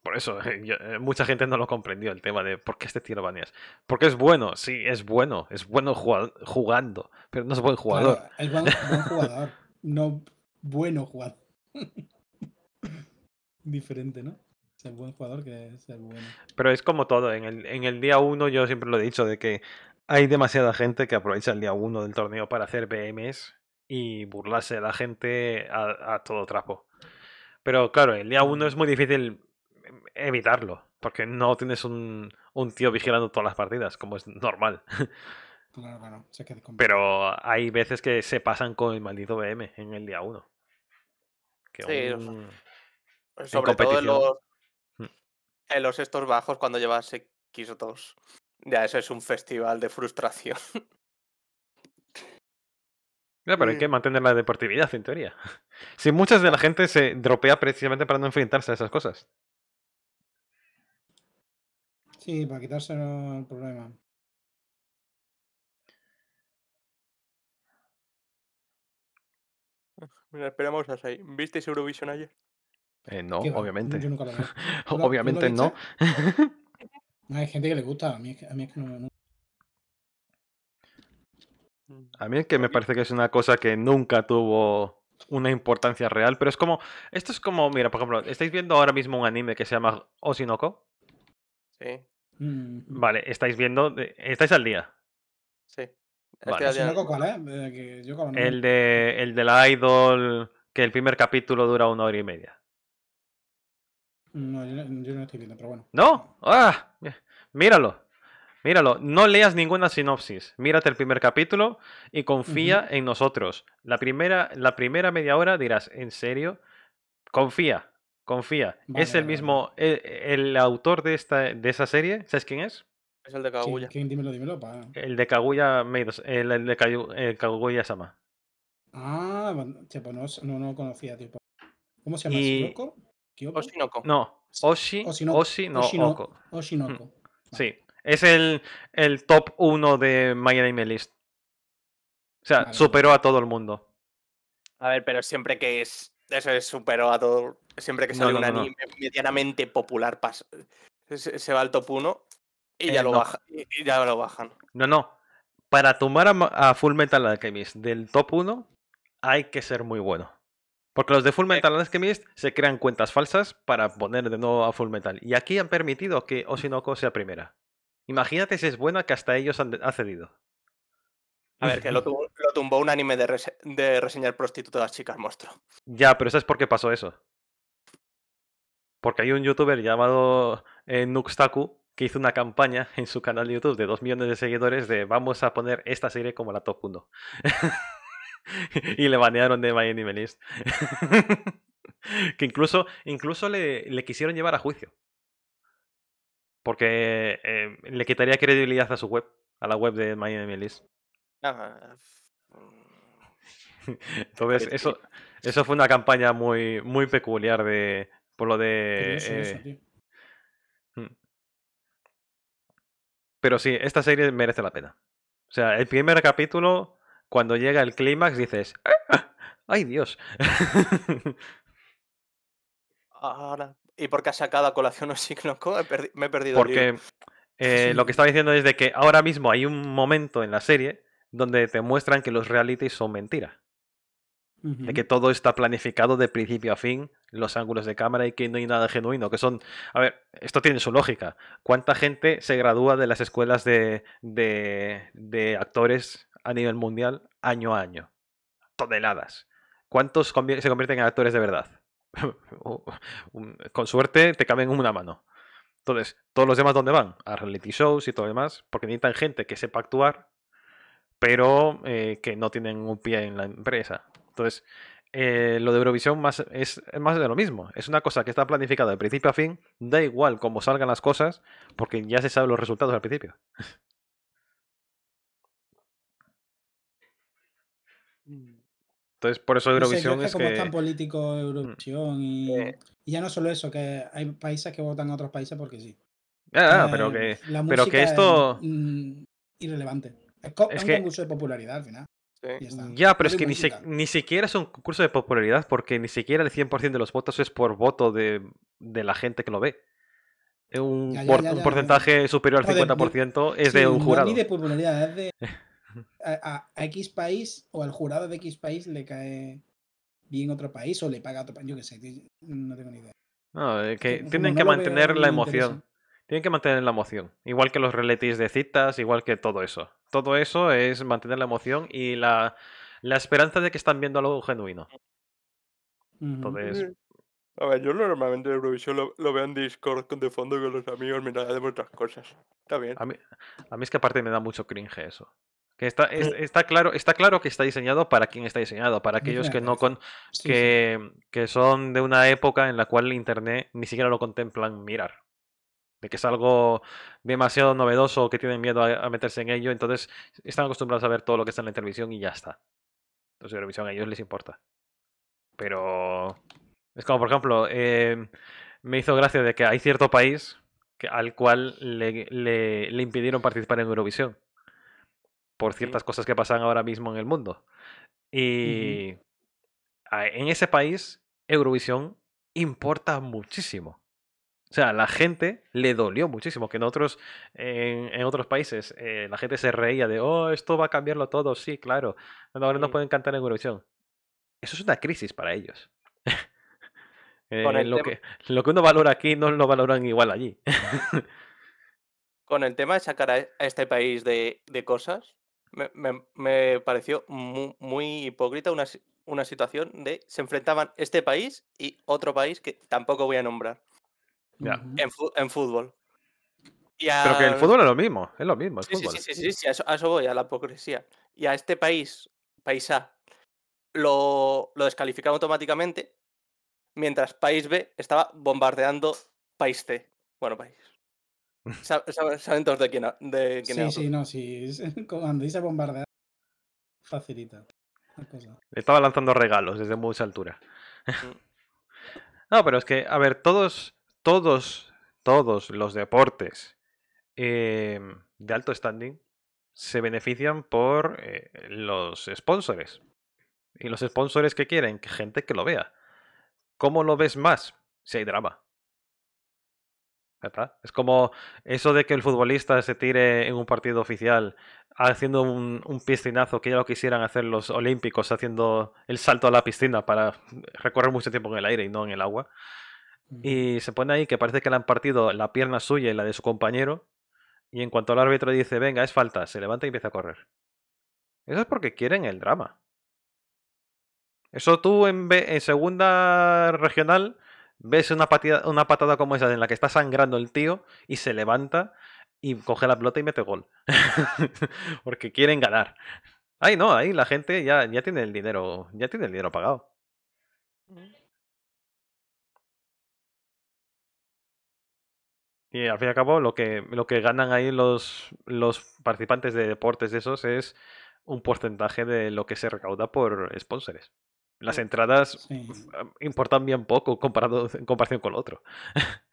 por eso, eh, mucha gente no lo comprendió el tema de por qué este tío lo Porque es bueno, sí, es bueno, es bueno jugando, pero no es buen jugador. es buen, jugador, no bueno jugador. Diferente, ¿no? Ser buen jugador que ser bueno. Pero es como todo, en el, en el día uno yo siempre lo he dicho de que hay demasiada gente que aprovecha el día uno del torneo para hacer BMs y burlarse de la gente a todo trapo. Pero claro, el día uno es muy difícil evitarlo, porque no tienes un, un tío vigilando todas las partidas, como es normal. Pero hay veces que se pasan con el maldito BM en el día 1. Sí, sobre todo en los, mm. en los estos bajos cuando llevas X2. Ya, eso es un festival de frustración. pero hay que mm. mantener la deportividad, en teoría. Si muchas de la gente se dropea precisamente para no enfrentarse a esas cosas. Sí, para quitárselo el problema. Mira, esperamos a ahí. ¿Visteis Eurovision ayer? Eh, no, obviamente. Yo nunca obviamente no. Hay gente que le gusta, a mí, es que no, mm. A mí es que me parece que es una cosa que nunca tuvo una importancia real, pero es como, esto es como, mira, por ejemplo, ¿estáis viendo ahora mismo un anime que se llama Osinoko. Sí. Mm, mm. Vale, estáis viendo. Eh, ¿Estáis al día? Sí. el, de, el de la Idol, que el primer capítulo dura una hora y media. No, yo, no estoy viendo, pero bueno. ¿No? ¡Ah! Míralo. Míralo, no leas ninguna sinopsis. Mírate el primer capítulo y confía en nosotros. La primera, la primera media hora dirás, ¿en serio? Confía. Confía. es el mismo. E, e, el, autor de, esta, de esa serie, ¿sabes quién es? Es el de Kaguya. ¿Quién? Dímelo, dímelo, pa. El de Kaguya Meidos. El, de Kaguya, Sama. Ah, bueno. Pues no, no, conocía, tipo. ¿Cómo se llama? Oshinoko. No, Oshi, Oshinoko. Oshinoko. Mm, sí, es el, el top 1 de My Name List. O sea, superó a todo el mundo. A ver, pero siempre que es eso es, superó a todo. Siempre que sale un anime medianamente popular, se, va al top 1 y, eh, ya lo y ya lo bajan. No, no. Para tomar a, Full Metal Alchemist del top 1, hay que ser muy bueno. Porque los de Full Metal Alchemist se crean cuentas falsas para poner de nuevo a Full Metal. Y aquí han permitido que osinoko sea primera. Imagínate si es buena que hasta ellos han cedido. A ver, que lo, tumbó, un anime de, reseñar de reseñar las chicas monstruo. Ya, pero ¿sabes por qué pasó eso? Porque hay un youtuber llamado eh, Nuxtaku que hizo una campaña en su canal de YouTube de 2 millones de seguidores de vamos a poner esta serie como la top 1. y le banearon de My Anime List. que incluso, incluso le, quisieron llevar a juicio. Porque eh, le quitaría credibilidad a su web, a la web de My Entonces, eso, eso fue una campaña muy, muy peculiar de. Por lo de. Eh, mm. Pero sí, esta serie merece la pena. O sea, el primer capítulo, cuando llega el clímax, dices. Ah, ¡Ay, Dios! ¿Y por qué ha sacado a colación un signos? Me he perdido. Porque eh, lo que estaba diciendo es de que ahora mismo hay un momento en la serie donde te muestran que los realities son mentira. De que todo está planificado de principio a fin, los ángulos de cámara y que no hay nada genuino, que son... A ver, esto tiene su lógica. ¿Cuánta gente se gradúa de las escuelas de, de, actores a nivel mundial año a año? Toneladas. ¿Cuántos se convierten en actores de verdad? Oh, con suerte te caben una mano. Entonces, ¿todos los demás dónde van? A reality shows y todo lo demás, porque necesitan gente que sepa actuar pero eh, que no tienen un pie en la empresa. Entonces, eh, lo de Eurovisión más, es más de lo mismo. Es una cosa que está planificada de principio a fin. Da igual cómo salgan las cosas, porque ya se saben los resultados al principio. Entonces, por eso Eurovisión es, es tan político mm. Eurovisión eh. y, ya no solo eso, que hay países que votan a otros países porque sí. Ah, ah pero que, pero que esto... Es irrelevante. Es, es un curso concurso de popularidad al final. Ya, pero es que ni, siquiera es un concurso de popularidad porque ni siquiera el 100% de los votos es por voto de, la gente que lo ve. Un, un porcentaje superior al 50% es de un jurado. ni de popularidad, A, X país o al jurado de X país le cae bien otro país o le paga otro país. Yo qué sé, no tengo ni idea. No, tienen que mantener la emoción. Tienen que mantener la emoción. Igual que los reletis de citas, igual que todo eso. Todo eso es mantener la emoción y la, esperanza de que están viendo algo genuino. Entonces. Mm. A ver, yo normalmente en Eurovisión lo, veo en Discord de fondo con los amigos mirando otras cosas. Está bien. A mí, a mí es que aparte me da mucho cringe eso. Que está, está, claro, está claro que está diseñado para quien está diseñado, para aquellos que no con que, que son de una época en la cual el internet ni siquiera lo contemplan mirar de que es algo demasiado novedoso que tienen miedo a, meterse en ello, entonces están acostumbrados a ver todo lo que está en la televisión y ya está. Entonces Eurovisión a ellos les importa. Pero es como, por ejemplo, em, me hizo gracia de que hay cierto país al cual le, impidieron participar en Eurovisión por ciertas cosas que pasan ahora mismo en el mundo. Y en ese país, Eurovisión importa muchísimo. O sea, la gente le dolió muchísimo, que en otros, en, otros países eh, la gente se reía de, oh, esto va a cambiarlo todo, sí, claro, ahora no pueden cantar en Eurovisión. Eso es una crisis para ellos. Eh, lo, que, lo que uno valora aquí no lo valoran igual allí. Con el tema de sacar a este país de, cosas, me, pareció muy, hipócrita una, una situación de se enfrentaban este país y otro país que tampoco voy a nombrar en, fútbol. Pero que el fútbol es lo mismo, es lo mismo. sí, sí, sí, sí, sí, a eso, voy, a la hipocresía. Y a este país, país A, lo, lo automáticamente, mientras país B estaba bombardeando país C. Bueno, país. Saben todos de quién, de Sí, sí, no, sí. Cuando dice bombardear, facilita. estaba lanzando regalos desde mucha altura. Mm. no, pero es que, a ver, todos todos, todos los deportes eh, de alto standing se benefician por eh, los sponsores. ¿Y los sponsores que quieren? Gente que lo vea. ¿Cómo lo ves más? Si hay drama. Es como eso de que el futbolista se tire en un partido oficial haciendo un, un, piscinazo que ya lo quisieran hacer los olímpicos haciendo el salto a la piscina para recorrer mucho tiempo en el aire y no en el agua. Y se pone ahí que parece que le han partido la pierna suya y la de su compañero. Y en cuanto al árbitro dice, venga, es falta, se levanta y empieza a correr. Eso es porque quieren el drama. Eso tú en, en segunda regional ves una, patada una patada como esa en la que está sangrando el tío y se levanta y coge la pelota y mete gol. porque quieren ganar. Ahí no, ahí la gente ya, ya tiene el dinero, ya tiene el dinero pagado. Mm. Y al fin y al cabo, lo que, lo que ganan ahí los, los participantes de deportes de esos es un porcentaje de lo que se recauda por sponsors. Las entradas importan bien poco comparado, en comparación con lo otro.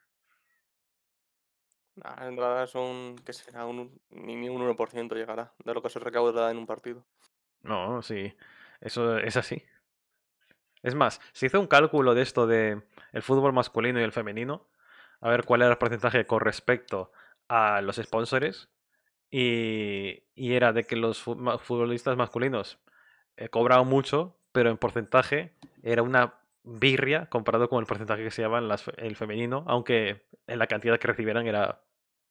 Las entradas son, que será, un, ni un 1% llegará de lo que se recauda en un partido. No, sí, eso es así. Es más, se hizo un cálculo de esto de el fútbol masculino y el femenino a ver cuál era el porcentaje con respecto a los sponsores y, era de que los futbolistas masculinos eh, cobraban mucho, pero en porcentaje era una birria comparado con el porcentaje que se llevaban el femenino, aunque en la cantidad que recibieran era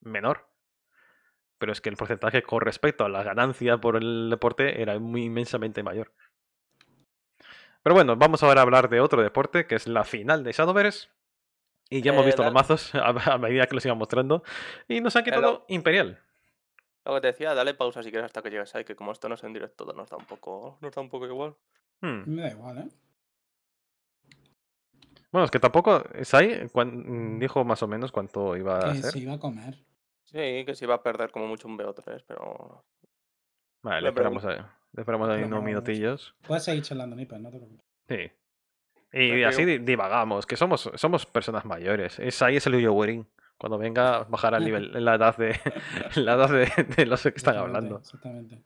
menor. Pero es que el porcentaje con respecto a la ganancia por el deporte era muy inmensamente mayor. Pero bueno, vamos ahora a hablar de otro deporte, que es la final de Shadowverse. Y ya hemos eh, visto los mazos a, medida que los iba mostrando. Y nos han quitado Imperial. Lo que te decía, dale pausa si quieres hasta que llegas ahí, que como esto no es en directo, no da un poco, nos da un poco igual. Hmm. Me da igual, ¿eh? Bueno, es que tampoco Sai dijo más o menos cuánto iba a que se iba a comer. Sí, que se iba a perder como mucho un BO3, pero... Vale, le esperamos, esperamos ahí unos minutillos. Puedes seguir charlando, Nipa, no te preocupes. Sí. Y así divagamos, que somos, somos personas mayores. Es, ahí es el Uyo Wearing. Cuando venga, bajar al nivel, la edad de, la edad de, de los que están hablando. Exactamente.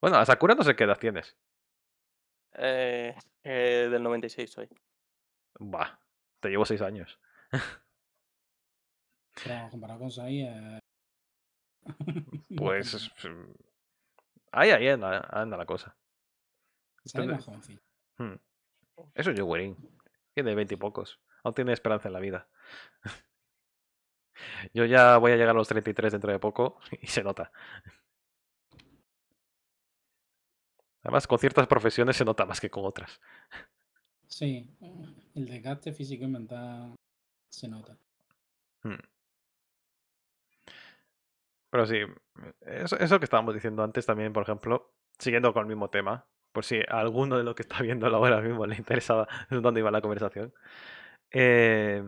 Bueno, a Sakura no sé qué edad tienes. Eh, eh, del 96 soy. Bah, te llevo 6 años. Pero comparado con Sai. Eh, pues. Mm, ahí, ahí anda, la cosa. Sale eso Es yo Tiene veintipocos y pocos. Aún tiene esperanza en la vida. Yo ya voy a llegar a los 33 dentro de poco y se nota. Además, con ciertas profesiones se nota más que con otras. Sí, mm, el desgaste físico y mental se nota. Hmm. Pero sí, eso, eso, que estábamos diciendo antes también, por ejemplo, siguiendo con el mismo tema, por si alguno de los que está viendo ahora mismo le interesaba dónde iba la conversación. Eh,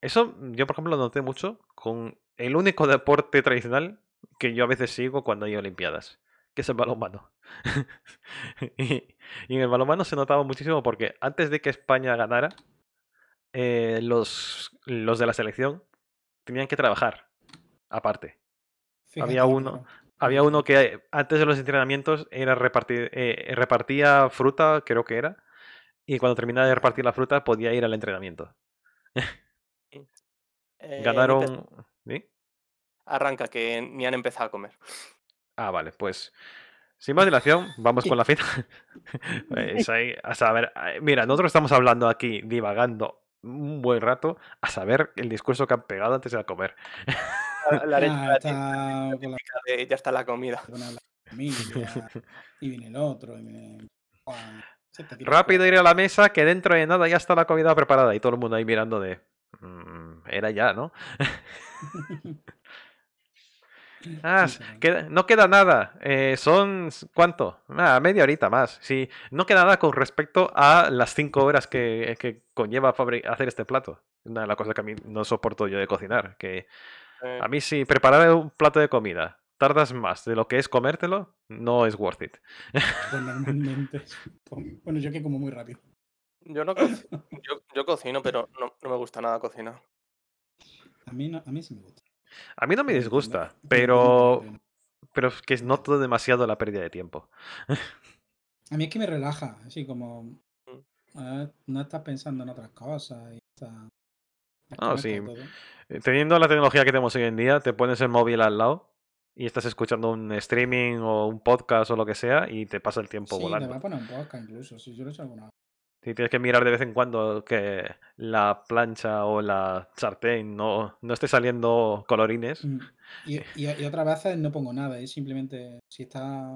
eso yo, por ejemplo, lo noté mucho con el único deporte tradicional que yo a veces sigo cuando hay Olimpiadas, que es el balonmano. y, en el balonmano se notaba muchísimo porque antes de que España ganara, eh, los, los de la selección tenían que trabajar aparte. Había uno, había uno que eh, antes de los entrenamientos era eh, repartía fruta, creo que era, y cuando terminaba de repartir la fruta podía ir al entrenamiento. Mm. Eh, Ganaron. ¿Sí? Arranca, que ni han empezado a comer. Ah, vale, pues. Sin más dilación, vamos con la fiesta pues a saber, mira, nosotros estamos hablando aquí, divagando un buen rato, a saber el discurso que han pegado antes de comer ya está la comida. y viene el otro. Rápido ir a la mesa, que dentro de nada ya está la comida preparada y todo el mundo ahí mirando de... Mm, era ya, ¿no? Ah, no queda nada. Eh, son cuánto? Ah, media horita más. Sí, no queda nada con respecto a las cinco horas que, eh, que conlleva hacer este plato. Una de las cosas que a mí no soporto yo de cocinar, que eh. A mí sí. preparar un plato de comida tardas más de lo que es comértelo, no es worth it. bueno, yo que como muy rápido. Yo no yo, cocino, pero no, me gusta nada cocinar. A mí, a mí sí me gusta. A mí no me disgusta, pero pero que noto demasiado la pérdida de tiempo. A mí es que me relaja, así como mm. ah, no estás pensando en otras cosas y está Ah, eh, teniendo la tecnología que tenemos hoy en día, te pones el móvil al lado y estás escuchando un streaming o un podcast o lo que sea y te pasa el tiempo volando. Sí, te a poner un podcast incluso, si yo lo he alguna tienes que mirar de vez en cuando que la plancha o la sartén no, no esté saliendo colorines. Mm, y, y, vez no pongo nada, simplemente si está,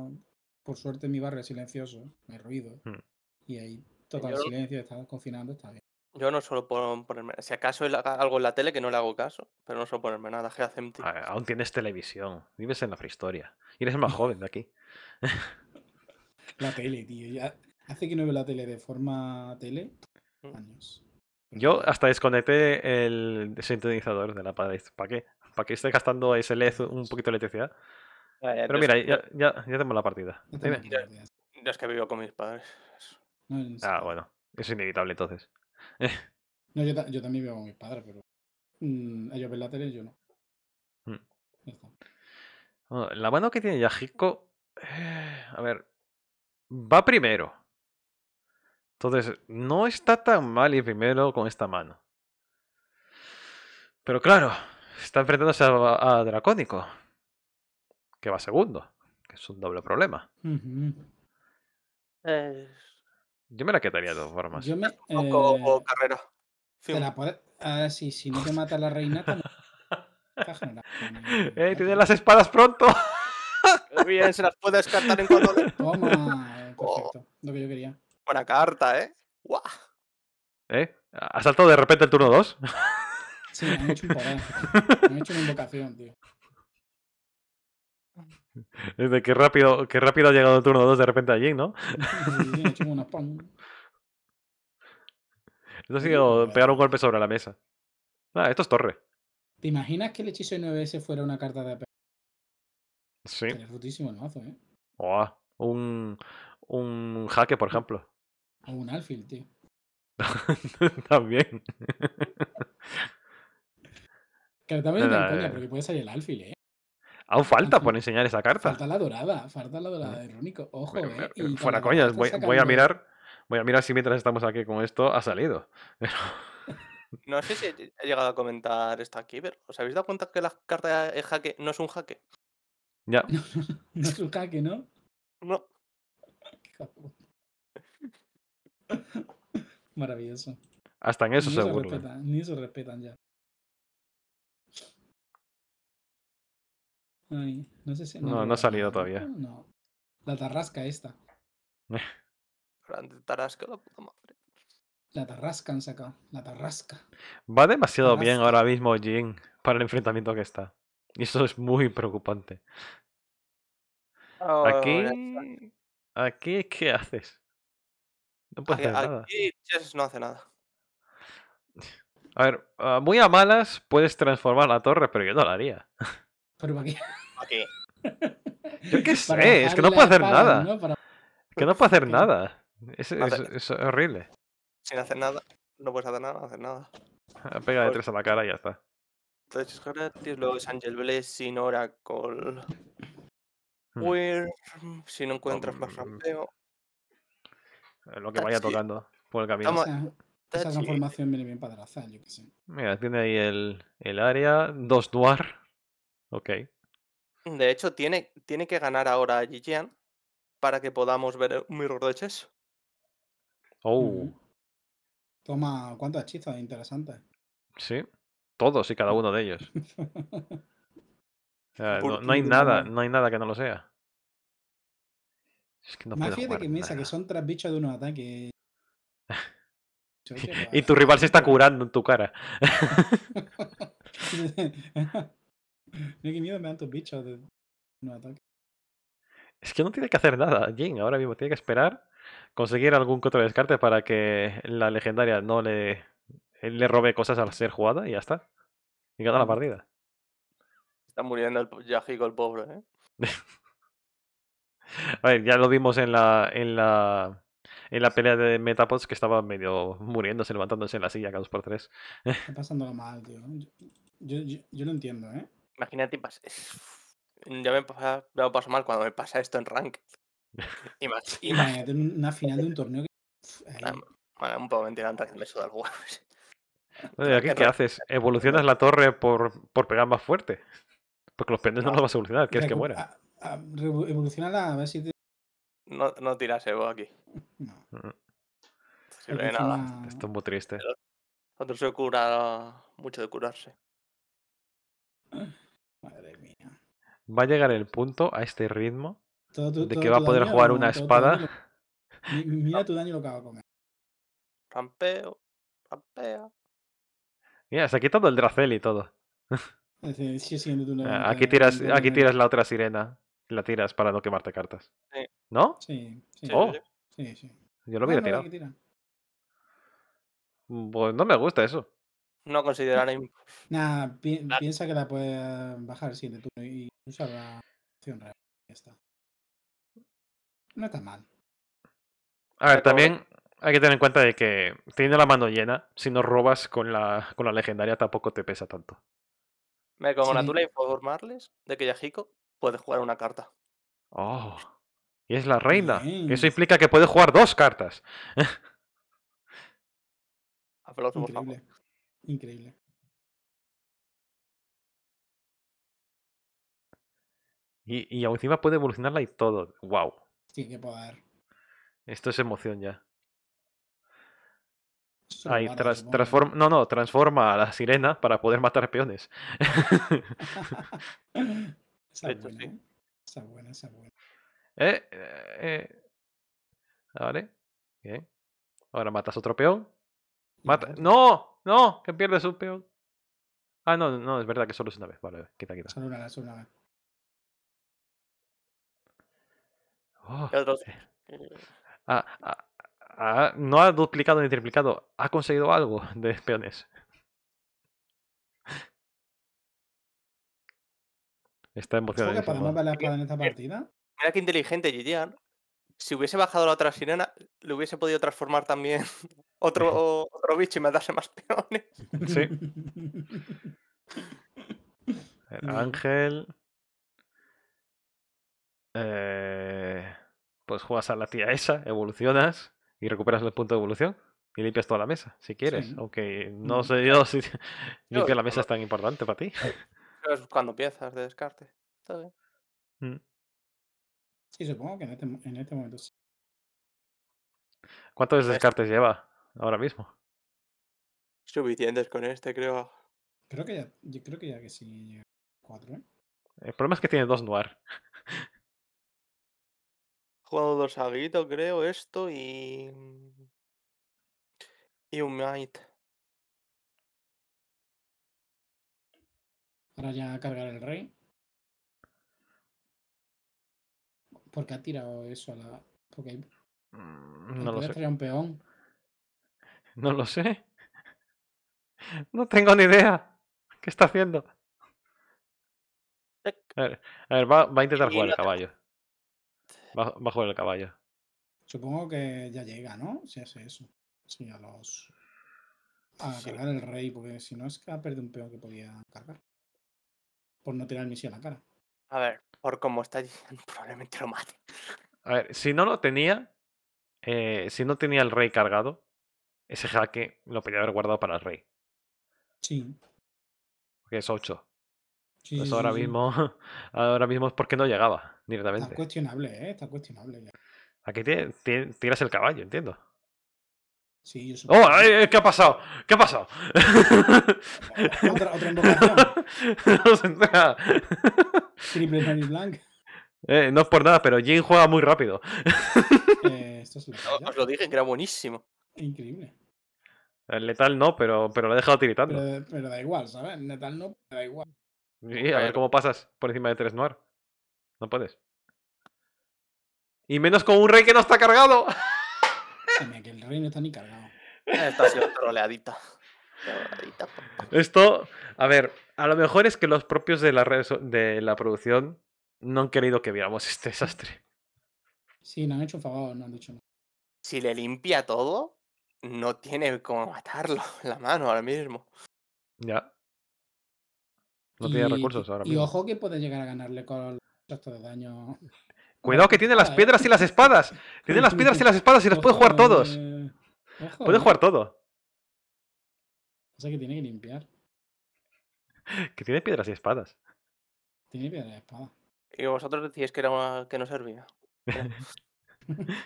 por suerte, mi barrio silencioso, no hay ruido. Hmm. Y ahí pues total silencio, está cocinando, está bien. Yo no suelo ponerme. Si acaso algo en la tele que no le hago caso, pero no suelo ponerme nada. Aún tienes televisión. Vives en la prehistoria. Y eres el más joven de aquí. la tele, tío. hace que no veo la tele de forma tele. Mm. Años. Yo hasta desconecté el sintonizador de la pared. ¿Para qué? Para que esté gastando ese LED un poquito de electricidad. Ah, pero mira, ya, ya, tenemos la partida. Ya es que vivo con mis padres. Ah, bueno. Es inevitable entonces. No, yo, también veo con mis padres, pero mm, ellos ven la tele yo no. Mm. Oh, la mano que tiene Yajiko. Eh, a ver. Va primero. Entonces, no está tan mal ir primero con esta mano. Pero claro, está enfrentándose a, Dracónico. Que va segundo. Que es un doble problema. Yo me la quitaría de todas formas. Yo me, eh, o, o, carrera. si no te mata la reina, te... ¡Eh, tienes las espadas pronto! bien, se las puede descartar en cuanto le... Toma, eh, oh. perfecto. Lo que yo quería. Buena carta, ¿eh? ¡Guau! ¿Eh? ¿Ha saltado de repente el turno 2? sí, me ha hecho un poder. Me hecho una invocación, tío. Desde que rápido, rápido ha llegado el turno 2 de repente allí, ¿no? hecho una Esto ha sido pues, pegar un eh. golpe sobre la mesa. Ah, esto es torre. ¿Te imaginas que el hechizo de 9S fuera una carta de AP? Sí. Es el mazo, ¿eh? un, un jaque, por ejemplo. O un alfil, tío. También. Claro, también es coña, eh. porque puede salir el alfil, ¿eh? Aún falta por enseñar esa carta. Falta la dorada, falta la dorada de Ojo, eh, fuera coñas, voy, a mirar, voy a mirar si mientras estamos aquí con esto ha salido. No sé si ha llegado a comentar esto aquí, pero ¿os habéis dado cuenta que la carta de jaque no es un jaque? Ya. No, es un jaque, ¿no? No. Maravilloso. Hasta en eso seguro. Eh. ni se respetan ya. no, no, ha salido todavía. Ah, la tarrasca esta. Grande tarrasca, la puta madre. La tarrasca han sacado. La tarrasca. Va demasiado bien ahora mismo Jin para el enfrentamiento que está. Y eso es muy preocupante. aquí. Aquí, ¿qué haces? No puedes hacer nada. Aquí no hace nada. A ver, ah, muy a malas puedes transformar la torre, pero yo no la haría. ¿Pero para qué? ¿Para qué? Yo qué sé, es que no puedo hacer nada. Es que no puedo hacer nada. Es, es, horrible. Sin hacer nada, no puedes hacer nada, hacer nada. Pega de tres a la cara y ya está. Entonces es gratis, luego es Angel Blessing, Oracle. Hmm. Where, si no encuentras más rampeo. Eh, lo que vaya tocando por el camino. Esa transformación viene bien padraza, yo que sé. Mira, tiene ahí el, el área, dos duar. Ok. De hecho, tiene, tiene que ganar ahora a Gigian para que podamos ver eh, un mirror de chess. Oh. Toma, cuántos hechizos interesantes. Sí, todos y cada uno de ellos. Ah, no, hay nada, no hay nada que no lo sea. Es que no Más que que son tres bichos de unos ataque. y tu rival se está curando en tu cara. qué miedo de ataque. Es que no tiene que hacer nada, Jin, ahora mismo tiene que esperar, conseguir algún contra descarte para que la legendaria no le, le robe cosas al ser jugada y ya está. Y gana la mm. partida. Está muriendo el Yajico el pobre, ¿eh? A ver, ya lo vimos en la, en la, en la pelea de Metapods que estaba medio muriéndose, levantándose en la silla cada dos por tres. Está pasándolo mal, tío. Yo, yo, yo, lo entiendo, ¿eh? Imagínate, ya me pasa, paso mal cuando me pasa esto en rank. Imagínate una final de un torneo que. Ah, un poco mentira antes que me suda el huevo. ¿Qué haces? ¿Evolucionas la torre por, por pegar más fuerte? Porque los pendejos no, los vas a evolucionar, quieres que muera. Ah, ah, evolucionala a ver si No, no tiras Evo aquí. No. Mm. sirve nada. Esto es muy triste. otro se cura mucho de curarse. Madre mía. Va a llegar el punto a este ritmo de que va a poder jugar una espada. Mira tu daño lo que va a comer. Mira, se ha quitado el Dracel y todo. aquí, tiras, aquí tiras la otra sirena. La tiras para no quemarte cartas. ¿No? Oh. Sí, sí. sí. Yo lo hubiera tirado. Pues no me gusta eso. No considerar. Nada, piensa que la puede bajar sí, de tú y usar la acción real. No está mal. A ver, también hay que tener en cuenta de que tiene la mano llena, si no robas con la, con la legendaria tampoco te pesa tanto. Me como sí. informarles de que Yajiko puede jugar una carta. Oh. Y es la reina. Eso implica que puede jugar dos cartas. A por favor. Increíble. Y, y encima puede evolucionarla y todo. ¡Wow! Sí, qué poder. Esto es emoción ya. Ahí, tras, transforma, no, no, transforma a la sirena para poder matar peones. esa es buena, ¿eh? esa es buena, esa es buena. Eh, eh, eh. vale, bien. Ahora matas otro peón ¡No! ¡No! Que pierdes un peón. Ah, no, no, es verdad que solo es una vez. Vale, quita, quita. Solo una solo una vez. Oh, eh. ah, ah, ah, no ha duplicado ni triplicado. Ha conseguido algo de peones. Está emocionado. ¿Es que la partida? Mira qué inteligente, Gideon si hubiese bajado la otra sirena, le hubiese podido transformar también otro, otro bicho y me más peones. Sí. El mm. ángel. Eh, pues juegas a la tía esa, evolucionas y recuperas el punto de evolución y limpias toda la mesa, si quieres. Aunque no mm. sé yo si limpiar la mesa es tan importante para ti. Es cuando empiezas de descarte. Está bien. Mm. Sí, supongo que en este, en este momento sí. ¿Cuántos pues descartes lleva ahora mismo? Suficientes con este, creo. Creo que ya, yo creo que ya que sí cuatro, ¿eh? El problema es que tiene dos noir. Juego dos Aguito, creo, esto y. Mm, y un might. Ahora ya cargar el rey. ¿Por qué ha tirado eso a la.? Mm, porque no, lo sé. un peón? No lo sé. No tengo ni idea. ¿Qué está haciendo? A ver, va, va, a intentar jugar el caballo. Va, a jugar el caballo. Supongo que ya llega, ¿no? Si hace eso. a los. A cargar el rey, porque si no es que ha perdido un peón que podía cargar. Por no tirar misión a la cara. A ver, por cómo está diciendo, probablemente lo mate. A ver, si no lo tenía, eh, si no tenía el rey cargado, ese jaque lo podía haber guardado para el rey. Sí. Porque es 8. Sí, pues ahora mismo, ahora mismo es porque no llegaba directamente. Está cuestionable, ¿eh? Está cuestionable Aquí tiras el caballo, entiendo. ¡Oh! Eh, eh, ¿Qué ha pasado? ¿Qué ha pasado? Otra, no Triple eh, no es por nada, pero Jane juega muy rápido. esto es no, os lo dije que era buenísimo. Increíble. El letal no, pero, pero lo he dejado tiritando. Pero, da igual, ¿sabes? El letal no, pero da igual. a ver cómo pasas por encima de tres noir. No puedes. Y menos con un rey que no está cargado. y no está ni cargado. Eh, está Esto, a ver, a lo mejor es que los propios de la, de la producción no han querido que viéramos este desastre. Sí, no han hecho favor, no han dicho Si le limpia todo, no tiene como matarlo la mano ahora mismo. Ya. No tiene recursos ahora y mismo. Y ojo que puede llegar a ganarle con el resto de daño Cuidado que tiene las ah. piedras y las espadas. Tiene las piedras y las espadas y las puede jugar todos. Puede eh. jugar todo. O sea que tiene que limpiar. Que tiene piedras y espadas. Tiene piedras y espadas. Y vosotros decís que era que no servía.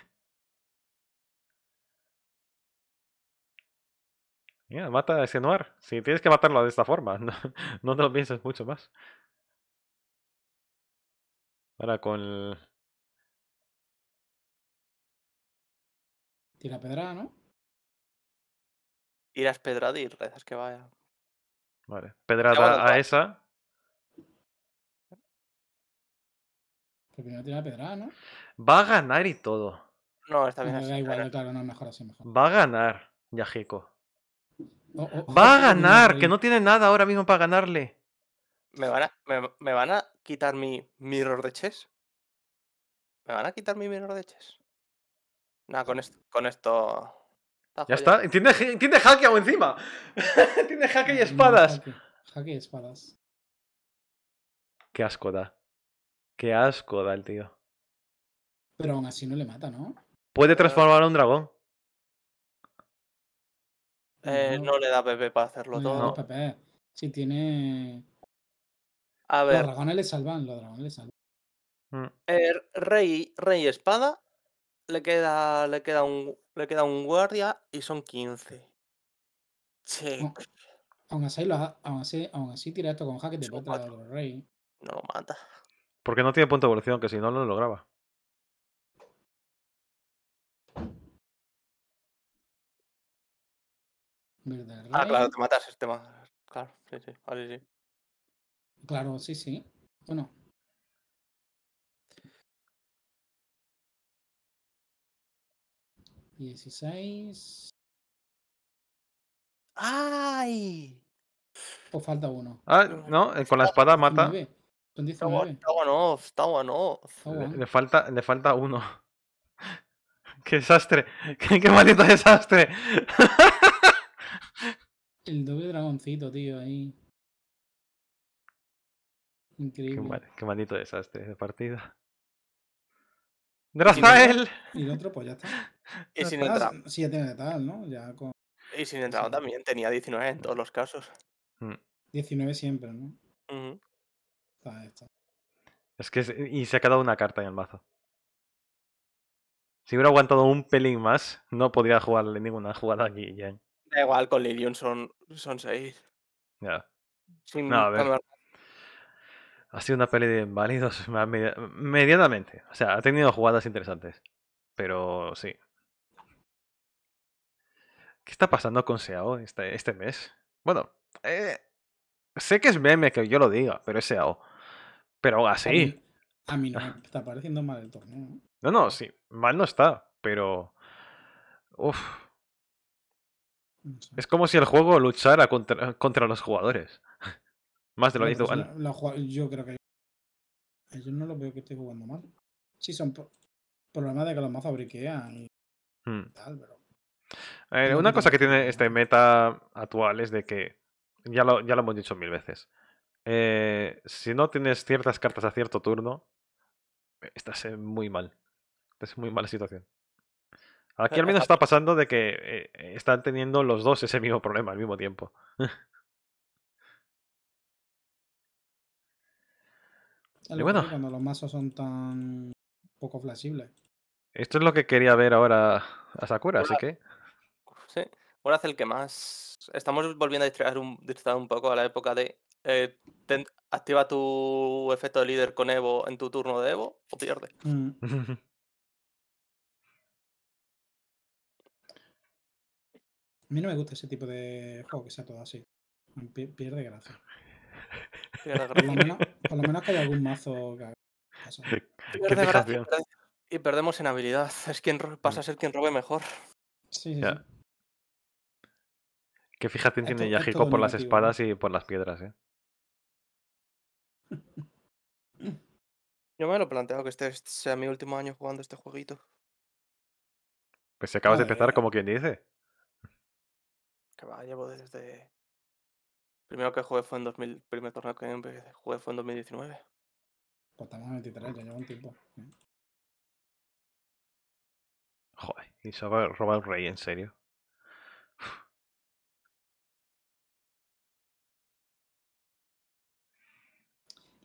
Mira, mata a ese Noir. Si tienes que matarlo de esta forma, no, te lo pienses mucho más. Ahora con Pedrada, ¿no? Irás pedrada y rezas que vaya. Vale. Pedrada a esa. pedrada, ¿no? Va a ganar y todo. No, está bien así. Va a ganar, Yajico. Oh, oh, oh, Va a ganar, que, no tiene nada ahora mismo para ganarle. ¿Me van a, me, me van a quitar mi mirror de chess? ¿Me van a quitar mi mirror de chess? Nada, con esto. ya está. ¡Tiene entiende encima. ¡Tiene hacke y espadas. hacke y espadas. Qué asco da. Qué asco da el tío. Pero aún así no le mata, ¿no? Puede transformar a un dragón. no. Eh, le da PP para hacerlo todo. No da PP. Si tiene. A ver. Los dragones le salvan, los dragones le salvan. Mm. Eh, rey, rey espada le queda, le queda un, le queda un guardia y son 15. Che. aún así, lo, aún así, aún así tira esto con jaque de del rey. No lo mata. Porque no tiene punto de evolución, que si no, lo lograba. Ah, claro, te matas, este tema Claro, sí, sí, sí. Claro, sí, sí. Bueno, 16. ¡Ay! Pues falta uno. Ah, no, eh, con la espada mata. Son Está bueno, Le, falta, le falta uno. ¡Qué desastre! ¡Qué, qué maldito desastre! El doble dragoncito, tío, ahí. Increíble. Qué, maldito desastre de partida. ¡Drazael! Y el otro, pues ya está. Y sin entrar. ya ¿no? Ya Y sin entrar también, tenía 19 en todos los casos. 19 mm. siempre, ¿no? Es que. Y se ha quedado una carta en el mazo. Si hubiera aguantado un pelín más, no podría jugarle ninguna jugada aquí, ya Da igual, con Lilium son, son seis. Ya. Sin... No, a Ha sido una peli de inválidos medianamente. O sea, ha tenido jugadas interesantes. Pero sí, ¿Qué está pasando con SEAO este, este, mes? Bueno, eh, sé que es meme que yo lo diga, pero es SEAO. Pero así. A mí, no está pareciendo mal el torneo. No, no, sí, mal no está, pero. Uf. Es como si el juego luchara contra, los jugadores. Más de lo mismo. yo creo que. Yo no lo veo que esté jugando mal. Sí, son problemas de que los más briquean y hmm. tal, pero. Eh, una cosa que tiene este meta actual es de que, ya lo, ya lo hemos dicho mil veces, eh, si no tienes ciertas cartas a cierto turno, eh, estás en muy mal. Estás en muy mala situación. Aquí al menos está pasando de que están teniendo los dos ese mismo problema al mismo tiempo. y bueno. Cuando los mazos son tan poco flexibles. Esto es lo que quería ver ahora a Sakura, así que. Sí, ahora hace el que más. Estamos volviendo a distraer un, un poco a la época de. Eh, activa tu efecto de líder con Evo en tu turno de Evo o pierde. Mm. a mí no me gusta ese tipo de juego que sea todo así. Mm, pierde gracia. Pierde gracia. Por, lo menos, que haya algún mazo. Que... Y perdemos en habilidad. Es quien pasa mm. a ser quien robe mejor. Sí, sí que fíjate, tiene Yajico por las espadas y por las piedras, ¿eh? Yo me lo planteo que este sea mi último año jugando este jueguito. Pues si acabas de empezar, como quien dice. Que va, llevo desde. Primero que jugué fue en 2000. primer torneo que em, pues, jugué fue en 2019. Pues estamos 23, ya llevo un tiempo. ¿eh? Joder, y se va a robar un rey, en serio.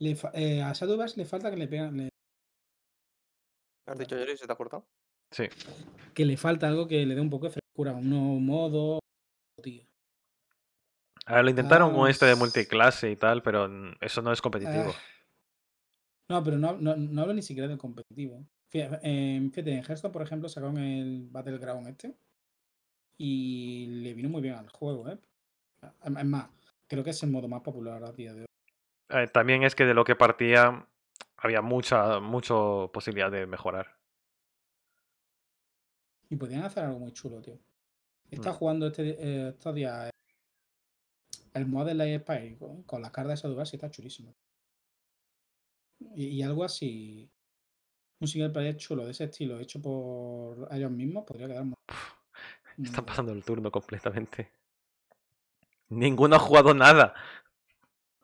Le eh, a Shadowverse le falta que le pegan. ¿Has dicho Yori? ¿Se te ha cortado? Sí. Que le falta algo que le dé un poco de frescura, un modo Tío. A ver, lo intentaron con este de ah, multiclase y tal, pero eso no es competitivo. Ah. No, pero no, no, hablo ni siquiera del competitivo. Em, fíjate, en Hearthstone, por ejemplo, sacaron el Battleground este. Y le vino muy bien al juego, ¿eh? Es más, creo que es el modo más popular a día de hoy. Eh, también es que de lo que partía había mucha, mucho posibilidad de mejorar. Y podrían hacer algo muy chulo, tío. Mm. Está jugando este, eh, estos días eh, el Model Spy con, con las cartas de duda sí está chulísimo. Y, algo así. Un single player chulo de ese estilo, hecho por ellos mismos, podría quedar muy. Están pasando el turno completamente. Ninguno ha jugado nada.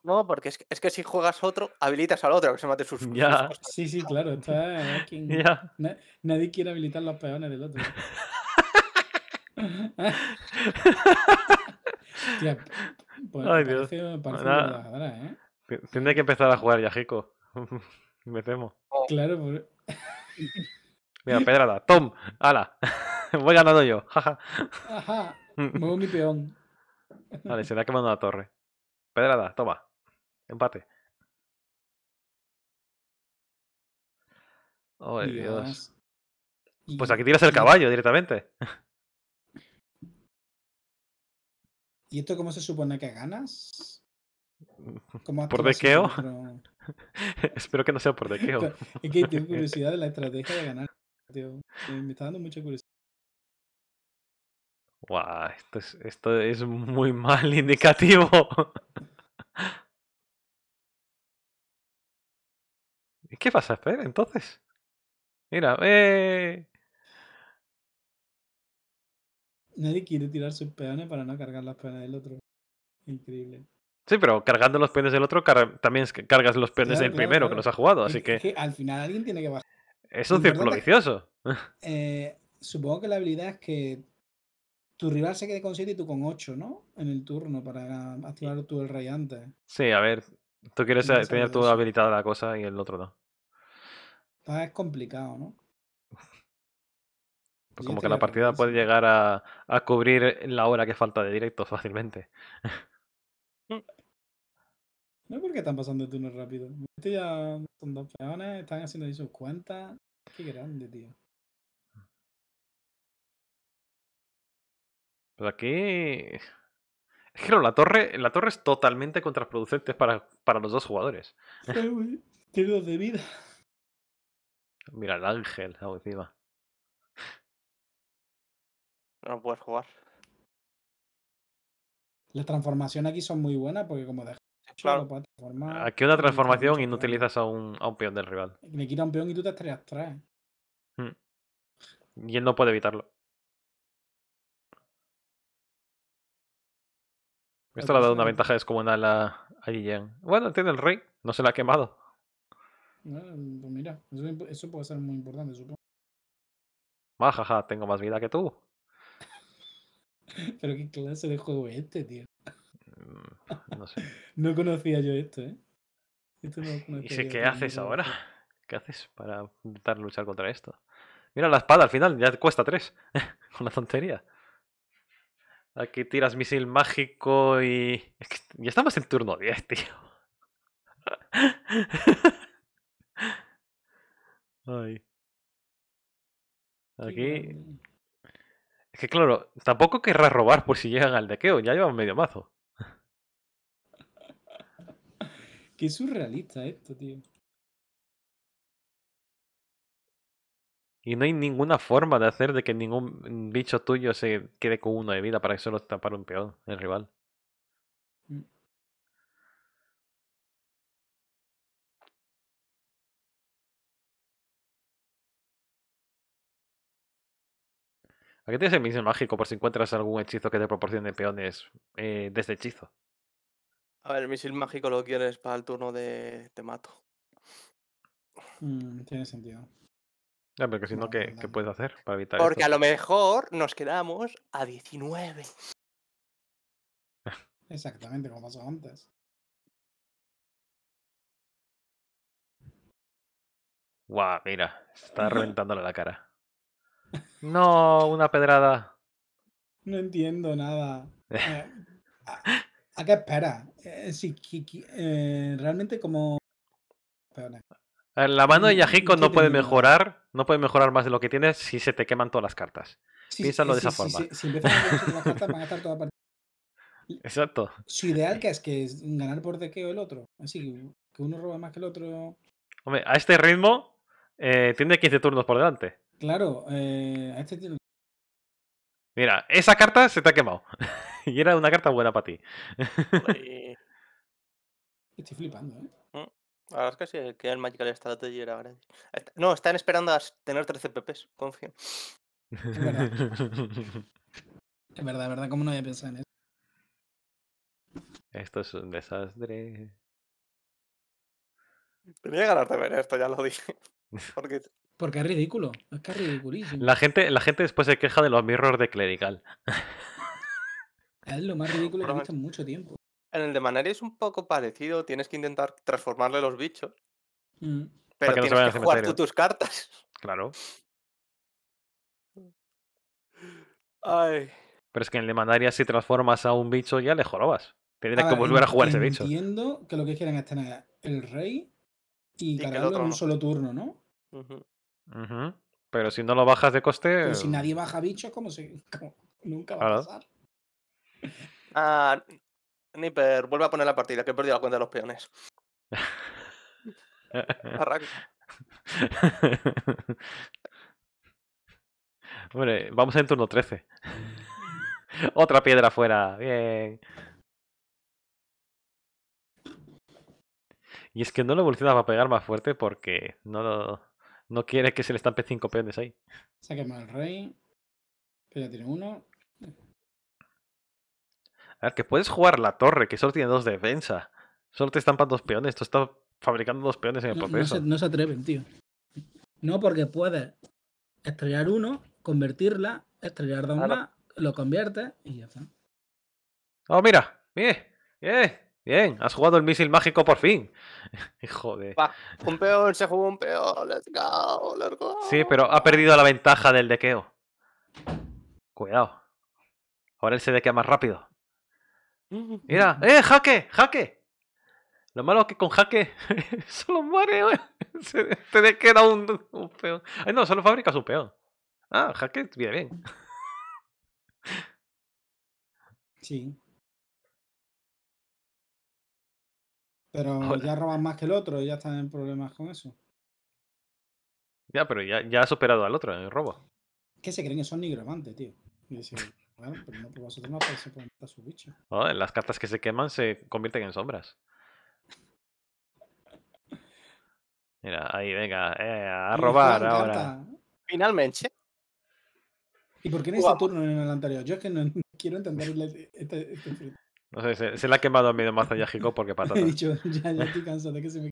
No, porque es que, si juegas otro, habilitas al otro que se mate sus. Sí, sí, claro. Ah, nadie quiere habilitar los peones del otro. Tendré pues ¿eh? que empezar a jugar ya, Jico. me temo. Oh. Claro, por... Mira, pedrada. ¡Tom! ¡Hala! Voy ganando yo. Jaja. Ajá. Muevo mi peón. Vale, se le ha quemado la torre. Pedrada, toma. Empate. Oh, Dios. Pues aquí tiras el caballo directamente. ¿Y esto cómo se supone que ganas? por dequeo. Espero que no sea por dequeo. es que tengo curiosidad de la estrategia de ganar. Me está dando mucha curiosidad. Wow, esto, es, esto es muy mal indicativo. ¿Qué vas a hacer entonces? Mira, eh... Nadie quiere tirar sus peones para no cargar las peones del otro. Increíble. Sí, pero cargando los peones del otro también cargas los peones del primero que nos ha jugado, así es que... Al final alguien tiene que bajar. Es un círculo vicioso. Eh, supongo que la habilidad es que tu rival se quede con 7 y tú con 8, ¿no? En el turno para activar tú el rayante. Sí, a ver, Tú quieres tener tu habilitada la cosa y el otro no. Ah, es complicado, ¿no? Pues como que la partida puede llegar a, a, cubrir eh, la hora que falta de directo fácilmente. Mm. No porque están pasando turnos rápido. Este ya son dos peones, están haciendo sus cuentas. Qué grande, tío. Pero pues aquí es la torre, la torre es totalmente contraproducente para, para los dos jugadores. Tiene dos de vida. Mira el ángel algo encima. No puedes jugar. Las transformaciones aquí son muy buenas porque como dejas claro. Aquí ah, una transformación y no utilizas a un, a un peón del rival. Me quita un peón y tú te estrellas hmm. Y él no puede evitarlo. Esto le ha dado una ventaja descomunal a, a Bueno, tiene el rey, no se la ha quemado. pues mira, eso, puede ser muy importante, supongo. Majaja, ah, tengo más vida que tú. Pero qué clase de juego es este, tío. Mm, no sé. no conocía yo esto, ¿eh? ¿Y si qué haces ahora? ¿Qué haces para intentar luchar contra esto? Mira la espada al final, ya te cuesta tres. Con la tontería. Aquí tiras misil mágico y... ya estamos en turno 10, tío. Ay. Aquí... Es que claro, tampoco querrás robar por si llegan al dequeo. Ya llevan medio mazo. Qué surrealista esto, tío. Y no hay ninguna forma de hacer de que ningún bicho tuyo se quede con uno de vida para que solo tapar un peón, el rival. Mm. ¿A qué tienes el misil mágico por si encuentras algún hechizo que te proporcione peones eh, de este hechizo. A ver, el misil mágico lo quieres para el turno de te mato. Mm, tiene sentido. Ya, pero ¿qué, puedes hacer para evitar Porque a lo mejor nos quedamos a 19. Exactamente, como pasó antes. Guau, mira, está reventándole la cara. No, una pedrada. No entiendo nada. Eh, ¿a, qué espera? Sí eh, si, eh, realmente como... La mano de Yajiko no puede mejorar, no puede mejorar más de lo que tienes si se te queman todas las cartas. Piénsalo de esa forma. Si empiezas a las cartas, van a estar todas Exacto. Su ideal que es que ganar por dequeo el otro. Así que, uno roba más que el otro. Hombre, a este ritmo eh, tiene 15 turnos por delante. Claro, eh, a este tiene... Mira, esa carta se te ha quemado. y era una carta buena para ti. Eh. Estoy flipando, ¿eh? Mm. La verdad es que sí, que el Magical Strategy era grande. No, están esperando a tener 13 PPs, confío. Es verdad. es verdad, como no había pensado en eso. Esto es un desastre. Tenía ganas de ver esto, ya lo dije. Porque, Porque es ridículo. Es que es ridiculísimo. La gente, la gente después se queja de los mirrors de clerical. Es lo más ridículo que he visto en mucho tiempo. En el de Manaria es un poco parecido, tienes que intentar transformarle los bichos. Mm, pero tienes que jugar tú tus cartas. Claro. Ay. Pero es que en el de Manaria si transformas a un bicho ya le jorobas. Tienes que ah, volver a jugar ese bicho. Entiendo que lo que quieren es tener el rey y, cargarlo en un solo turno, ¿no? Pero si no lo bajas de coste. Pero si eh nadie baja bichos, como si. Nunca va a pasar. Ah, Sniper, vuelve a poner la partida, que he perdido la cuenta de los peones. Arranca. Hombre, vamos en turno 13. Otra piedra afuera, bien. Y es que no lo evoluciona para pegar más fuerte porque no no quiere que se le estampe 5 peones ahí. saque el rey. Que ya tiene uno. A ah, ver, que puedes jugar la torre, que solo tiene dos defensa. Solo te estampan dos peones. Tú estás fabricando dos peones en el proceso. No, se, atreven, tío. No, porque puedes estrellar uno, convertirla, estrellar dos más, lo convierte y ya está. Oh, mira. Bien, bien, bien. Has jugado el misil mágico por fin. hijo de un peón, se jugó un peón. Let's go, let's go. Sí, pero ha perdido la ventaja del dequeo. Cuidado. Ahora él se dequea más rápido. Mira, ¡eh, jaque! ¡Jaque! Lo malo es que con jaque solo muere, se Te queda un, un peón. Ay, no, solo fabricas un peón. Ah, jaque, bien, bien. Sí. Pero ya roban más que el otro y ya están en problemas con eso. Ya, pero ya, ya ha superado al otro en el robo. ¿Qué se creen que son nigromantes, tío? pero pues pues su las cartas que se queman se convierten en sombras. Mira, ahí, venga, eh, a robar ahora. Finalmente. ¿Y por qué en este turno en el anterior? Yo es que no quiero entender este, No sé, se, la ha quemado a medio mazo Jico, porque patata. He ya, estoy cansado de que se me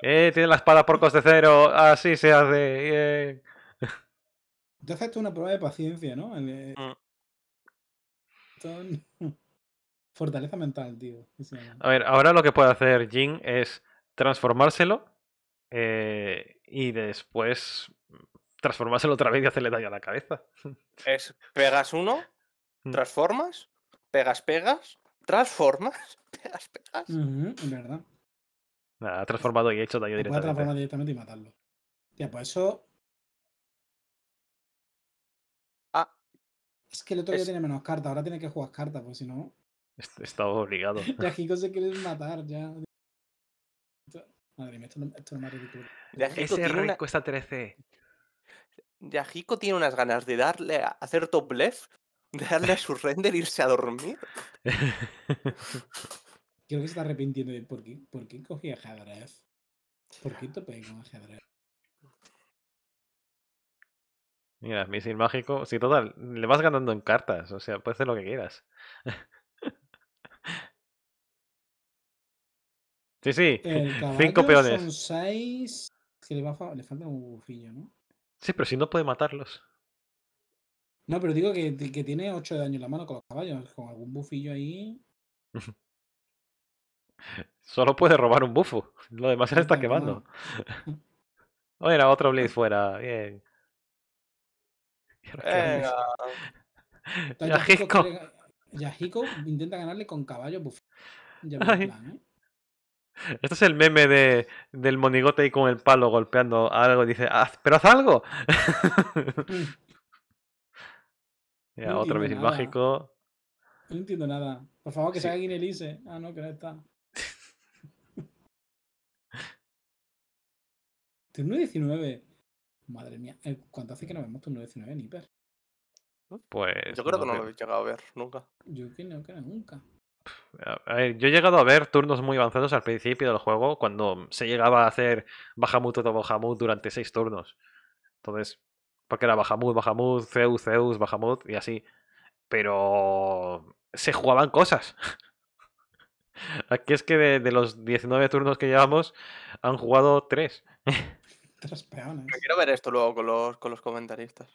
Eh, tiene la espada por coste cero. Así se hace. Eh. Te haces una prueba de paciencia, ¿no? Eh, mm. Fortaleza mental, tío. A ver, ahora lo que puede hacer Jin es transformárselo eh, y después transformárselo otra vez y hacerle daño a la cabeza. Es pegas uno, mm. transformas, pegas, pegas, transformas, pegas, pegas. verdad. ha transformado y hecho daño directamente. transformar directamente y matarlo. Tía, pues eso Es que el otro día tiene menos cartas, ahora tiene que jugar cartas, pues si no. Estaba obligado. Yajico se quiere matar, ya. Madre mía, esto, no, me ha Ese rey cuesta 13. Yajico tiene unas ganas de darle a hacer top left, de darle a su render e irse a dormir. Creo que se está arrepintiendo de por qué, por qué cogí ajedrez. ¿Por qué topé con ajedrez? Mira, misil mágico. Sí, total, le vas ganando en cartas, o sea, puedes hacer lo que quieras. sí, sí, cinco peones. Son seis. Que le, falta un bufillo, ¿no? Sí, pero si no puede matarlos. No, pero digo que, que tiene ocho de daño en la mano con los caballos, con algún bufillo ahí. Solo puede robar un bufo. Lo demás se le está quemando. Oye, era otro Blitz fuera. Bien. Eh, Yajico. intenta ganarle con caballo buff. Pues, ¿eh? este es el meme de, del monigote ahí con el palo golpeando algo dice, haz, pero haz algo. ya, otra otro mágico. No entiendo nada. Por favor, que salga sea alguien Ah, no, que no está. Tiene 19. Madre mía, eh, ¿cuánto hace que no vemos tu 19 en hiper? Pues. Yo creo que no lo he llegado a ver nunca. Yo creo que no, nunca. A ver, yo he llegado a ver turnos muy avanzados al principio del juego, cuando se llegaba a hacer Bahamut todo Bahamut durante seis turnos. Entonces, porque era Bahamut, Bahamut, Zeus, Zeus, Bahamut y así. Pero se jugaban cosas. Aquí es que de, de los 19 turnos que llevamos, han jugado 3. Tres peones. quiero ver esto luego con los, con los comentaristas.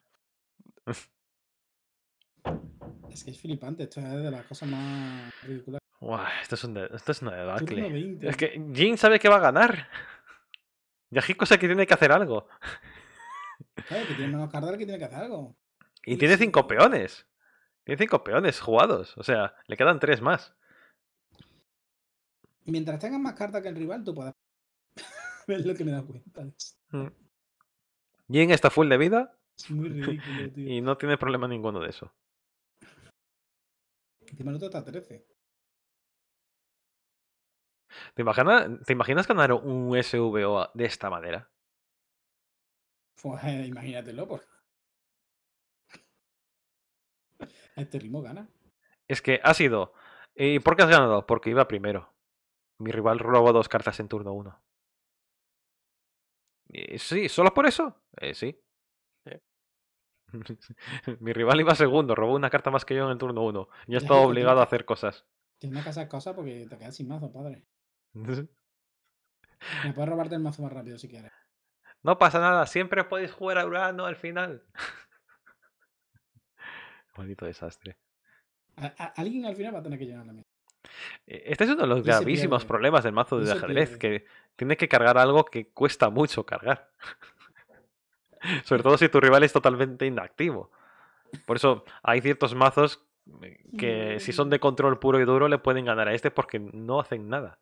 Es que es flipante, esto es de las cosas más ridículas. esto, es un esto es una debacle. Es que Jin sabe que va a ganar. Yajiko sabe que tiene que hacer algo. Claro, que tiene menos cartas que tiene que hacer algo. Y, tiene cinco peones. Tiene cinco peones jugados. O sea, le quedan tres más. Mientras tengas más cartas que el rival, tú puedas. es lo que me da cuenta en está full de vida. Y no tiene problema ninguno de eso. Encima 13. ¿Te imaginas, ¿Te imaginas ganar un SVO de esta manera? Pues eh, imagínatelo, por. este ritmo gana. Es que ha sido. Eh, ¿Y por qué has ganado? Porque iba primero. Mi rival robó dos cartas en turno 1. Eh, sí, ¿solo por eso? Eh, sí. Mi rival iba segundo, robó una carta más que yo en el turno 1. Yo he estado obligado a hacer cosas. Tienes que hacer cosas porque te quedas sin mazo, padre. Me puedes robarte el mazo más rápido si quieres. No pasa nada, siempre podéis jugar a Urano al final. Bonito desastre. alguien al final va a tener que llenar la mesa. Eh, este es uno de los gravísimos problemas del mazo de ajedrez, que Tienes que cargar algo que cuesta mucho cargar. Sobre todo si tu rival es totalmente inactivo. Por eso hay ciertos mazos mm, que si son de mm. control puro y duro le pueden ganar a este porque no hacen nada.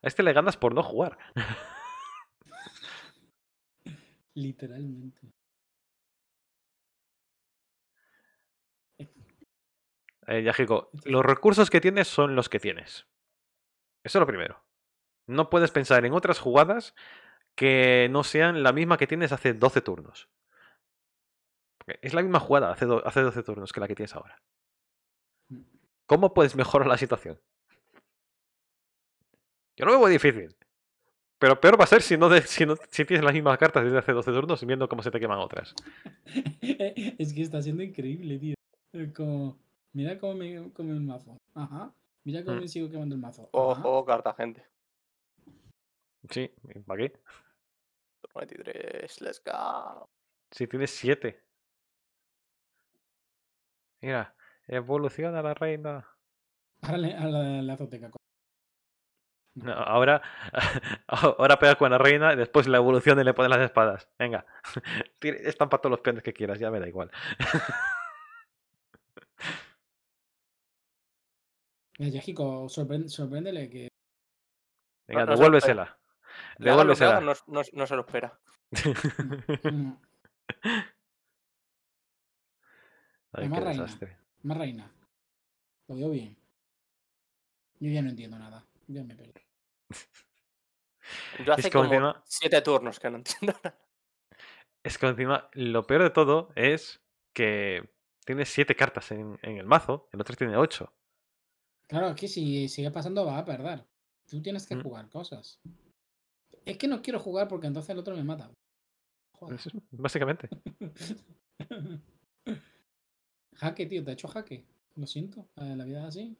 A este le ganas por no jugar. Literalmente. Ya, eh, Yajico, los recursos que tienes son los que tienes. Eso es lo primero. No puedes pensar en otras jugadas que no sean la misma que tienes hace 12 turnos. es la misma jugada hace, hace 12 turnos que la que tienes ahora. Mm. ¿Cómo puedes mejorar la situación? Yo lo veo difícil. Pero peor va a ser si no, si, si, tienes las mismas cartas desde hace 12 turnos viendo cómo se te queman otras. es que está siendo increíble, tío. mira cómo me el mazo. Ajá. Mira cómo mm. me sigo quemando el mazo. Ojo, carta, gente. Sí, ¿para qué? 23, let's go. Si sí, tienes 7. Mira, evoluciona la reina. Ahora le, a la, ahora, ahora pegas con la reina y después la evolución y le pones las espadas. Venga, estampa todos los peones que quieras, ya me da igual. Yajico, sorpréndele que. Venga, devuélvesela. No, devuélvesela. No, se lo espera. Ay, más, reina, más reina. Lo veo bien. Yo ya no entiendo nada. Ya me perdí. Yo hace es como siete turnos que no entiendo nada. Es que encima, lo peor de todo es que tiene siete cartas en el mazo, el otro tiene ocho. Claro, es que si sigue pasando va a perder. Tú tienes que mm. jugar cosas. Es que no quiero jugar porque entonces el otro me mata. Básicamente. jaque, tío, te ha hecho jaque. Lo siento, eh, la vida es así.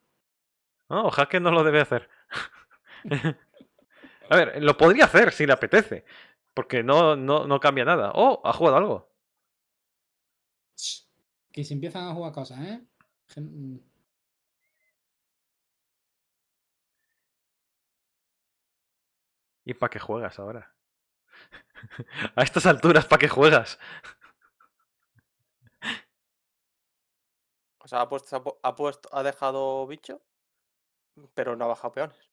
No, jaque no lo debe hacer. a ver, lo podría hacer si le apetece. Porque no, no, cambia nada. Oh, ha jugado algo. Que si empiezan a jugar cosas, ¿eh? ¿Y para qué juegas ahora? A estas alturas, ¿para qué juegas? O sea, ha ha, puesto, ha dejado bicho, pero no ha bajado peones.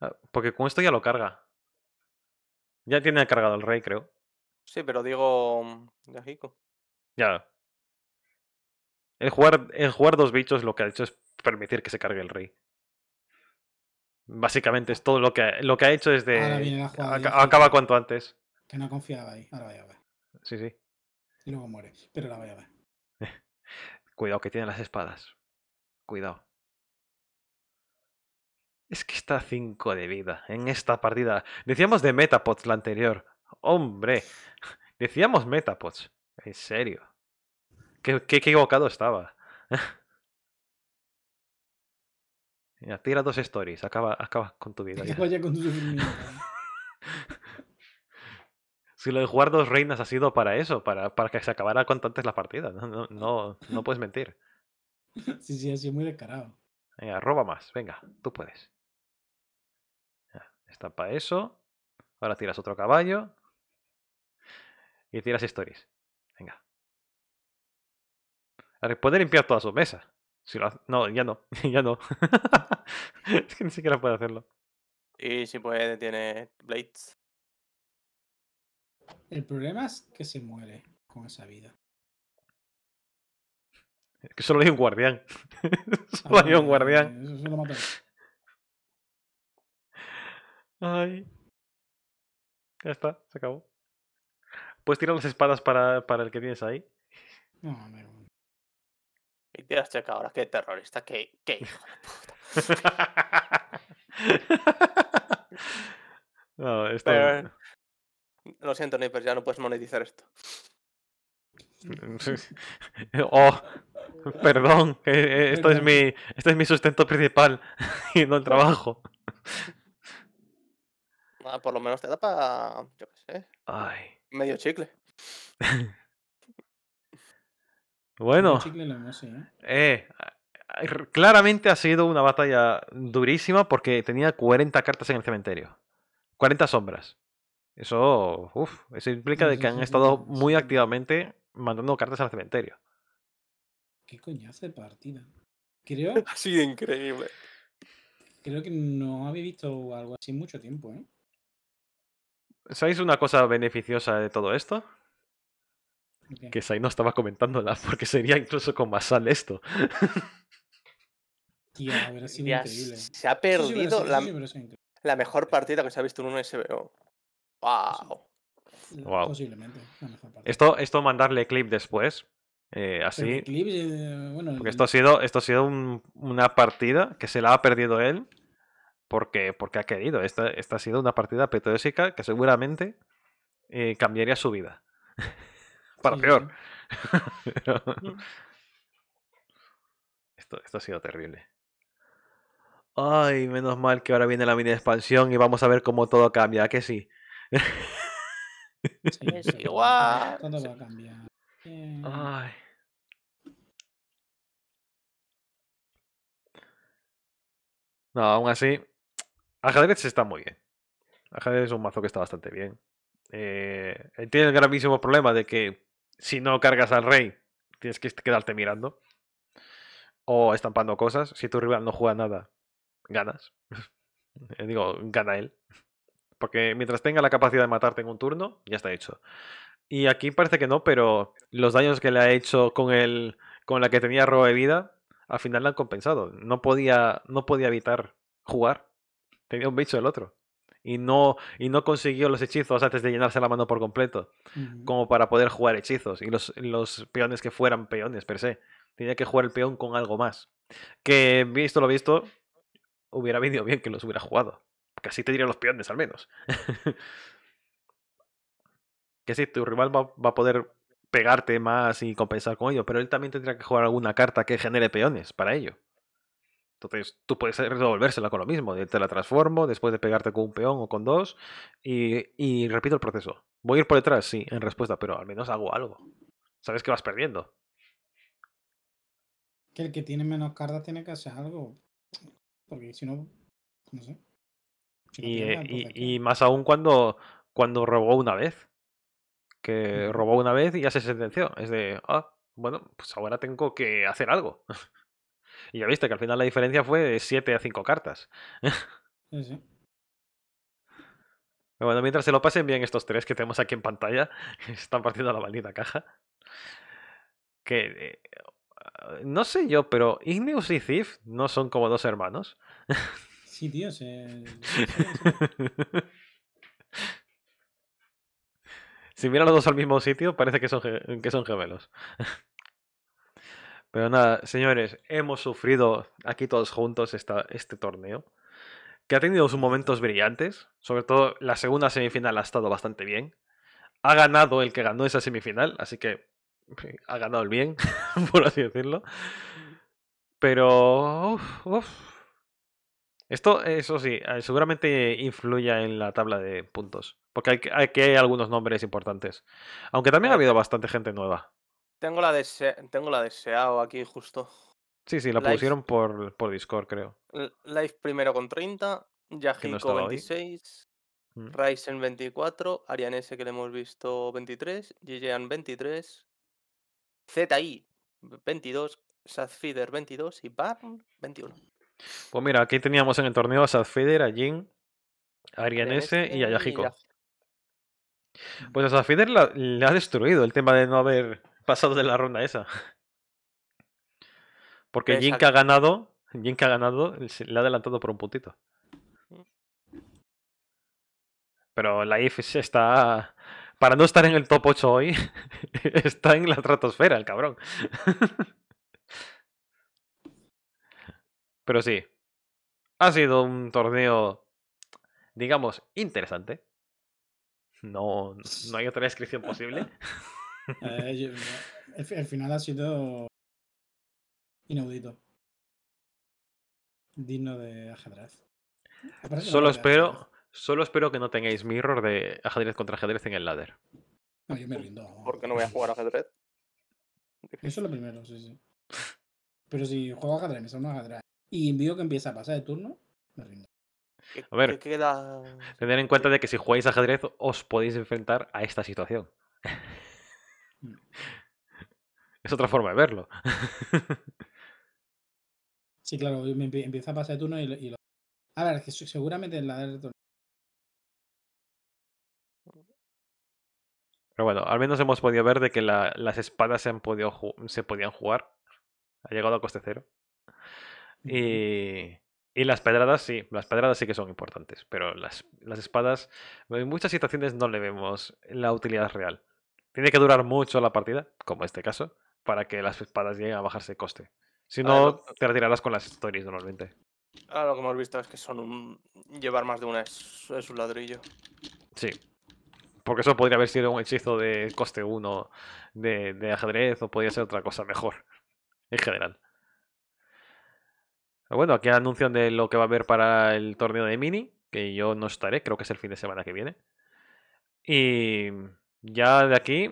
Ah, porque con esto ya lo carga. Ya tiene cargado el rey, creo. Sí, pero digo. Ya. Mm, ya. El jugar, el jugar dos bichos lo que ha hecho es permitir que se cargue el rey. Básicamente es todo lo que, lo que ha hecho desde. de acaba cuanto antes. Que no confiaba ahí. Ahora vaya a ver. Sí, sí. Y luego muere. Pero la vaya a ver. Cuidado, que tiene las espadas. Cuidado. Es que está 5 de vida en esta partida. Decíamos de Metapods la anterior. Hombre. Decíamos Metapods. En serio. Qué, qué equivocado estaba. tira dos stories, acaba, acabas con tu vida. si lo de jugar dos reinas ha sido para eso, para, que se acabara cuanto antes la partida. No, no, puedes mentir. Sí, sí, ha sido muy descarado. Venga, roba más, venga, tú puedes. está para eso. Ahora tiras otro caballo. Y tiras stories. Venga. puede limpiar toda su mesa. No, ya no, ya no. es que ni siquiera puede hacerlo. Y si puede, tiene Blades. El problema es que se muere con esa vida. Es que solo hay un guardián. Ah, solo hay un guardián. Eh, Ay. Ya está, se acabó. ¿Puedes tirar las espadas para, para el que tienes ahí? No, amigo te Checa ahora, qué terrorista, qué, qué de no, está eh, Lo siento, Nipper, ya no puedes monetizar esto. Oh, perdón, eh, eh, esto es mi, este es mi sustento principal y no el trabajo. Ah, por lo menos te da para, yo qué sé, Ay. medio chicle. Bueno. Eh, eh claramente ha sido una batalla durísima porque tenía 40 cartas en el cementerio. 40 sombras. Eso, uff, eso implica de que han estado muy activamente mandando cartas al cementerio. Qué coñazo de partida. Creo. Ha sido increíble. Creo que no había visto algo así en mucho tiempo, ¿eh? ¿Sabéis una cosa beneficiosa de todo esto? Que Sai no estaba comentándola, porque sería incluso con más esto. Tía, habrá sido increíble. Se ha perdido la, mejor partida que se ha visto en un SBO. ¡Wow! wow. Posiblemente. La mejor Esto, esto mandarle clip después. Eh, así. Eh, porque esto ha sido, esto ha sido una partida que se la ha perdido él porque, porque ha querido. Esta, esta ha sido una partida petóxica que seguramente eh, cambiaría su vida. para peor. Mm. esto, esto ha sido terrible. Ay, menos mal que ahora viene la mini expansión y vamos a ver cómo todo cambia, que sí? igual. va a cambiar. No, aún así, Ajedrez está muy bien. Ajedrez es un mazo que está bastante bien. tiene el gravísimo problema de que si no cargas al rey, tienes que quedarte mirando. O estampando cosas. Si tu rival no juega nada, ganas. Eh, digo, gana él. Porque mientras tenga la capacidad de matarte en un turno, ya está hecho. Y aquí parece que no, pero los daños que le ha hecho con el. con la que tenía robo de vida, al final la han compensado. No podía. No podía evitar jugar. Tenía un bicho del otro y no, y no consiguió los hechizos antes de llenarse la mano por completo, como para poder jugar hechizos y los, peones que fueran peones per se. Tenía que jugar el peón con algo más. Que visto lo visto, hubiera venido bien que los hubiera jugado. Que así te dirían los peones al menos. que sí, tu rival va, va, a poder pegarte más y compensar con ello, pero él también tendría que jugar alguna carta que genere peones para ello. Entonces tú puedes revolvérsela con lo mismo, te la transformo después de pegarte con un peón o con dos y, repito el proceso. Voy a ir por detrás, sí, en respuesta, pero al menos hago algo. Sabes que vas perdiendo. Que el que tiene menos carta tiene que hacer algo. Porque si no, no sé. y, eh, más aún cuando, cuando robó una vez. Que robó una vez y ya se sentenció. Es de, ah, bueno, pues ahora tengo que hacer algo. Y ya viste que al final la diferencia fue de 7 a 5 cartas. Sí, sí. bueno, mientras se lo pasen bien estos tres que tenemos aquí en pantalla, que están partiendo la maldita caja. Que. Eh, no sé yo, pero Igneus y Thief no son como dos hermanos. Sí, tío, se... si miran los dos al mismo sitio, parece que son, que son gemelos. Pero nada, señores, hemos sufrido aquí todos juntos esta, este torneo, que ha tenido sus momentos brillantes, sobre todo la segunda semifinal ha estado bastante bien. Ha ganado el que ganó esa semifinal, así que ha ganado el bien, por así decirlo. Pero... Esto, eso sí, eh, seguramente influya en la tabla de puntos. Porque hay, hay algunos nombres importantes. Aunque también ha habido bastante gente nueva. Tengo la, deseado aquí justo. Sí, sí, la pusieron por, Discord, creo. Life primero con 30, Yahiko 26, mm. Ryzen 24, Arianese que le hemos visto 23, Gigean 23, ZI 22, Sadfeeder 22 y Barn 21. Pues mira, aquí teníamos en el torneo a Sadfeeder, a Jin, a Arianese y a Yahiko. Pues a Sadfeeder le ha destruido el tema de no haber pasado de la ronda esa. Porque Jink ha ganado, que ha ganado, le ha adelantado por un puntito. Mm. Pero la IF está. Para no estar en el top 8 hoy, está en la tratosfera el cabrón. Pero sí, ha sido un torneo, digamos, interesante. No, no hay otra descripción posible. Eh, el, final ha sido inaudito. Digno de ajedrez. Solo espero, solo espero que no tengáis mirror de ajedrez contra ajedrez en el ladder. No, yo me rindo. Porque no voy a jugar ajedrez. Eso es lo primero, sí, sí. Pero si juego ajedrez, me ajedrez. Y veo que empieza a pasar de turno, me rindo. A ver, queda... tener en cuenta de que si jugáis ajedrez os podéis enfrentar a esta situación es otra forma de verlo. sí, claro, empieza a pasar turno y, lo, A ver, seguramente en la turno. Pero bueno, al menos hemos podido ver de que las espadas se, han podido se podían jugar. Ha llegado a coste cero. Y, y, las pedradas sí, las pedradas sí que son importantes, pero las, las espadas, en muchas situaciones no le vemos la utilidad real. Tiene que durar mucho la partida, como este caso, para que las espadas lleguen a bajarse coste. Si no, eh, te retirarás con las stories normalmente. Ahora lo que hemos visto es que son un... llevar más de una es, un ladrillo. Sí, porque eso podría haber sido un hechizo de coste 1 de, ajedrez o podría ser otra cosa mejor en general. bueno, aquí anuncian de lo que va a haber para el torneo de mini, que yo no estaré, creo que es el fin de semana que viene. Y ya de aquí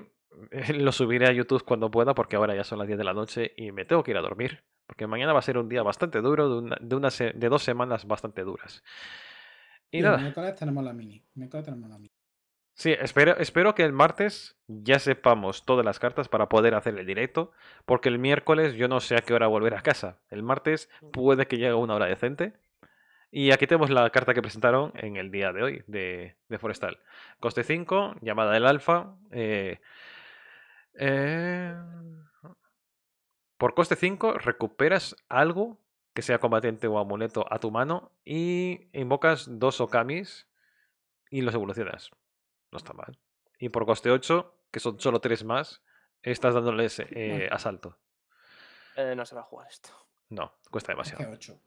eh, lo subiré a YouTube cuando pueda porque ahora ya son las 10 de la noche y me tengo que ir a dormir. Porque mañana va a ser un día bastante duro, de, de, dos semanas bastante duras. Y, miércoles tenemos la mini. Sí, espero, espero que el martes ya sepamos todas las cartas para poder hacer el directo, porque el miércoles yo no sé a qué hora volver a casa. El martes mm. puede que llegue una hora decente, y aquí tenemos la carta que presentaron en el día de hoy de, Forestal. Coste 5, llamada del alfa. Eh, em, por coste 5 recuperas algo que sea combatiente o amuleto a tu mano y invocas dos Okamis y los evolucionas. No está mal. Y por coste 8, que son solo tres más, estás dándoles eh, asalto. Eh, no se va a jugar esto. No, cuesta demasiado. 8.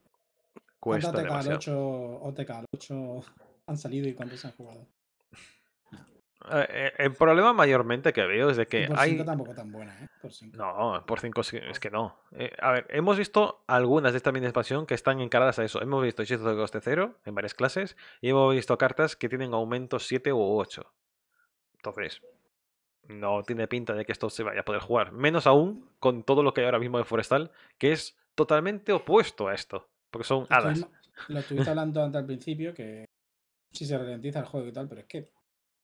Cuesta OTK demasiado. 8, han salido y cuántos han jugado? Eh, eh, el problema mayormente que veo es de que hay. ¿eh? Por cinco. No, por 5 es que no. a ver, hemos visto algunas de esta mini expansión que están encaradas a eso. Hemos visto hechizos de coste 0 en varias clases y hemos visto cartas que tienen aumento 7 u 8. Entonces, no tiene pinta de que esto se vaya a poder jugar. Menos aún con todo lo que hay ahora mismo de Forestal, que es totalmente opuesto a esto. Porque son Lo, estuviste hablando antes al principio, que si se ralentiza el juego y tal, pero es que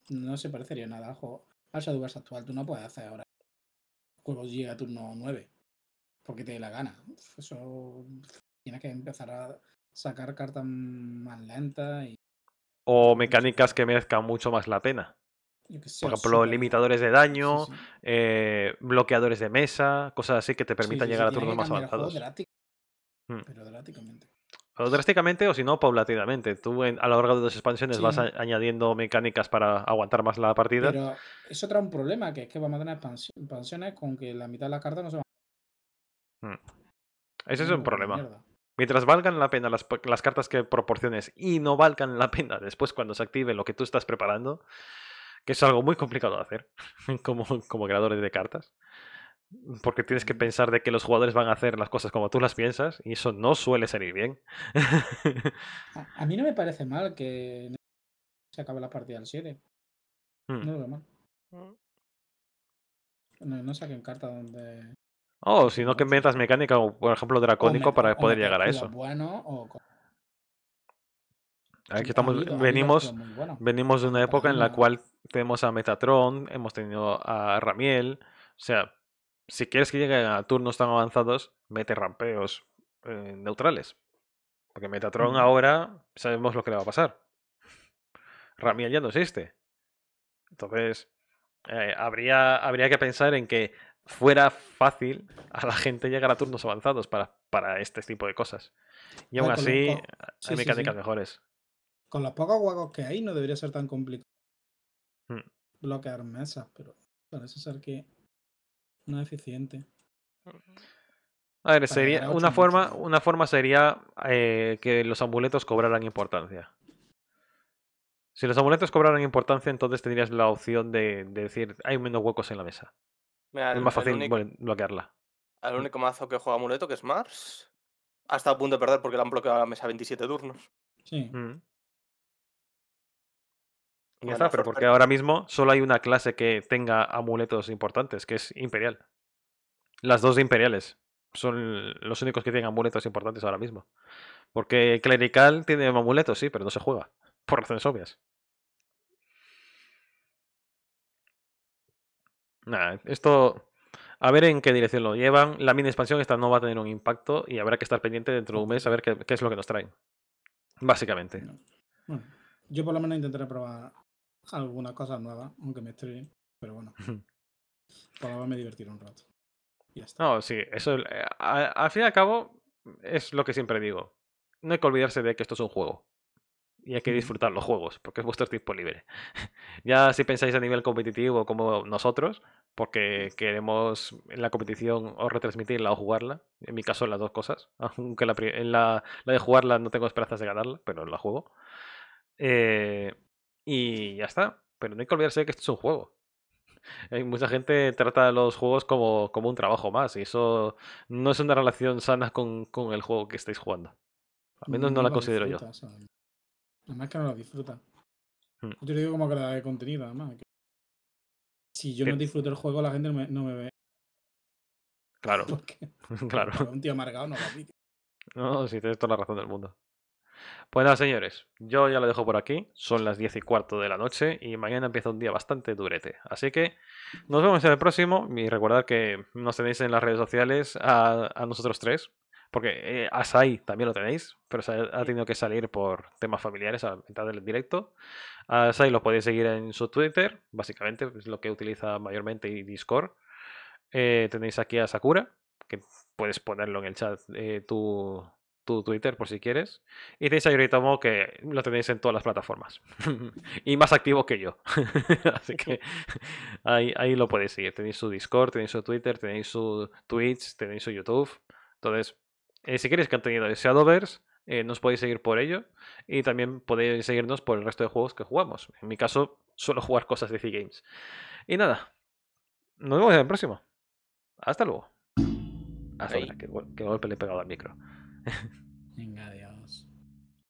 no se parecería nada al juego. Al Shadowverse actual, tú no puedes hacer ahora. juegos llega a turno 9, porque te dé la gana. Eso tienes que empezar a sacar cartas más lentas O mecánicas que merezcan mucho más la pena. por ejemplo, limitadores de daño, eh, bloqueadores de mesa, cosas así que te permitan llegar a turnos más avanzados. Mm. Pero drásticamente. O drásticamente o si no, paulatinamente. Tú a lo largo de dos expansiones vas añadiendo mecánicas para aguantar más la partida. Pero es otro un problema, que es que vamos a tener expansiones con que la mitad de las cartas no se van. a... Mm. Ese es un problema. Mientras valgan la pena las, cartas que proporciones y no valgan la pena después cuando se active lo que tú estás preparando, que es algo muy complicado de hacer como, como creadores de cartas, porque tienes que pensar de que los jugadores van a hacer las cosas como tú las piensas y eso no suele salir bien. a, mí no me parece mal que se acabe la partida al 7. Hmm. No es lo mal. Mm. No, saquen carta donde... Oh, sino que metas mecánica o, por ejemplo, dracónico para poder llegar a eso. Bueno o... Aquí estamos, venimos, venimos de una época en la cual tenemos a Metatron, hemos tenido a Ramiel, o sea, si quieres que lleguen a turnos tan avanzados, mete rampeos eh, neutrales. Porque Metatron ahora sabemos lo que le va a pasar. Ramiel ya no existe. Entonces, eh, habría, habría que pensar en que fuera fácil a la gente llegar a turnos avanzados para, para este tipo de cosas. Y aún así, hay mecánicas mejores. Con los pocos huecos que hay, no debería ser tan complicado hmm. bloquear mesas, pero parece ser que no eficiente. A ver, sería una forma, una forma sería eh, que los amuletos cobraran importancia. Si los amuletos cobraran importancia, entonces tendrías la opción de, decir hay menos huecos en la mesa. es más fácil bloquearla. El único mazo que juega amuleto, que es Mars, hasta estado a punto de perder porque le han bloqueado la mesa 27 turnos. Sí. Mm pero porque ahora mismo solo hay una clase que tenga amuletos importantes, que es Imperial. Las dos de Imperiales son los únicos que tienen amuletos importantes ahora mismo. Porque Clerical tiene amuletos, sí, pero no se juega. Por razones obvias. Nada, esto. A ver en qué dirección lo llevan. La mini expansión esta no va a tener un impacto y habrá que estar pendiente dentro de un mes a ver qué, es lo que nos traen. Básicamente. yo por lo menos intentaré probar alguna cosa nueva aunque me estrellen, pero bueno. Por ahora me un rato. Y ya está. No, sí, eso. Eh, al fin y al cabo, es lo que siempre digo. No hay que olvidarse de que esto es un juego. Y hay que disfrutar los juegos, porque es vuestro tipo libre. ya si pensáis a nivel competitivo como nosotros, porque queremos en la competición o retransmitirla o jugarla, en mi caso las dos cosas, aunque la, en la, la de jugarla no tengo esperanzas de ganarla, pero la juego. Eh, y ya está. Pero no hay que olvidarse que esto es un juego. Hay mucha gente trata los juegos como, como un trabajo más. Y eso no es una relación sana con, con el juego que estáis jugando. Al menos no, la considero yo. Además que no la disfruta. Hmm. Yo te digo como que la de contenido, además. si yo no disfruto el juego, la gente no me, ve. Claro. claro. un tío amargado no lo No, sí, tienes toda la razón del mundo. Pues nada, señores, yo ya lo dejo por aquí. Son las 10 y cuarto de la noche y mañana empieza un día bastante durete. Así que nos vemos en el próximo y recordad que nos tenéis en las redes sociales a, nosotros tres. Porque eh, a Asai también lo tenéis, pero ha tenido que salir por temas familiares a mitad del directo. A Asai lo podéis seguir en su Twitter, básicamente, es lo que utiliza mayormente y Discord. Eh, tenéis aquí a Sakura, que puedes ponerlo en el chat eh, tú. tu, tu Twitter por si quieres. Y tenéis a Yoritomo que lo tenéis en todas las plataformas. y más activo que yo. Así que ahí, lo podéis seguir. Tenéis su Discord, tenéis su Twitter, tenéis su Twitch, tenéis su YouTube. Entonces, eh, si queréis que tenido Shadowverse, eh, nos podéis seguir por ello. Y también podéis seguirnos por el resto de juegos que jugamos. En mi caso, suelo jugar cosas de C Games. Y nada, nos vemos en el próximo. Hasta luego. Hasta que, que golpe le he pegado al micro. enggak